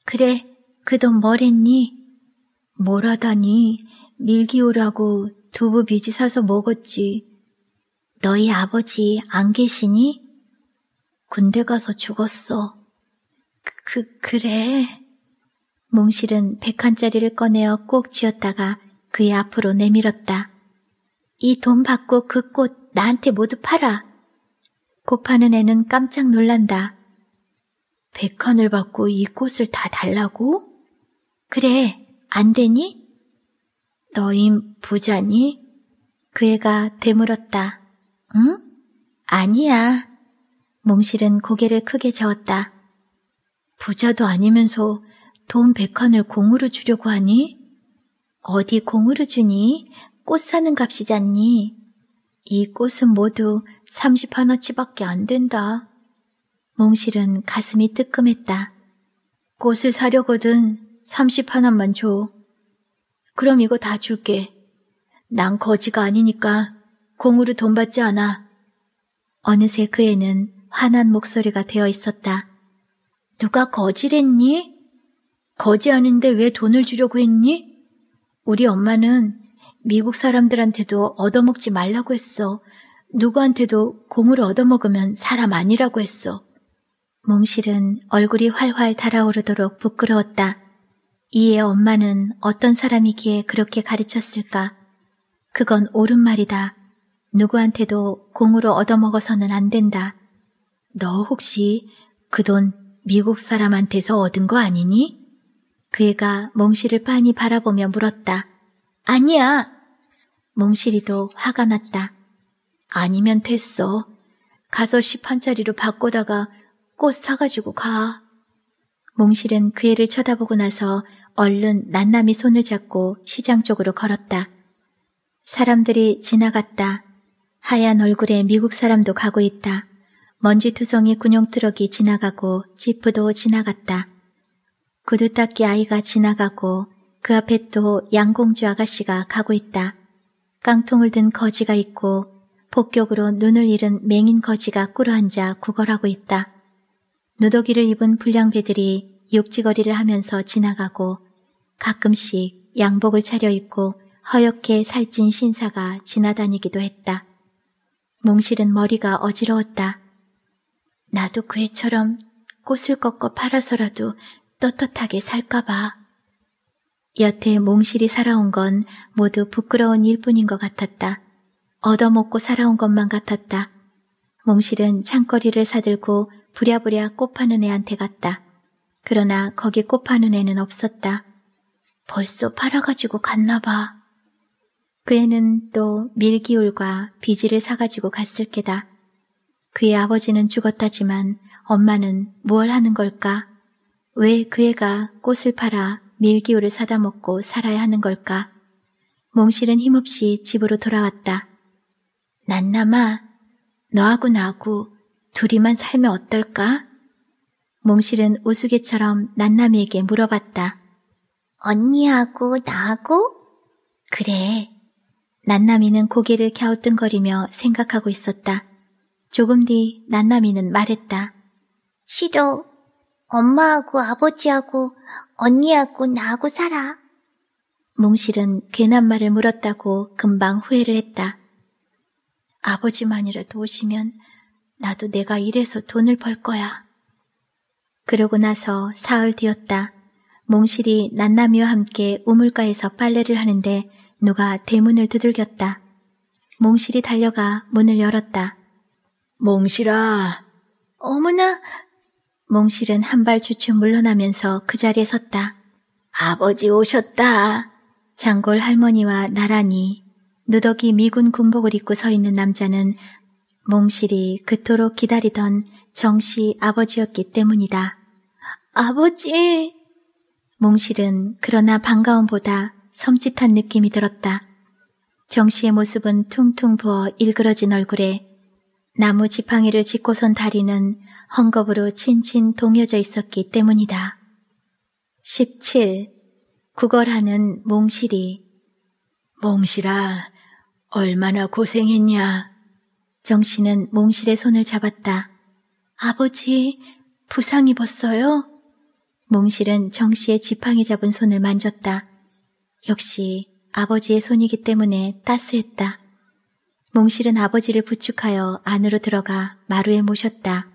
그래, 그 돈 뭘했니뭘하다니 밀기오라고 두부 비지 사서 먹었지. 너희 아버지 안 계시니? 군대 가서 죽었어. 그, 그 그래. 몽실은 백한짜리를 꺼내어 꼭 쥐었다가 그의 앞으로 내밀었다. 이 돈 받고 그 꽃 나한테 모두 팔아. 곱하는 애는 깜짝 놀란다. 백한을 받고 이 꽃을 다 달라고? 그래, 안 되니? 너인 부자니? 그 애가 되물었다. 응? 아니야. 몽실은 고개를 크게 저었다. 부자도 아니면서 돈백헌을 공으로 주려고 하니? 어디 공으로 주니? 꽃 사는 값이잖니. 이 꽃은 모두 3 0화어치밖에안 된다. 몽실은 가슴이 뜨끔했다. 꽃을 사려거든 3 0화원만 줘. 그럼 이거 다 줄게. 난 거지가 아니니까 공으로 돈 받지 않아. 어느새 그 애는 화난 목소리가 되어 있었다. 누가 거지랬니? 거지아닌데왜 돈을 주려고 했니? 우리 엄마는 미국 사람들한테도 얻어먹지 말라고 했어. 누구한테도 공을 얻어먹으면 사람 아니라고 했어. 몽실은 얼굴이 활활 달아오르도록 부끄러웠다. 이에 엄마는 어떤 사람이기에 그렇게 가르쳤을까? 그건 옳은 말이다. 누구한테도 공으로 얻어먹어서는 안 된다. 너 혹시 그 돈 미국 사람한테서 얻은 거 아니니? 그 애가 몽실을 빤히 바라보며 물었다. 아니야. 몽실이도 화가 났다. 아니면 됐어. 가서 시판짜리로 바꿔다가 꽃 사가지고 가. 몽실은 그 애를 쳐다보고 나서 얼른 난남이 손을 잡고 시장 쪽으로 걸었다. 사람들이 지나갔다. 하얀 얼굴에 미국 사람도 가고 있다. 먼지투성이 군용 트럭이 지나가고 지프도 지나갔다. 구두 닦기 아이가 지나가고 그 앞에 또 양공주 아가씨가 가고 있다. 깡통을 든 거지가 있고 폭격으로 눈을 잃은 맹인 거지가 꿇어앉아 구걸하고 있다. 누더기를 입은 불량배들이 욕지거리를 하면서 지나가고 가끔씩 양복을 차려입고 허옇게 살찐 신사가 지나다니기도 했다. 몽실은 머리가 어지러웠다. 나도 그 애처럼 꽃을 꺾어 팔아서라도 떳떳하게 살까봐. 여태 몽실이 살아온 건 모두 부끄러운 일뿐인 것 같았다. 얻어먹고 살아온 것만 같았다. 몽실은 창거리를 사들고 부랴부랴 꽃 파는 애한테 갔다. 그러나 거기 꽃 파는 애는 없었다. 벌써 팔아가지고 갔나 봐. 그 애는 또 밀기울과 비지를 사가지고 갔을 게다. 그의 아버지는 죽었다지만 엄마는 뭘 하는 걸까? 왜 그 애가 꽃을 팔아 밀기울을 사다 먹고 살아야 하는 걸까? 몽실은 힘없이 집으로 돌아왔다. 난나마 너하고 나하고 둘이만 살면 어떨까? 몽실은 우스개처럼 난남이에게 물어봤다. 언니하고 나하고? 그래. 난나미는 고개를 갸우뚱거리며 생각하고 있었다. 조금 뒤난나미는 말했다. 싫어. 엄마하고 아버지하고 언니하고 나하고 살아. 몽실은 괜한 말을 물었다고 금방 후회를 했다. 아버지만이라도 오시면 나도 내가 이래서 돈을 벌 거야. 그러고 나서 사흘 뒤였다. 몽실이 난나미와 함께 우물가에서 빨래를 하는데 누가 대문을 두들겼다. 몽실이 달려가 문을 열었다. 몽실아! 어머나! 몽실은 한 발 주춤 물러나면서 그 자리에 섰다. 아버지 오셨다. 장골 할머니와 나란히 누더기 미군 군복을 입고 서 있는 남자는 몽실이 그토록 기다리던 정씨 아버지였기 때문이다. 아버지! 몽실은 그러나 반가움보다 섬찟한 느낌이 들었다. 정씨의 모습은 퉁퉁 부어 일그러진 얼굴에 나무 지팡이를 짚고선 다리는 헝겊으로 친친 동여져 있었기 때문이다. 17. 구걸하는 몽실이 몽실아, 얼마나 고생했냐? 정씨는 몽실의 손을 잡았다. 아버지, 부상 입었어요? 몽실은 정씨의 지팡이 잡은 손을 만졌다. 역시 아버지의 손이기 때문에 따스했다. 몽실은 아버지를 부축하여 안으로 들어가 마루에 모셨다.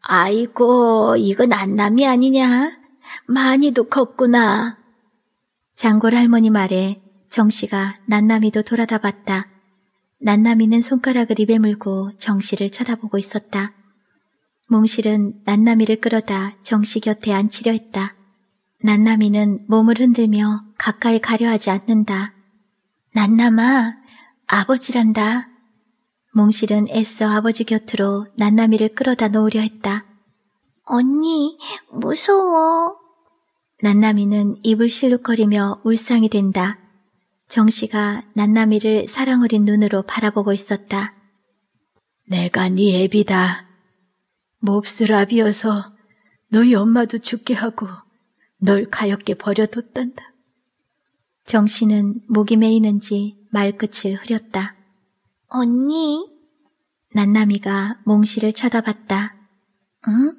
아이고, 이건 안남이 아니냐? 많이도 컸구나. 장골 할머니 말에 정씨가 난남이도 돌아다 봤다. 난남이는 손가락을 입에 물고 정씨를 쳐다보고 있었다. 몽실은 난나미를 끌어다 정씨 곁에 앉히려 했다. 난나미는 몸을 흔들며 가까이 가려 하지 않는다. 난나마 아버지란다. 몽실은 애써 아버지 곁으로 난나미를 끌어다 놓으려 했다. 언니, 무서워. 난나미는 입을 실룩거리며 울상이 된다. 정씨가 난나미를 사랑어린 눈으로 바라보고 있었다. 내가 네 애비다. 몹쓸 아비여서 너희 엄마도 죽게 하고 널 가엾게 버려뒀단다. 정씨는 목이 메이는지 말끝을 흐렸다. 언니? 난나미가 몽실을 쳐다봤다. 응?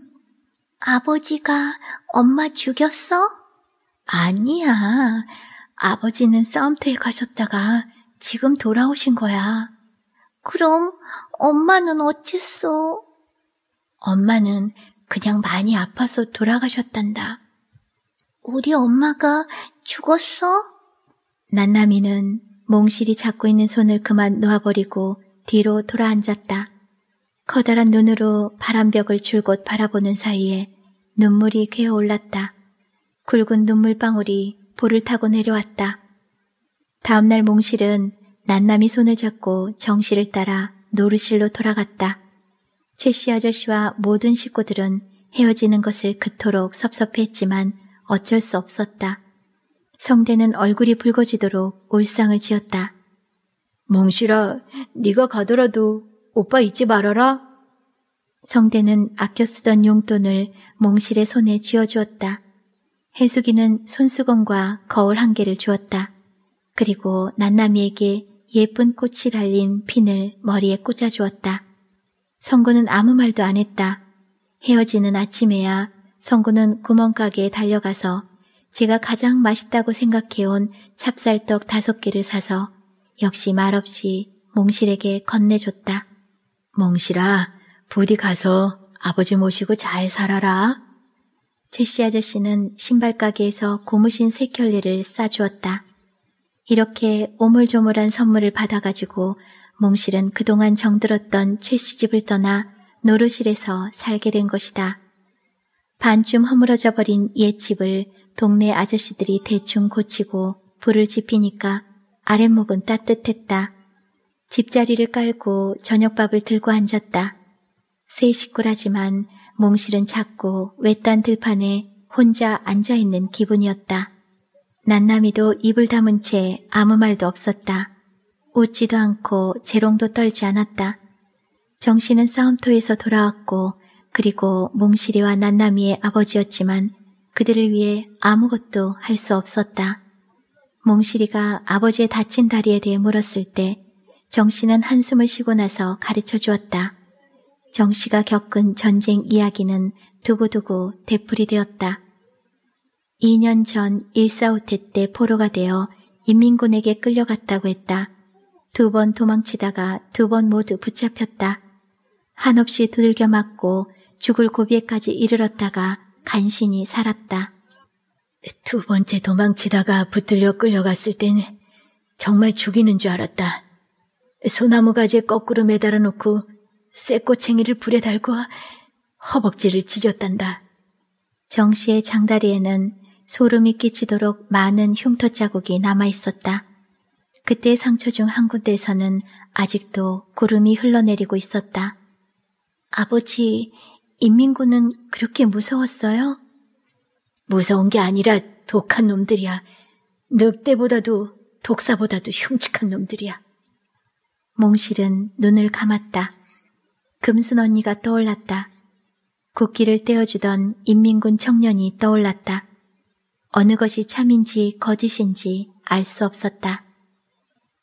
아버지가 엄마 죽였어? 아니야. 아버지는 싸움터에 가셨다가 지금 돌아오신 거야. 그럼 엄마는 어째서 엄마는 그냥 많이 아파서 돌아가셨단다. 우리 엄마가 죽었어? 난나미는 몽실이 잡고 있는 손을 그만 놓아버리고 뒤로 돌아앉았다. 커다란 눈으로 바람벽을 줄곧 바라보는 사이에 눈물이 괴어올랐다. 굵은 눈물방울이 볼을 타고 내려왔다. 다음날 몽실은 난남이 손을 잡고 정실을 따라 노르실로 돌아갔다. 최씨 아저씨와 모든 식구들은 헤어지는 것을 그토록 섭섭해했지만 어쩔 수 없었다. 성대는 얼굴이 붉어지도록 울상을 지었다. 멍실아, 네가 가더라도 오빠 잊지 말아라. 성대는 아껴 쓰던 용돈을 몽실의 손에 쥐어주었다. 해숙이는 손수건과 거울 한 개를 주었다. 그리고 난남이에게 예쁜 꽃이 달린 핀을 머리에 꽂아주었다. 성구는 아무 말도 안 했다. 헤어지는 아침에야 성구는 구멍가게에 달려가서 제가 가장 맛있다고 생각해온 찹쌀떡 다섯 개를 사서 역시 말없이 몽실에게 건네줬다. 몽실아, 부디 가서 아버지 모시고 잘 살아라. 제시 아저씨는 신발가게에서 고무신 세 켤레를 싸주었다. 이렇게 오물조물한 선물을 받아가지고 몽실은 그동안 정들었던 최씨 집을 떠나 노르실에서 살게 된 것이다. 반쯤 허물어져 버린 옛 집을 동네 아저씨들이 대충 고치고 불을 지피니까 아랫목은 따뜻했다. 집자리를 깔고 저녁밥을 들고 앉았다. 세 식구라지만 몽실은 작고 외딴 들판에 혼자 앉아있는 기분이었다. 난남이도 입을 다문 채 아무 말도 없었다. 웃지도 않고 재롱도 떨지 않았다. 정씨는 싸움터에서 돌아왔고 그리고 몽실이와 난나미의 아버지였지만 그들을 위해 아무것도 할 수 없었다. 몽실이가 아버지의 다친 다리에 대해 물었을 때 정씨는 한숨을 쉬고 나서 가르쳐 주었다. 정씨가 겪은 전쟁 이야기는 두고두고 되풀이 되었다. 2년 전 일사후퇴 때 포로가 되어 인민군에게 끌려갔다고 했다. 두번 도망치다가 두 번 모두 붙잡혔다. 한없이 두들겨 맞고 죽을 고비에까지 이르렀다가 간신히 살았다. 두 번째 도망치다가 붙들려 끌려갔을 땐 정말 죽이는 줄 알았다. 소나무 가지에 거꾸로 매달아 놓고 쇠꼬챙이를 불에 달고 허벅지를 찢었단다. 정 씨의 장다리에는 소름이 끼치도록 많은 흉터 자국이 남아 있었다. 그때 상처 중 한 군데에서는 아직도 구름이 흘러내리고 있었다. 아버지, 인민군은 그렇게 무서웠어요? 무서운 게 아니라 독한 놈들이야. 늑대보다도 독사보다도 흉측한 놈들이야. 몽실은 눈을 감았다. 금순 언니가 떠올랐다. 국기를 떼어주던 인민군 청년이 떠올랐다. 어느 것이 참인지 거짓인지 알 수 없었다.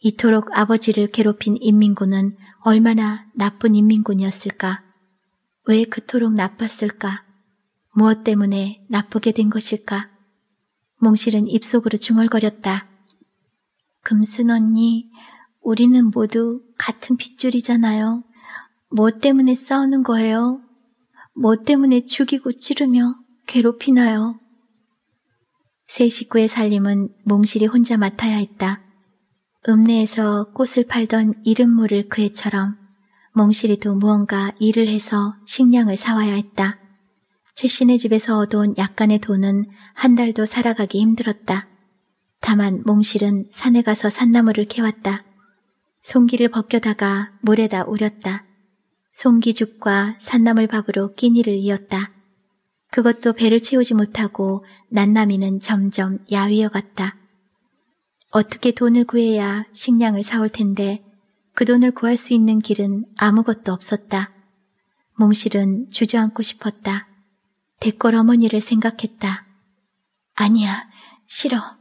이토록 아버지를 괴롭힌 인민군은 얼마나 나쁜 인민군이었을까? 왜 그토록 나빴을까? 무엇 때문에 나쁘게 된 것일까? 몽실은 입속으로 중얼거렸다. 금순 언니, 우리는 모두 같은 핏줄이잖아요. 뭐 때문에 싸우는 거예요? 뭐 때문에 죽이고 찌르며 괴롭히나요? 세 식구의 살림은 몽실이 혼자 맡아야 했다. 읍내에서 꽃을 팔던 이름모를 그 애처럼 몽실이도 무언가 일을 해서 식량을 사와야 했다. 최씨네 집에서 얻어온 약간의 돈은 한 달도 살아가기 힘들었다. 다만 몽실은 산에 가서 산나물을 캐왔다. 송기를 벗겨다가 물에다 우렸다. 송기죽과 산나물밥으로 끼니를 이었다. 그것도 배를 채우지 못하고 난나미는 점점 야위어갔다. 어떻게 돈을 구해야 식량을 사올 텐데 그 돈을 구할 수 있는 길은 아무것도 없었다. 몽실은 주저앉고 싶었다. 대걸 어머니를 생각했다. 아니야, 싫어,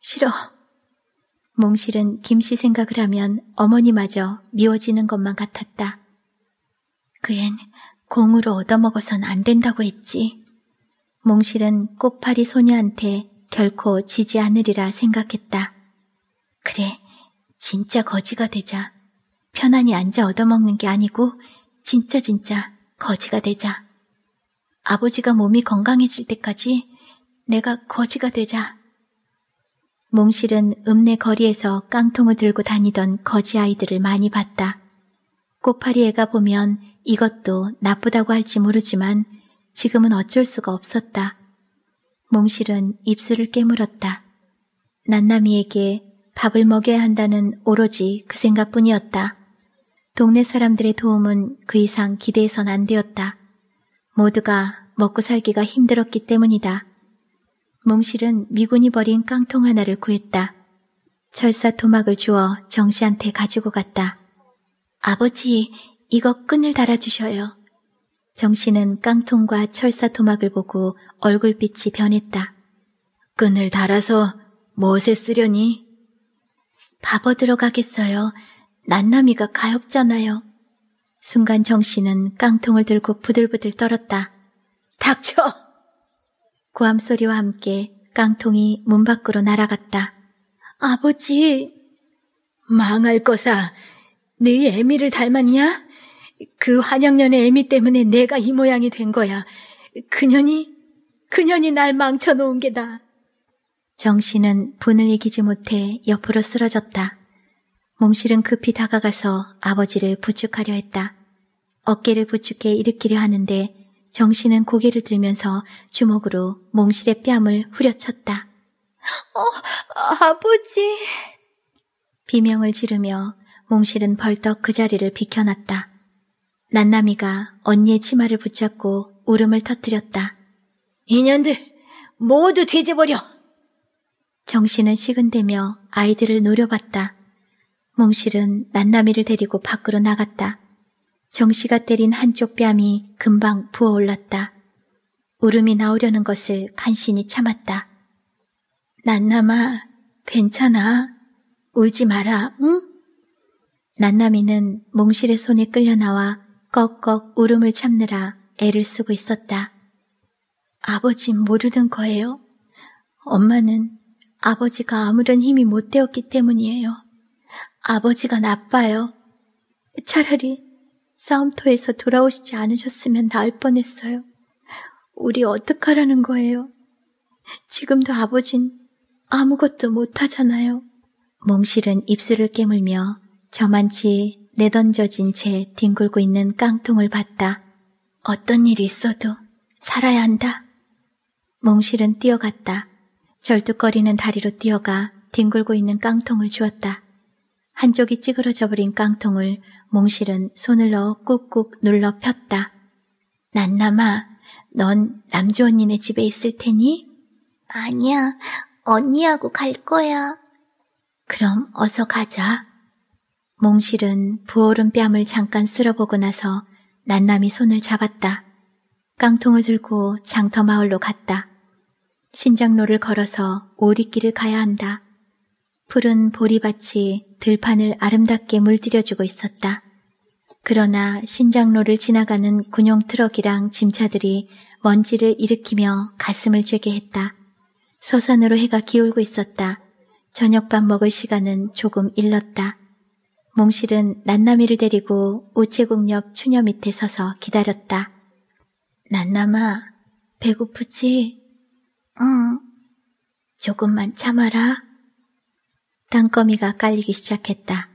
싫어. 몽실은 김씨 생각을 하면 어머니마저 미워지는 것만 같았다. 그엔 공으로 얻어먹어선 안 된다고 했지. 몽실은 꽃파리 소녀한테 결코 지지 않으리라 생각했다. 그래, 진짜 거지가 되자. 편안히 앉아 얻어먹는 게 아니고 진짜 진짜 거지가 되자. 아버지가 몸이 건강해질 때까지 내가 거지가 되자. 몽실은 읍내 거리에서 깡통을 들고 다니던 거지 아이들을 많이 봤다. 꼬파리 애가 보면 이것도 나쁘다고 할지 모르지만 지금은 어쩔 수가 없었다. 몽실은 입술을 깨물었다. 난남이에게 밥을 먹여야 한다는 오로지 그 생각뿐이었다. 동네 사람들의 도움은 그 이상 기대해선 안 되었다. 모두가 먹고 살기가 힘들었기 때문이다. 몽실은 미군이 버린 깡통 하나를 구했다. 철사 토막을 주어 정씨한테 가지고 갔다. 아버지, 이거 끈을 달아주셔요. 정씨는 깡통과 철사 토막을 보고 얼굴빛이 변했다. 끈을 달아서 무엇에 쓰려니? 바보 들어가겠어요. 난남이가 가엾잖아요. 순간 정씨는 깡통을 들고 부들부들 떨었다. 닥쳐! 고함 소리와 함께 깡통이 문 밖으로 날아갔다. 아버지! 망할 거사! 네 애미를 닮았냐? 그 환영년의 애미 때문에 내가 이 모양이 된 거야. 그년이, 그년이 날 망쳐놓은 게다. 정씨는 분을 이기지 못해 옆으로 쓰러졌다. 몸실은 급히 다가가서 아버지를 부축하려 했다. 어깨를 부축해 일으키려 하는데 정씨는 고개를 들면서 주먹으로 몽실의 뺨을 후려쳤다. 어, 아버지. 비명을 지르며 몽실은 벌떡 그 자리를 비켜놨다. 난나미가 언니의 치마를 붙잡고 울음을 터뜨렸다. 인년들 모두 뒤집어려. 정신은 식은대며 아이들을 노려봤다. 몽실은 난나미를 데리고 밖으로 나갔다. 정씨가 때린 한쪽 뺨이 금방 부어올랐다. 울음이 나오려는 것을 간신히 참았다. 난나마 괜찮아. 울지 마라, 응? 난나미는 몽실의 손에 끌려 나와 꺽꺽 울음을 참느라 애를 쓰고 있었다. 아버진 모르는 거예요? 엄마는 아버지가 아무런 힘이 못 되었기 때문이에요. 아버지가 나빠요. 차라리 싸움터에서 돌아오시지 않으셨으면 나을 뻔했어요. 우리 어떡하라는 거예요? 지금도 아버진 아무것도 못하잖아요. 몸실은 입술을 깨물며 저만치 내던져진 채 뒹굴고 있는 깡통을 봤다. 어떤 일이 있어도 살아야 한다. 몽실은 뛰어갔다. 절뚝거리는 다리로 뛰어가 뒹굴고 있는 깡통을 주었다. 한쪽이 찌그러져 버린 깡통을 몽실은 손을 넣어 꾹꾹 눌러 폈다. 난나마넌 남주 언니네 집에 있을 테니? 아니야, 언니하고 갈 거야. 그럼 어서 가자. 몽실은 부어른 뺨을 잠깐 쓸어보고 나서 난남이 손을 잡았다. 깡통을 들고 장터 마을로 갔다. 신장로를 걸어서 오리길을 가야 한다. 푸른 보리밭이 들판을 아름답게 물들여주고 있었다. 그러나 신장로를 지나가는 군용 트럭이랑 짐차들이 먼지를 일으키며 가슴을 죄게 했다. 서산으로 해가 기울고 있었다. 저녁밥 먹을 시간은 조금 일렀다. 몽실은 난나미를 데리고 우체국 옆 추녀 밑에 서서 기다렸다. 난나마 배고프지? 응. 어, 조금만 참아라. 땅거미가 깔리기 시작했다.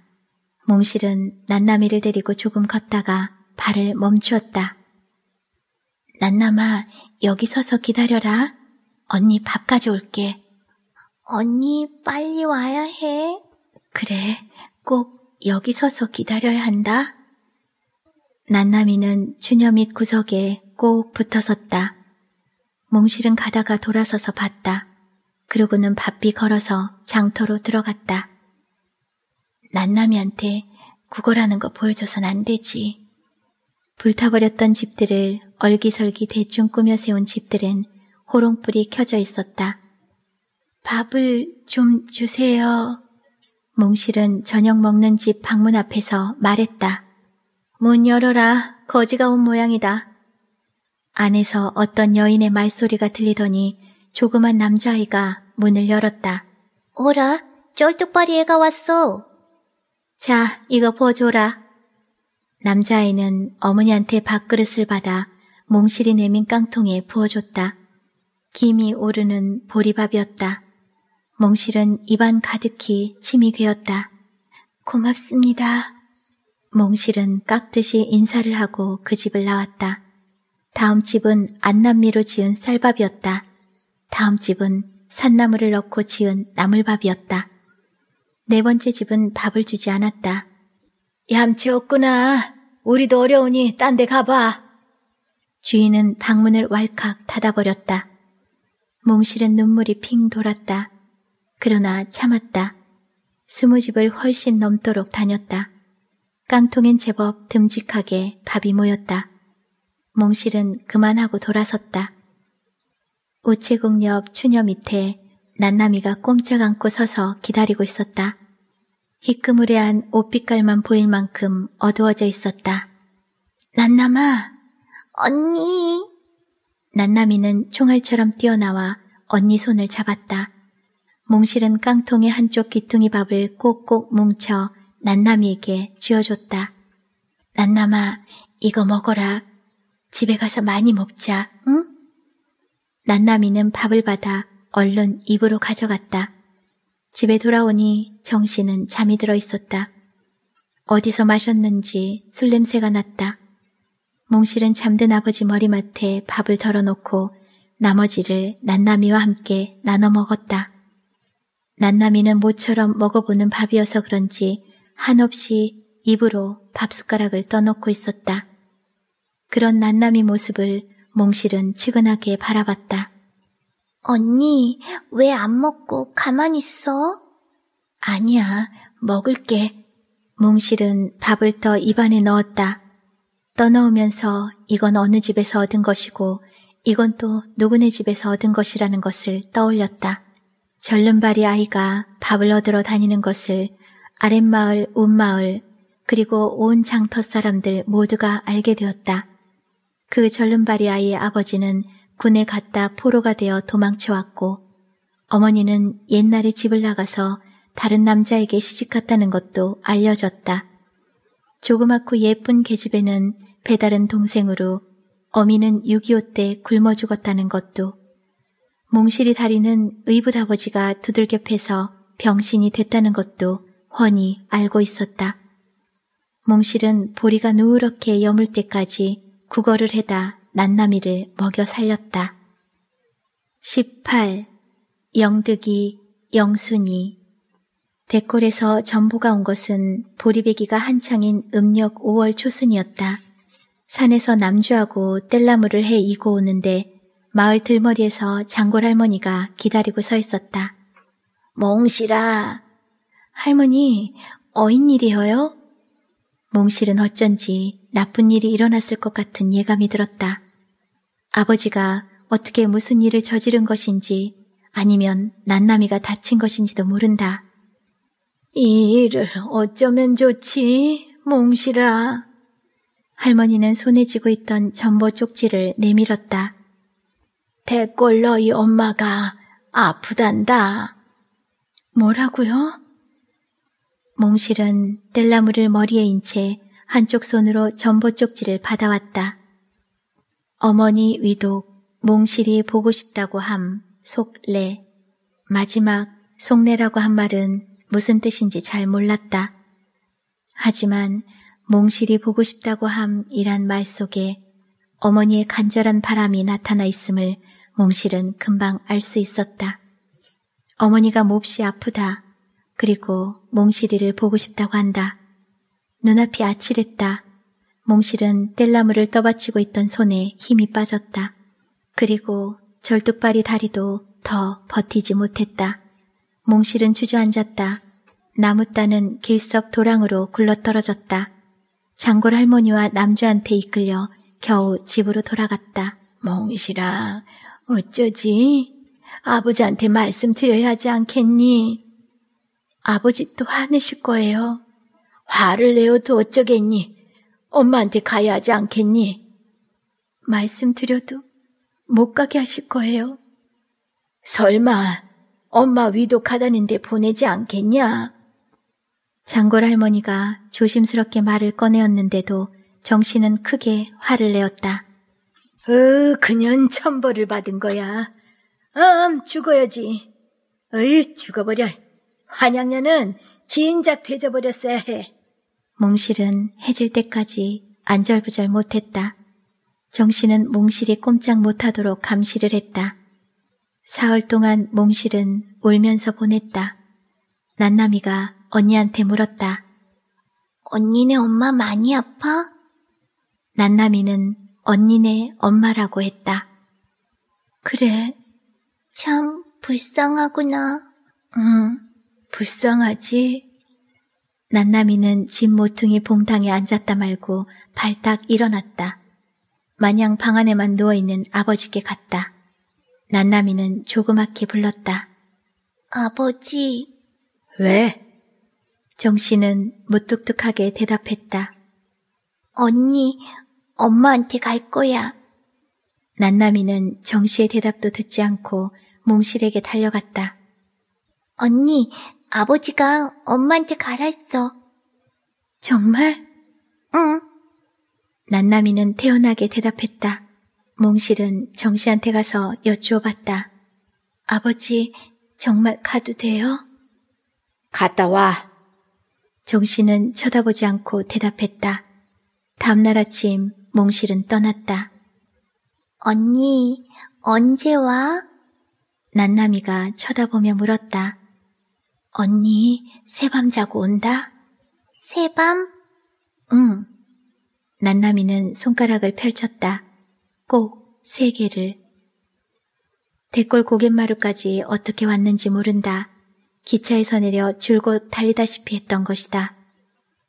몽실은 난나미를 데리고 조금 걷다가 발을 멈추었다. 난나마, 여기 서서 기다려라. 언니 밥 가져올게. 언니 빨리 와야 해. 그래, 꼭 여기 서서 기다려야 한다. 난나미는 주녀 밑 구석에 꼭 붙어섰다. 몽실은 가다가 돌아서서 봤다. 그러고는 바삐 걸어서 장터로 들어갔다. 난남이한테 구걸하는 거 보여줘선 안 되지. 불타버렸던 집들을 얼기설기 대충 꾸며 세운 집들은 호롱불이 켜져 있었다. 밥을 좀 주세요. 몽실은 저녁 먹는 집 방문 앞에서 말했다. 문 열어라. 거지가 온 모양이다. 안에서 어떤 여인의 말소리가 들리더니 조그만 남자아이가 문을 열었다. 오라, 쫄뚝발이 애가 왔어. 자, 이거 보줘라. 남자아이는 어머니한테 밥그릇을 받아 몽실이 내민 깡통에 부어줬다. 김이 오르는 보리밥이었다. 몽실은 입안 가득히 침이 괴었다. 고맙습니다. 몽실은 깍듯이 인사를 하고 그 집을 나왔다. 다음 집은 안남미로 지은 쌀밥이었다. 다음 집은 산나물을 넣고 지은 나물밥이었다. 네 번째 집은 밥을 주지 않았다. 얌치 없구나. 우리도 어려우니 딴 데 가봐. 주인은 방문을 왈칵 닫아버렸다. 몸실은 눈물이 핑 돌았다. 그러나 참았다. 스무 집을 훨씬 넘도록 다녔다. 깡통엔 제법 듬직하게 밥이 모였다. 몽실은 그만하고 돌아섰다. 우체국 옆 추녀 밑에 난나미가 꼼짝 않고 서서 기다리고 있었다. 희끄무레한 옷빛깔만 보일 만큼 어두워져 있었다. 난나마 언니! 난나미는 총알처럼 뛰어나와 언니 손을 잡았다. 몽실은 깡통의 한쪽 귀퉁이 밥을 꼭꼭 뭉쳐 난나미에게 쥐어줬다. 난나마 이거 먹어라. 집에 가서 많이 먹자, 응? 난나미는 밥을 받아 얼른 입으로 가져갔다. 집에 돌아오니 정씨는 잠이 들어 있었다. 어디서 마셨는지 술 냄새가 났다. 몽실은 잠든 아버지 머리맡에 밥을 덜어놓고 나머지를 난나미와 함께 나눠 먹었다. 난나미는 모처럼 먹어보는 밥이어서 그런지 한없이 입으로 밥숟가락을 떠놓고 있었다. 그런 난남이 모습을 몽실은 측은하게 바라봤다. 언니, 왜 안 먹고 가만히 있어? 아니야, 먹을게. 몽실은 밥을 떠 입안에 넣었다. 떠나오면서 이건 어느 집에서 얻은 것이고 이건 또 누구네 집에서 얻은 것이라는 것을 떠올렸다. 절름발이 아이가 밥을 얻으러 다니는 것을 아랫마을, 운마을, 그리고 온 장터 사람들 모두가 알게 되었다. 그 절름발이 아이의 아버지는 군에 갔다 포로가 되어 도망쳐 왔고 어머니는 옛날에 집을 나가서 다른 남자에게 시집갔다는 것도 알려졌다. 조그맣고 예쁜 계집애는 배다른 동생으로 어미는 6.25 때 굶어 죽었다는 것도 몽실이 다리는 의붓 아버지가 두들겨 패서 병신이 됐다는 것도 훤히 알고 있었다. 몽실은 보리가 누렇게 여물 때까지 구걸을 해다 난나미를 먹여 살렸다. 18. 영득이, 영순이. 대궐에서 전부가온 것은 보리배기가 한창인 음력 5월 초순이었다. 산에서 남주하고 뗄나무를 해 이고 오는데 마을 들머리에서 장골 할머니가 기다리고 서 있었다. 몽실아, 할머니, 어인 일이여요? 몽실은 어쩐지 나쁜 일이 일어났을 것 같은 예감이 들었다. 아버지가 어떻게 무슨 일을 저지른 것인지 아니면 난남이가 다친 것인지도 모른다. 이 일을 어쩌면 좋지, 몽실아. 할머니는 손에 쥐고 있던 전보 쪽지를 내밀었다. 대꼴 러희 엄마가 아프단다. 뭐라고요? 몽실은 델라무를 머리에 인채 한쪽 손으로 전보 쪽지를 받아왔다. 어머니 위독 몽실이 보고 싶다고 함 속례 마지막 속례라고 한 말은 무슨 뜻인지 잘 몰랐다. 하지만 몽실이 보고 싶다고 함이란 말 속에 어머니의 간절한 바람이 나타나 있음을 몽실은 금방 알 수 있었다. 어머니가 몹시 아프다. 그리고 몽실이를 보고 싶다고 한다. 눈앞이 아찔했다. 몸실은 땔나무를 떠받치고 있던 손에 힘이 빠졌다. 그리고 절뚝발이 다리도 더 버티지 못했다. 몽실은 주저앉았다. 나무 따는 길썩 도랑으로 굴러떨어졌다. 장골 할머니와 남주한테 이끌려 겨우 집으로 돌아갔다. 몽실아, 어쩌지? 아버지한테 말씀드려야 하지 않겠니? 아버지 또 화내실 거예요. 화를 내어도 어쩌겠니? 엄마한테 가야 하지 않겠니? 말씀드려도 못 가게 하실 거예요. 설마 엄마 위독하다는데 보내지 않겠냐? 장골 할머니가 조심스럽게 말을 꺼내었는데도 정신은 크게 화를 내었다. 으, 어, 그년 천벌을 받은 거야. 음, 죽어야지. 으이, 죽어버려. 환양녀는 진작 되져버렸어야 해. 몽실은 해질 때까지 안절부절 못했다. 정신은 몽실이 꼼짝 못하도록 감시를 했다. 사흘 동안 몽실은 울면서 보냈다. 난남이가 언니한테 물었다. 언니네 엄마 많이 아파? 난남이는 언니네 엄마라고 했다. 그래. 참 불쌍하구나. 응, 불쌍하지. 난나미는집 모퉁이 봉탕에 앉았다 말고 발 딱 일어났다. 마냥 방 안에만 누워있는 아버지께 갔다. 난나미는 조그맣게 불렀다. 아버지. 왜? 정씨는 무뚝뚝하게 대답했다. 언니, 엄마한테 갈 거야. 난나미는 정씨의 대답도 듣지 않고 몽실에게 달려갔다. 언니, 아버지가 엄마한테 갈았어. 정말? 응. 난남이는 태연하게 대답했다. 몽실은 정씨한테 가서 여쭈어 봤다. 아버지, 정말 가도 돼요? 갔다 와. 정씨는 쳐다보지 않고 대답했다. 다음날 아침 몽실은 떠났다. 언니, 언제 와? 난남이가 쳐다보며 물었다. 언니, 새밤 자고 온다? 새밤? 응. 난나미는 손가락을 펼쳤다. 꼭 세 개를. 댓골 고갯마루까지 어떻게 왔는지 모른다. 기차에서 내려 줄곧 달리다시피 했던 것이다.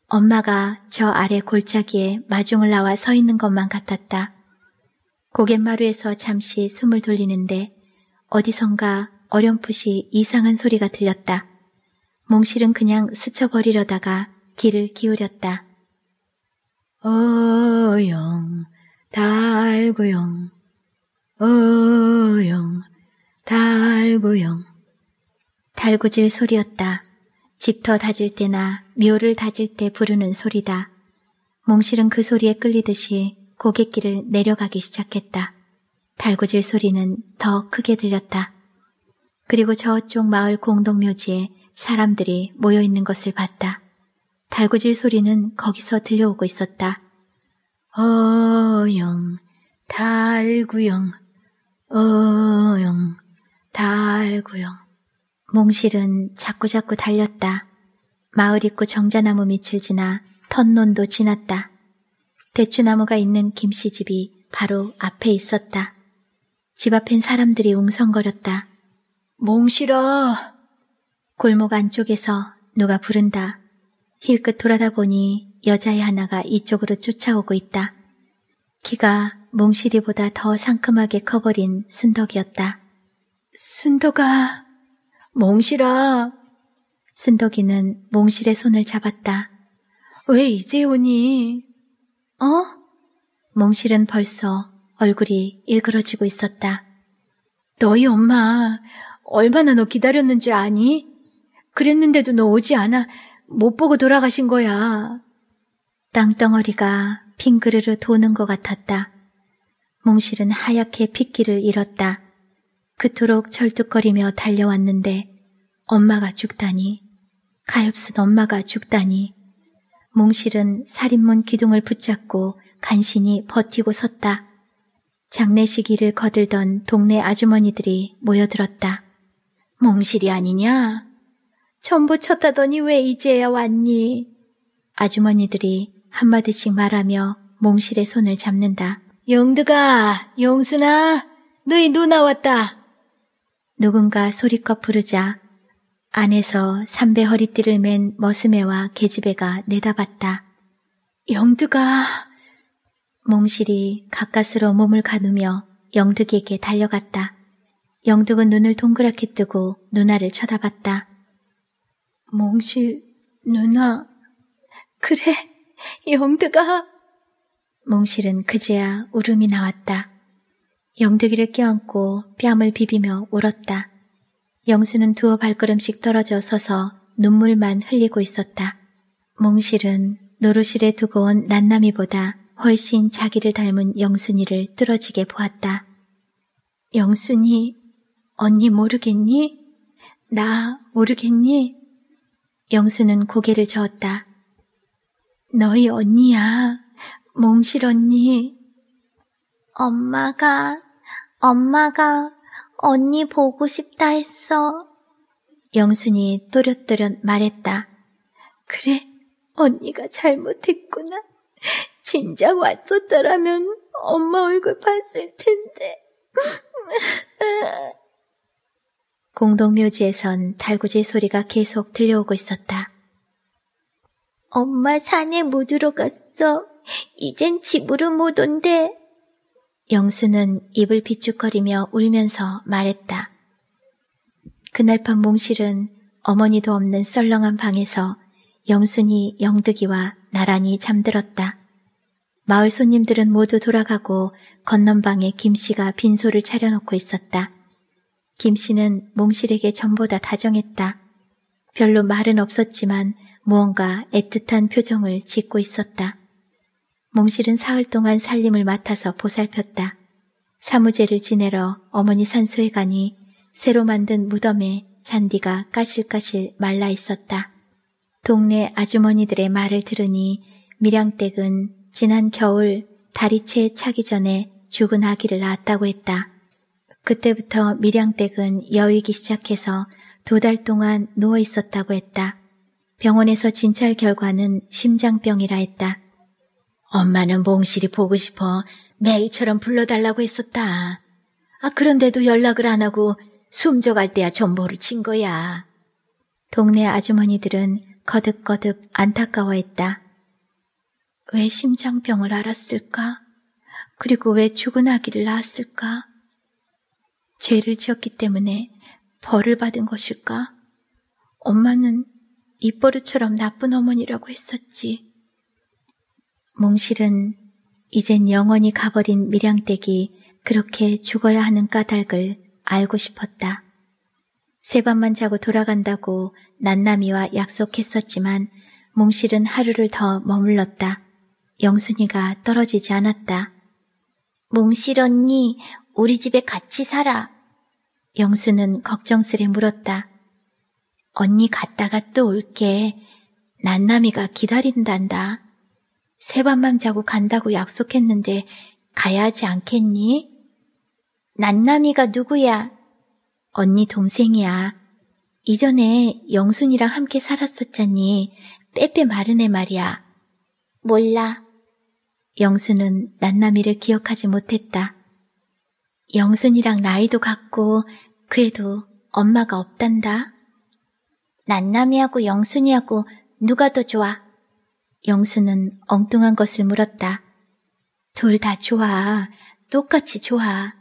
엄마가 저 아래 골짜기에 마중을 나와 서 있는 것만 같았다. 고갯마루에서 잠시 숨을 돌리는데 어디선가 어렴풋이 이상한 소리가 들렸다. 몽실은 그냥 스쳐버리려다가 귀를 기울였다. 어영, 달구영, 어영, 달구영. 달구질 소리였다. 집터 다질 때나 묘를 다질 때 부르는 소리다. 몽실은 그 소리에 끌리듯이 고갯길을 내려가기 시작했다. 달구질 소리는 더 크게 들렸다. 그리고 저쪽 마을 공동묘지에 사람들이 모여 있는 것을 봤다. 달구질 소리는 거기서 들려오고 있었다. 어영, 달구영, 어영, 달구영. 몽실은 자꾸자꾸 달렸다. 마을 입구 정자나무 밑을 지나 턴논도 지났다. 대추나무가 있는 김씨 집이 바로 앞에 있었다. 집 앞엔 사람들이 웅성거렸다. 몽실아, 골목 안쪽에서 누가 부른다. 힐끗 돌아다 보니 여자의 하나가 이쪽으로 쫓아오고 있다. 키가 몽실이보다 더 상큼하게 커버린 순덕이었다. 순덕아, 몽실아. 순덕이는 몽실의 손을 잡았다. 왜 이제 오니? 어? 몽실은 벌써 얼굴이 일그러지고 있었다. 너희 엄마 얼마나 너 기다렸는 줄 아니? 그랬는데도 너 오지 않아. 못 보고 돌아가신 거야. 땅덩어리가 빙그르르 도는 것 같았다. 몽실은 하얗게 핏기를 잃었다. 그토록 절뚝거리며 달려왔는데 엄마가 죽다니. 가엾은 엄마가 죽다니. 몽실은 살인문 기둥을 붙잡고 간신히 버티고 섰다. 장례식일을 거들던 동네 아주머니들이 모여들었다. 몽실이 아니냐? 전부 쳤다더니 왜 이제야 왔니? 아주머니들이 한마디씩 말하며 몽실의 손을 잡는다. 영두가 용순아, 너희 누나 왔다. 누군가 소리껏 부르자 안에서 삼배 허리띠를 맨 머스매와 계집애가 내다봤다. 영드가 몽실이 가까스로 몸을 가누며 영득에게 달려갔다. 영득은 눈을 동그랗게 뜨고 누나를 쳐다봤다. 몽실 누나 그래 영득아 몽실은 그제야 울음이 나왔다. 영득이를 껴안고 뺨을 비비며 울었다. 영수는 두어 발걸음씩 떨어져 서서 눈물만 흘리고 있었다. 몽실은 노루실에 두고 온 난남이보다 훨씬 자기를 닮은 영순이를 뚫어지게 보았다. 영순이, 언니 모르겠니? 나 모르겠니? 영수는 고개를 저었다. 너희 언니야. 몽실 언니. 엄마가, 엄마가 언니 보고 싶다 했어. 영순이 또렷또렷 말했다. 그래, 언니가 잘못했구나. 진작 왔었더라면 엄마 얼굴 봤을 텐데. 공동묘지에선 달구지 소리가 계속 들려오고 있었다. 엄마 산에 못 들어갔어. 이젠 집으로 못 온대. 영수는 입을 비축거리며 울면서 말했다. 그날 밤 몽실은 어머니도 없는 썰렁한 방에서 영순이 영득이와 나란히 잠들었다. 마을 손님들은 모두 돌아가고 건넌방에 김씨가 빈소를 차려놓고 있었다. 김 씨는 몽실에게 전보다 다정했다. 별로 말은 없었지만 무언가 애틋한 표정을 짓고 있었다. 몽실은 사흘 동안 살림을 맡아서 보살폈다. 사무제를 지내러 어머니 산소에 가니 새로 만든 무덤에 잔디가 까실까실 말라 있었다. 동네 아주머니들의 말을 들으니 밀양댁은 지난 겨울 다리채 차기 전에 죽은 아기를 낳았다고 했다. 그때부터 밀양댁은 여위기 시작해서 두 달 동안 누워 있었다고 했다. 병원에서 진찰 결과는 심장병이라 했다. 엄마는 몽실이 보고 싶어 매일처럼 불러달라고 했었다. 아, 그런데도 연락을 안 하고 숨져갈 때야 전보를 친 거야. 동네 아주머니들은 거듭거듭 안타까워했다. 왜 심장병을 알았을까? 그리고 왜 죽은 아기를 낳았을까? 죄를 지었기 때문에 벌을 받은 것일까? 엄마는 입버릇처럼 나쁜 어머니라고 했었지. 몽실은 이젠 영원히 가버린 밀양댁이 그렇게 죽어야 하는 까닭을 알고 싶었다. 세 밤만 자고 돌아간다고 난남이와 약속했었지만 몽실은 하루를 더 머물렀다. 영순이가 떨어지지 않았다. 몽실 언니, 우리 집에 같이 살아. 영수는 걱정스레 물었다. 언니 갔다가 또 올게. 난남이가 기다린단다. 새밤만 자고 간다고 약속했는데 가야 하지 않겠니? 난남이가 누구야? 언니 동생이야. 이전에 영순이랑 함께 살았었잖니. 빼빼 마르네 말이야. 몰라. 영수는 난남이를 기억하지 못했다. 영순이랑 나이도 같고 그래도 엄마가 없단다. 난남이하고 영순이하고 누가 더 좋아? 영순은 엉뚱한 것을 물었다. 둘 다 좋아. 똑같이 좋아.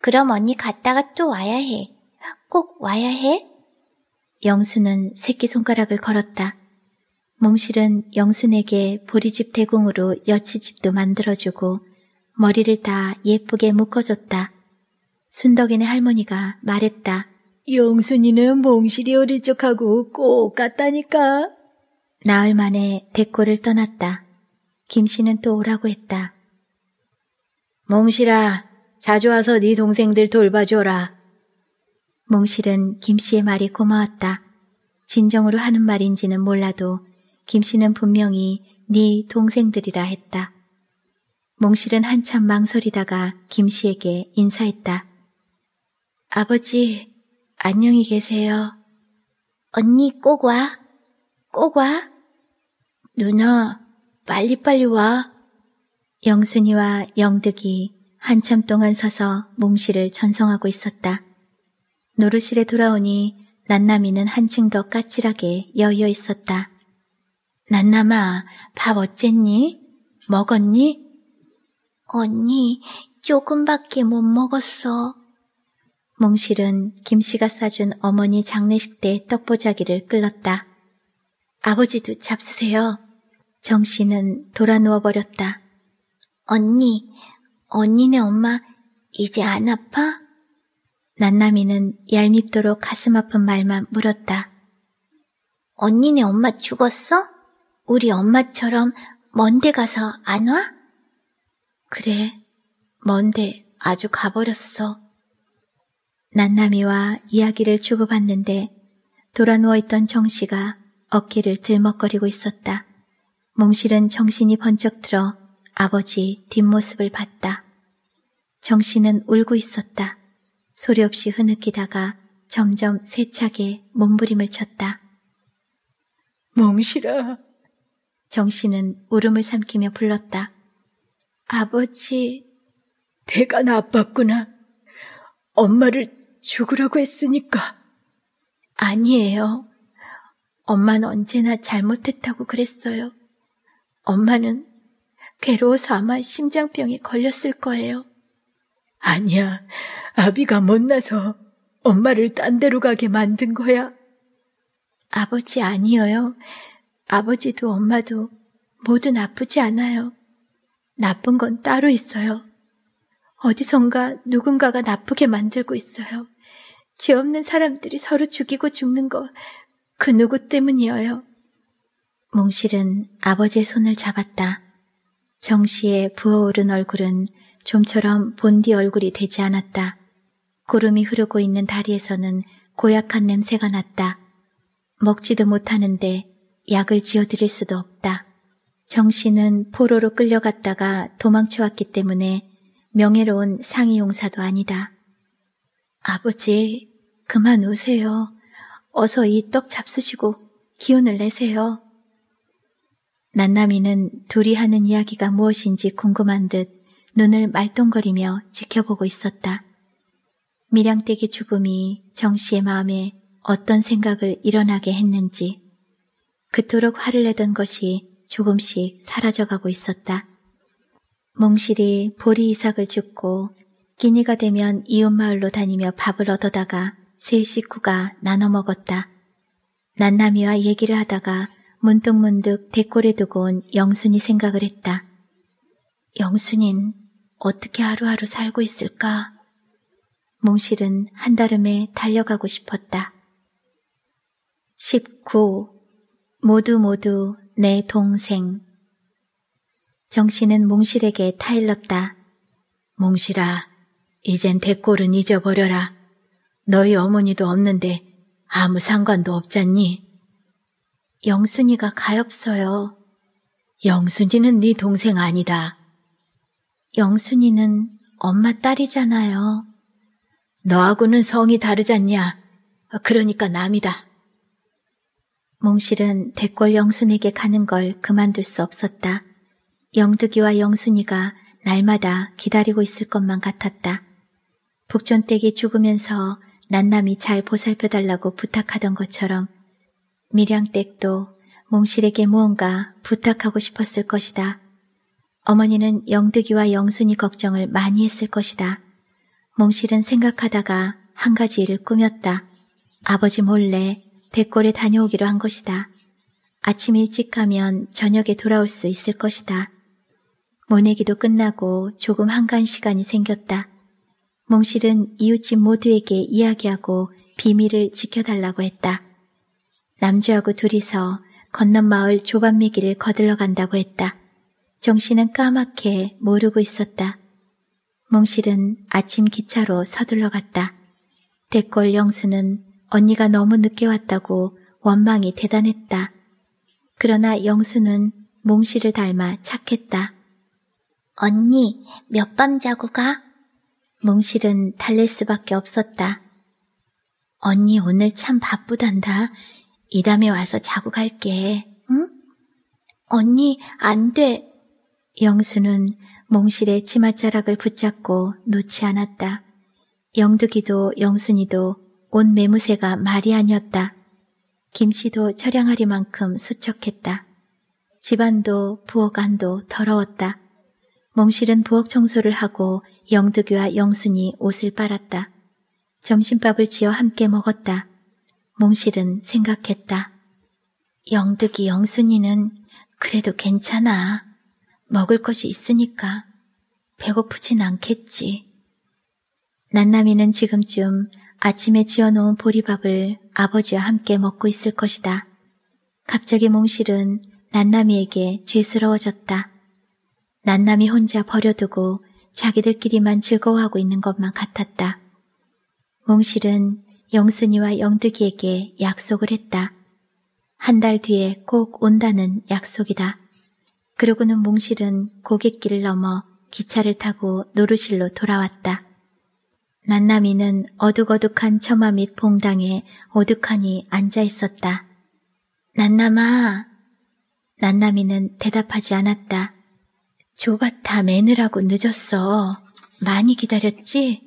그럼 언니 갔다가 또 와야 해. 꼭 와야 해? 영순은 새끼손가락을 걸었다. 몽실은 영순에게 보리집 대공으로 여치집도 만들어주고 머리를 다 예쁘게 묶어줬다. 순덕이네 할머니가 말했다. 영순이는 몽실이 어릴 적하고 꼭 같다니까. 나흘 만에 대꼬를 떠났다. 김 씨는 또 오라고 했다. 몽실아, 자주 와서 네 동생들 돌봐줘라. 몽실은 김 씨의 말이 고마웠다. 진정으로 하는 말인지는 몰라도 김 씨는 분명히 네 동생들이라 했다. 몽실은 한참 망설이다가 김 씨에게 인사했다. 아버지, 안녕히 계세요. 언니 꼭 와. 꼭 와. 누나, 빨리빨리 와. 영순이와 영득이 한참 동안 서서 몽실을 전송하고 있었다. 노르실에 돌아오니 난남이는 한층 더 까칠하게 여여 있었다. 난남아, 밥 어쨌니? 먹었니? 언니, 조금밖에 못 먹었어. 몽실은 김씨가 싸준 어머니 장례식 때 떡보자기를 끌렀다. 아버지도 잡수세요. 정씨는 돌아 누워버렸다. 언니, 언니네 엄마 이제 안 아파? 난남이는 얄밉도록 가슴 아픈 말만 물었다. 언니네 엄마 죽었어? 우리 엄마처럼 먼데 가서 안 와? 그래, 먼데 아주 가버렸어. 난남이와 이야기를 주고받는데 돌아 누워있던 정씨가 어깨를 들먹거리고 있었다. 몽실은 정신이 번쩍 들어 아버지 뒷모습을 봤다. 정씨는 울고 있었다. 소리 없이 흐느끼다가 점점 세차게 몸부림을 쳤다. 몽실아! 정씨는 울음을 삼키며 불렀다. 아버지, 내가 나빴구나. 엄마를 죽으라고 했으니까. 아니에요. 엄마는 언제나 잘못했다고 그랬어요. 엄마는 괴로워서 아마 심장병에 걸렸을 거예요. 아니야. 아비가 못나서 엄마를 딴 데로 가게 만든 거야. 아버지 아니어요 아버지도 엄마도 모두 나쁘지 않아요. 나쁜 건 따로 있어요. 어디선가 누군가가 나쁘게 만들고 있어요. 죄 없는 사람들이 서로 죽이고 죽는 거 그 누구 때문이어요. 몽실은 아버지의 손을 잡았다. 정시의 부어오른 얼굴은 좀처럼 본디 얼굴이 되지 않았다. 구름이 흐르고 있는 다리에서는 고약한 냄새가 났다. 먹지도 못하는데 약을 지어드릴 수도 없다. 정 씨는 포로로 끌려갔다가 도망쳐왔기 때문에 명예로운 상이용사도 아니다. 아버지, 그만 오세요. 어서 이 떡 잡수시고 기운을 내세요. 난남이는 둘이 하는 이야기가 무엇인지 궁금한 듯 눈을 말똥거리며 지켜보고 있었다. 밀양댁의 죽음이 정 씨의 마음에 어떤 생각을 일어나게 했는지 그토록 화를 내던 것이 조금씩 사라져가고 있었다. 몽실이 보리 이삭을 죽고 끼니가 되면 이웃마을로 다니며 밥을 얻어다가 세 식구가 나눠 먹었다. 난남이와 얘기를 하다가 문득문득 대골에 두고 온 영순이 생각을 했다. 영순인 어떻게 하루하루 살고 있을까? 몽실은 한달음에 달려가고 싶었다. 19. 모두 모두 내 동생. 정신은 몽실에게 타일렀다. 몽실아, 이젠 대꼴은 잊어버려라. 너희 어머니도 없는데 아무 상관도 없잖니. 영순이가 가엾어요. 영순이는 네 동생 아니다. 영순이는 엄마 딸이잖아요. 너하고는 성이 다르잖냐. 그러니까 남이다. 몽실은 대골 영순에게 가는 걸 그만둘 수 없었다. 영득이와 영순이가 날마다 기다리고 있을 것만 같았다. 북촌댁이 죽으면서 난남이 잘 보살펴달라고 부탁하던 것처럼 밀양댁도 몽실에게 무언가 부탁하고 싶었을 것이다. 어머니는 영득이와 영순이 걱정을 많이 했을 것이다. 몽실은 생각하다가 한 가지 일을 꾸몄다. 아버지 몰래 대골에 다녀오기로 한 것이다. 아침 일찍 가면 저녁에 돌아올 수 있을 것이다. 모내기도 끝나고 조금 한간 시간이 생겼다. 몽실은 이웃집 모두에게 이야기하고 비밀을 지켜달라고 했다. 남주하고 둘이서 건넌 마을 조반매기를 거들러 간다고 했다. 정신은 까맣게 모르고 있었다. 몽실은 아침 기차로 서둘러 갔다. 대골 영수는 언니가 너무 늦게 왔다고 원망이 대단했다. 그러나 영수는 몽실을 닮아 착했다. 언니, 몇 밤 자고 가? 몽실은 달랠 수밖에 없었다. 언니 오늘 참 바쁘단다. 이다음에 와서 자고 갈게. 응? 언니, 안 돼. 영수는 몽실의 치맛자락을 붙잡고 놓지 않았다. 영두기도 영순이도 온 매무새가 말이 아니었다. 김씨도 처량하리만큼 수척했다. 집안도 부엌 안도 더러웠다. 몽실은 부엌 청소를 하고 영득이와 영순이 옷을 빨았다. 점심밥을 지어 함께 먹었다. 몽실은 생각했다. 영득이 영순이는 그래도 괜찮아. 먹을 것이 있으니까 배고프진 않겠지. 난남이는 지금쯤 아침에 지어놓은 보리밥을 아버지와 함께 먹고 있을 것이다. 갑자기 몽실은 난남이에게 죄스러워졌다. 난남이 혼자 버려두고 자기들끼리만 즐거워하고 있는 것만 같았다. 몽실은 영순이와 영득이에게 약속을 했다. 한 달 뒤에 꼭 온다는 약속이다. 그러고는 몽실은 고갯길을 넘어 기차를 타고 노르실로 돌아왔다. 난나미는 어둑어둑한 처마 밑 봉당에 오둑하니 앉아 있었다. 난나마난나미는 대답하지 않았다. 조바타 매느라고 늦었어. 많이 기다렸지?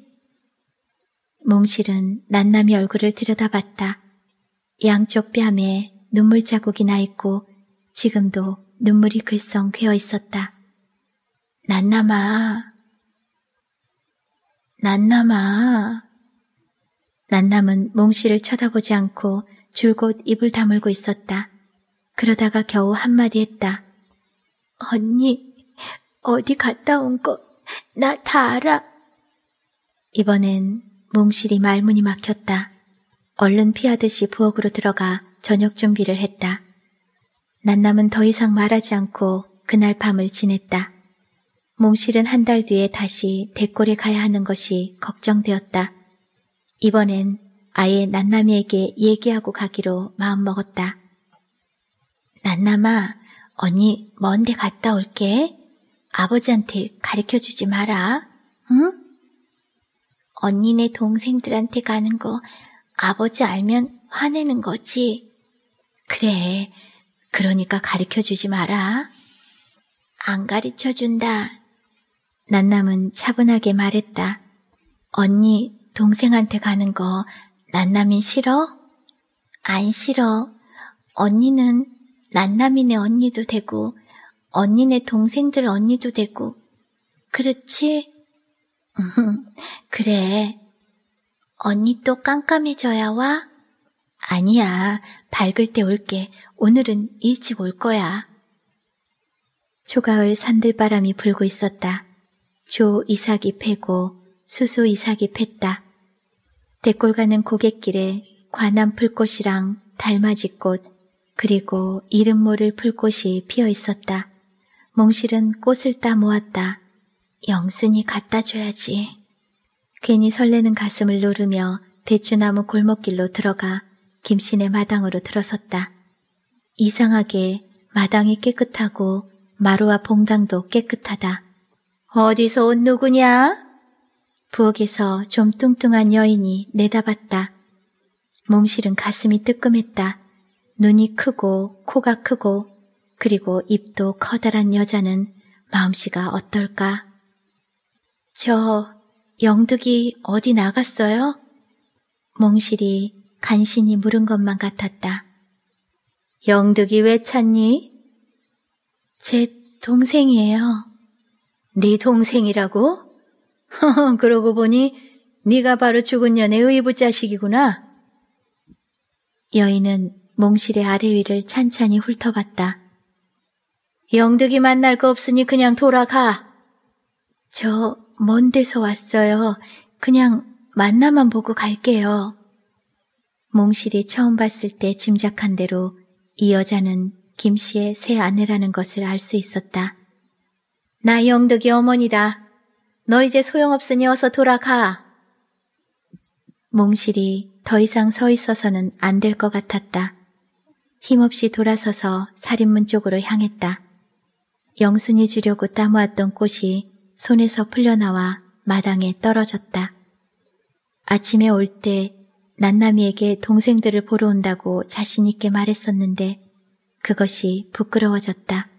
몽실은 난나미 얼굴을 들여다봤다. 양쪽 뺨에 눈물 자국이 나 있고 지금도 눈물이 글썽 괴어 있었다. 난남아. 난남아. 난남은 몽실을 쳐다보지 않고 줄곧 입을 다물고 있었다. 그러다가 겨우 한마디 했다. 언니, 어디 갔다 온 거 나 다 알아. 이번엔 몽실이 말문이 막혔다. 얼른 피하듯이 부엌으로 들어가 저녁 준비를 했다. 난남은 더 이상 말하지 않고 그날 밤을 지냈다. 몽실은 한 달 뒤에 다시 대골에 가야 하는 것이 걱정되었다. 이번엔 아예 난남이에게 얘기하고 가기로 마음먹었다. 난남아, 언니 먼데 갔다 올게. 아버지한테 가르쳐 주지 마라. 응? 언니네 동생들한테 가는 거 아버지 알면 화내는 거지. 그래. 그러니까 가르쳐 주지 마라. 안 가르쳐 준다. 난남은 차분하게 말했다. 언니, 동생한테 가는 거 난남이 싫어? 안 싫어. 언니는 난남이네 언니도 되고, 언니네 동생들 언니도 되고, 그렇지? 그래. 언니 또 깜깜해져야 와? 아니야. 밝을 때 올게. 오늘은 일찍 올 거야. 초가을 산들바람이 불고 있었다. 조 이삭이 패고 수수 이삭이 팼다. 대골 가는 고갯길에 관암 풀꽃이랑 달맞이꽃 그리고 이름 모를 풀꽃이 피어 있었다. 몽실은 꽃을 따 모았다. 영순이 갖다 줘야지. 괜히 설레는 가슴을 노르며 대추나무 골목길로 들어가 김씨네 마당으로 들어섰다. 이상하게 마당이 깨끗하고 마루와 봉당도 깨끗하다. 어디서 온 누구냐? 부엌에서 좀 뚱뚱한 여인이 내다봤다. 몸실은 가슴이 뜨끔했다. 눈이 크고 코가 크고 그리고 입도 커다란 여자는 마음씨가 어떨까? 저 영득이 어디 나갔어요? 몽실이 간신히 물은 것만 같았다. 영득이 왜 찾니? 제 동생이에요. 네 동생이라고? 허허, 그러고 보니 네가 바로 죽은 년의 의붓자식이구나. 여인은 몽실의 아래 위를 찬찬히 훑어봤다. 영득이 만날 거 없으니 그냥 돌아가. 저 먼 데서 왔어요. 그냥 만나만 보고 갈게요. 몽실이 처음 봤을 때 짐작한 대로 이 여자는 김 씨의 새 아내라는 것을 알 수 있었다. 나 영덕이 어머니다. 너 이제 소용없으니 어서 돌아가. 몽실이 더 이상 서 있어서는 안 될 것 같았다. 힘없이 돌아서서 살인문 쪽으로 향했다. 영순이 주려고 따모았던 꽃이 손에서 풀려나와 마당에 떨어졌다. 아침에 올 때 난남이에게 동생들을 보러 온다고 자신있게 말했었는데 그것이 부끄러워졌다.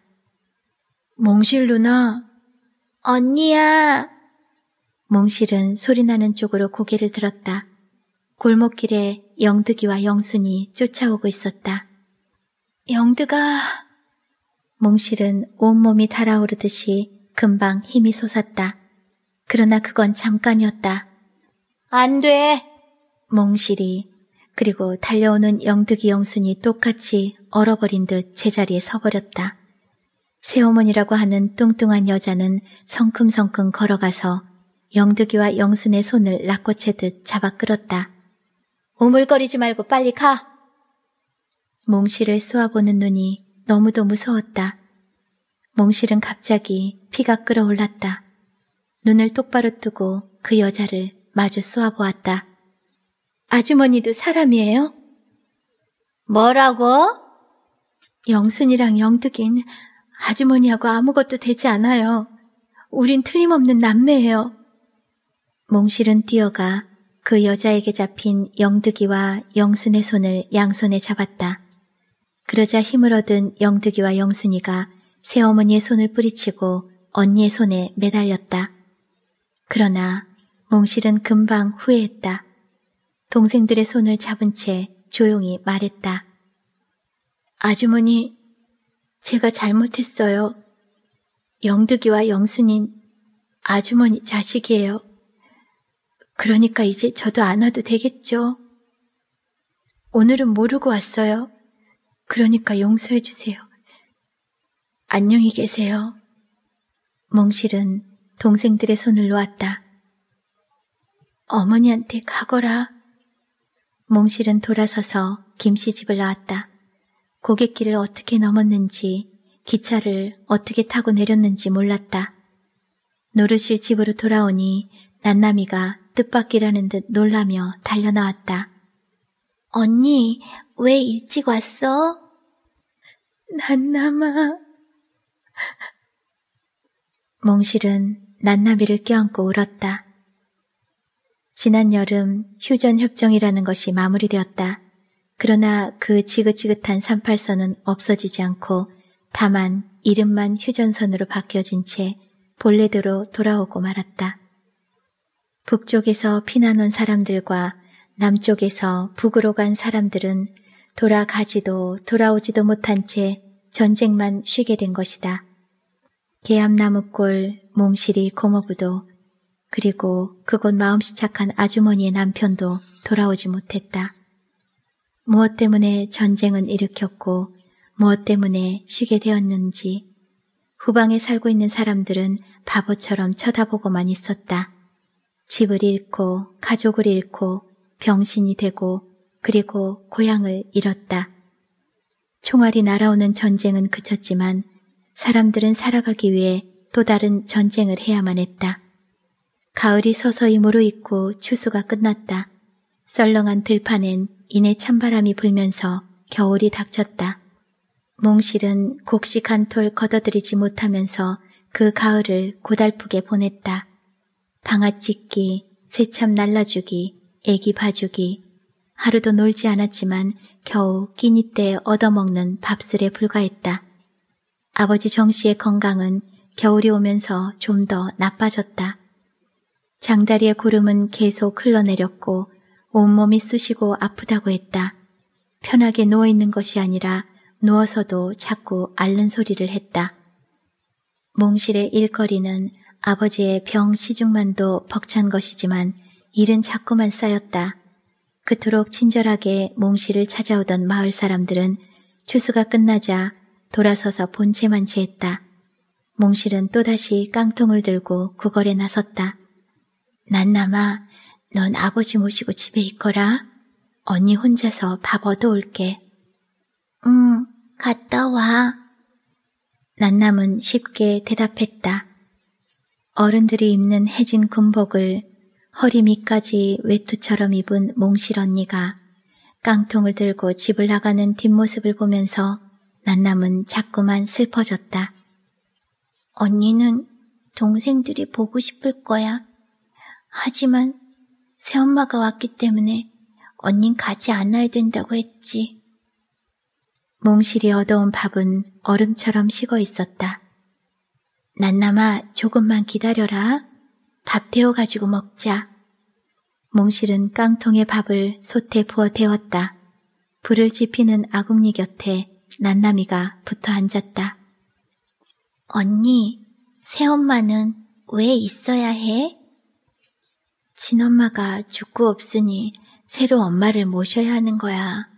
몽실 누나. 언니야. 몽실은 소리나는 쪽으로 고개를 들었다. 골목길에 영득이와 영순이 쫓아오고 있었다. 영득아. 몽실은 온몸이 달아오르듯이 금방 힘이 솟았다. 그러나 그건 잠깐이었다. 안 돼! 몽실이 그리고 달려오는 영득이 영순이 똑같이 얼어버린 듯 제자리에 서버렸다. 새어머니라고 하는 뚱뚱한 여자는 성큼성큼 걸어가서 영득이와 영순의 손을 락고채듯 잡아 끌었다. 오물거리지 말고 빨리 가! 몽실을 쏘아보는 눈이 너무도 무서웠다. 몽실은 갑자기 피가 끓어올랐다. 눈을 똑바로 뜨고 그 여자를 마주 쏘아보았다. 아주머니도 사람이에요? 뭐라고? 영순이랑 영득인 아주머니하고 아무것도 되지 않아요. 우린 틀림없는 남매예요. 몽실은 뛰어가 그 여자에게 잡힌 영득이와 영순의 손을 양손에 잡았다. 그러자 힘을 얻은 영득이와 영순이가 새어머니의 손을 뿌리치고 언니의 손에 매달렸다. 그러나 몽실은 금방 후회했다. 동생들의 손을 잡은 채 조용히 말했다. 아주머니, 제가 잘못했어요. 영득이와 영순인 아주머니 자식이에요. 그러니까 이제 저도 안 와도 되겠죠. 오늘은 모르고 왔어요. 그러니까 용서해 주세요. 안녕히 계세요. 몽실은 동생들의 손을 놓았다. 어머니한테 가거라. 몽실은 돌아서서 김씨 집을 나왔다. 고객길을 어떻게 넘었는지, 기차를 어떻게 타고 내렸는지 몰랐다. 노르실 집으로 돌아오니 난나미가 뜻밖이라는 듯 놀라며 달려나왔다. 언니, 왜 일찍 왔어? 난나마 몽실은 난나비를 껴안고 울었다. 지난 여름 휴전 협정이라는 것이 마무리되었다. 그러나 그 지긋지긋한 삼팔선은 없어지지 않고 다만 이름만 휴전선으로 바뀌어진 채 본래대로 돌아오고 말았다. 북쪽에서 피난온 사람들과 남쪽에서 북으로 간 사람들은 돌아가지도 돌아오지도 못한 채 전쟁만 쉬게 된 것이다. 계암나무골, 몽실이 고모부도 그리고 그곳 마음씨 착한 아주머니의 남편도 돌아오지 못했다. 무엇 때문에 전쟁은 일으켰고 무엇 때문에 쉬게 되었는지 후방에 살고 있는 사람들은 바보처럼 쳐다보고만 있었다. 집을 잃고 가족을 잃고 병신이 되고 그리고 고향을 잃었다. 총알이 날아오는 전쟁은 그쳤지만 사람들은 살아가기 위해 또 다른 전쟁을 해야만 했다. 가을이 서서히 무르익고 추수가 끝났다. 썰렁한 들판엔 이내 찬바람이 불면서 겨울이 닥쳤다. 몽실은 곡식 한 톨 걷어들이지 못하면서 그 가을을 고달프게 보냈다. 방아 찢기, 새참 날라주기, 애기 봐주기. 하루도 놀지 않았지만 겨우 끼니 때 얻어먹는 밥술에 불과했다. 아버지 정씨의 건강은 겨울이 오면서 좀 더 나빠졌다. 장다리의 구름은 계속 흘러내렸고 온몸이 쑤시고 아프다고 했다. 편하게 누워있는 것이 아니라 누워서도 자꾸 앓는 소리를 했다. 몽실의 일거리는 아버지의 병 시중만도 벅찬 것이지만 일은 자꾸만 쌓였다. 그토록 친절하게 몽실을 찾아오던 마을 사람들은 추수가 끝나자 돌아서서 본체만 지했다. 몽실은 또다시 깡통을 들고 구걸에 나섰다. 난남아, 넌 아버지 모시고 집에 있거라. 언니 혼자서 밥 얻어올게. 응, 갔다 와. 난남은 쉽게 대답했다. 어른들이 입는 해진 군복을 허리 밑까지 외투처럼 입은 몽실 언니가 깡통을 들고 집을 나가는 뒷모습을 보면서 난남은 자꾸만 슬퍼졌다. 언니는 동생들이 보고 싶을 거야. 하지만 새엄마가 왔기 때문에 언닌 가지 않아야 된다고 했지. 몽실이 얻어온 밥은 얼음처럼 식어 있었다. 난나마 조금만 기다려라. 밥 데워가지고 먹자. 몽실은 깡통에 밥을 솥에 부어 데웠다. 불을 지피는 아궁리 곁에 난나미가 붙어 앉았다. 언니, 새엄마는 왜 있어야 해? 친엄마가 죽고 없으니 새로 엄마를 모셔야 하는 거야.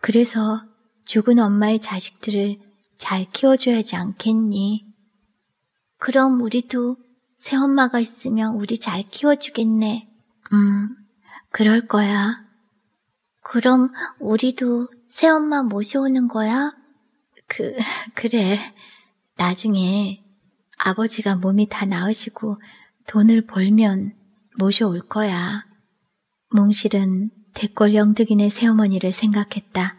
그래서 죽은 엄마의 자식들을 잘 키워줘야 지 않겠니? 그럼 우리도 새 엄마가 있으면 우리 잘 키워주겠네. 음, 그럴 거야. 그럼 우리도 새 엄마 모셔오는 거야? 그, 그래. 나중에 아버지가 몸이 다 나으시고 돈을 벌면 모셔올 거야. 몽실은 대궐 영득이네 새어머니를 생각했다.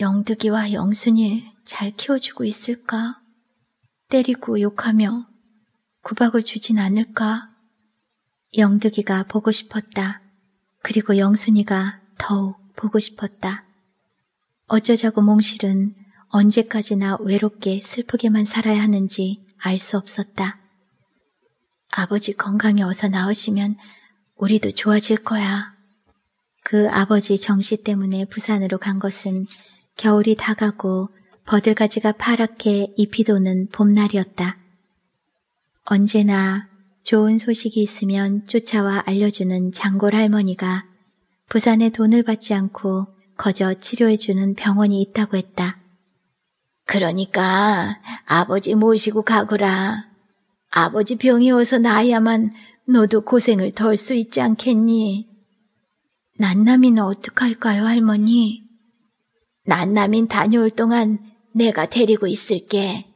영득이와 영순이 잘 키워주고 있을까? 때리고 욕하며 구박을 주진 않을까? 영득이가 보고 싶었다. 그리고 영순이가 더욱 보고 싶었다. 어쩌자고 몽실은 언제까지나 외롭게 슬프게만 살아야 하는지 알 수 없었다. 아버지 건강이 어서 나오시면 우리도 좋아질 거야. 그 아버지 정시 때문에 부산으로 간 것은 겨울이 다가고 버들가지가 파랗게 잎이 도는 봄날이었다. 언제나 좋은 소식이 있으면 쫓아와 알려주는 장골 할머니가 부산에 돈을 받지 않고 거저 치료해주는 병원이 있다고 했다. 그러니까 아버지 모시고 가거라. 아버지 병이 어서 나야만 너도 고생을 덜 수 있지 않겠니? 난남이는 어떡할까요, 할머니? 난남인 다녀올 동안 내가 데리고 있을게.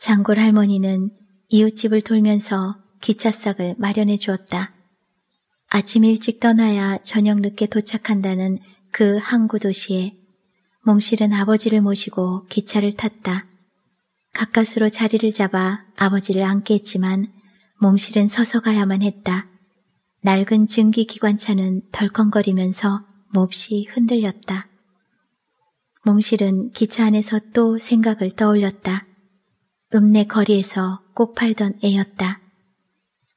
장골 할머니는 이웃집을 돌면서 기차싹을 마련해 주었다. 아침 일찍 떠나야 저녁 늦게 도착한다는 그 항구 도시에 몽실은 아버지를 모시고 기차를 탔다. 가까스로 자리를 잡아 아버지를 안게 했지만 몽실은 서서 가야만 했다. 낡은 증기기관차는 덜컹거리면서 몹시 흔들렸다. 몽실은 기차 안에서 또 생각을 떠올렸다. 읍내 거리에서 꽃 팔던 애였다.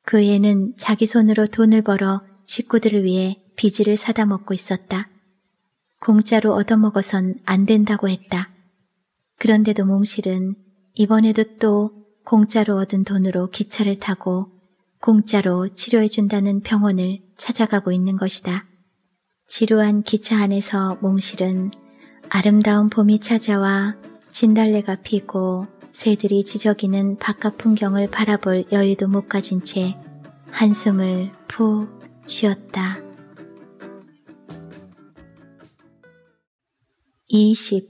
그 애는 자기 손으로 돈을 벌어 식구들을 위해 비지를 사다 먹고 있었다. 공짜로 얻어먹어선 안 된다고 했다. 그런데도 몽실은 이번에도 또 공짜로 얻은 돈으로 기차를 타고 공짜로 치료해준다는 병원을 찾아가고 있는 것이다. 지루한 기차 안에서 몽실은 아름다운 봄이 찾아와 진달래가 피고 새들이 지저귀는 바깥 풍경을 바라볼 여유도 못 가진 채 한숨을 푹 쉬었다. 20.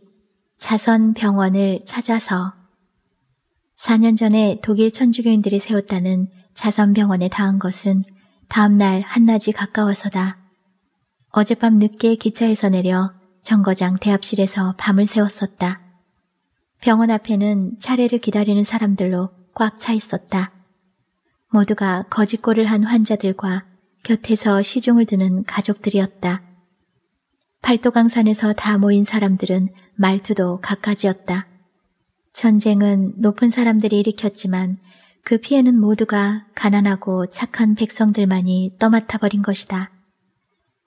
자선병원을 찾아서 4년 전에 독일 천주교인들이 세웠다는 자선병원에 닿은 것은 다음날 한낮이 가까워서다. 어젯밤 늦게 기차에서 내려 정거장 대합실에서 밤을 세웠었다 병원 앞에는 차례를 기다리는 사람들로 꽉 차 있었다. 모두가 거짓골을 한 환자들과 곁에서 시중을 드는 가족들이었다. 팔도강산에서 다 모인 사람들은 말투도 각가지였다. 전쟁은 높은 사람들이 일으켰지만 그 피해는 모두가 가난하고 착한 백성들만이 떠맡아버린 것이다.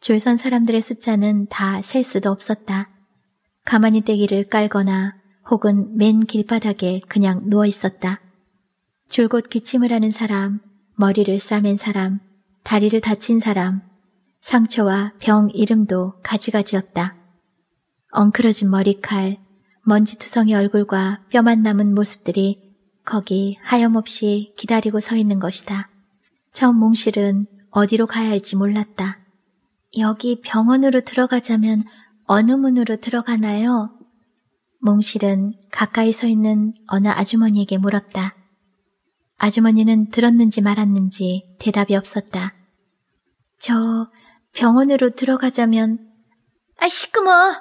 줄선 사람들의 숫자는 다 셀 수도 없었다. 가만히 떼기를 깔거나 혹은 맨 길바닥에 그냥 누워 있었다. 줄곧 기침을 하는 사람, 머리를 싸맨 사람, 다리를 다친 사람, 상처와 병 이름도 가지가지였다. 엉클어진 머리칼, 먼지투성이 얼굴과 뼈만 남은 모습들이 거기 하염없이 기다리고 서 있는 것이다. 처음 몽실은 어디로 가야 할지 몰랐다. 여기 병원으로 들어가자면 어느 문으로 들어가나요? 몽실은 가까이 서 있는 어느 아주머니에게 물었다. 아주머니는 들었는지 말았는지 대답이 없었다. 저 병원으로 들어가자면 아 시끄머!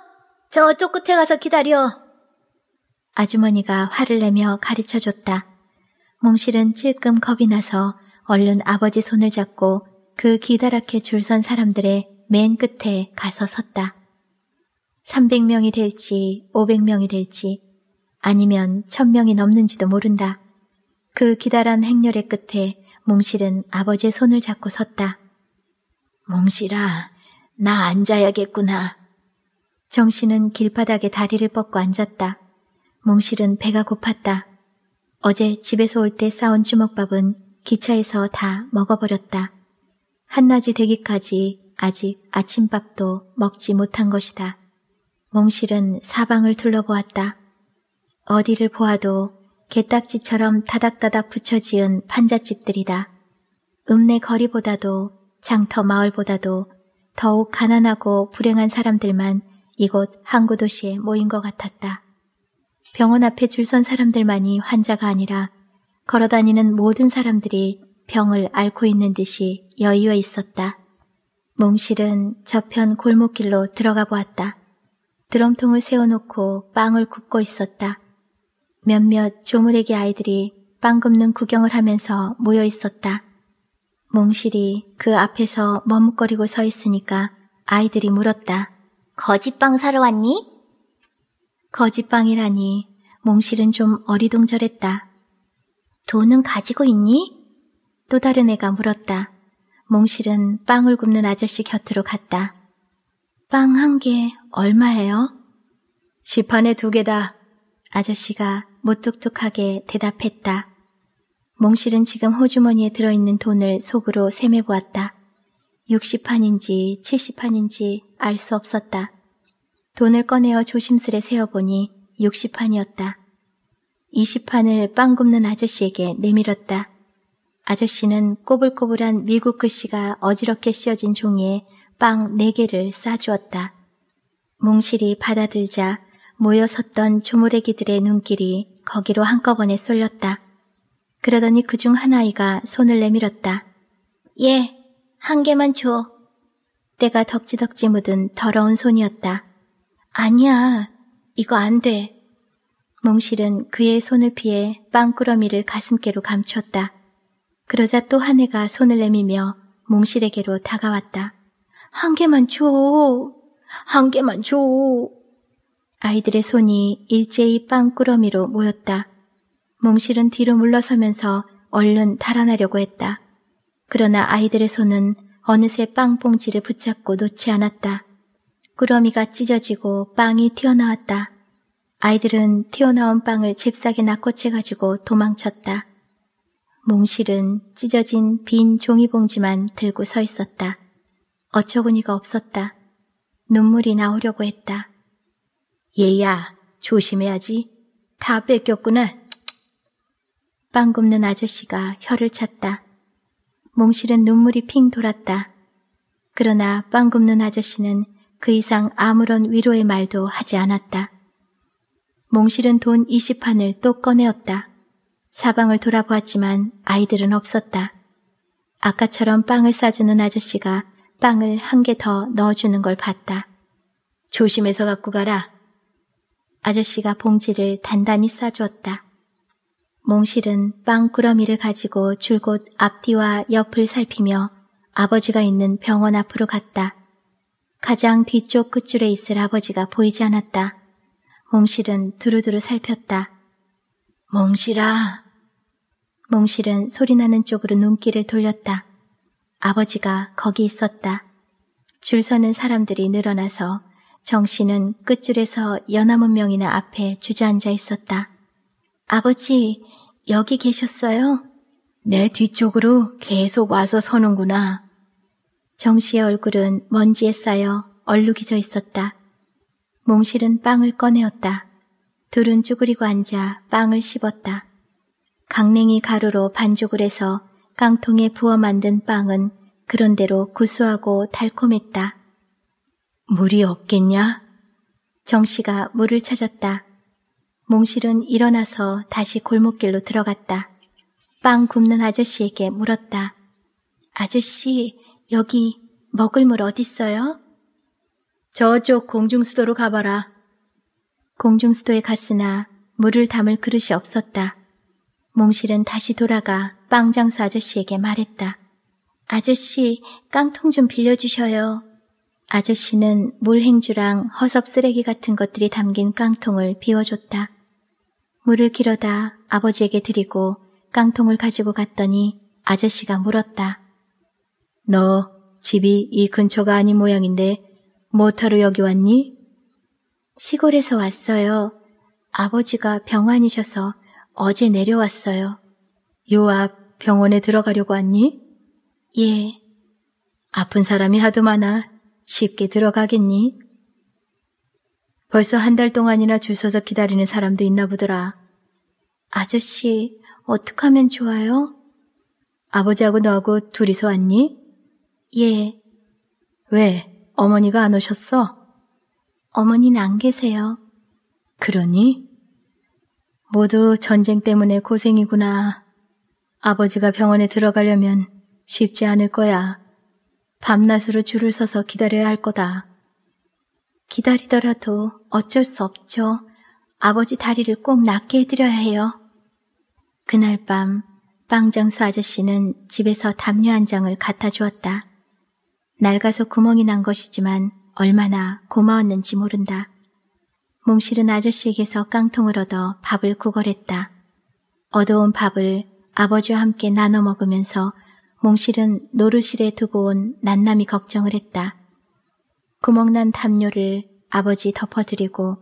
저쪽 끝에 가서 기다려. 아주머니가 화를 내며 가르쳐 줬다. 몽실은 찔끔 겁이 나서 얼른 아버지 손을 잡고 그 기다랗게 줄선 사람들의 맨 끝에 가서 섰다. 300명이 될지 500명이 될지 아니면 1000명이 넘는지도 모른다. 그 기다란 행렬의 끝에 몽실은 아버지의 손을 잡고 섰다. 몽실아, 나 앉아야겠구나. 정신은 길바닥에 다리를 뻗고 앉았다. 몽실은 배가 고팠다. 어제 집에서 올 때 싸온 주먹밥은 기차에서 다 먹어버렸다. 한낮이 되기까지 아직 아침밥도 먹지 못한 것이다. 몽실은 사방을 둘러보았다. 어디를 보아도 개딱지처럼 다닥다닥 붙여 지은 판잣집들이다. 읍내 거리보다도 장터 마을보다도 더욱 가난하고 불행한 사람들만 이곳 항구도시에 모인 것 같았다. 병원 앞에 줄선 사람들만이 환자가 아니라 걸어다니는 모든 사람들이 병을 앓고 있는 듯이 여유에 있었다. 몽실은 저편 골목길로 들어가 보았다. 드럼통을 세워놓고 빵을 굽고 있었다. 몇몇 조물에게 아이들이 빵 굽는 구경을 하면서 모여 있었다. 몽실이 그 앞에서 머뭇거리고 서 있으니까 아이들이 물었다. 거짓빵 사러 왔니? 거짓방이라니 몽실은 좀 어리둥절했다. 돈은 가지고 있니? 또 다른 애가 물었다. 몽실은 빵을 굽는 아저씨 곁으로 갔다. 빵 한 개 얼마예요? 시판에 두 개다. 아저씨가 무뚝뚝하게 대답했다. 몽실은 지금 호주머니에 들어있는 돈을 속으로 세매 보았다 60판인지 70판인지 알 수 없었다. 돈을 꺼내어 조심스레 세어보니 60판이었다. 20판을 빵 굽는 아저씨에게 내밀었다. 아저씨는 꼬불꼬불한 미국 글씨가 어지럽게 씌어진 종이에 빵 4개를 싸주었다. 몽실이 받아들자 모여 섰던 조모래기들의 눈길이 거기로 한꺼번에 쏠렸다. 그러더니 그 중 한아이가 손을 내밀었다. 예, 한 개만 줘. 때가 덕지덕지 묻은 더러운 손이었다. 아니야, 이거 안 돼. 몽실은 그의 손을 피해 빵꾸러미를 가슴께로 감췄다. 그러자 또 한해가 손을 내밀며 몽실에게로 다가왔다. 한 개만 줘. 한 개만 줘. 아이들의 손이 일제히 빵꾸러미로 모였다. 몽실은 뒤로 물러서면서 얼른 달아나려고 했다. 그러나 아이들의 손은 어느새 빵봉지를 붙잡고 놓지 않았다. 꾸러미가 찢어지고 빵이 튀어나왔다. 아이들은 튀어나온 빵을 잽싸게 낚고채가지고 도망쳤다. 몽실은 찢어진 빈 종이봉지만 들고 서 있었다. 어처구니가 없었다. 눈물이 나오려고 했다. 얘야, 조심해야지. 다 뺏겼구나. 빵 굽는 아저씨가 혀를 찼다. 몽실은 눈물이 핑 돌았다. 그러나 빵 굽는 아저씨는 그 이상 아무런 위로의 말도 하지 않았다. 몽실은 돈 20판을 또 꺼내었다. 사방을 돌아보았지만 아이들은 없었다. 아까처럼 빵을 싸주는 아저씨가 빵을 한 개 더 넣어주는 걸 봤다. 조심해서 갖고 가라. 아저씨가 봉지를 단단히 싸주었다. 몽실은 빵꾸러미를 가지고 줄곧 앞뒤와 옆을 살피며 아버지가 있는 병원 앞으로 갔다. 가장 뒤쪽 끝줄에 있을 아버지가 보이지 않았다. 몽실은 두루두루 살폈다. 몽실아. 몽실은 소리나는 쪽으로 눈길을 돌렸다. 아버지가 거기 있었다. 줄 서는 사람들이 늘어나서 정 씨는 끝줄에서 연하문 명이나 앞에 주저앉아 있었다. 아버지, 여기 계셨어요? 내 뒤쪽으로 계속 와서 서는구나. 정 씨의 얼굴은 먼지에 쌓여 얼룩이져 있었다. 몽실은 빵을 꺼내었다. 둘은 쭈그리고 앉아 빵을 씹었다. 강냉이 가루로 반죽을 해서 깡통에 부어 만든 빵은 그런대로 구수하고 달콤했다. 물이 없겠냐? 정 씨가 물을 찾았다. 몽실은 일어나서 다시 골목길로 들어갔다. 빵 굽는 아저씨에게 물었다. 아저씨, 여기 먹을 물 어딨어요? 저쪽 공중수도로 가봐라. 공중수도에 갔으나 물을 담을 그릇이 없었다. 몽실은 다시 돌아가 빵장수 아저씨에게 말했다. 아저씨, 깡통 좀 빌려주셔요. 아저씨는 물행주랑 허섭 쓰레기 같은 것들이 담긴 깡통을 비워줬다. 물을 길어다 아버지에게 드리고 깡통을 가지고 갔더니 아저씨가 물었다. 너 집이 이 근처가 아닌 모양인데 뭐타로 여기 왔니? 시골에서 왔어요. 아버지가 병환이셔서 어제 내려왔어요. 요 앞 병원에 들어가려고 왔니? 예. 아픈 사람이 하도 많아 쉽게 들어가겠니? 벌써 한 달 동안이나 줄 서서 기다리는 사람도 있나 보더라. 아저씨, 어떡 하면 좋아요? 아버지하고 너하고 둘이서 왔니? 예. 왜? 어머니가 안 오셨어? 어머니는 안 계세요. 그러니? 모두 전쟁 때문에 고생이구나. 아버지가 병원에 들어가려면 쉽지 않을 거야. 밤낮으로 줄을 서서 기다려야 할 거다. 기다리더라도 어쩔 수 없죠. 아버지 다리를 꼭 낫게 해드려야 해요. 그날 밤 빵장수 아저씨는 집에서 담요 한 장을 갖다 주었다. 낡아서 구멍이 난 것이지만 얼마나 고마웠는지 모른다. 몽실은 아저씨에게서 깡통을 얻어 밥을 구걸했다. 어두운 밥을 아버지와 함께 나눠 먹으면서 몽실은 노루실에 두고 온 난남이 걱정을 했다. 구멍난 담요를 아버지 덮어드리고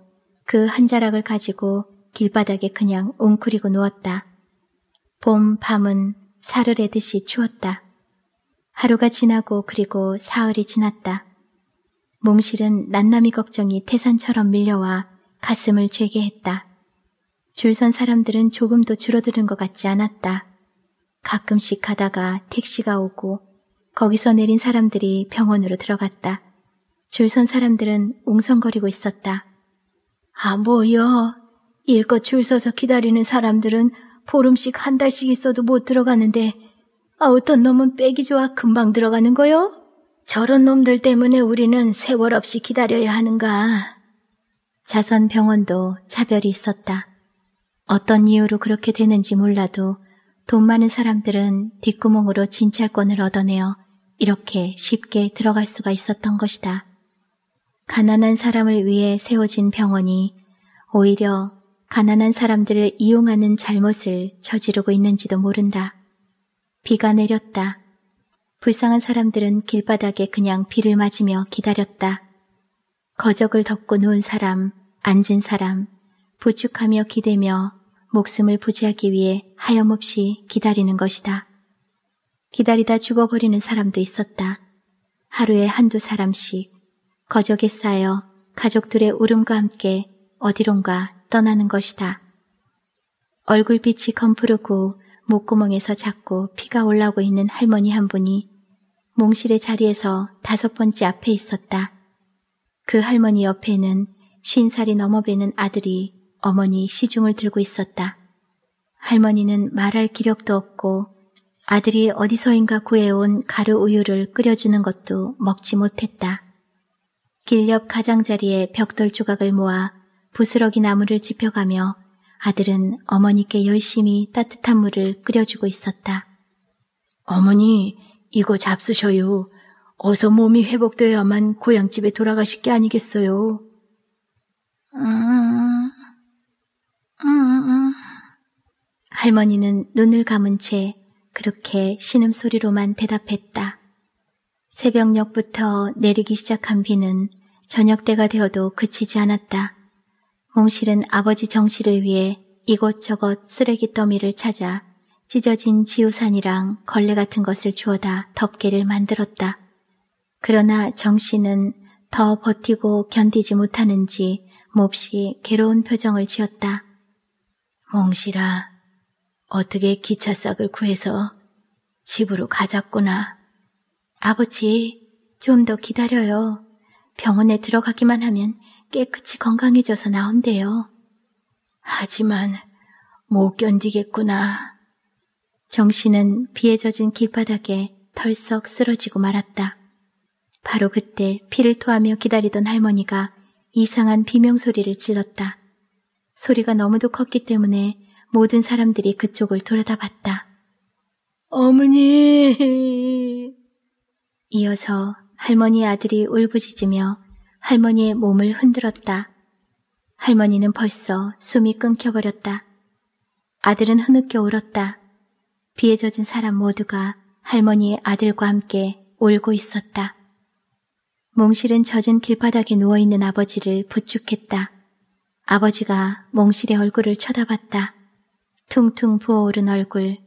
그 한 자락을 가지고 길바닥에 그냥 웅크리고 누웠다. 봄, 밤은 사르레듯이 추웠다. 하루가 지나고 그리고 사흘이 지났다. 몽실은 난남이 걱정이 태산처럼 밀려와 가슴을 죄게 했다. 줄선 사람들은 조금도 줄어드는 것 같지 않았다. 가끔씩 가다가 택시가 오고 거기서 내린 사람들이 병원으로 들어갔다. 줄선 사람들은 웅성거리고 있었다. 아, 뭐여. 일껏 줄 서서 기다리는 사람들은 보름씩 한 달씩 있어도 못 들어가는데 아, 어떤 놈은 빼기 좋아 금방 들어가는 거요? 저런 놈들 때문에 우리는 세월 없이 기다려야 하는가. 자선 병원도 차별이 있었다. 어떤 이유로 그렇게 되는지 몰라도 돈 많은 사람들은 뒷구멍으로 진찰권을 얻어내어 이렇게 쉽게 들어갈 수가 있었던 것이다. 가난한 사람을 위해 세워진 병원이 오히려 가난한 사람들을 이용하는 잘못을 저지르고 있는지도 모른다. 비가 내렸다. 불쌍한 사람들은 길바닥에 그냥 비를 맞으며 기다렸다. 거적을 덮고 누운 사람, 앉은 사람, 부축하며 기대며 목숨을 부지하기 위해 하염없이 기다리는 것이다. 기다리다 죽어버리는 사람도 있었다. 하루에 한두 사람씩 거적에 쌓여 가족들의 울음과 함께 어디론가 떠나는 것이다. 얼굴빛이 검푸르고 목구멍에서 자꾸 피가 올라오고 있는 할머니 한 분이 몽실의 자리에서 다섯 번째 앞에 있었다. 그 할머니 옆에는 쉰 살이 넘어배는 아들이 어머니 시중을 들고 있었다. 할머니는 말할 기력도 없고 아들이 어디서인가 구해온 가루 우유를 끓여주는 것도 먹지 못했다. 길 옆 가장자리에 벽돌 조각을 모아 부스러기 나무를 지펴가며 아들은 어머니께 열심히 따뜻한 물을 끓여주고 있었다. 어머니, 이거 잡수셔요. 어서 몸이 회복되어야만 고향집에 돌아가실 게 아니겠어요. 음, 음, 음. 할머니는 눈을 감은 채 그렇게 신음소리로만 대답했다. 새벽녘부터 내리기 시작한 비는 저녁 때가 되어도 그치지 않았다. 홍실은 아버지 정씨를 위해 이곳저곳 쓰레기 더미를 찾아 찢어진 지우산이랑 걸레 같은 것을 주워다 덮개를 만들었다. 그러나 정씨는 더 버티고 견디지 못하는지 몹시 괴로운 표정을 지었다. 몽실아, 어떻게 기차싹을 구해서 집으로 가졌구나 아버지, 좀 더 기다려요. 병원에 들어가기만 하면 깨끗이 건강해져서 나온대요. 하지만 못 견디겠구나. 정신은 비에 젖은 길바닥에 털썩 쓰러지고 말았다. 바로 그때 피를 토하며 기다리던 할머니가 이상한 비명 소리를 질렀다. 소리가 너무도 컸기 때문에 모든 사람들이 그쪽을 돌아다 봤다. 어머니! 이어서 할머니 아들이 울부짖으며 할머니의 몸을 흔들었다. 할머니는 벌써 숨이 끊겨버렸다. 아들은 흐느껴 울었다. 비에 젖은 사람 모두가 할머니의 아들과 함께 울고 있었다. 몽실은 젖은 길바닥에 누워있는 아버지를 부축했다. 아버지가 몽실의 얼굴을 쳐다봤다. 퉁퉁 부어오른 얼굴,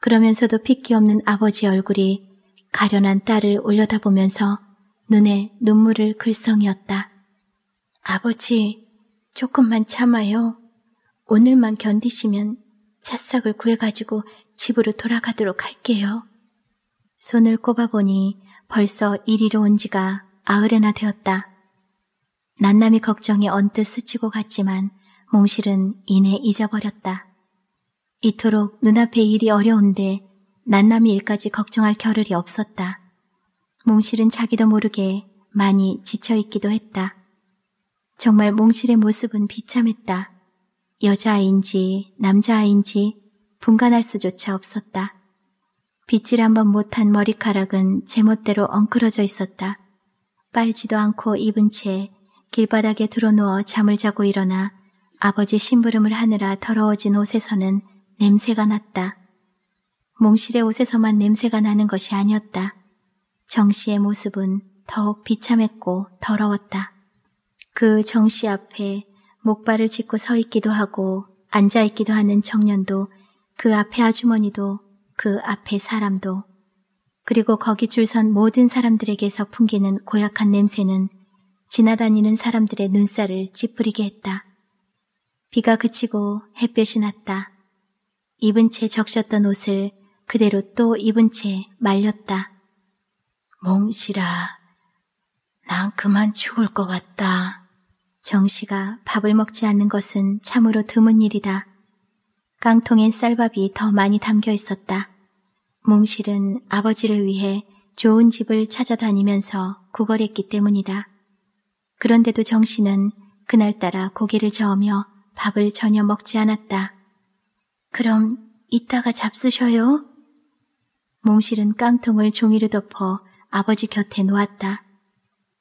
그러면서도 핏기 없는 아버지 얼굴이 가련한 딸을 올려다보면서 눈에 눈물을 글썽이었다. 아버지, 조금만 참아요. 오늘만 견디시면 찻싹을 구해가지고 집으로 돌아가도록 할게요. 손을 꼽아보니 벌써 이리로 온 지가 아흘에나 되었다. 난남이 걱정이 언뜻 스치고 갔지만 몽실은 이내 잊어버렸다. 이토록 눈앞의 일이 어려운데 난남이 일까지 걱정할 겨를이 없었다. 몽실은 자기도 모르게 많이 지쳐있기도 했다. 정말 몽실의 모습은 비참했다. 여자아인지 남자아인지 분간할 수조차 없었다. 빗질 한번 못한 머리카락은 제멋대로 엉클어져 있었다. 빨지도 않고 입은 채 길바닥에 드러누워 잠을 자고 일어나 아버지 심부름을 하느라 더러워진 옷에서는 냄새가 났다. 몽실의 옷에서만 냄새가 나는 것이 아니었다. 정씨의 모습은 더욱 비참했고 더러웠다. 그 정 씨 앞에 목발을 짚고 서 있기도 하고 앉아 있기도 하는 청년도 그 앞에 아주머니도 그 앞에 사람도 그리고 거기 줄선 모든 사람들에게서 풍기는 고약한 냄새는 지나다니는 사람들의 눈살을 찌푸리게 했다. 비가 그치고 햇볕이 났다. 입은 채 적셨던 옷을 그대로 또 입은 채 말렸다. 몽실아, 난 그만 죽을 것 같다. 정씨가 밥을 먹지 않는 것은 참으로 드문 일이다. 깡통엔 쌀밥이 더 많이 담겨 있었다. 몽실은 아버지를 위해 좋은 집을 찾아다니면서 구걸했기 때문이다. 그런데도 정씨는 그날따라 고개를 저으며 밥을 전혀 먹지 않았다. 그럼 이따가 잡수셔요? 몽실은 깡통을 종이로 덮어 아버지 곁에 놓았다.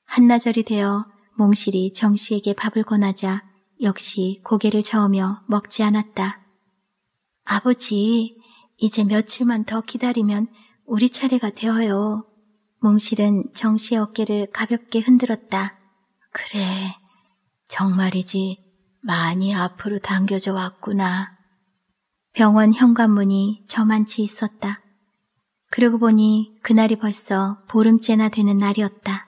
한나절이 되어 몽실이 정씨에게 밥을 권하자 역시 고개를 저으며 먹지 않았다. 아버지, 이제 며칠만 더 기다리면 우리 차례가 되어요. 몽실은 정씨의 어깨를 가볍게 흔들었다. 그래, 정말이지. 많이 앞으로 당겨져 왔구나. 병원 현관문이 저만치 있었다. 그러고 보니 그날이 벌써 보름째나 되는 날이었다.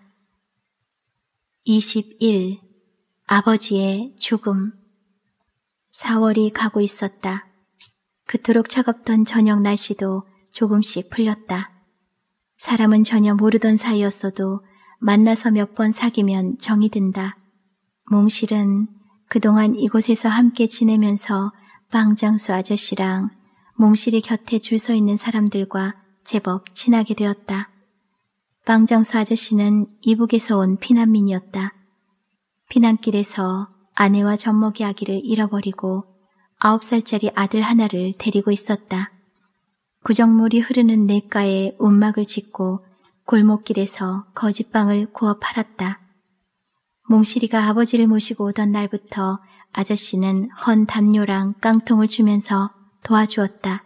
21. 아버지의 죽음. 4월이 가고 있었다. 그토록 차갑던 저녁 날씨도 조금씩 풀렸다. 사람은 전혀 모르던 사이였어도 만나서 몇 번 사귀면 정이 든다. 몽실은 그동안 이곳에서 함께 지내면서 빵장수 아저씨랑 몽실이 곁에 줄 서 있는 사람들과 제법 친하게 되었다. 빵장수 아저씨는 이북에서 온 피난민이었다. 피난길에서 아내와 젖먹이 아기를 잃어버리고 아홉 살짜리 아들 하나를 데리고 있었다. 구정물이 흐르는 냇가에 움막을 짓고 골목길에서 거짓빵을 구워 팔았다. 몽실이가 아버지를 모시고 오던 날부터 아저씨는 헌 담요랑 깡통을 주면서 도와주었다.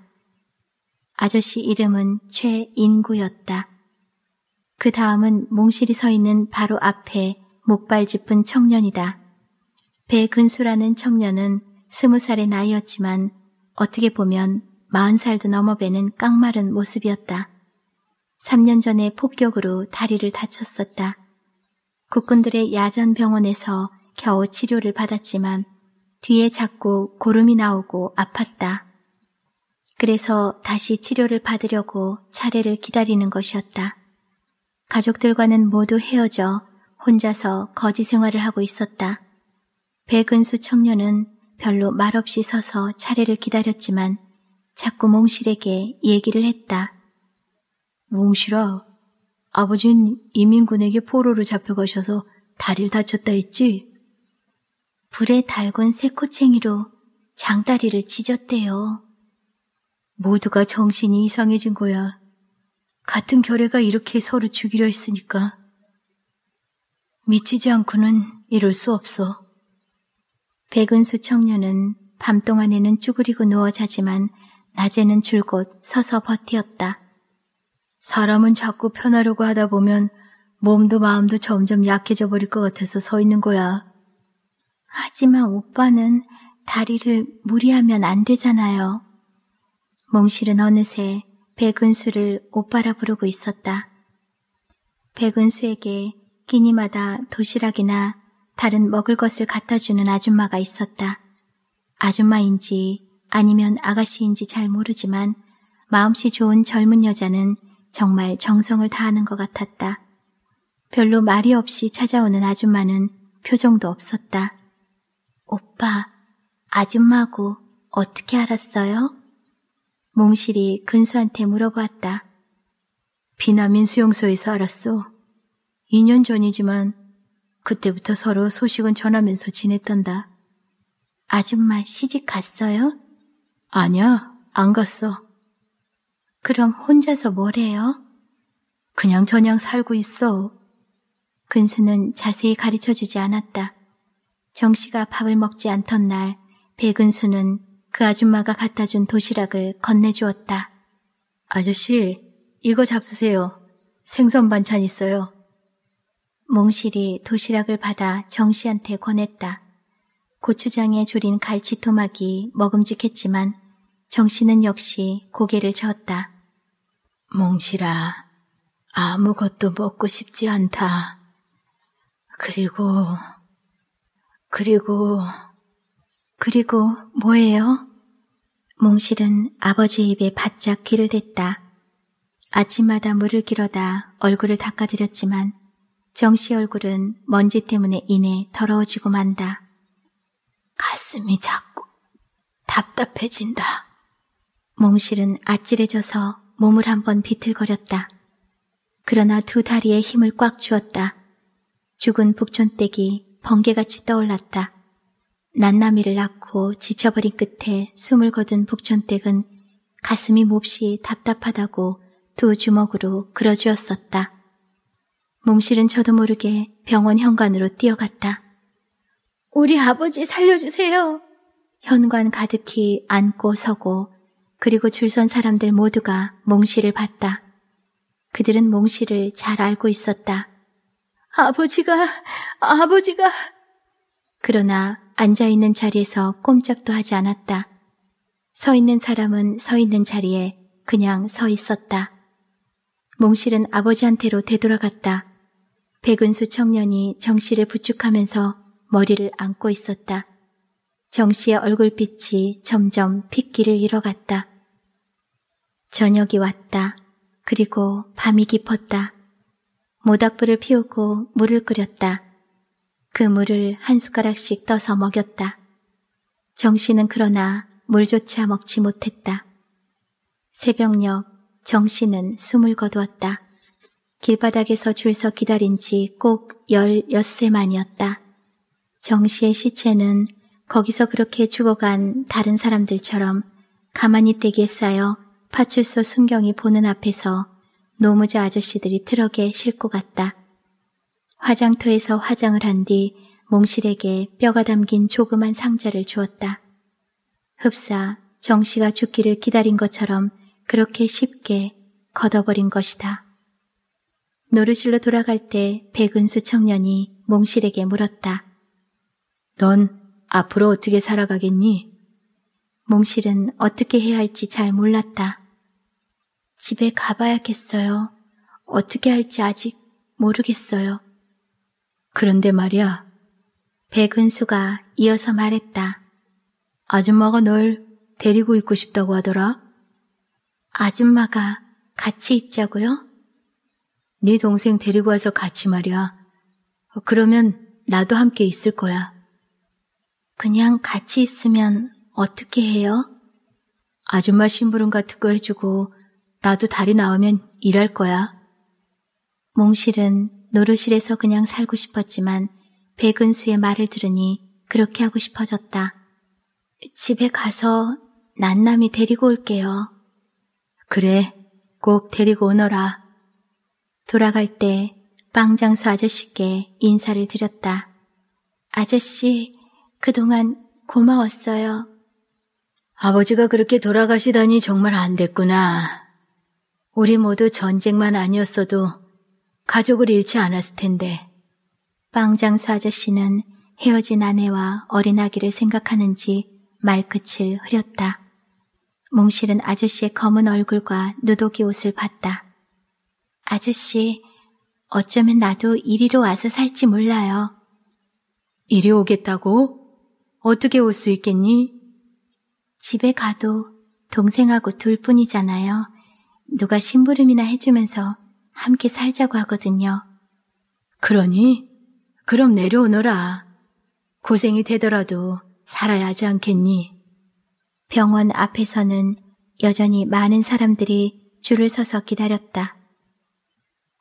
아저씨 이름은 최인구였다. 그 다음은 몽실이 서 있는 바로 앞에 목발 짚은 청년이다. 배근수라는 청년은 스무 살의 나이였지만 어떻게 보면 마흔 살도 넘어배는 깡마른 모습이었다. 3년 전에 폭격으로 다리를 다쳤었다. 국군들의 야전 병원에서 겨우 치료를 받았지만 뒤에 자꾸 고름이 나오고 아팠다. 그래서 다시 치료를 받으려고 차례를 기다리는 것이었다. 가족들과는 모두 헤어져 혼자서 거지 생활을 하고 있었다. 백은수 청년은 별로 말없이 서서 차례를 기다렸지만 자꾸 몽실에게 얘기를 했다. 몽실아, 아버진 이민군에게 포로로 잡혀가셔서 다리를 다쳤다 했지? 불에 달군 쇠코챙이로 장다리를 지졌대요. 모두가 정신이 이상해진 거야. 같은 결애가 이렇게 서로 죽이려 했으니까. 미치지 않고는 이럴 수 없어. 백은수 청년은 밤 동안에는 쭈그리고 누워 자지만 낮에는 줄곧 서서 버티었다. 사람은 자꾸 편하려고 하다 보면 몸도 마음도 점점 약해져 버릴 것 같아서 서 있는 거야. 하지만 오빠는 다리를 무리하면 안 되잖아요. 몽실은 어느새 백은수를 오빠라 부르고 있었다. 백은수에게 끼니마다 도시락이나 다른 먹을 것을 갖다 주는 아줌마가 있었다. 아줌마인지 아니면 아가씨인지 잘 모르지만 마음씨 좋은 젊은 여자는 정말 정성을 다하는 것 같았다. 별로 말이 없이 찾아오는 아줌마는 표정도 없었다. 오빠, 아줌마고 어떻게 알았어요? 몽실이 근수한테 물어보았다. 비남민 수용소에서 알았소. 2년 전이지만 그때부터 서로 소식은 전하면서 지냈던다. 아줌마 시집 갔어요? 아니야, 안 갔어. 그럼 혼자서 뭘 해요? 그냥 저냥 살고 있어. 근수는 자세히 가르쳐 주지 않았다. 정씨가 밥을 먹지 않던 날, 백은수는 그 아줌마가 갖다 준 도시락을 건네주었다. 아저씨, 이거 잡수세요. 생선 반찬 있어요. 몽실이 도시락을 받아 정씨한테 권했다. 고추장에 졸인 갈치 토막이 먹음직했지만 정씨는 역시 고개를 저었다. 몽실아, 아무것도 먹고 싶지 않다. 그리고, 그리고, 그리고 뭐예요? 몽실은 아버지의 입에 바짝 귀를 댔다. 아침마다 물을 길어다 얼굴을 닦아드렸지만 정씨 얼굴은 먼지 때문에 인해 더러워지고 만다. 가슴이 자꾸 답답해진다. 몽실은 아찔해져서 몸을 한번 비틀거렸다. 그러나 두 다리에 힘을 꽉 주었다. 죽은 북촌댁이 번개같이 떠올랐다. 난나미를 낳고 지쳐버린 끝에 숨을 거둔 복천댁은 가슴이 몹시 답답하다고 두 주먹으로 그러주었었다 몽실은 저도 모르게 병원 현관으로 뛰어갔다. 우리 아버지 살려주세요. 현관 가득히 앉고 서고 그리고 줄선 사람들 모두가 몽실을 봤다. 그들은 몽실을 잘 알고 있었다. 아버지가, 아버지가. 그러나 앉아있는 자리에서 꼼짝도 하지 않았다. 서 있는 사람은 서 있는 자리에 그냥 서 있었다. 몽실은 아버지한테로 되돌아갔다. 백은수 청년이 정씨를 부축하면서 머리를 안고 있었다. 정씨의 얼굴빛이 점점 핏기를 잃어갔다. 저녁이 왔다. 그리고 밤이 깊었다. 모닥불을 피우고 물을 끓였다. 그 물을 한 숟가락씩 떠서 먹였다. 정씨는 그러나 물조차 먹지 못했다. 새벽녘 정씨는 숨을 거두었다. 길바닥에서 줄서 기다린 지 꼭 열엿새 만이었다. 정씨의 시체는 거기서 그렇게 죽어간 다른 사람들처럼 가만히 떼기에 쌓여 파출소 순경이 보는 앞에서 노무자 아저씨들이 트럭에 실고 갔다. 화장터에서 화장을 한 뒤 몽실에게 뼈가 담긴 조그만 상자를 주었다. 흡사 정씨가 죽기를 기다린 것처럼 그렇게 쉽게 걷어버린 것이다. 노르실로 돌아갈 때 백은수 청년이 몽실에게 물었다. 넌 앞으로 어떻게 살아가겠니? 몽실은 어떻게 해야 할지 잘 몰랐다. 집에 가봐야겠어요. 어떻게 할지 아직 모르겠어요. 그런데 말이야. 백은수가 이어서 말했다. 아줌마가 널 데리고 있고 싶다고 하더라. 아줌마가 같이 있자고요? 네 동생 데리고 와서 같이 말이야. 그러면 나도 함께 있을 거야. 그냥 같이 있으면 어떻게 해요? 아줌마 심부름 같은 거 해주고 나도 다리 나오면 일할 거야. 몽실은 노루실에서 그냥 살고 싶었지만 백은수의 말을 들으니 그렇게 하고 싶어졌다. 집에 가서 난남이 데리고 올게요. 그래, 꼭 데리고 오너라. 돌아갈 때 빵장수 아저씨께 인사를 드렸다. 아저씨, 그동안 고마웠어요. 아버지가 그렇게 돌아가시다니 정말 안 됐구나. 우리 모두 전쟁만 아니었어도 가족을 잃지 않았을 텐데. 빵장수 아저씨는 헤어진 아내와 어린 아기를 생각하는지 말끝을 흐렸다. 몽실은 아저씨의 검은 얼굴과 누더기 옷을 봤다. 아저씨, 어쩌면 나도 이리로 와서 살지 몰라요. 이리 오겠다고? 어떻게 올 수 있겠니? 집에 가도 동생하고 둘 뿐이잖아요. 누가 심부름이나 해주면서 함께 살자고 하거든요. 그러니? 그럼 내려오너라. 고생이 되더라도 살아야 하지 않겠니? 병원 앞에서는 여전히 많은 사람들이 줄을 서서 기다렸다.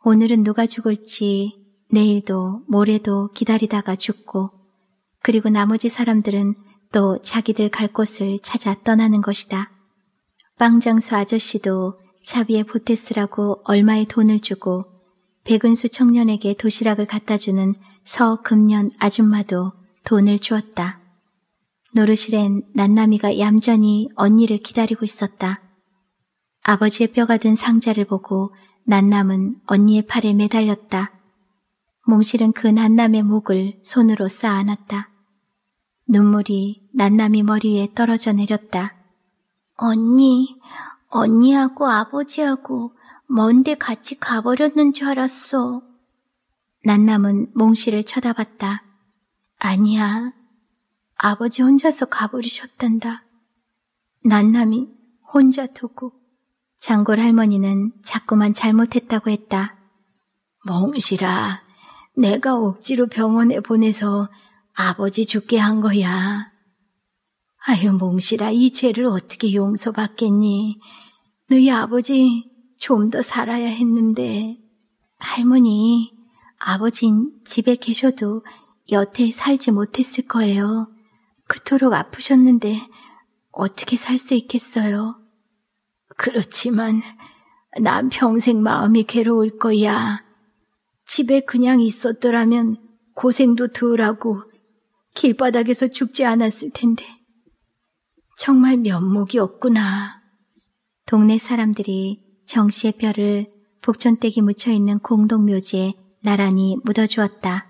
오늘은 누가 죽을지 내일도 모레도 기다리다가 죽고 그리고 나머지 사람들은 또 자기들 갈 곳을 찾아 떠나는 것이다. 빵장수 아저씨도 차비에 보태스라고 얼마의 돈을 주고 백은수 청년에게 도시락을 갖다 주는 서금년 아줌마도 돈을 주었다. 노르실엔 난나미가 얌전히 언니를 기다리고 있었다. 아버지의 뼈가 든 상자를 보고 난남은 언니의 팔에 매달렸다. 몽실은 그 난남의 목을 손으로 쌓아놨다. 눈물이 난남이 머리 위에 떨어져 내렸다. 언니, 언니하고 아버지하고 먼데 같이 가버렸는 줄 알았어. 난남은 몽씨를 쳐다봤다. 아니야. 아버지 혼자서 가버리셨단다. 난남이 혼자 두고. 장골 할머니는 자꾸만 잘못했다고 했다. 몽실아, 내가 억지로 병원에 보내서 아버지 죽게 한 거야. 아유 몸시라 이 죄를 어떻게 용서받겠니? 너희 아버지 좀 더 살아야 했는데 할머니 아버진 집에 계셔도 여태 살지 못했을 거예요. 그토록 아프셨는데 어떻게 살 수 있겠어요? 그렇지만 난 평생 마음이 괴로울 거야. 집에 그냥 있었더라면 고생도 덜하고 길바닥에서 죽지 않았을 텐데 정말 면목이 없구나. 동네 사람들이 정 씨의 뼈를 복촌댁이 묻혀있는 공동묘지에 나란히 묻어주었다.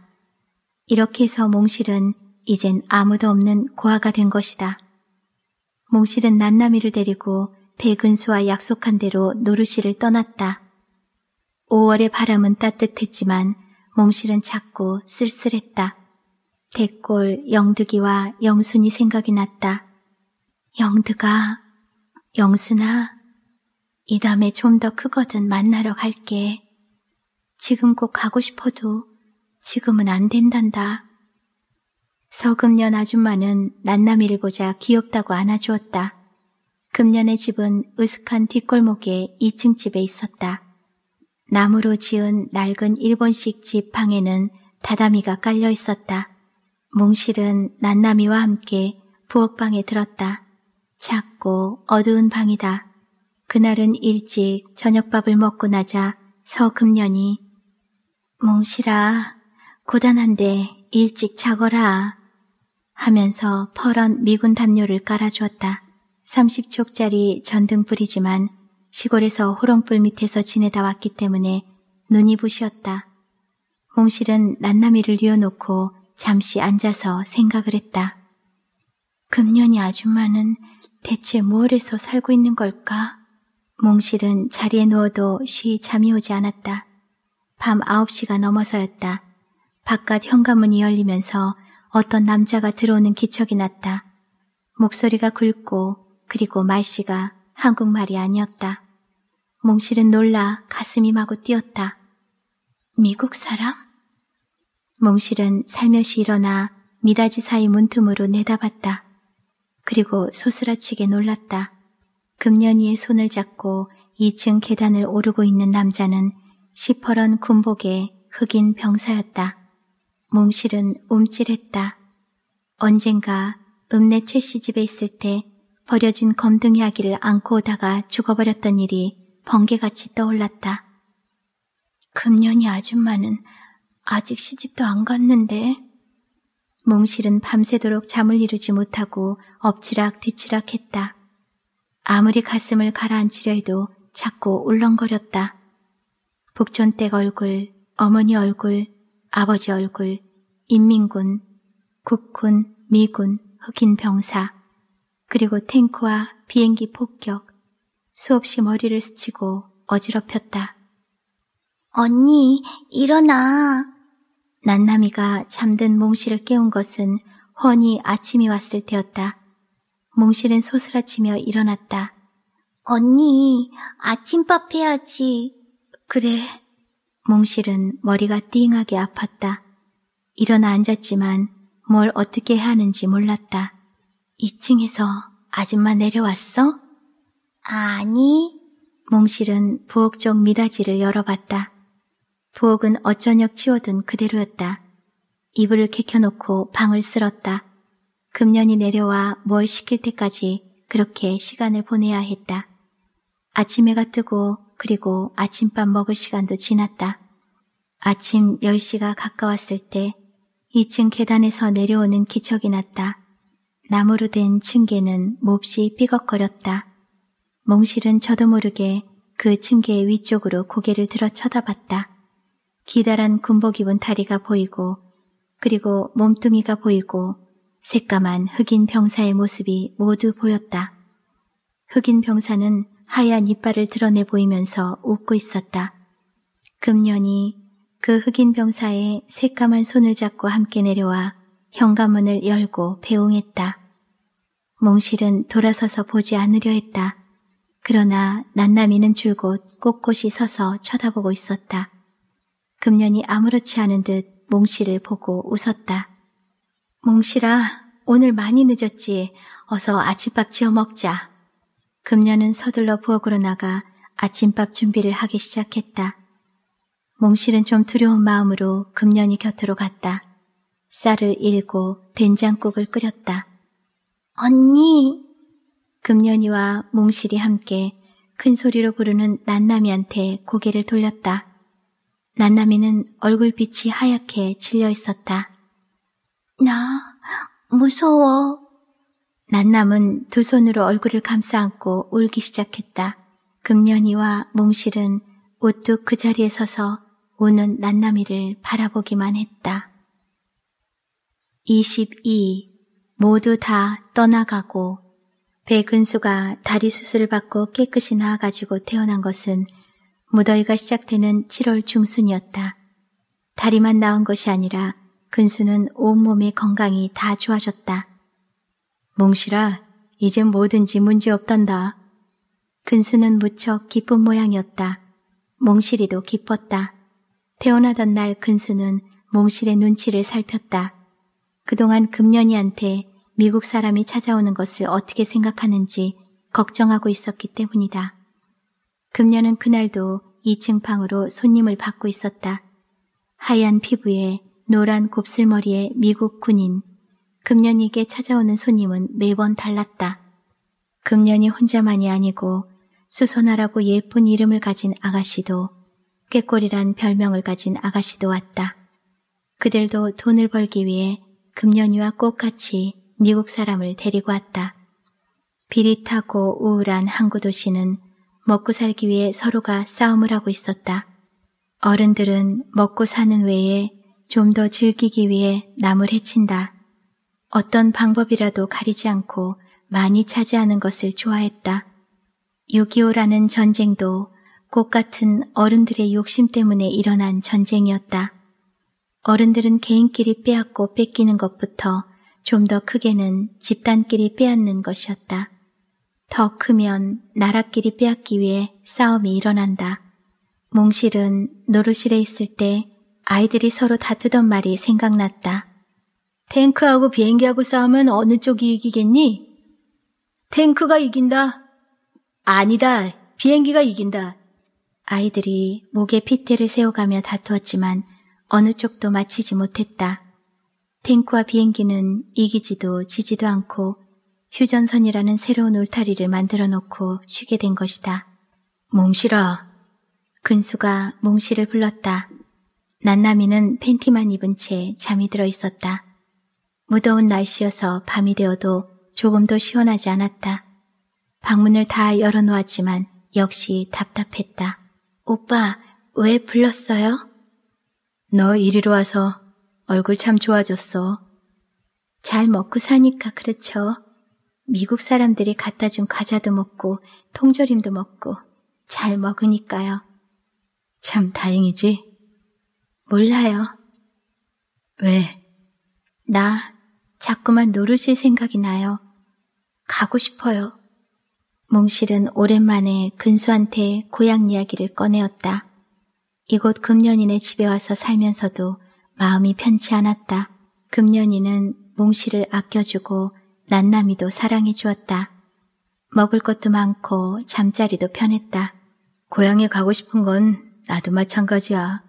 이렇게 해서 몽실은 이젠 아무도 없는 고아가 된 것이다. 몽실은 난나미를 데리고 백은수와 약속한 대로 노르시를 떠났다. 5월의 바람은 따뜻했지만 몽실은 작고 쓸쓸했다. 대골 영득이와 영순이 생각이 났다. 영드가, 영순아, 이 다음에 좀 더 크거든 만나러 갈게. 지금 꼭 가고 싶어도 지금은 안 된단다. 서금년 아줌마는 난나미를 보자 귀엽다고 안아주었다. 금년의 집은 으슥한 뒷골목에 2층 집에 있었다. 나무로 지은 낡은 일본식 집 방에는 다다미가 깔려 있었다. 몽실은 난나미와 함께 부엌방에 들었다. 작고 어두운 방이다. 그날은 일찍 저녁밥을 먹고 나자 서금년이 몽실아 고단한데 일찍 자거라 하면서 퍼런 미군 담요를 깔아주었다. 30촉짜리 전등불이지만 시골에서 호롱불 밑에서 지내다 왔기 때문에 눈이 부시었다. 몽실은 난나미를 뉘어놓고 잠시 앉아서 생각을 했다. 금년이 아줌마는 대체 뭘에서 살고 있는 걸까? 몽실은 자리에 누워도 쉬이 잠이 오지 않았다. 밤 9시가 넘어서였다. 바깥 현관문이 열리면서 어떤 남자가 들어오는 기척이 났다. 목소리가 굵고 그리고 말씨가 한국말이 아니었다. 몽실은 놀라 가슴이 마구 뛰었다. 미국 사람? 몽실은 살며시 일어나 미닫이 사이 문틈으로 내다봤다. 그리고 소스라치게 놀랐다. 금년이의 손을 잡고 2층 계단을 오르고 있는 남자는 시퍼런 군복의 흑인 병사였다. 몸실은 움찔했다. 언젠가 읍내 최씨 집에 있을 때 버려진 검둥이 아기를 안고 오다가 죽어버렸던 일이 번개같이 떠올랐다. 금년이 아줌마는 아직 시집도 안 갔는데 몽실은 밤새도록 잠을 이루지 못하고 엎치락 뒤치락 했다. 아무리 가슴을 가라앉히려 해도 자꾸 울렁거렸다. 북촌댁 얼굴, 어머니 얼굴, 아버지 얼굴, 인민군, 국군, 미군, 흑인 병사, 그리고 탱크와 비행기 폭격, 수없이 머리를 스치고 어지럽혔다. 언니, 일어나. 난나미가 잠든 몽실을 깨운 것은 훤히 아침이 왔을 때였다. 몽실은 소스라치며 일어났다. 언니, 아침밥 해야지. 그래. 몽실은 머리가 띵하게 아팠다. 일어나 앉았지만 뭘 어떻게 해야 하는지 몰랐다. 2층에서 아줌마 내려왔어? 아니. 몽실은 부엌 쪽 미닫이를 열어봤다. 부엌은 어쩌녁 치워둔 그대로였다. 이불을 캐켜놓고 방을 쓸었다. 금년이 내려와 뭘 시킬 때까지 그렇게 시간을 보내야 했다. 아침 해가 뜨고 그리고 아침밥 먹을 시간도 지났다. 아침 10시가 가까웠을 때 2층 계단에서 내려오는 기척이 났다. 나무로 된 층계는 몹시 삐걱거렸다. 몽실은 저도 모르게 그 층계 의 위쪽으로 고개를 들어 쳐다봤다. 기다란 군복 입은 다리가 보이고 그리고 몸뚱이가 보이고 새까만 흑인 병사의 모습이 모두 보였다. 흑인 병사는 하얀 이빨을 드러내 보이면서 웃고 있었다. 금년이 그 흑인 병사의 새까만 손을 잡고 함께 내려와 현관문을 열고 배웅했다. 몽실은 돌아서서 보지 않으려 했다. 그러나 난나미는 줄곧 꼿꼿이 서서 쳐다보고 있었다. 금년이 아무렇지 않은 듯 몽씨를 보고 웃었다. 몽씨라, 오늘 많이 늦었지. 어서 아침밥 지어 먹자. 금년은 서둘러 부엌으로 나가 아침밥 준비를 하기 시작했다. 몽실은 좀 두려운 마음으로 금년이 곁으로 갔다. 쌀을 일고 된장국을 끓였다. 언니! 금년이와 몽실이 함께 큰 소리로 부르는 난남이한테 고개를 돌렸다. 난남이는 얼굴빛이 하얗게 질려 있었다. 나 무서워. 난남은 두 손으로 얼굴을 감싸안고 울기 시작했다. 금년이와 몽실은 우뚝그 자리에 서서 우는 난남이를 바라보기만 했다. 22. 모두 다 떠나가고 백은수가 다리 수술을 받고 깨끗이 나아가지고 태어난 것은 무더위가 시작되는 7월 중순이었다. 다리만 나은 것이 아니라 근수는 온몸의 건강이 다 좋아졌다. 몽실아, 이제 뭐든지 문제없단다. 근수는 무척 기쁜 모양이었다. 몽실이도 기뻤다. 태어나던 날 근수는 몽실의 눈치를 살폈다. 그동안 금년이한테 미국 사람이 찾아오는 것을 어떻게 생각하는지 걱정하고 있었기 때문이다. 금년은 그날도 2층 방으로 손님을 받고 있었다. 하얀 피부에 노란 곱슬머리의 미국 군인. 금년에게 찾아오는 손님은 매번 달랐다. 금년이 혼자만이 아니고 수선나라고 예쁜 이름을 가진 아가씨도 꾀꼬리란 별명을 가진 아가씨도 왔다. 그들도 돈을 벌기 위해 금년이와 똑같이 미국 사람을 데리고 왔다. 비릿하고 우울한 항구 도시는 먹고 살기 위해 서로가 싸움을 하고 있었다. 어른들은 먹고 사는 외에 좀 더 즐기기 위해 남을 해친다. 어떤 방법이라도 가리지 않고 많이 차지하는 것을 좋아했다. 6.25라는 전쟁도 꽃 같은 어른들의 욕심 때문에 일어난 전쟁이었다. 어른들은 개인끼리 빼앗고 뺏기는 것부터 좀 더 크게는 집단끼리 빼앗는 것이었다. 더 크면 나라끼리 빼앗기 위해 싸움이 일어난다. 몽실은 노르실에 있을 때 아이들이 서로 다투던 말이 생각났다. 탱크하고 비행기하고 싸우면 어느 쪽이 이기겠니? 탱크가 이긴다. 아니다. 비행기가 이긴다. 아이들이 목에 핏대를 세워가며 다투었지만 어느 쪽도 마치지 못했다. 탱크와 비행기는 이기지도 지지도 않고 휴전선이라는 새로운 울타리를 만들어 놓고 쉬게 된 것이다. 몽실아. 근수가 몽실을 불렀다. 난나미는 팬티만 입은 채 잠이 들어 있었다. 무더운 날씨여서 밤이 되어도 조금도 시원하지 않았다. 방문을 다 열어놓았지만 역시 답답했다. 오빠, 왜 불렀어요? 너 이리로 와서 얼굴 참 좋아졌어. 잘 먹고 사니까 그렇죠. 미국 사람들이 갖다 준 과자도 먹고 통조림도 먹고 잘 먹으니까요. 참 다행이지? 몰라요. 왜? 나 자꾸만 노르실 생각이 나요. 가고 싶어요. 몽실은 오랜만에 근수한테 고향 이야기를 꺼내었다. 이곳 금년인의 집에 와서 살면서도 마음이 편치 않았다. 금년이는 몽실을 아껴주고 난남이도 사랑해 주었다. 먹을 것도 많고 잠자리도 편했다. 고향에 가고 싶은 건 나도 마찬가지야.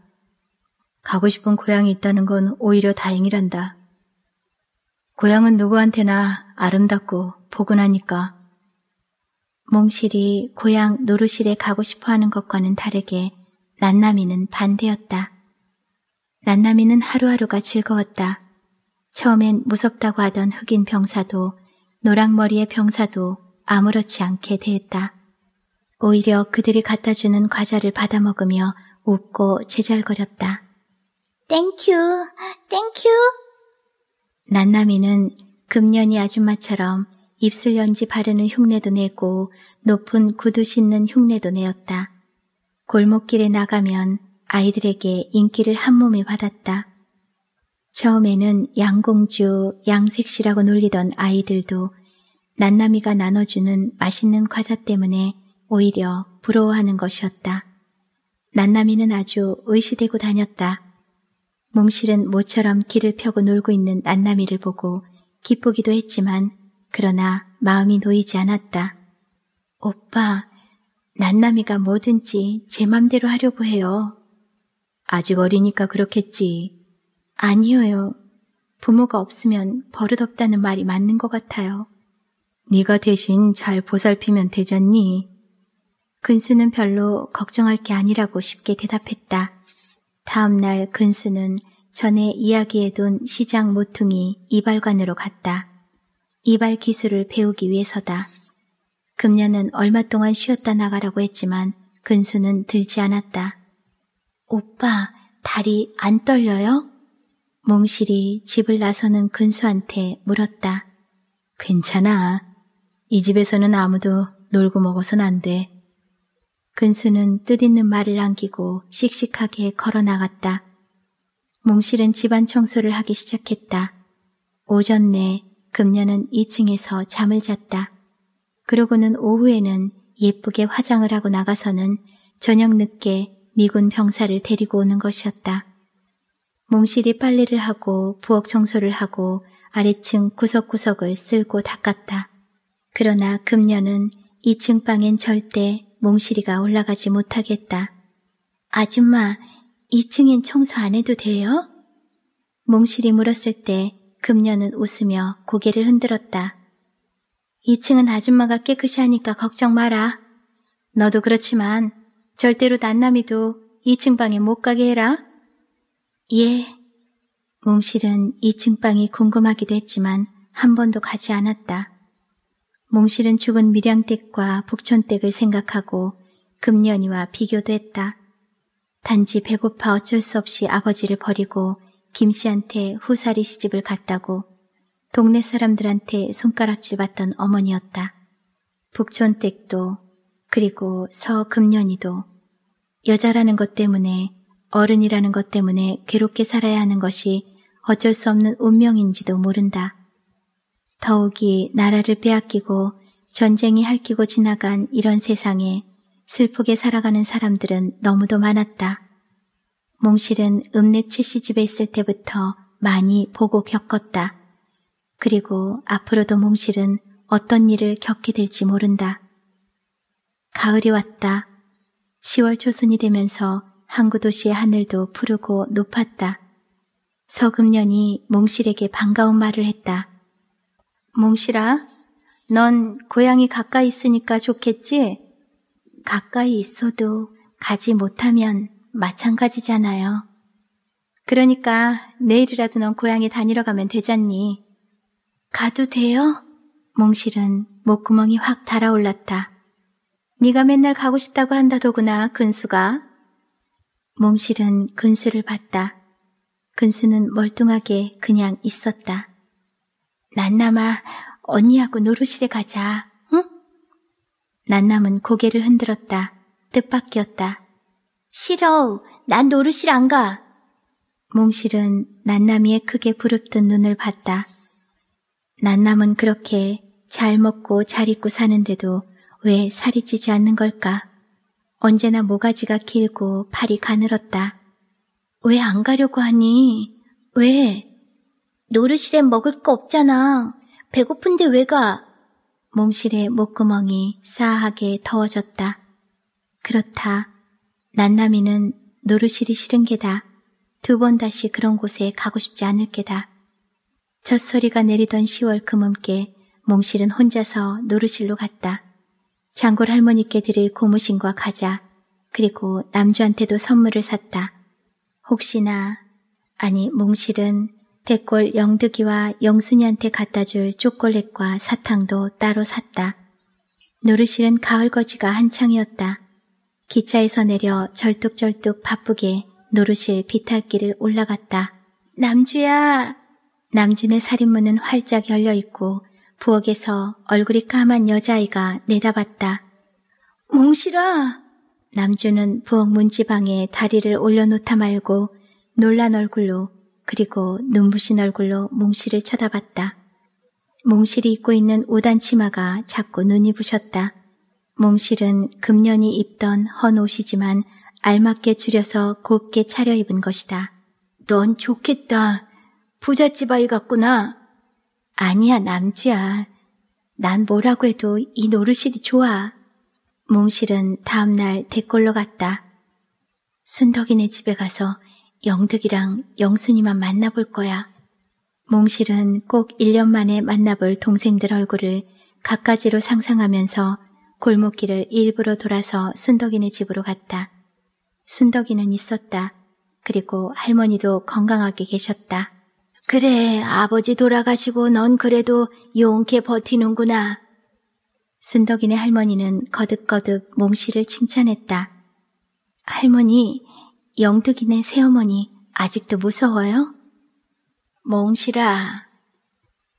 가고 싶은 고향이 있다는 건 오히려 다행이란다. 고향은 누구한테나 아름답고 포근하니까. 몽실이 고향 노루실에 가고 싶어 하는 것과는 다르게 난남이는 반대였다. 난남이는 하루하루가 즐거웠다. 처음엔 무섭다고 하던 흑인 병사도 노랑머리의 병사도 아무렇지 않게 대했다. 오히려 그들이 갖다 주는 과자를 받아 먹으며 웃고 제잘거렸다. 땡큐, 땡큐. 난나미는 금년이 아줌마처럼 입술 연지 바르는 흉내도 내고 높은 구두 신는 흉내도 내었다. 골목길에 나가면 아이들에게 인기를 한 몸에 받았다. 처음에는 양공주, 양색시라고 놀리던 아이들도 난나미가 나눠주는 맛있는 과자 때문에 오히려 부러워하는 것이었다. 난나미는 아주 의시되고 다녔다. 몽실은 모처럼 길을 펴고 놀고 있는 난나미를 보고 기쁘기도 했지만 그러나 마음이 놓이지 않았다. 오빠, 난나미가 뭐든지 제 맘대로 하려고 해요. 아직 어리니까 그렇겠지. 아니어요 부모가 없으면 버릇없다는 말이 맞는 것 같아요. 네가 대신 잘 보살피면 되잖니. 근수는 별로 걱정할 게 아니라고 쉽게 대답했다. 다음 날 근수는 전에 이야기해둔 시장 모퉁이 이발관으로 갔다. 이발 기술을 배우기 위해서다. 금년은 얼마 동안 쉬었다 나가라고 했지만 근수는 들지 않았다. 오빠, 다리 안 떨려요? 몽실이 집을 나서는 근수한테 물었다. 괜찮아. 이 집에서는 아무도 놀고 먹어선 안 돼. 근수는 뜻있는 말을 안기고 씩씩하게 걸어 나갔다. 몽실은 집안 청소를 하기 시작했다. 오전 내 금녀는 2층에서 잠을 잤다. 그러고는 오후에는 예쁘게 화장을 하고 나가서는 저녁 늦게 미군 병사를 데리고 오는 것이었다. 몽실이 빨래를 하고 부엌 청소를 하고 아래층 구석구석을 쓸고 닦았다. 그러나 금년은 2층 방엔 절대 몽실이가 올라가지 못하겠다. 아줌마, 2층엔 청소 안 해도 돼요? 몽실이 물었을 때 금년은 웃으며 고개를 흔들었다. 2층은 아줌마가 깨끗이 하니까 걱정 마라. 너도 그렇지만 절대로 난남이도 2층 방에 못 가게 해라. 예. 몽실은 2층 방이 궁금하기도 했지만 한 번도 가지 않았다. 몽실은 죽은 밀양댁과 북촌댁을 생각하고 금년이와 비교도 했다. 단지 배고파 어쩔 수 없이 아버지를 버리고 김씨한테 후사리 시집을 갔다고 동네 사람들한테 손가락질 받던 어머니였다. 북촌댁도 그리고 서금년이도 여자라는 것 때문에 어른이라는 것 때문에 괴롭게 살아야 하는 것이 어쩔 수 없는 운명인지도 모른다. 더욱이 나라를 빼앗기고 전쟁이 핥기고 지나간 이런 세상에 슬프게 살아가는 사람들은 너무도 많았다. 몽실은 읍내 최씨 집에 있을 때부터 많이 보고 겪었다. 그리고 앞으로도 몽실은 어떤 일을 겪게 될지 모른다. 가을이 왔다. 10월 초순이 되면서 항구 도시의 하늘도 푸르고 높았다. 서금년이 몽실에게 반가운 말을 했다. 몽실아, 넌 고향이 가까이 있으니까 좋겠지? 가까이 있어도 가지 못하면 마찬가지잖아요. 그러니까 내일이라도 넌 고향에 다니러 가면 되잖니. 가도 돼요? 몽실은 목구멍이 확 달아올랐다. 네가 맨날 가고 싶다고 한다더구나, 근수가. 몽실은 근수를 봤다. 근수는 멀뚱하게 그냥 있었다. 난남아, 언니하고 노루실에 가자, 응? 난남은 고개를 흔들었다. 뜻밖이었다. 싫어, 난 노루실 안 가. 몽실은 난남이의 크게 부릅뜬 눈을 봤다. 난남은 그렇게 잘 먹고 잘 입고 사는데도 왜 살이 찌지 않는 걸까? 언제나 모가지가 길고 팔이 가늘었다. 왜 안 가려고 하니? 왜? 노르실에 먹을 거 없잖아. 배고픈데 왜 가? 몸실의 목구멍이 싸하게 더워졌다. 그렇다. 난나미는 노르실이 싫은 게다. 두 번 다시 그런 곳에 가고 싶지 않을 게다. 첫 소리가 내리던 10월 금음께 몽실은 혼자서 노르실로 갔다. 장골 할머니께 드릴 고무신과 가자 그리고 남주한테도 선물을 샀다. 혹시나, 아니, 몽실은 대골 영득이와 영순이한테 갖다 줄 초콜릿과 사탕도 따로 샀다. 노르실은 가을거지가 한창이었다. 기차에서 내려 절뚝절뚝 바쁘게 노르실 비탈길을 올라갔다. 남주야! 남준의 살인문은 활짝 열려있고 부엌에서 얼굴이 까만 여자아이가 내다봤다. 몽실아! 남주는 부엌 문지방에 다리를 올려놓다 말고 놀란 얼굴로 그리고 눈부신 얼굴로 몽실을 쳐다봤다. 몽실이 입고 있는 우단 치마가 자꾸 눈이 부셨다. 몽실은 금년이 입던 헌 옷이지만 알맞게 줄여서 곱게 차려입은 것이다. 넌 좋겠다. 부잣집 아이 같구나. 아니야, 남주야. 난 뭐라고 해도 이 노르실이 좋아. 몽실은 다음날 댓글로 갔다. 순덕이네 집에 가서 영득이랑 영순이만 만나볼 거야. 몽실은 꼭 1년 만에 만나볼 동생들 얼굴을 각가지로 상상하면서 골목길을 일부러 돌아서 순덕이네 집으로 갔다. 순덕이는 있었다. 그리고 할머니도 건강하게 계셨다. 그래, 아버지 돌아가시고 넌 그래도 용케 버티는구나. 순덕이네 할머니는 거듭거듭 몽씨를 칭찬했다. 할머니, 영득이네 새어머니 아직도 무서워요? 몽실아.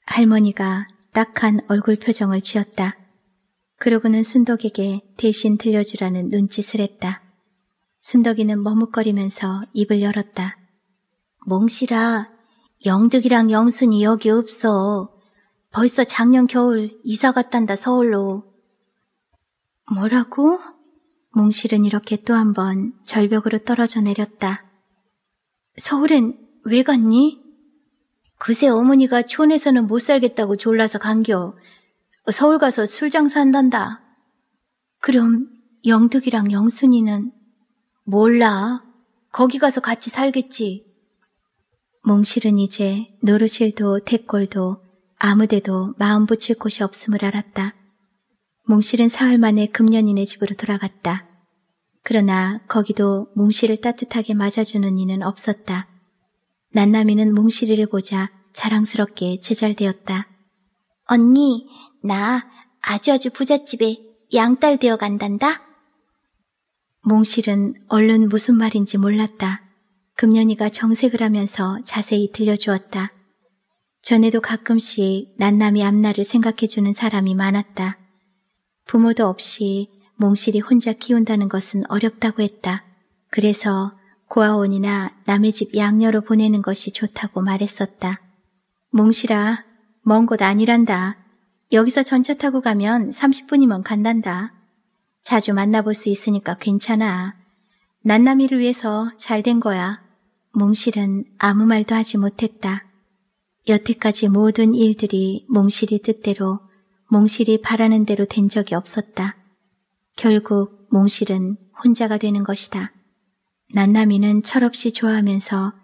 할머니가 딱한 얼굴 표정을 지었다. 그러고는 순덕에게 대신 들려주라는 눈짓을 했다. 순덕이는 머뭇거리면서 입을 열었다. 몽실아, 영득이랑 영순이 여기 없어. 벌써 작년 겨울 이사 갔단다 서울로. 뭐라고? 몽실은 이렇게 또 한 번 절벽으로 떨어져 내렸다. 서울엔 왜 갔니? 그새 어머니가 촌에서는 못 살겠다고 졸라서 간겨. 서울 가서 술장산단다 그럼 영득이랑 영순이는? 몰라. 거기 가서 같이 살겠지. 몽실은 이제 노르실도 대골도 아무데도 마음 붙일 곳이 없음을 알았다. 몽실은 사흘 만에 금년이네 집으로 돌아갔다. 그러나 거기도 몽실을 따뜻하게 맞아주는 이는 없었다. 난나미는 몽실이를 보자 자랑스럽게 제잘되었다. 언니, 나 아주 아주 부잣집에 양딸 되어 간단다? 몽실은 얼른 무슨 말인지 몰랐다. 금년이가 정색을 하면서 자세히 들려주었다. 전에도 가끔씩 난남이 앞날을 생각해주는 사람이 많았다. 부모도 없이 몽실이 혼자 키운다는 것은 어렵다고 했다. 그래서 고아원이나 남의 집 양녀로 보내는 것이 좋다고 말했었다. 몽실아, 먼 곳 아니란다. 여기서 전차 타고 가면 30분이면 간단다. 자주 만나볼 수 있으니까 괜찮아. 난남이를 위해서 잘 된 거야. 몽실은 아무 말도 하지 못했다. 여태까지 모든 일들이 몽실이 뜻대로 몽실이 바라는 대로 된 적이 없었다. 결국 몽실은 혼자가 되는 것이다. 난나미는 철없이 좋아하면서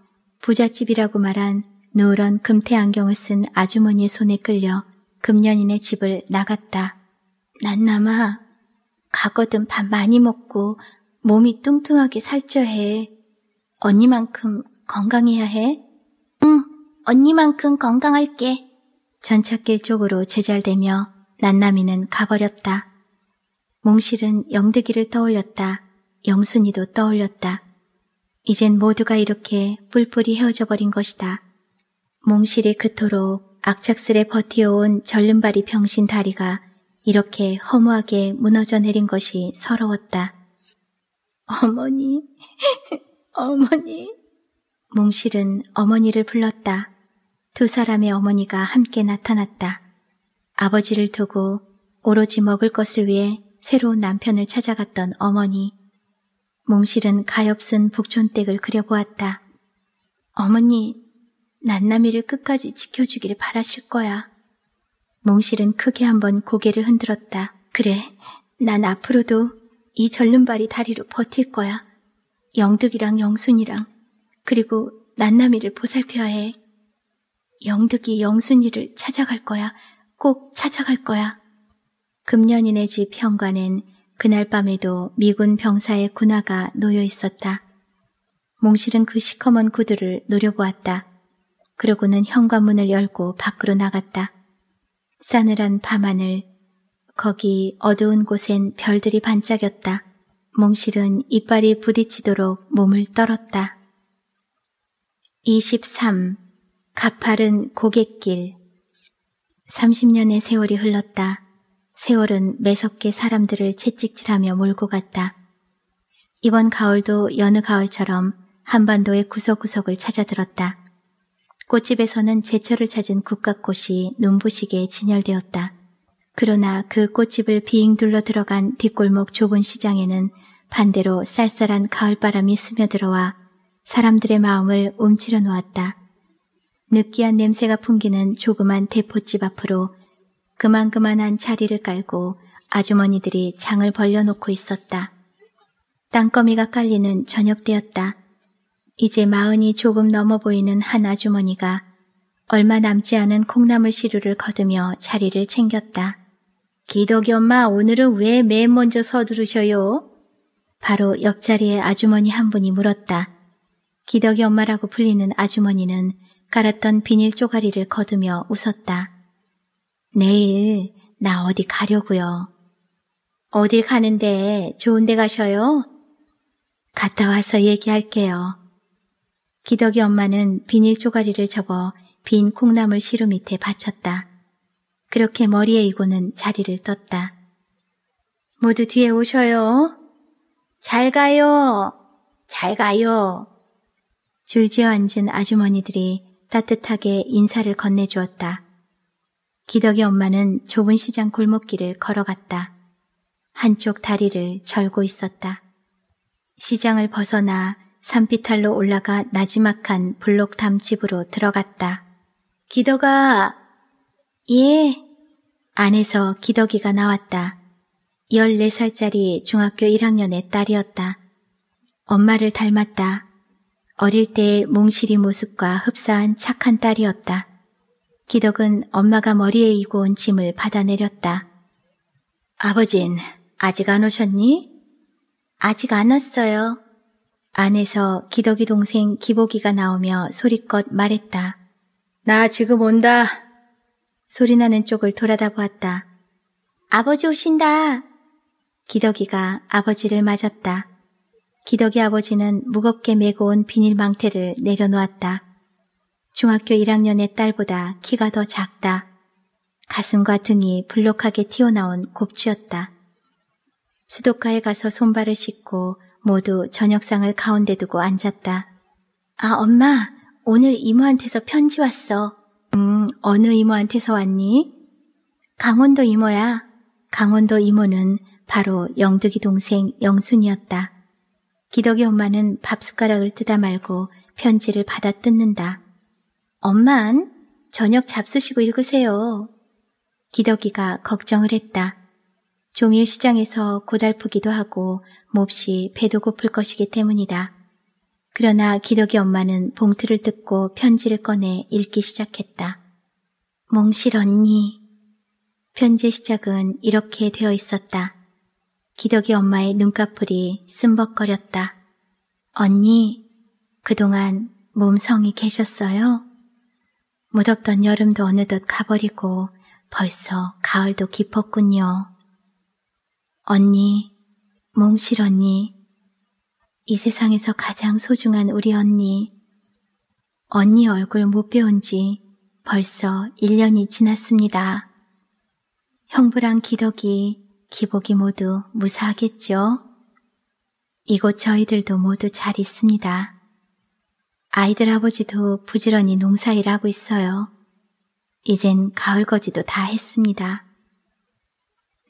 부잣집이라고 말한 누란 금태 안경을 쓴 아주머니의 손에 끌려 금년인의 집을 나갔다. 난나마 가거든 밥 많이 먹고 몸이 뚱뚱하게 살쪄 해. 언니만큼 건강해야 해. 응, 언니만큼 건강할게. 전찻길 쪽으로 제잘대며 난남이는 가버렸다. 몽실은 영득이를 떠올렸다. 영순이도 떠올렸다. 이젠 모두가 이렇게 뿔뿔이 헤어져 버린 것이다. 몽실이 그토록 악착스레 버티어온 절름발이 병신 다리가 이렇게 허무하게 무너져 내린 것이 서러웠다. 어머니. 어머니. 몽실은 어머니를 불렀다. 두 사람의 어머니가 함께 나타났다. 아버지를 두고 오로지 먹을 것을 위해 새로운 남편을 찾아갔던 어머니. 몽실은 가엾은 복촌댁을 그려보았다. 어머니, 난남이를 끝까지 지켜주길 바라실 거야. 몽실은 크게 한번 고개를 흔들었다. 그래, 난 앞으로도 이 절름발이 다리로 버틸 거야. 영득이랑 영순이랑 그리고 난나미를 보살펴야 해. 영득이 영순이를 찾아갈 거야. 꼭 찾아갈 거야. 금년인의 집 현관엔 그날 밤에도 미군 병사의 군화가 놓여 있었다. 몽실은 그 시커먼 구두를 노려보았다. 그러고는 현관문을 열고 밖으로 나갔다. 싸늘한 밤하늘, 거기 어두운 곳엔 별들이 반짝였다. 몸실은 이빨이 부딪히도록 몸을 떨었다. 23. 가파른 고갯길 30년의 세월이 흘렀다. 세월은 매섭게 사람들을 채찍질하며 몰고 갔다. 이번 가을도 여느 가을처럼 한반도의 구석구석을 찾아들었다. 꽃집에서는 제철을 찾은 국가꽃이 눈부시게 진열되었다. 그러나 그 꽃집을 비행 둘러 들어간 뒷골목 좁은 시장에는 반대로 쌀쌀한 가을바람이 스며들어와 사람들의 마음을 움츠려 놓았다. 느끼한 냄새가 풍기는 조그만 대포집 앞으로 그만그만한 자리를 깔고 아주머니들이 장을 벌려놓고 있었다. 땅거미가 깔리는 저녁때였다. 이제 마흔이 조금 넘어 보이는 한 아주머니가 얼마 남지 않은 콩나물 시루를 거두며 자리를 챙겼다. 기덕이 엄마 오늘은 왜 맨 먼저 서두르셔요? 바로 옆자리에 아주머니 한 분이 물었다. 기덕이 엄마라고 불리는 아주머니는 깔았던 비닐 쪼가리를 거두며 웃었다. 내일 나 어디 가려고요. 어딜 가는데 좋은 데 가셔요? 갔다 와서 얘기할게요. 기덕이 엄마는 비닐 쪼가리를 접어 빈 콩나물 시루 밑에 받쳤다. 그렇게 머리에 이고는 자리를 떴다. 모두 뒤에 오셔요. 잘 가요. 잘 가요. 줄지어 앉은 아주머니들이 따뜻하게 인사를 건네주었다. 기덕이 엄마는 좁은 시장 골목길을 걸어갔다. 한쪽 다리를 절고 있었다. 시장을 벗어나 산비탈로 올라가 나지막한 블록 담집으로 들어갔다. 기덕아! 예! 안에서 기덕이가 나왔다. 14살짜리 중학교 1학년의 딸이었다. 엄마를 닮았다. 어릴 때의 몽실이 모습과 흡사한 착한 딸이었다. 기덕은 엄마가 머리에 이고 온 짐을 받아내렸다. 아버진, 아직 안 오셨니? 아직 안 왔어요. 안에서 기덕이 동생 기복이가 나오며 소리껏 말했다. 나 지금 온다. 소리나는 쪽을 돌아다 보았다. 아버지 오신다. 기덕이가 아버지를 맞았다. 기덕이 아버지는 무겁게 메고 온 비닐망태를 내려놓았다. 중학교 1학년의 딸보다 키가 더 작다. 가슴과 등이 불룩하게 튀어나온 곱지였다 수도가에 가서 손발을 씻고 모두 저녁상을 가운데 두고 앉았다. 아, 엄마, 오늘 이모한테서 편지 왔어. 음, 어느 이모한테서 왔니? 강원도 이모야. 강원도 이모는 바로 영득이 동생 영순이었다. 기덕이 엄마는 밥숟가락을 뜯다 말고 편지를 받아 뜯는다. 엄만, 저녁 잡수시고 읽으세요. 기덕이가 걱정을 했다. 종일 시장에서 고달프기도 하고 몹시 배도 고플 것이기 때문이다. 그러나 기덕이 엄마는 봉투를 뜯고 편지를 꺼내 읽기 시작했다. 몽실 언니. 편지 의 시작은 이렇게 되어 있었다. 기덕이 엄마의 눈꺼풀이 쓴벅거렸다. 언니, 그동안 몸성이 계셨어요? 무덥던 여름도 어느덧 가버리고 벌써 가을도 깊었군요. 언니, 몽실 언니, 이 세상에서 가장 소중한 우리 언니, 언니 얼굴 못 배운 지 벌써 1년이 지났습니다. 형부랑 기덕이 기복이 모두 무사하겠죠? 이곳 저희들도 모두 잘 있습니다. 아이들 아버지도 부지런히 농사일 하고 있어요. 이젠 가을 거지도 다 했습니다.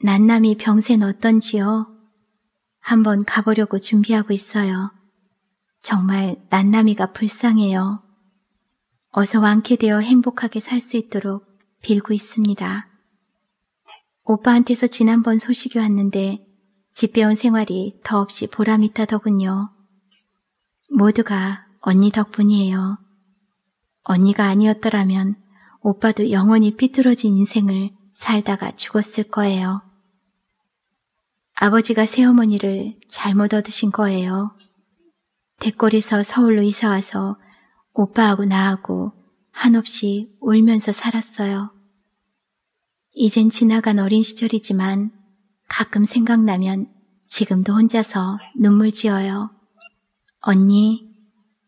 난남이 병는 어떤지요? 한번 가보려고 준비하고 있어요. 정말 난남이가 불쌍해요. 어서 완쾌되어 행복하게 살 수 있도록 빌고 있습니다. 오빠한테서 지난번 소식이 왔는데 집배원 생활이 더없이 보람있다더군요. 모두가 언니 덕분이에요. 언니가 아니었더라면 오빠도 영원히 삐뚤어진 인생을 살다가 죽었을 거예요. 아버지가 새어머니를 잘못 얻으신 거예요. 대골에서 서울로 이사와서 오빠하고 나하고 한없이 울면서 살았어요. 이젠 지나간 어린 시절이지만 가끔 생각나면 지금도 혼자서 눈물 지어요. 언니,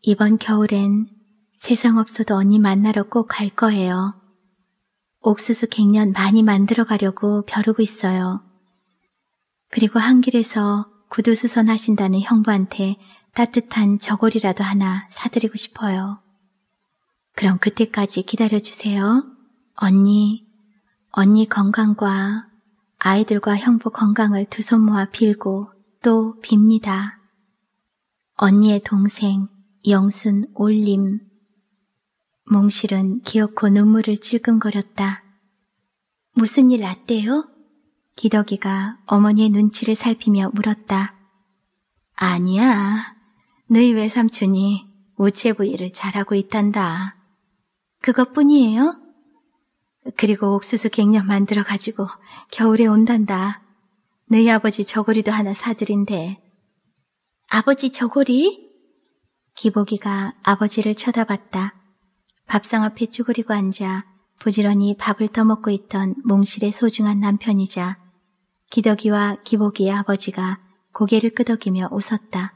이번 겨울엔 세상 없어도 언니 만나러 꼭 갈 거예요. 옥수수 갱년 많이 만들어 가려고 벼르고 있어요. 그리고 한 길에서 구두수선 하신다는 형부한테 따뜻한 저고리라도 하나 사드리고 싶어요. 그럼 그때까지 기다려주세요. 언니. 언니 건강과 아이들과 형부 건강을 두 손 모아 빌고 또 빕니다. 언니의 동생 영순 올림. 몽실은 기어코 눈물을 찔끔거렸다. 무슨 일 났대요? 기덕이가 어머니의 눈치를 살피며 물었다. 아니야. 너희 외삼촌이 우체부 일을 잘하고 있단다. 그것뿐이에요? 그리고 옥수수 갱년 만들어 가지고 겨울에 온단다. 너희 아버지 저고리도 하나 사드린대. 아버지 저고리? 기복이가 아버지를 쳐다봤다. 밥상 앞에 쭈그리고 앉아 부지런히 밥을 떠먹고 있던 몽실의 소중한 남편이자 기덕이와 기복이의 아버지가 고개를 끄덕이며 웃었다.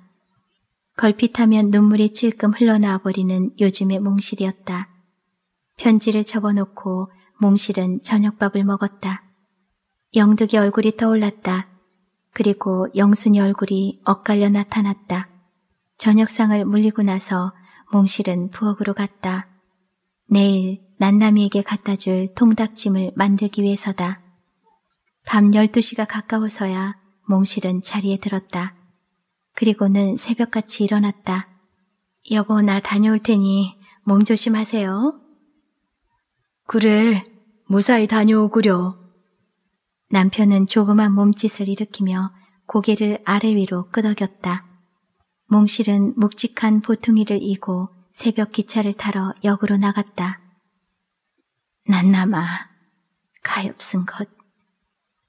걸핏하면 눈물이 찔끔 흘러나와 버리는 요즘의 몽실이었다. 편지를 접어놓고 몸실은 저녁밥을 먹었다. 영득의 얼굴이 떠올랐다. 그리고 영순이 얼굴이 엇갈려 나타났다. 저녁상을 물리고 나서 몽실은 부엌으로 갔다. 내일 난남이에게 갖다 줄 통닭찜을 만들기 위해서다. 밤 12시가 가까워서야 몽실은 자리에 들었다. 그리고는 새벽같이 일어났다. 여보, 나 다녀올 테니 몸 조심하세요. 그래, 무사히 다녀오구려. 남편은 조그만 몸짓을 일으키며 고개를 아래 위로 끄덕였다. 몽실은 묵직한 보퉁이를 이고 새벽 기차를 타러 역으로 나갔다. 난나마 가엾은 것.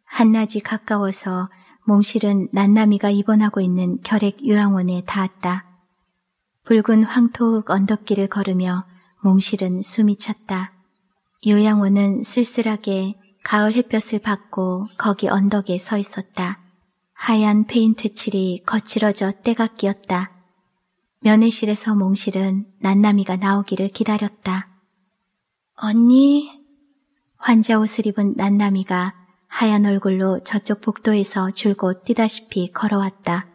한낮이 가까워서 몽실은 난나미가 입원하고 있는 결핵 요양원에 닿았다. 붉은 황토 언덕길을 걸으며 몽실은 숨이 찼다. 요양원은 쓸쓸하게 가을 햇볕을 받고 거기 언덕에 서 있었다. 하얀 페인트 칠이 거칠어져 때가 끼었다. 면회실에서 몽실은 난나미가 나오기를 기다렸다. 언니? 환자 옷을 입은 난나미가 하얀 얼굴로 저쪽 복도에서 줄곧 뛰다시피 걸어왔다.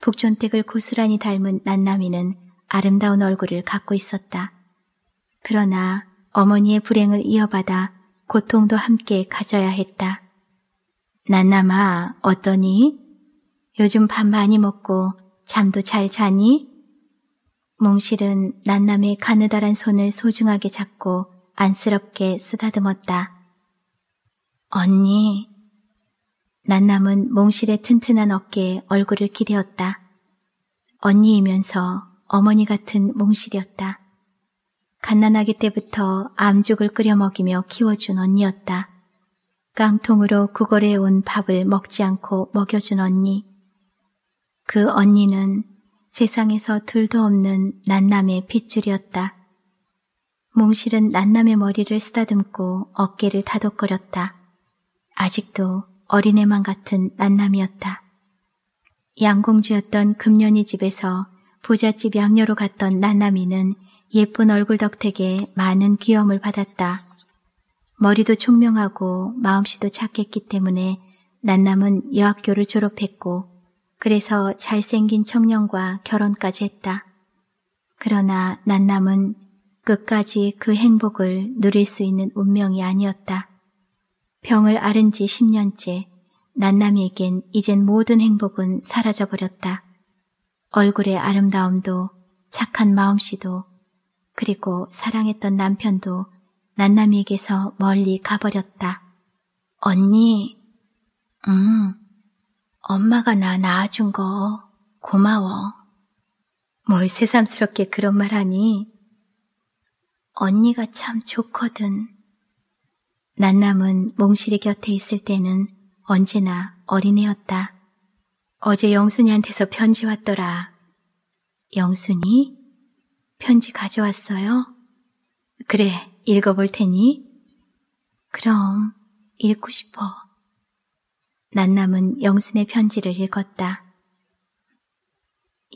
북촌댁을 고스란히 닮은 난나미는 아름다운 얼굴을 갖고 있었다. 그러나 어머니의 불행을 이어받아 고통도 함께 가져야 했다. 난나마 어떠니? 요즘 밥 많이 먹고 잠도 잘 자니? 몽실은 난남의 가느다란 손을 소중하게 잡고 안쓰럽게 쓰다듬었다. 언니. 난남은 몽실의 튼튼한 어깨에 얼굴을 기대었다. 언니이면서 어머니 같은 몽실이었다. 갓난아기 때부터 암죽을 끓여 먹이며 키워준 언니였다. 깡통으로 구걸해 온 밥을 먹지 않고 먹여준 언니. 그 언니는 세상에서 둘도 없는 난남의 핏줄이었다. 몽실은 난남의 머리를 쓰다듬고 어깨를 다독거렸다. 아직도 어린애만 같은 난남이었다. 양공주였던 금년이 집에서 부잣집 양녀로 갔던 난남이는 예쁜 얼굴 덕택에 많은 귀염을 받았다. 머리도 총명하고 마음씨도 착했기 때문에 난남은 여학교를 졸업했고 그래서 잘생긴 청년과 결혼까지 했다. 그러나 난남은 끝까지 그 행복을 누릴 수 있는 운명이 아니었다. 병을 앓은 지 10년째 난남에겐 이 이젠 모든 행복은 사라져버렸다. 얼굴의 아름다움도 착한 마음씨도 그리고 사랑했던 남편도 난남이에게서 멀리 가버렸다. 언니, 응, 엄마가 나 낳아준 거 고마워. 뭘 새삼스럽게 그런 말 하니? 언니가 참 좋거든. 난남은 몽실이 곁에 있을 때는 언제나 어린애였다. 어제 영순이한테서 편지 왔더라. 영순이? 편지 가져왔어요? 그래, 읽어볼 테니. 그럼, 읽고 싶어. 난남은 영순의 편지를 읽었다.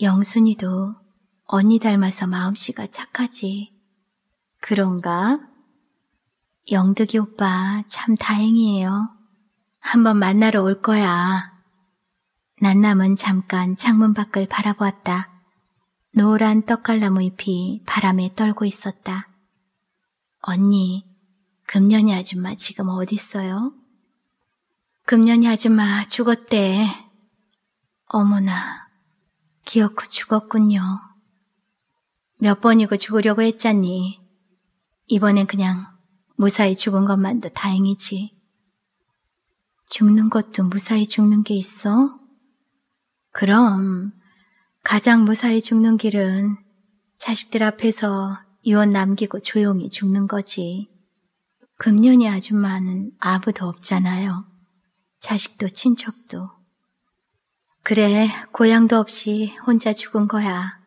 영순이도 언니 닮아서 마음씨가 착하지. 그런가? 영득이 오빠 참 다행이에요. 한번 만나러 올 거야. 난남은 잠깐 창문 밖을 바라보았다. 노란 떡갈나무 잎이 바람에 떨고 있었다. 언니, 금년이 아줌마 지금 어딨어요? 금년이 아줌마 죽었대. 어머나, 기어코 죽었군요. 몇 번이고 죽으려고 했잖니. 이번엔 그냥 무사히 죽은 것만도 다행이지. 죽는 것도 무사히 죽는 게 있어? 그럼 가장 무사히 죽는 길은 자식들 앞에서 유언 남기고 조용히 죽는 거지. 금년이 아줌마는 아무도 없잖아요. 자식도 친척도. 그래, 고향도 없이 혼자 죽은 거야.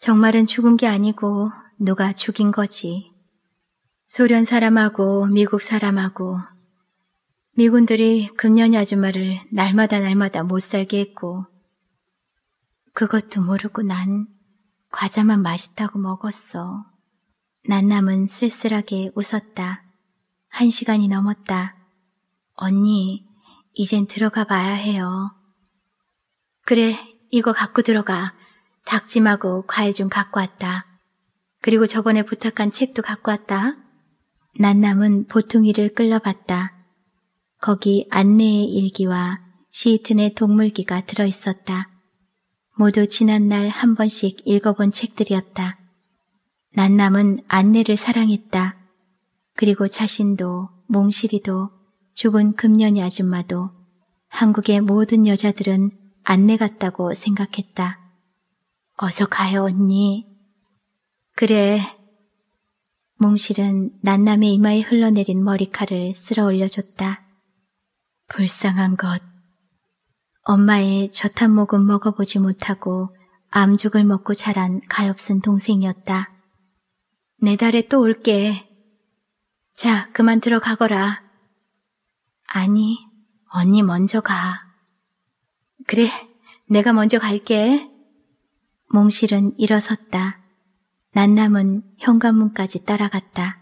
정말은 죽은 게 아니고 누가 죽인 거지. 소련 사람하고 미국 사람하고 미군들이 금년이 아줌마를 날마다 날마다 못 살게 했고 그것도 모르고 난 과자만 맛있다고 먹었어. 난남은 쓸쓸하게 웃었다. 한 시간이 넘었다. 언니, 이젠 들어가 봐야 해요. 그래, 이거 갖고 들어가. 닭찜하고 과일 좀 갖고 왔다. 그리고 저번에 부탁한 책도 갖고 왔다. 난남은 보통이를 끌러봤다. 거기 안내의 일기와 시이튼의 동물기가 들어있었다. 모두 지난 날 한 번씩 읽어본 책들이었다. 난남은 안내를 사랑했다. 그리고 자신도 몽실이도 죽은 금년이 아줌마도 한국의 모든 여자들은 안내 같다고 생각했다. 어서 가요, 언니. 그래. 몽실은 난남의 이마에 흘러내린 머리카락을 쓸어 올려줬다. 불쌍한 것. 엄마의 젖한 모금 먹어보지 못하고 암죽을 먹고 자란 가엾은 동생이었다. 내 달에 또 올게. 자, 그만 들어가거라. 아니, 언니 먼저 가. 그래, 내가 먼저 갈게. 몽실은 일어섰다. 난남은 현관문까지 따라갔다.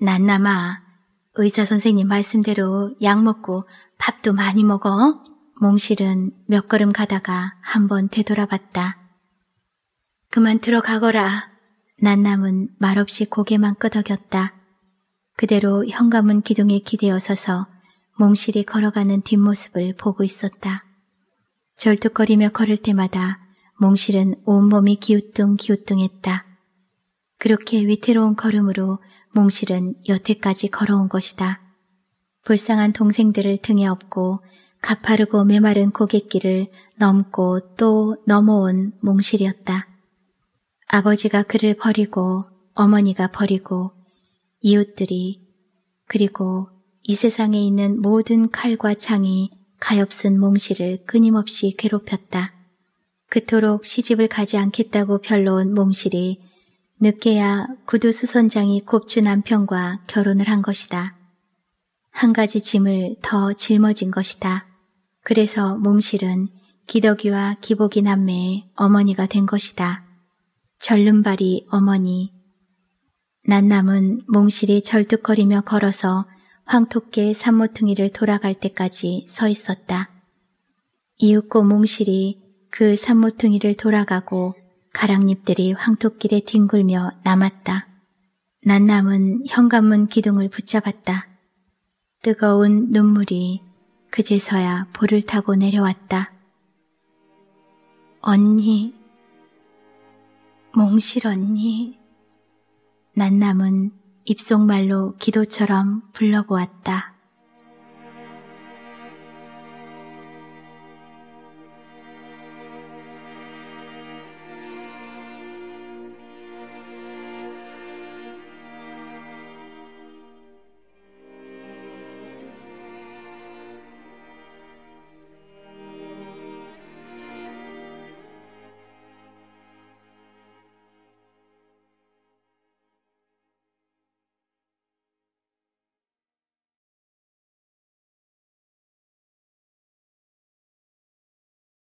난남아, 의사 선생님 말씀대로 약 먹고 밥도 많이 먹어. 몽실은 몇 걸음 가다가 한 번 되돌아봤다. 그만 들어가거라. 난남은 말없이 고개만 끄덕였다. 그대로 현관문 기둥에 기대어 서서 몽실이 걸어가는 뒷모습을 보고 있었다. 절뚝거리며 걸을 때마다 몽실은 온몸이 기우뚱기우뚱했다. 그렇게 위태로운 걸음으로 몽실은 여태까지 걸어온 것이다. 불쌍한 동생들을 등에 업고 가파르고 메마른 고갯길을 넘고 또 넘어온 몽실이었다. 아버지가 그를 버리고 어머니가 버리고 이웃들이 그리고 이 세상에 있는 모든 칼과 창이 가엾은 몽실을 끊임없이 괴롭혔다. 그토록 시집을 가지 않겠다고 별로온 몽실이 늦게야 구두 수선장이 곱주 남편과 결혼을 한 것이다. 한 가지 짐을 더 짊어진 것이다. 그래서 몽실은 기덕이와 기복이 남매의 어머니가 된 것이다. 절름발이 어머니. 난남은 몽실이 절뚝거리며 걸어서 황토길 산모퉁이를 돌아갈 때까지 서 있었다. 이윽고 몽실이 그 산모퉁이를 돌아가고 가랑잎들이 황토길에 뒹굴며 남았다. 난남은 현관문 기둥을 붙잡았다. 뜨거운 눈물이 그제서야 볼을 타고 내려왔다. 언니, 몽실 언니, 난남은 입속말로 기도처럼 불러보았다.